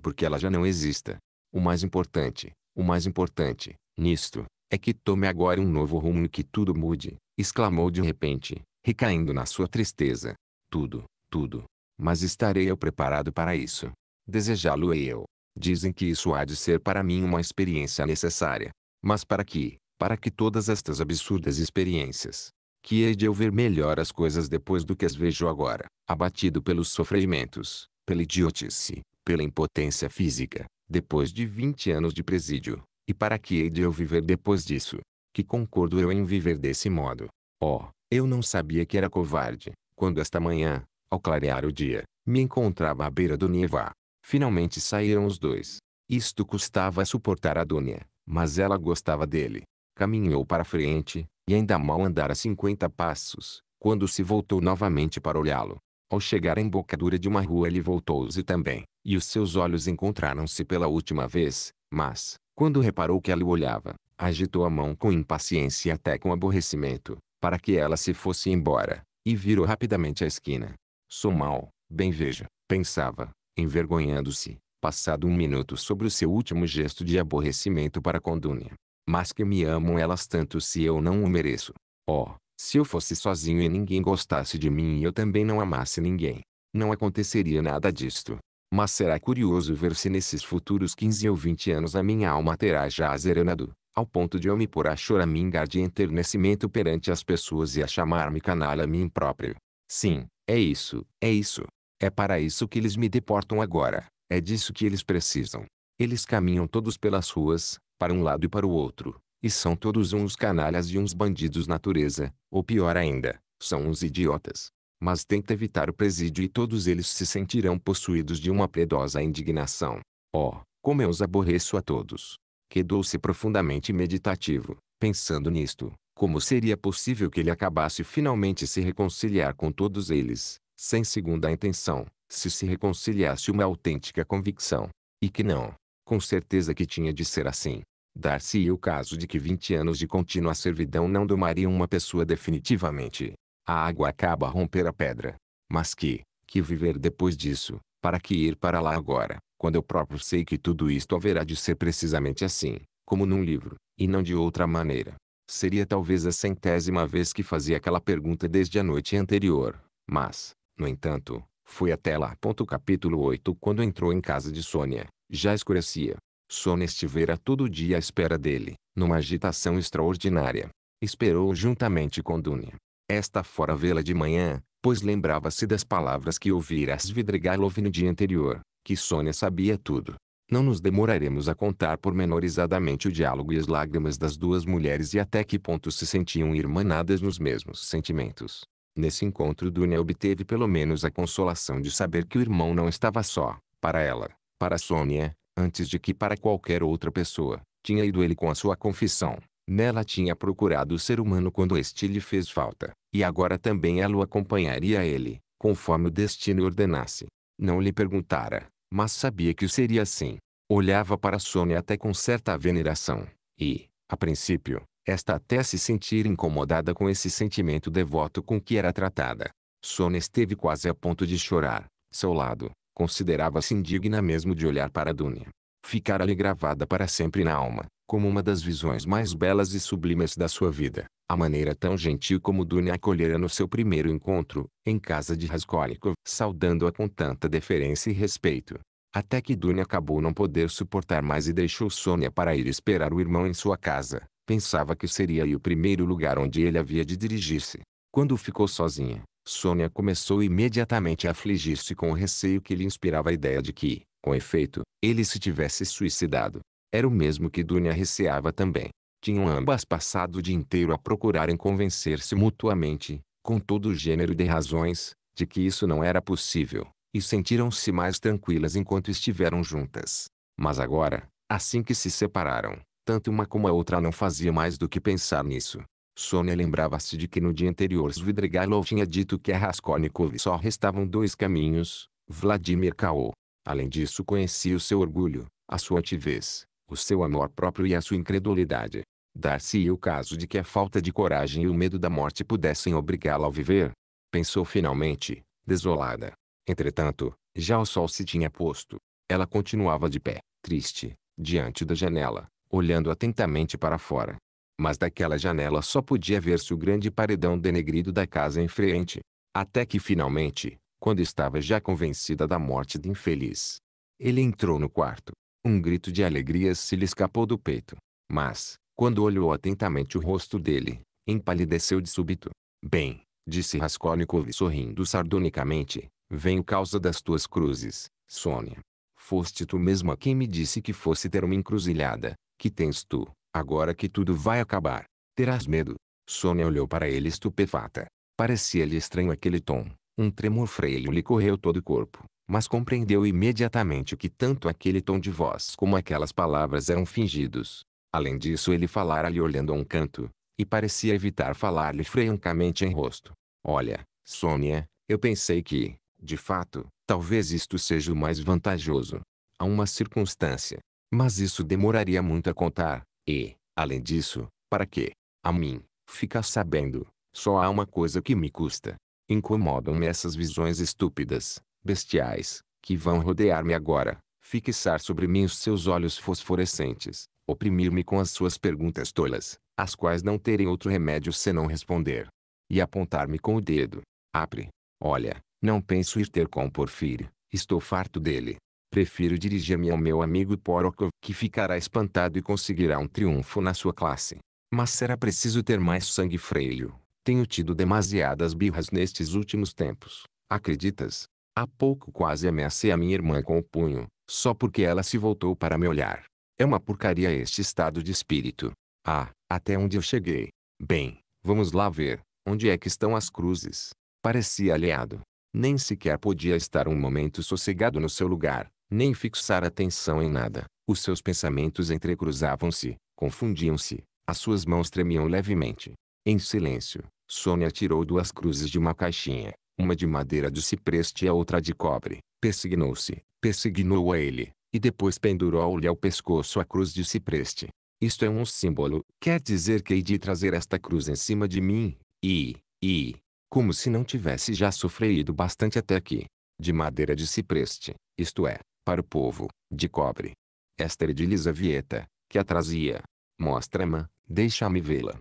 porque ela já não exista. O mais importante, o mais importante, nisto, é que tome agora um novo rumo e que tudo mude, exclamou de repente, recaindo na sua tristeza. Tudo, tudo. Mas estarei eu preparado para isso. Desejá-lo-ei é eu. Dizem que isso há de ser para mim uma experiência necessária. Mas para que, para que todas estas absurdas experiências, que hei de eu ver melhor as coisas depois do que as vejo agora, abatido pelos sofrimentos, pela idiotice, pela impotência física, depois de 20 anos de presídio, e para que hei de eu viver depois disso, que concordo eu em viver desse modo. Oh, eu não sabia que era covarde, quando esta manhã, ao clarear o dia, me encontrava à beira do Nievá. Finalmente saíram os dois. Isto custava suportar a Dônia, mas ela gostava dele. Caminhou para frente, e ainda mal andara cinquenta passos, quando se voltou novamente para olhá-lo. Ao chegar à embocadura de uma rua ele voltou-se também, e os seus olhos encontraram-se pela última vez, mas, quando reparou que ela o olhava, agitou a mão com impaciência e até com aborrecimento, para que ela se fosse embora, e virou rapidamente a esquina. Sou mal, bem veja, pensava, envergonhando-se, passado um minuto sobre o seu último gesto de aborrecimento para Condúnia mas que me amam elas tanto se eu não o mereço. Oh, se eu fosse sozinho e ninguém gostasse de mim e eu também não amasse ninguém, não aconteceria nada disto. Mas será curioso ver se nesses futuros 15 ou 20 anos a minha alma terá já azeranado, ao ponto de eu me pôr a choramingar de enternecimento perante as pessoas e a chamar-me canalha a mim próprio. Sim, é isso, é isso. É para isso que eles me deportam agora, é disso que eles precisam. Eles caminham todos pelas ruas, para um lado e para o outro, e são todos uns canalhas e uns bandidos natureza, ou pior ainda, são uns idiotas. Mas tenta evitar o presídio e todos eles se sentirão possuídos de uma predosa indignação. Oh, como eu os aborreço a todos! Quedou-se profundamente meditativo, pensando nisto. Como seria possível que ele acabasse finalmente se reconciliar com todos eles, sem segunda intenção, se se reconciliasse uma autêntica convicção? E que não, com certeza que tinha de ser assim, Dar-se o caso de que 20 anos de contínua servidão não domariam uma pessoa definitivamente. A água acaba a romper a pedra. Mas que, que viver depois disso, para que ir para lá agora, quando eu próprio sei que tudo isto haverá de ser precisamente assim, como num livro, e não de outra maneira. Seria talvez a centésima vez que fazia aquela pergunta desde a noite anterior, mas, no entanto, foi até lá. Capítulo 8 Quando entrou em casa de Sônia, já escurecia. Sônia estivera todo dia à espera dele, numa agitação extraordinária. Esperou juntamente com Dunia. Esta fora vê-la de manhã, pois lembrava-se das palavras que ouvira Svidrigailov no dia anterior, que Sônia sabia tudo. Não nos demoraremos a contar pormenorizadamente o diálogo e as lágrimas das duas mulheres e até que ponto se sentiam irmanadas nos mesmos sentimentos. Nesse encontro Dunia obteve pelo menos a consolação de saber que o irmão não estava só, para ela, para Sônia, antes de que para qualquer outra pessoa, tinha ido ele com a sua confissão. Nela tinha procurado o ser humano quando este lhe fez falta, e agora também ela o acompanharia a ele, conforme o destino ordenasse. Não lhe perguntara, mas sabia que seria assim. Olhava para Sônia até com certa veneração, e, a princípio, esta até se sentir incomodada com esse sentimento devoto com que era tratada. Sônia esteve quase a ponto de chorar. Seu lado, Considerava-se indigna mesmo de olhar para Dunia. Ficara-lhe gravada para sempre na alma, como uma das visões mais belas e sublimes da sua vida. A maneira tão gentil como Dunia acolhera no seu primeiro encontro, em casa de Raskolnikov, saudando-a com tanta deferência e respeito. Até que Dunia acabou não poder suportar mais e deixou Sônia para ir esperar o irmão em sua casa. Pensava que seria aí o primeiro lugar onde ele havia de dirigir-se. Quando ficou sozinha, Sônia começou imediatamente a afligir-se com o receio que lhe inspirava a ideia de que, com efeito, ele se tivesse suicidado. Era o mesmo que Dunia receava também. Tinham ambas passado o dia inteiro a procurarem convencer-se mutuamente, com todo o gênero de razões, de que isso não era possível, e sentiram-se mais tranquilas enquanto estiveram juntas. Mas agora, assim que se separaram, tanto uma como a outra não fazia mais do que pensar nisso. Sônia lembrava-se de que no dia anterior Svidrigailov tinha dito que a Raskolnikov só restavam dois caminhos, Vladimir K.O. Além disso conhecia o seu orgulho, a sua altivez, o seu amor próprio e a sua incredulidade. Dar-se-ia o caso de que a falta de coragem e o medo da morte pudessem obrigá-la ao viver? Pensou finalmente, desolada. Entretanto, já o sol se tinha posto. Ela continuava de pé, triste, diante da janela, olhando atentamente para fora mas daquela janela só podia ver-se o grande paredão denegrido da casa em frente. Até que finalmente, quando estava já convencida da morte do infeliz, ele entrou no quarto. Um grito de alegria se lhe escapou do peito. Mas, quando olhou atentamente o rosto dele, empalideceu de súbito. Bem, disse Raskolnikov sorrindo sardonicamente, venho causa das tuas cruzes, Sônia. Foste tu mesma quem me disse que fosse ter uma encruzilhada, que tens tu, Agora que tudo vai acabar, terás medo. Sônia olhou para ele estupefata. Parecia-lhe estranho aquele tom. Um tremor freio lhe correu todo o corpo, mas compreendeu imediatamente que tanto aquele tom de voz como aquelas palavras eram fingidos. Além disso ele falara-lhe olhando a um canto, e parecia evitar falar-lhe francamente em rosto. Olha, Sônia, eu pensei que, de fato, talvez isto seja o mais vantajoso. Há uma circunstância. Mas isso demoraria muito a contar. E, além disso, para que, a mim, fica sabendo, só há uma coisa que me custa. Incomodam-me essas visões estúpidas, bestiais, que vão rodear-me agora, fixar sobre mim os seus olhos fosforescentes, oprimir-me com as suas perguntas tolas, as quais não terem outro remédio senão responder. E apontar-me com o dedo. Apre. Olha, não penso ir ter com o Porfírio, estou farto dele. Prefiro dirigir-me ao meu amigo Porokov, que ficará espantado e conseguirá um triunfo na sua classe. Mas será preciso ter mais sangue freio. Tenho tido demasiadas birras nestes últimos tempos. Acreditas? Há pouco quase ameacei a minha irmã com o punho, só porque ela se voltou para me olhar. É uma porcaria este estado de espírito. Ah, até onde eu cheguei. Bem, vamos lá ver, onde é que estão as cruzes? Parecia aliado. Nem sequer podia estar um momento sossegado no seu lugar, nem fixar atenção em nada. Os seus pensamentos entrecruzavam-se, confundiam-se, as suas mãos tremiam levemente. Em silêncio, Sônia tirou duas cruzes de uma caixinha, uma de madeira de cipreste e a outra de cobre. Persignou-se, persignou a ele, e depois pendurou-lhe ao pescoço a cruz de cipreste. Isto é um símbolo, quer dizer que hei de trazer esta cruz em cima de mim, e, e, como se não tivesse já sofrido bastante até aqui, de madeira de cipreste, isto é, para o povo, de cobre. Esther de Elisavieta, que a trazia. mostra me deixa deixa-me vê-la.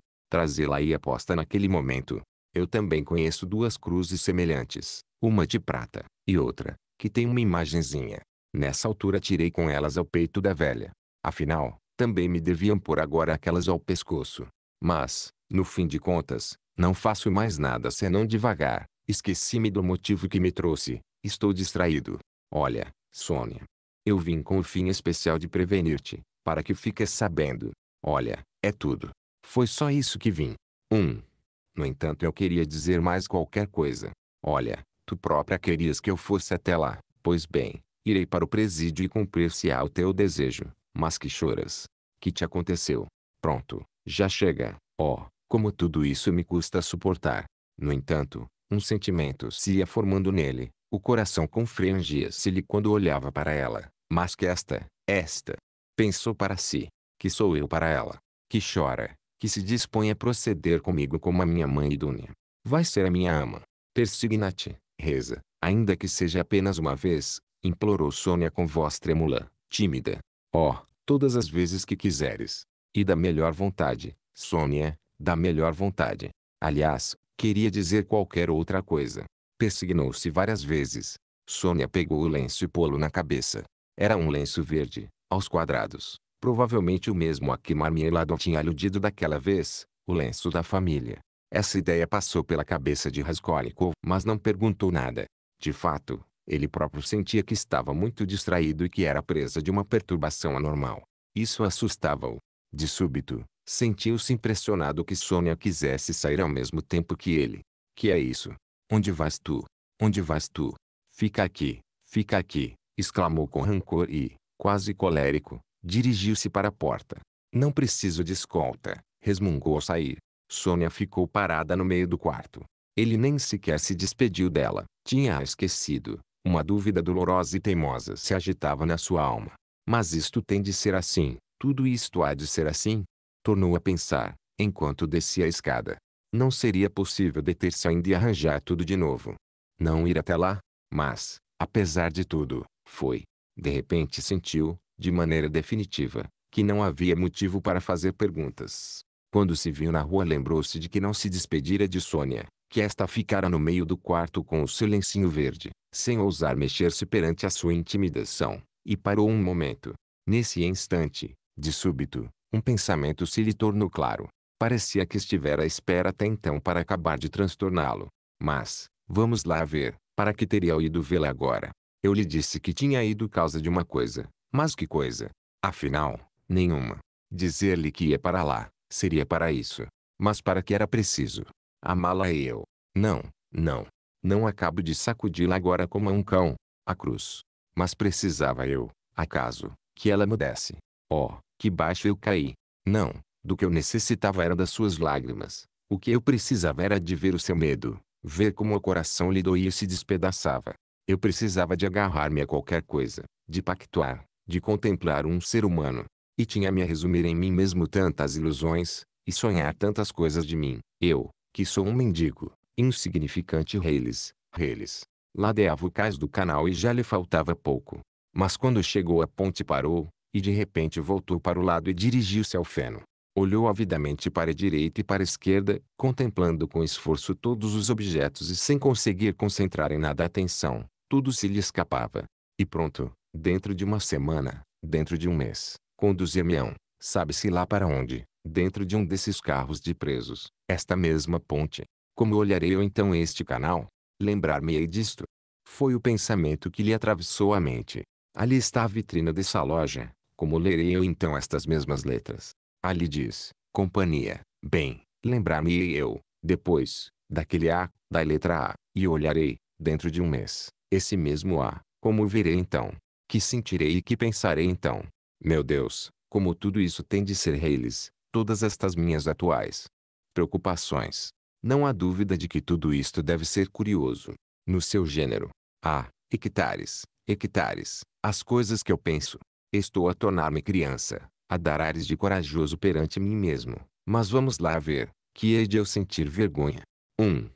la e aposta naquele momento. Eu também conheço duas cruzes semelhantes, uma de prata, e outra, que tem uma imagenzinha. Nessa altura tirei com elas ao peito da velha. Afinal, também me deviam pôr agora aquelas ao pescoço. Mas, no fim de contas, não faço mais nada senão devagar. Esqueci-me do motivo que me trouxe. Estou distraído. Olha, Sônia. Eu vim com o fim especial de prevenir-te, para que fiques sabendo. Olha, é tudo. Foi só isso que vim. 1. Um. No entanto eu queria dizer mais qualquer coisa. Olha, tu própria querias que eu fosse até lá. Pois bem, irei para o presídio e cumprir-se-á o teu desejo. Mas que choras. Que te aconteceu? Pronto, já chega. Oh, como tudo isso me custa suportar. No entanto, um sentimento se ia formando nele, o coração confrangia-se-lhe quando olhava para ela. Mas que esta, esta, pensou para si, que sou eu para ela, que chora, que se dispõe a proceder comigo como a minha mãe idônea. Vai ser a minha ama. Persigna-te, reza, ainda que seja apenas uma vez, implorou Sônia com voz trêmula, tímida. Oh, todas as vezes que quiseres. E da melhor vontade, Sônia, da melhor vontade. Aliás, queria dizer qualquer outra coisa, Persignou-se várias vezes. Sônia pegou o lenço e pô-lo na cabeça. Era um lenço verde, aos quadrados. Provavelmente o mesmo a que Marmeladon tinha aludido daquela vez, o lenço da família. Essa ideia passou pela cabeça de Raskolnikov, mas não perguntou nada. De fato, ele próprio sentia que estava muito distraído e que era presa de uma perturbação anormal. Isso assustava-o. De súbito, sentiu-se impressionado que Sônia quisesse sair ao mesmo tempo que ele. Que é isso? Onde vais tu? Onde vais tu? Fica aqui, fica aqui, exclamou com rancor e, quase colérico, dirigiu-se para a porta. Não preciso de escolta, resmungou ao sair. Sônia ficou parada no meio do quarto. Ele nem sequer se despediu dela. Tinha-a esquecido. Uma dúvida dolorosa e teimosa se agitava na sua alma. Mas isto tem de ser assim. Tudo isto há de ser assim? Tornou a pensar, enquanto descia a escada. Não seria possível deter-se ainda e arranjar tudo de novo. Não ir até lá, mas, apesar de tudo, foi. De repente sentiu, de maneira definitiva, que não havia motivo para fazer perguntas. Quando se viu na rua lembrou-se de que não se despedira de Sônia, que esta ficara no meio do quarto com o seu lencinho verde, sem ousar mexer-se perante a sua intimidação, e parou um momento. Nesse instante, de súbito, um pensamento se lhe tornou claro. Parecia que estivera à espera até então para acabar de transtorná-lo. Mas, vamos lá ver, para que teria ido vê-la agora? Eu lhe disse que tinha ido causa de uma coisa. Mas que coisa? Afinal, nenhuma. Dizer-lhe que ia para lá, seria para isso. Mas para que era preciso? Amá-la e é eu. Não, não. Não acabo de sacudi-la agora como a um cão. A cruz. Mas precisava eu, acaso, que ela me desse. Oh, que baixo eu caí. Não, do que eu necessitava era das suas lágrimas. O que eu precisava era de ver o seu medo, ver como o coração lhe doía e se despedaçava. Eu precisava de agarrar-me a qualquer coisa, de pactuar, de contemplar um ser humano. E tinha-me a resumir em mim mesmo tantas ilusões, e sonhar tantas coisas de mim. Eu, que sou um mendigo, insignificante reles, reles. Ladeava o cais do canal e já lhe faltava pouco. Mas quando chegou à ponte parou, e de repente voltou para o lado e dirigiu-se ao feno. Olhou avidamente para a direita e para a esquerda, contemplando com esforço todos os objetos e sem conseguir concentrar em nada a atenção. Tudo se lhe escapava. E pronto, dentro de uma semana, dentro de um mês, conduzia-meão, sabe-se lá para onde, dentro de um desses carros de presos, esta mesma ponte. Como olharei eu então este canal? Lembrar-me-ei disto. Foi o pensamento que lhe atravessou a mente. Ali está a vitrina dessa loja. Como lerei eu então estas mesmas letras? Ali diz, companhia, bem, lembrar-me-ei eu, depois, daquele A, da letra A, e olharei, dentro de um mês, esse mesmo A, como verei então, que sentirei e que pensarei então. Meu Deus, como tudo isso tem de ser reles, todas estas minhas atuais preocupações. Não há dúvida de que tudo isto deve ser curioso. No seu gênero, há, ah, hectares, hectares, as coisas que eu penso. Estou a tornar-me criança, a dar ares de corajoso perante mim mesmo. Mas vamos lá ver, que hei de eu sentir vergonha. 1. Um,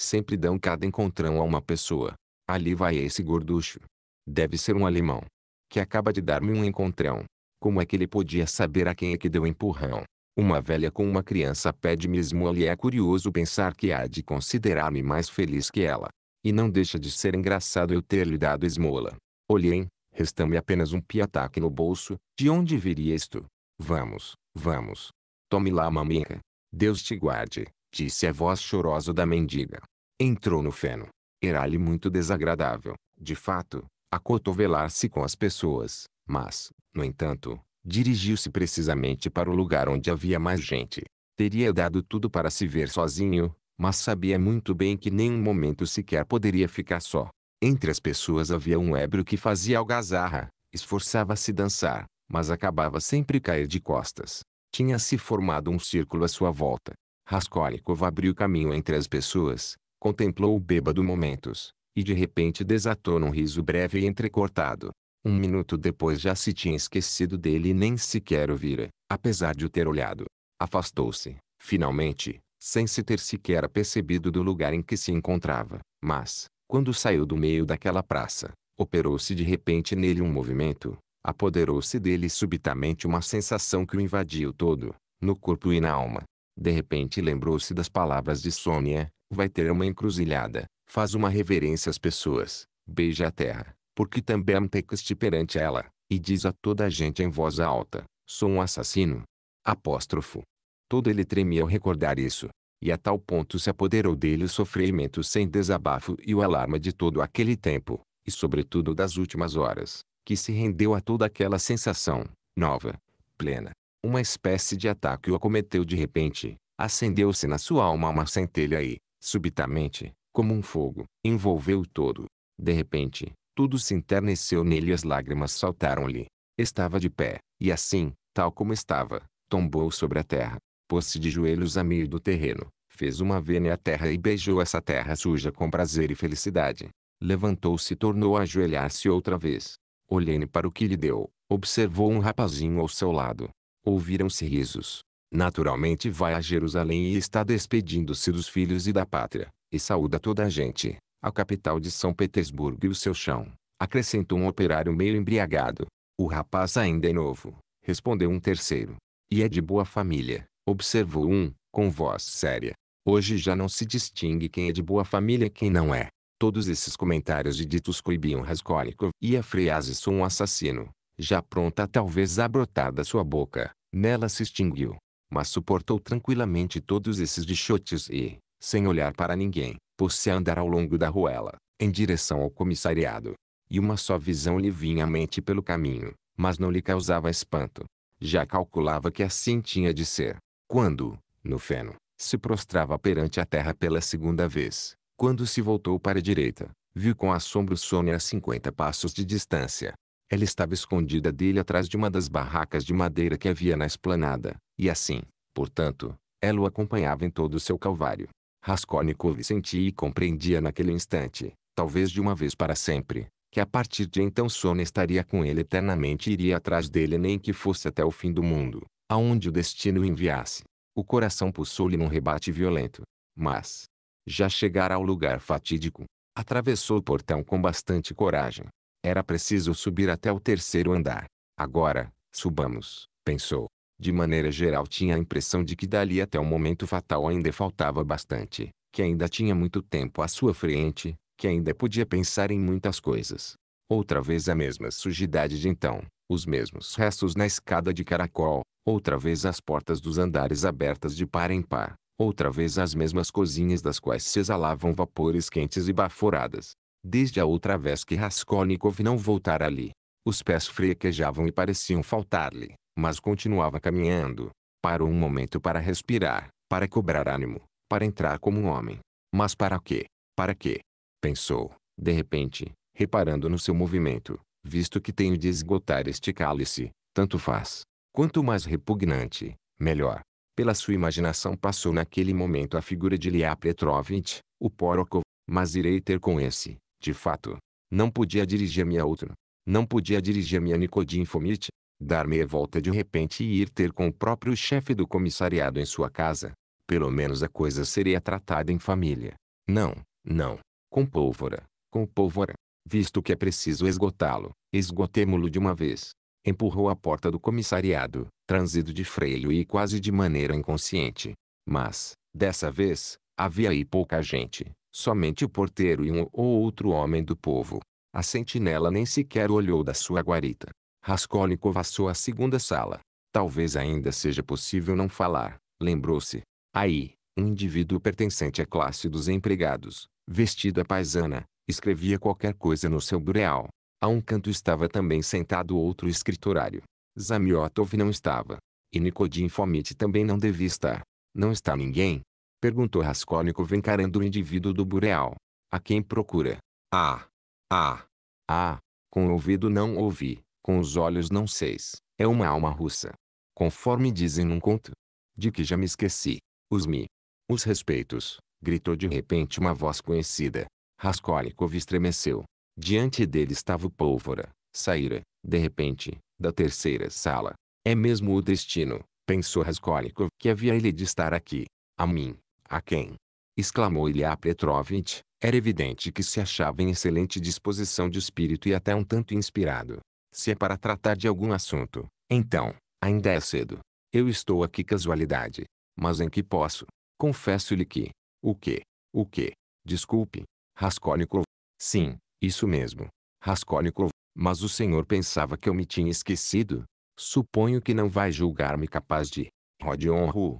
sempre dão cada encontrão a uma pessoa. Ali vai esse gorducho. Deve ser um alemão. Que acaba de dar-me um encontrão. Como é que ele podia saber a quem é que deu empurrão? Uma velha com uma criança pede-me esmola e é curioso pensar que há de considerar-me mais feliz que ela. E não deixa de ser engraçado eu ter lhe dado esmola. Olhem, Resta-me apenas um piataque no bolso. De onde viria isto? Vamos, vamos. Tome lá a maminha. Deus te guarde, disse a voz chorosa da mendiga. Entrou no feno. Era-lhe muito desagradável, de fato, acotovelar-se com as pessoas, mas, no entanto, dirigiu-se precisamente para o lugar onde havia mais gente. Teria dado tudo para se ver sozinho, mas sabia muito bem que nem um momento sequer poderia ficar só. Entre as pessoas havia um ébrio que fazia algazarra, esforçava-se dançar, mas acabava sempre cair de costas. Tinha-se formado um círculo à sua volta. Raskolnikov abriu caminho entre as pessoas, contemplou o bêbado momentos, e de repente desatou num riso breve e entrecortado. Um minuto depois já se tinha esquecido dele e nem sequer o vira, apesar de o ter olhado. Afastou-se, finalmente, sem se ter sequer apercebido do lugar em que se encontrava, mas, quando saiu do meio daquela praça, operou-se de repente nele um movimento, apoderou-se dele subitamente uma sensação que o invadiu todo, no corpo e na alma. De repente lembrou-se das palavras de Sônia, vai ter uma encruzilhada, faz uma reverência às pessoas, beija a terra, porque também amtecaste perante ela, e diz a toda a gente em voz alta, sou um assassino. Apóstrofo. Todo ele tremia ao recordar isso e a tal ponto se apoderou dele o sofrimento sem desabafo e o alarma de todo aquele tempo, e sobretudo das últimas horas, que se rendeu a toda aquela sensação, nova, plena. Uma espécie de ataque o acometeu de repente, acendeu-se na sua alma uma centelha e, subitamente, como um fogo, envolveu o todo. De repente, tudo se enterneceu nele e as lágrimas saltaram-lhe. Estava de pé, e assim, tal como estava, tombou sobre a terra, pôs-se de joelhos a meio do terreno, fez uma vênia à terra e beijou essa terra suja com prazer e felicidade. Levantou-se e tornou a ajoelhar-se outra vez. Olhando para o que lhe deu, observou um rapazinho ao seu lado. Ouviram-se risos. Naturalmente vai a Jerusalém e está despedindo-se dos filhos e da pátria, e saúda toda a gente, a capital de São Petersburgo e o seu chão, acrescentou um operário meio embriagado. O rapaz ainda é novo, respondeu um terceiro. E é de boa família observou um, com voz séria. Hoje já não se distingue quem é de boa família e quem não é. Todos esses comentários de ditos coibiam Raskolnikov e a frase sou um assassino, já pronta talvez a brotar da sua boca, nela se extinguiu. Mas suportou tranquilamente todos esses dichotes e, sem olhar para ninguém, pôs-se a andar ao longo da ruela, em direção ao comissariado. E uma só visão lhe vinha à mente pelo caminho, mas não lhe causava espanto. Já calculava que assim tinha de ser. Quando, no feno, se prostrava perante a terra pela segunda vez, quando se voltou para a direita, viu com assombro Sônia a 50 passos de distância. Ela estava escondida dele atrás de uma das barracas de madeira que havia na esplanada, e assim, portanto, ela o acompanhava em todo o seu calvário. Raskolnikov sentia e compreendia naquele instante, talvez de uma vez para sempre, que a partir de então Sônia estaria com ele eternamente e iria atrás dele nem que fosse até o fim do mundo aonde o destino o enviasse. O coração pulsou-lhe num rebate violento. Mas, já chegara ao lugar fatídico, atravessou o portão com bastante coragem. Era preciso subir até o terceiro andar. Agora, subamos, pensou. De maneira geral tinha a impressão de que dali até o momento fatal ainda faltava bastante, que ainda tinha muito tempo à sua frente, que ainda podia pensar em muitas coisas. Outra vez a mesma sujidade de então, os mesmos restos na escada de caracol, outra vez as portas dos andares abertas de par em par, outra vez as mesmas cozinhas das quais se exalavam vapores quentes e baforadas. Desde a outra vez que Raskolnikov não voltara ali, os pés frequejavam e pareciam faltar-lhe, mas continuava caminhando. Parou um momento para respirar, para cobrar ânimo, para entrar como um homem. Mas para quê? Para quê? Pensou, de repente, reparando no seu movimento visto que tenho de esgotar este cálice, tanto faz. Quanto mais repugnante, melhor. Pela sua imaginação passou naquele momento a figura de Lia Petrovitch, o Porokov, mas irei ter com esse, de fato. Não podia dirigir-me a outro. Não podia dirigir-me a Nicodim Fomitch, dar me a volta de repente e ir ter com o próprio chefe do comissariado em sua casa. Pelo menos a coisa seria tratada em família. Não, não. Com pólvora, com pólvora visto que é preciso esgotá-lo, esgotemo-lo de uma vez. Empurrou a porta do comissariado, transido de freio e quase de maneira inconsciente. Mas, dessa vez, havia aí pouca gente, somente o porteiro e um ou outro homem do povo. A sentinela nem sequer olhou da sua guarita. Raskolnikov passou a segunda sala. Talvez ainda seja possível não falar, lembrou-se. Aí, um indivíduo pertencente à classe dos empregados, vestido à paisana, Escrevia qualquer coisa no seu bureau. A um canto estava também sentado outro escritorário. Zamiotov não estava. E Nicodim Fomite também não devia estar. Não está ninguém? Perguntou Raskolnikov encarando o indivíduo do bureau. A quem procura? Ah! Ah! Ah! Com o ouvido não ouvi, com os olhos não seis. É uma alma russa. Conforme dizem num conto. De que já me esqueci. Os me. Os respeitos. Gritou de repente uma voz conhecida. Raskolnikov estremeceu. Diante dele estava o pólvora. Saíra, de repente, da terceira sala. É mesmo o destino, pensou Raskolnikov, que havia ele de estar aqui. A mim, a quem? exclamou Ilya Petrovitch. Era evidente que se achava em excelente disposição de espírito e até um tanto inspirado. Se é para tratar de algum assunto, então, ainda é cedo. Eu estou aqui casualidade. Mas em que posso? Confesso-lhe que. O que? O que? Desculpe, Raskolnikov. Sim, isso mesmo. Raskolnikov. Mas o senhor pensava que eu me tinha esquecido? Suponho que não vai julgar-me capaz de... Rodion Ro.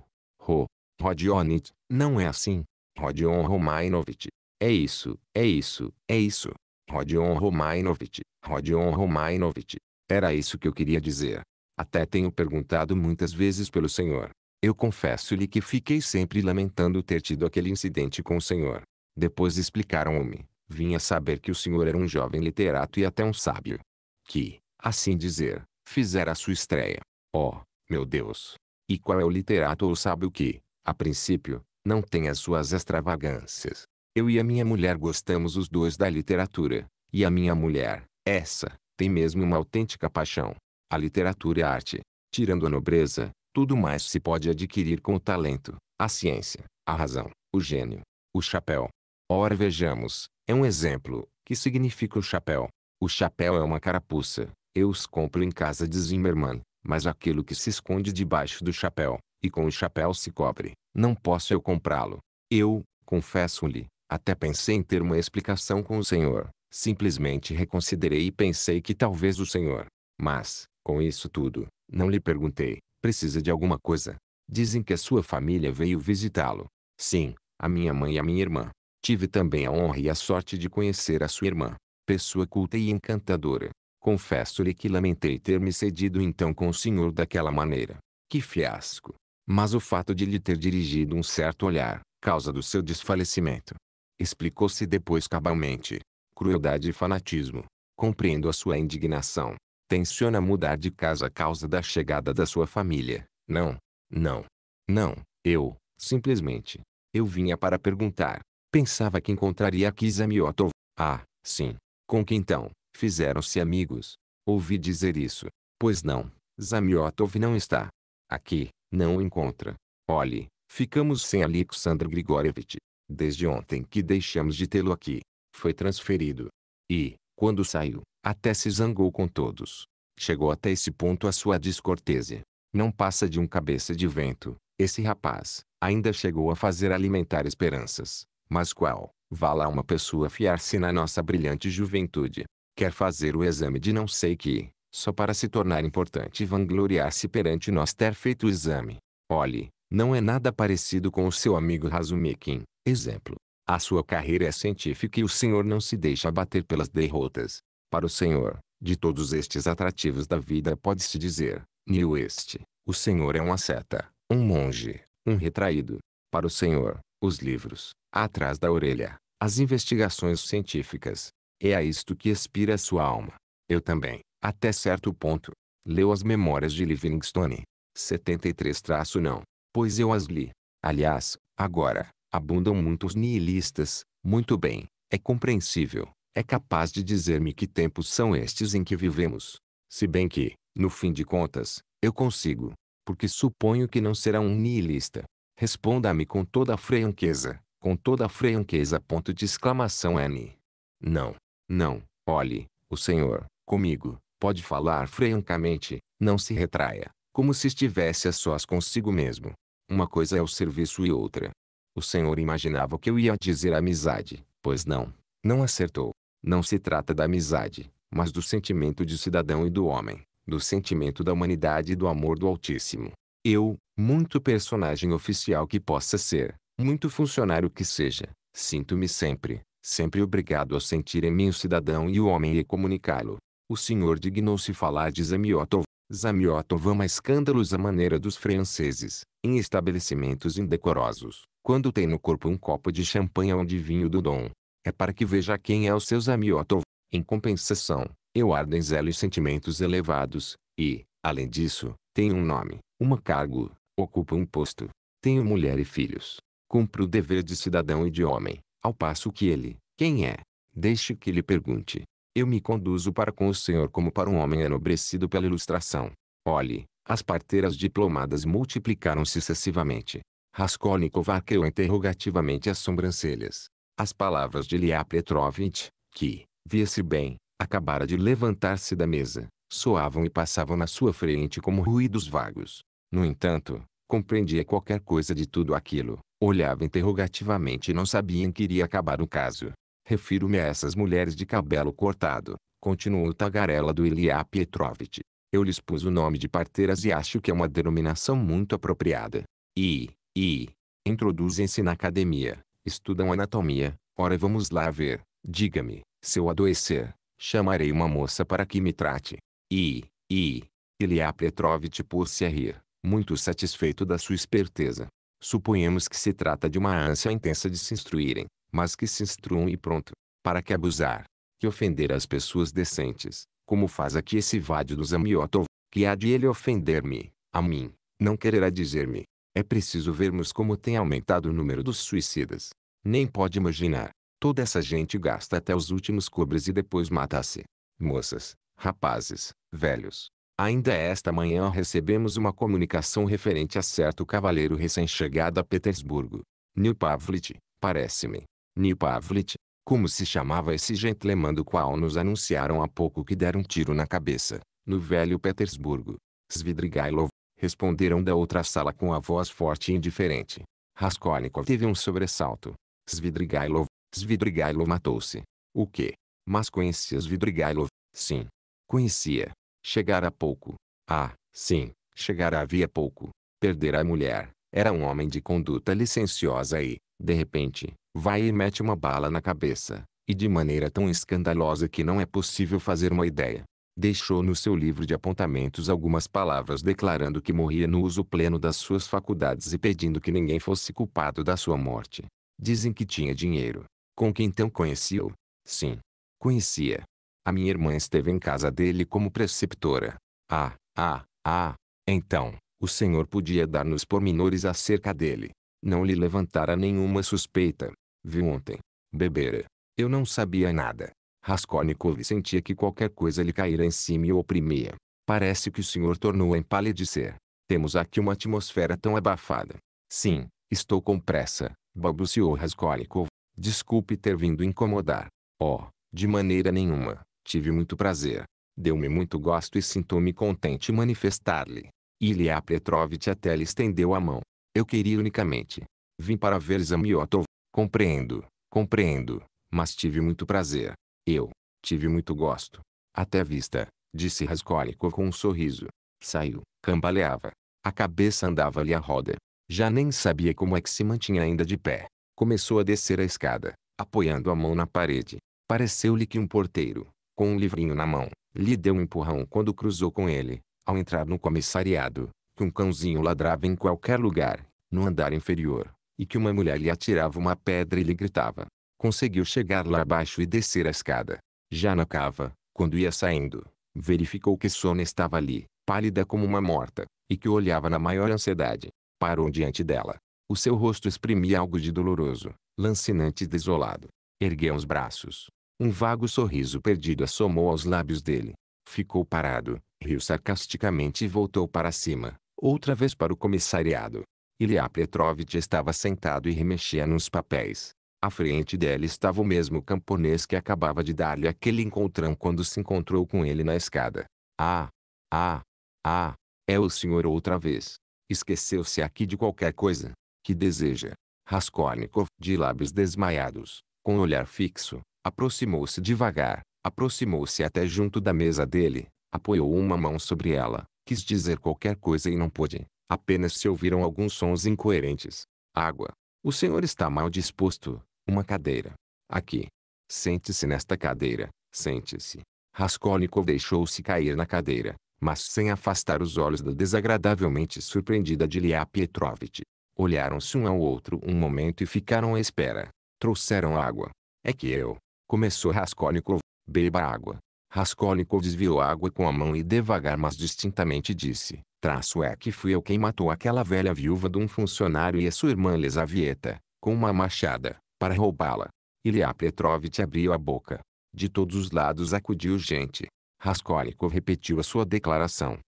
Rodionit. Não é assim. Rodion Romainovich. É isso, é isso, é isso. Rodion Romainovich. Rodion Romainovich. Era isso que eu queria dizer. Até tenho perguntado muitas vezes pelo senhor. Eu confesso-lhe que fiquei sempre lamentando ter tido aquele incidente com o senhor. Depois explicaram-me, vinha saber que o senhor era um jovem literato e até um sábio. Que, assim dizer, fizera sua estreia. Oh, meu Deus! E qual é o literato ou sábio que, a princípio, não tem as suas extravagâncias? Eu e a minha mulher gostamos os dois da literatura, e a minha mulher, essa, tem mesmo uma autêntica paixão. A literatura e a arte, tirando a nobreza, tudo mais se pode adquirir com o talento, a ciência, a razão, o gênio, o chapéu, Ora vejamos, é um exemplo, que significa o chapéu. O chapéu é uma carapuça, eu os compro em casa de Zimmermann, mas aquilo que se esconde debaixo do chapéu, e com o chapéu se cobre, não posso eu comprá-lo. Eu, confesso-lhe, até pensei em ter uma explicação com o senhor, simplesmente reconsiderei e pensei que talvez o senhor. Mas, com isso tudo, não lhe perguntei, precisa de alguma coisa? Dizem que a sua família veio visitá-lo. Sim, a minha mãe e a minha irmã. Tive também a honra e a sorte de conhecer a sua irmã, pessoa culta e encantadora. Confesso-lhe que lamentei ter me cedido então com o senhor daquela maneira. Que fiasco! Mas o fato de lhe ter dirigido um certo olhar, causa do seu desfalecimento. Explicou-se depois cabalmente. Crueldade e fanatismo. Compreendo a sua indignação. Tenciona mudar de casa a causa da chegada da sua família. Não, não, não, eu, simplesmente. Eu vinha para perguntar, Pensava que encontraria aqui Zamiotov. Ah, sim. Com que então, fizeram-se amigos. Ouvi dizer isso. Pois não, Zamiotov não está. Aqui, não o encontra. Olhe, ficamos sem Alexandre Grigorievich. Desde ontem que deixamos de tê-lo aqui. Foi transferido. E, quando saiu, até se zangou com todos. Chegou até esse ponto a sua descortesia. Não passa de um cabeça de vento, esse rapaz, ainda chegou a fazer alimentar esperanças. Mas qual? Vá lá uma pessoa fiar-se na nossa brilhante juventude. Quer fazer o exame de não sei que, só para se tornar importante e vangloriar-se perante nós ter feito o exame. Olhe, não é nada parecido com o seu amigo Razumikin, exemplo. A sua carreira é científica e o senhor não se deixa abater pelas derrotas. Para o senhor, de todos estes atrativos da vida pode-se dizer, New este, o senhor é um asceta, um monge, um retraído. Para o senhor, os livros, atrás da orelha, as investigações científicas. É a isto que expira sua alma. Eu também, até certo ponto, leu as memórias de Livingstone. 73 traço não, pois eu as li. Aliás, agora, abundam muitos nihilistas. Muito bem, é compreensível. É capaz de dizer-me que tempos são estes em que vivemos. Se bem que, no fim de contas, eu consigo, porque suponho que não será um nihilista, Responda-me com toda a franqueza, com toda a franqueza. Ponto de exclamação N. Não, não, olhe, o senhor, comigo, pode falar francamente, não se retraia, como se estivesse a sós consigo mesmo. Uma coisa é o serviço e outra. O senhor imaginava que eu ia dizer amizade, pois não, não acertou. Não se trata da amizade, mas do sentimento de cidadão e do homem, do sentimento da humanidade e do amor do Altíssimo eu, muito personagem oficial que possa ser, muito funcionário que seja, sinto-me sempre, sempre obrigado a sentir em mim o cidadão e o homem e comunicá-lo. O senhor dignou-se falar de Zamiotov. Zamiotov ama escândalos à maneira dos franceses, em estabelecimentos indecorosos, quando tem no corpo um copo de champanhe ou de vinho do dom. É para que veja quem é o seu Zamiotov. Em compensação, eu ardo em zelo e sentimentos elevados, e, além disso, tenho um nome, uma cargo, ocupo um posto. Tenho mulher e filhos. Cumpro o dever de cidadão e de homem, ao passo que ele, quem é? Deixe que lhe pergunte. Eu me conduzo para com o Senhor como para um homem enobrecido pela ilustração. Olhe, as parteiras diplomadas multiplicaram-se excessivamente. Raskolnikov arqueou interrogativamente as sobrancelhas. As palavras de Ilya Petrovitch, que, via-se bem, acabara de levantar-se da mesa, soavam e passavam na sua frente como ruídos vagos. No entanto, compreendia qualquer coisa de tudo aquilo, olhava interrogativamente e não sabia em que iria acabar o caso. Refiro-me a essas mulheres de cabelo cortado, continuou o tagarela do Ilya Petrovitch. Eu lhes pus o nome de parteiras e acho que é uma denominação muito apropriada. E, e, introduzem-se na academia, estudam anatomia, ora vamos lá ver, diga-me, se eu adoecer, chamarei uma moça para que me trate, e, e, Ilya Petrovitch pôs-se a rir, muito satisfeito da sua esperteza. Suponhamos que se trata de uma ânsia intensa de se instruírem, mas que se instruam e pronto. Para que abusar? Que ofender as pessoas decentes, como faz aqui esse vádio amiotov. que há de ele ofender-me, a mim, não quererá dizer-me. É preciso vermos como tem aumentado o número dos suicidas. Nem pode imaginar. Toda essa gente gasta até os últimos cobres e depois mata-se. Moças, rapazes, velhos. Ainda esta manhã recebemos uma comunicação referente a certo cavaleiro recém-chegado a Petersburgo. New Pavlit, parece-me. New Pavlit, como se chamava esse gentleman do qual nos anunciaram há pouco que deram um tiro na cabeça, no velho Petersburgo. Svidrigailov, responderam da outra sala com a voz forte e indiferente. Raskolnikov teve um sobressalto. Svidrigailov, Svidrigailov matou-se. O quê? Mas conhecia Svidrigailov, sim. Conhecia. Chegara pouco. Ah, sim, chegara havia pouco. Perdera a mulher. Era um homem de conduta licenciosa e, de repente, vai e mete uma bala na cabeça, e de maneira tão escandalosa que não é possível fazer uma ideia. Deixou no seu livro de apontamentos algumas palavras declarando que morria no uso pleno das suas faculdades e pedindo que ninguém fosse culpado da sua morte. Dizem que tinha dinheiro. Com que então conhecia-o? Sim. Conhecia. A minha irmã esteve em casa dele como preceptora. Ah, ah, ah! Então, o senhor podia dar-nos pormenores acerca dele. Não lhe levantara nenhuma suspeita. Viu ontem. Bebera. Eu não sabia nada. Raskolnikov sentia que qualquer coisa lhe caíra em cima e o oprimia. Parece que o senhor tornou a empalidecer. Temos aqui uma atmosfera tão abafada. Sim, estou com pressa, balbuciou Raskolnikov. Desculpe ter vindo incomodar. Oh, de maneira nenhuma. Tive muito prazer. Deu-me muito gosto e sinto-me contente manifestar-lhe. Ilya Petrovitch até lhe estendeu a mão. Eu queria unicamente. Vim para ver Zamiotov. Compreendo, compreendo, mas tive muito prazer. Eu, tive muito gosto. Até a vista, disse Raskolnikov com um sorriso. Saiu, cambaleava. A cabeça andava-lhe à roda. Já nem sabia como é que se mantinha ainda de pé. Começou a descer a escada, apoiando a mão na parede. Pareceu-lhe que um porteiro, com um livrinho na mão, lhe deu um empurrão quando cruzou com ele, ao entrar no comissariado, que um cãozinho ladrava em qualquer lugar, no andar inferior, e que uma mulher lhe atirava uma pedra e lhe gritava. Conseguiu chegar lá abaixo e descer a escada. Já na cava, quando ia saindo, verificou que Sônia estava ali, pálida como uma morta, e que olhava na maior ansiedade. Parou diante dela. O seu rosto exprimia algo de doloroso, lancinante e desolado. Ergueu os braços, um vago sorriso perdido assomou aos lábios dele. Ficou parado, riu sarcasticamente e voltou para cima, outra vez para o comissariado. Ilya Petrovitch estava sentado e remexia nos papéis. À frente dela estava o mesmo camponês que acabava de dar-lhe aquele encontrão quando se encontrou com ele na escada. Ah! Ah! Ah! É o senhor outra vez. Esqueceu-se aqui de qualquer coisa. Que deseja? Raskolnikov, de lábios desmaiados, com olhar fixo, Aproximou-se devagar, aproximou-se até junto da mesa dele, apoiou uma mão sobre ela, quis dizer qualquer coisa e não pôde. Apenas se ouviram alguns sons incoerentes. Água. O senhor está mal disposto. Uma cadeira. Aqui. Sente-se nesta cadeira. Sente-se. Raskolnikov deixou-se cair na cadeira, mas sem afastar os olhos da desagradavelmente surpreendida de Ilya Petrovitch. Olharam-se um ao outro um momento e ficaram à espera. Trouxeram água. É que eu, Começou Raskolnikov. Beba água. Raskolnikov desviou a água com a mão e devagar mas distintamente disse. Traço é que fui eu quem matou aquela velha viúva de um funcionário e a sua irmã Lisavieta, com uma machada, para roubá-la. Ilya Petrovitch abriu a boca. De todos os lados acudiu gente. Raskolnikov repetiu a sua declaração.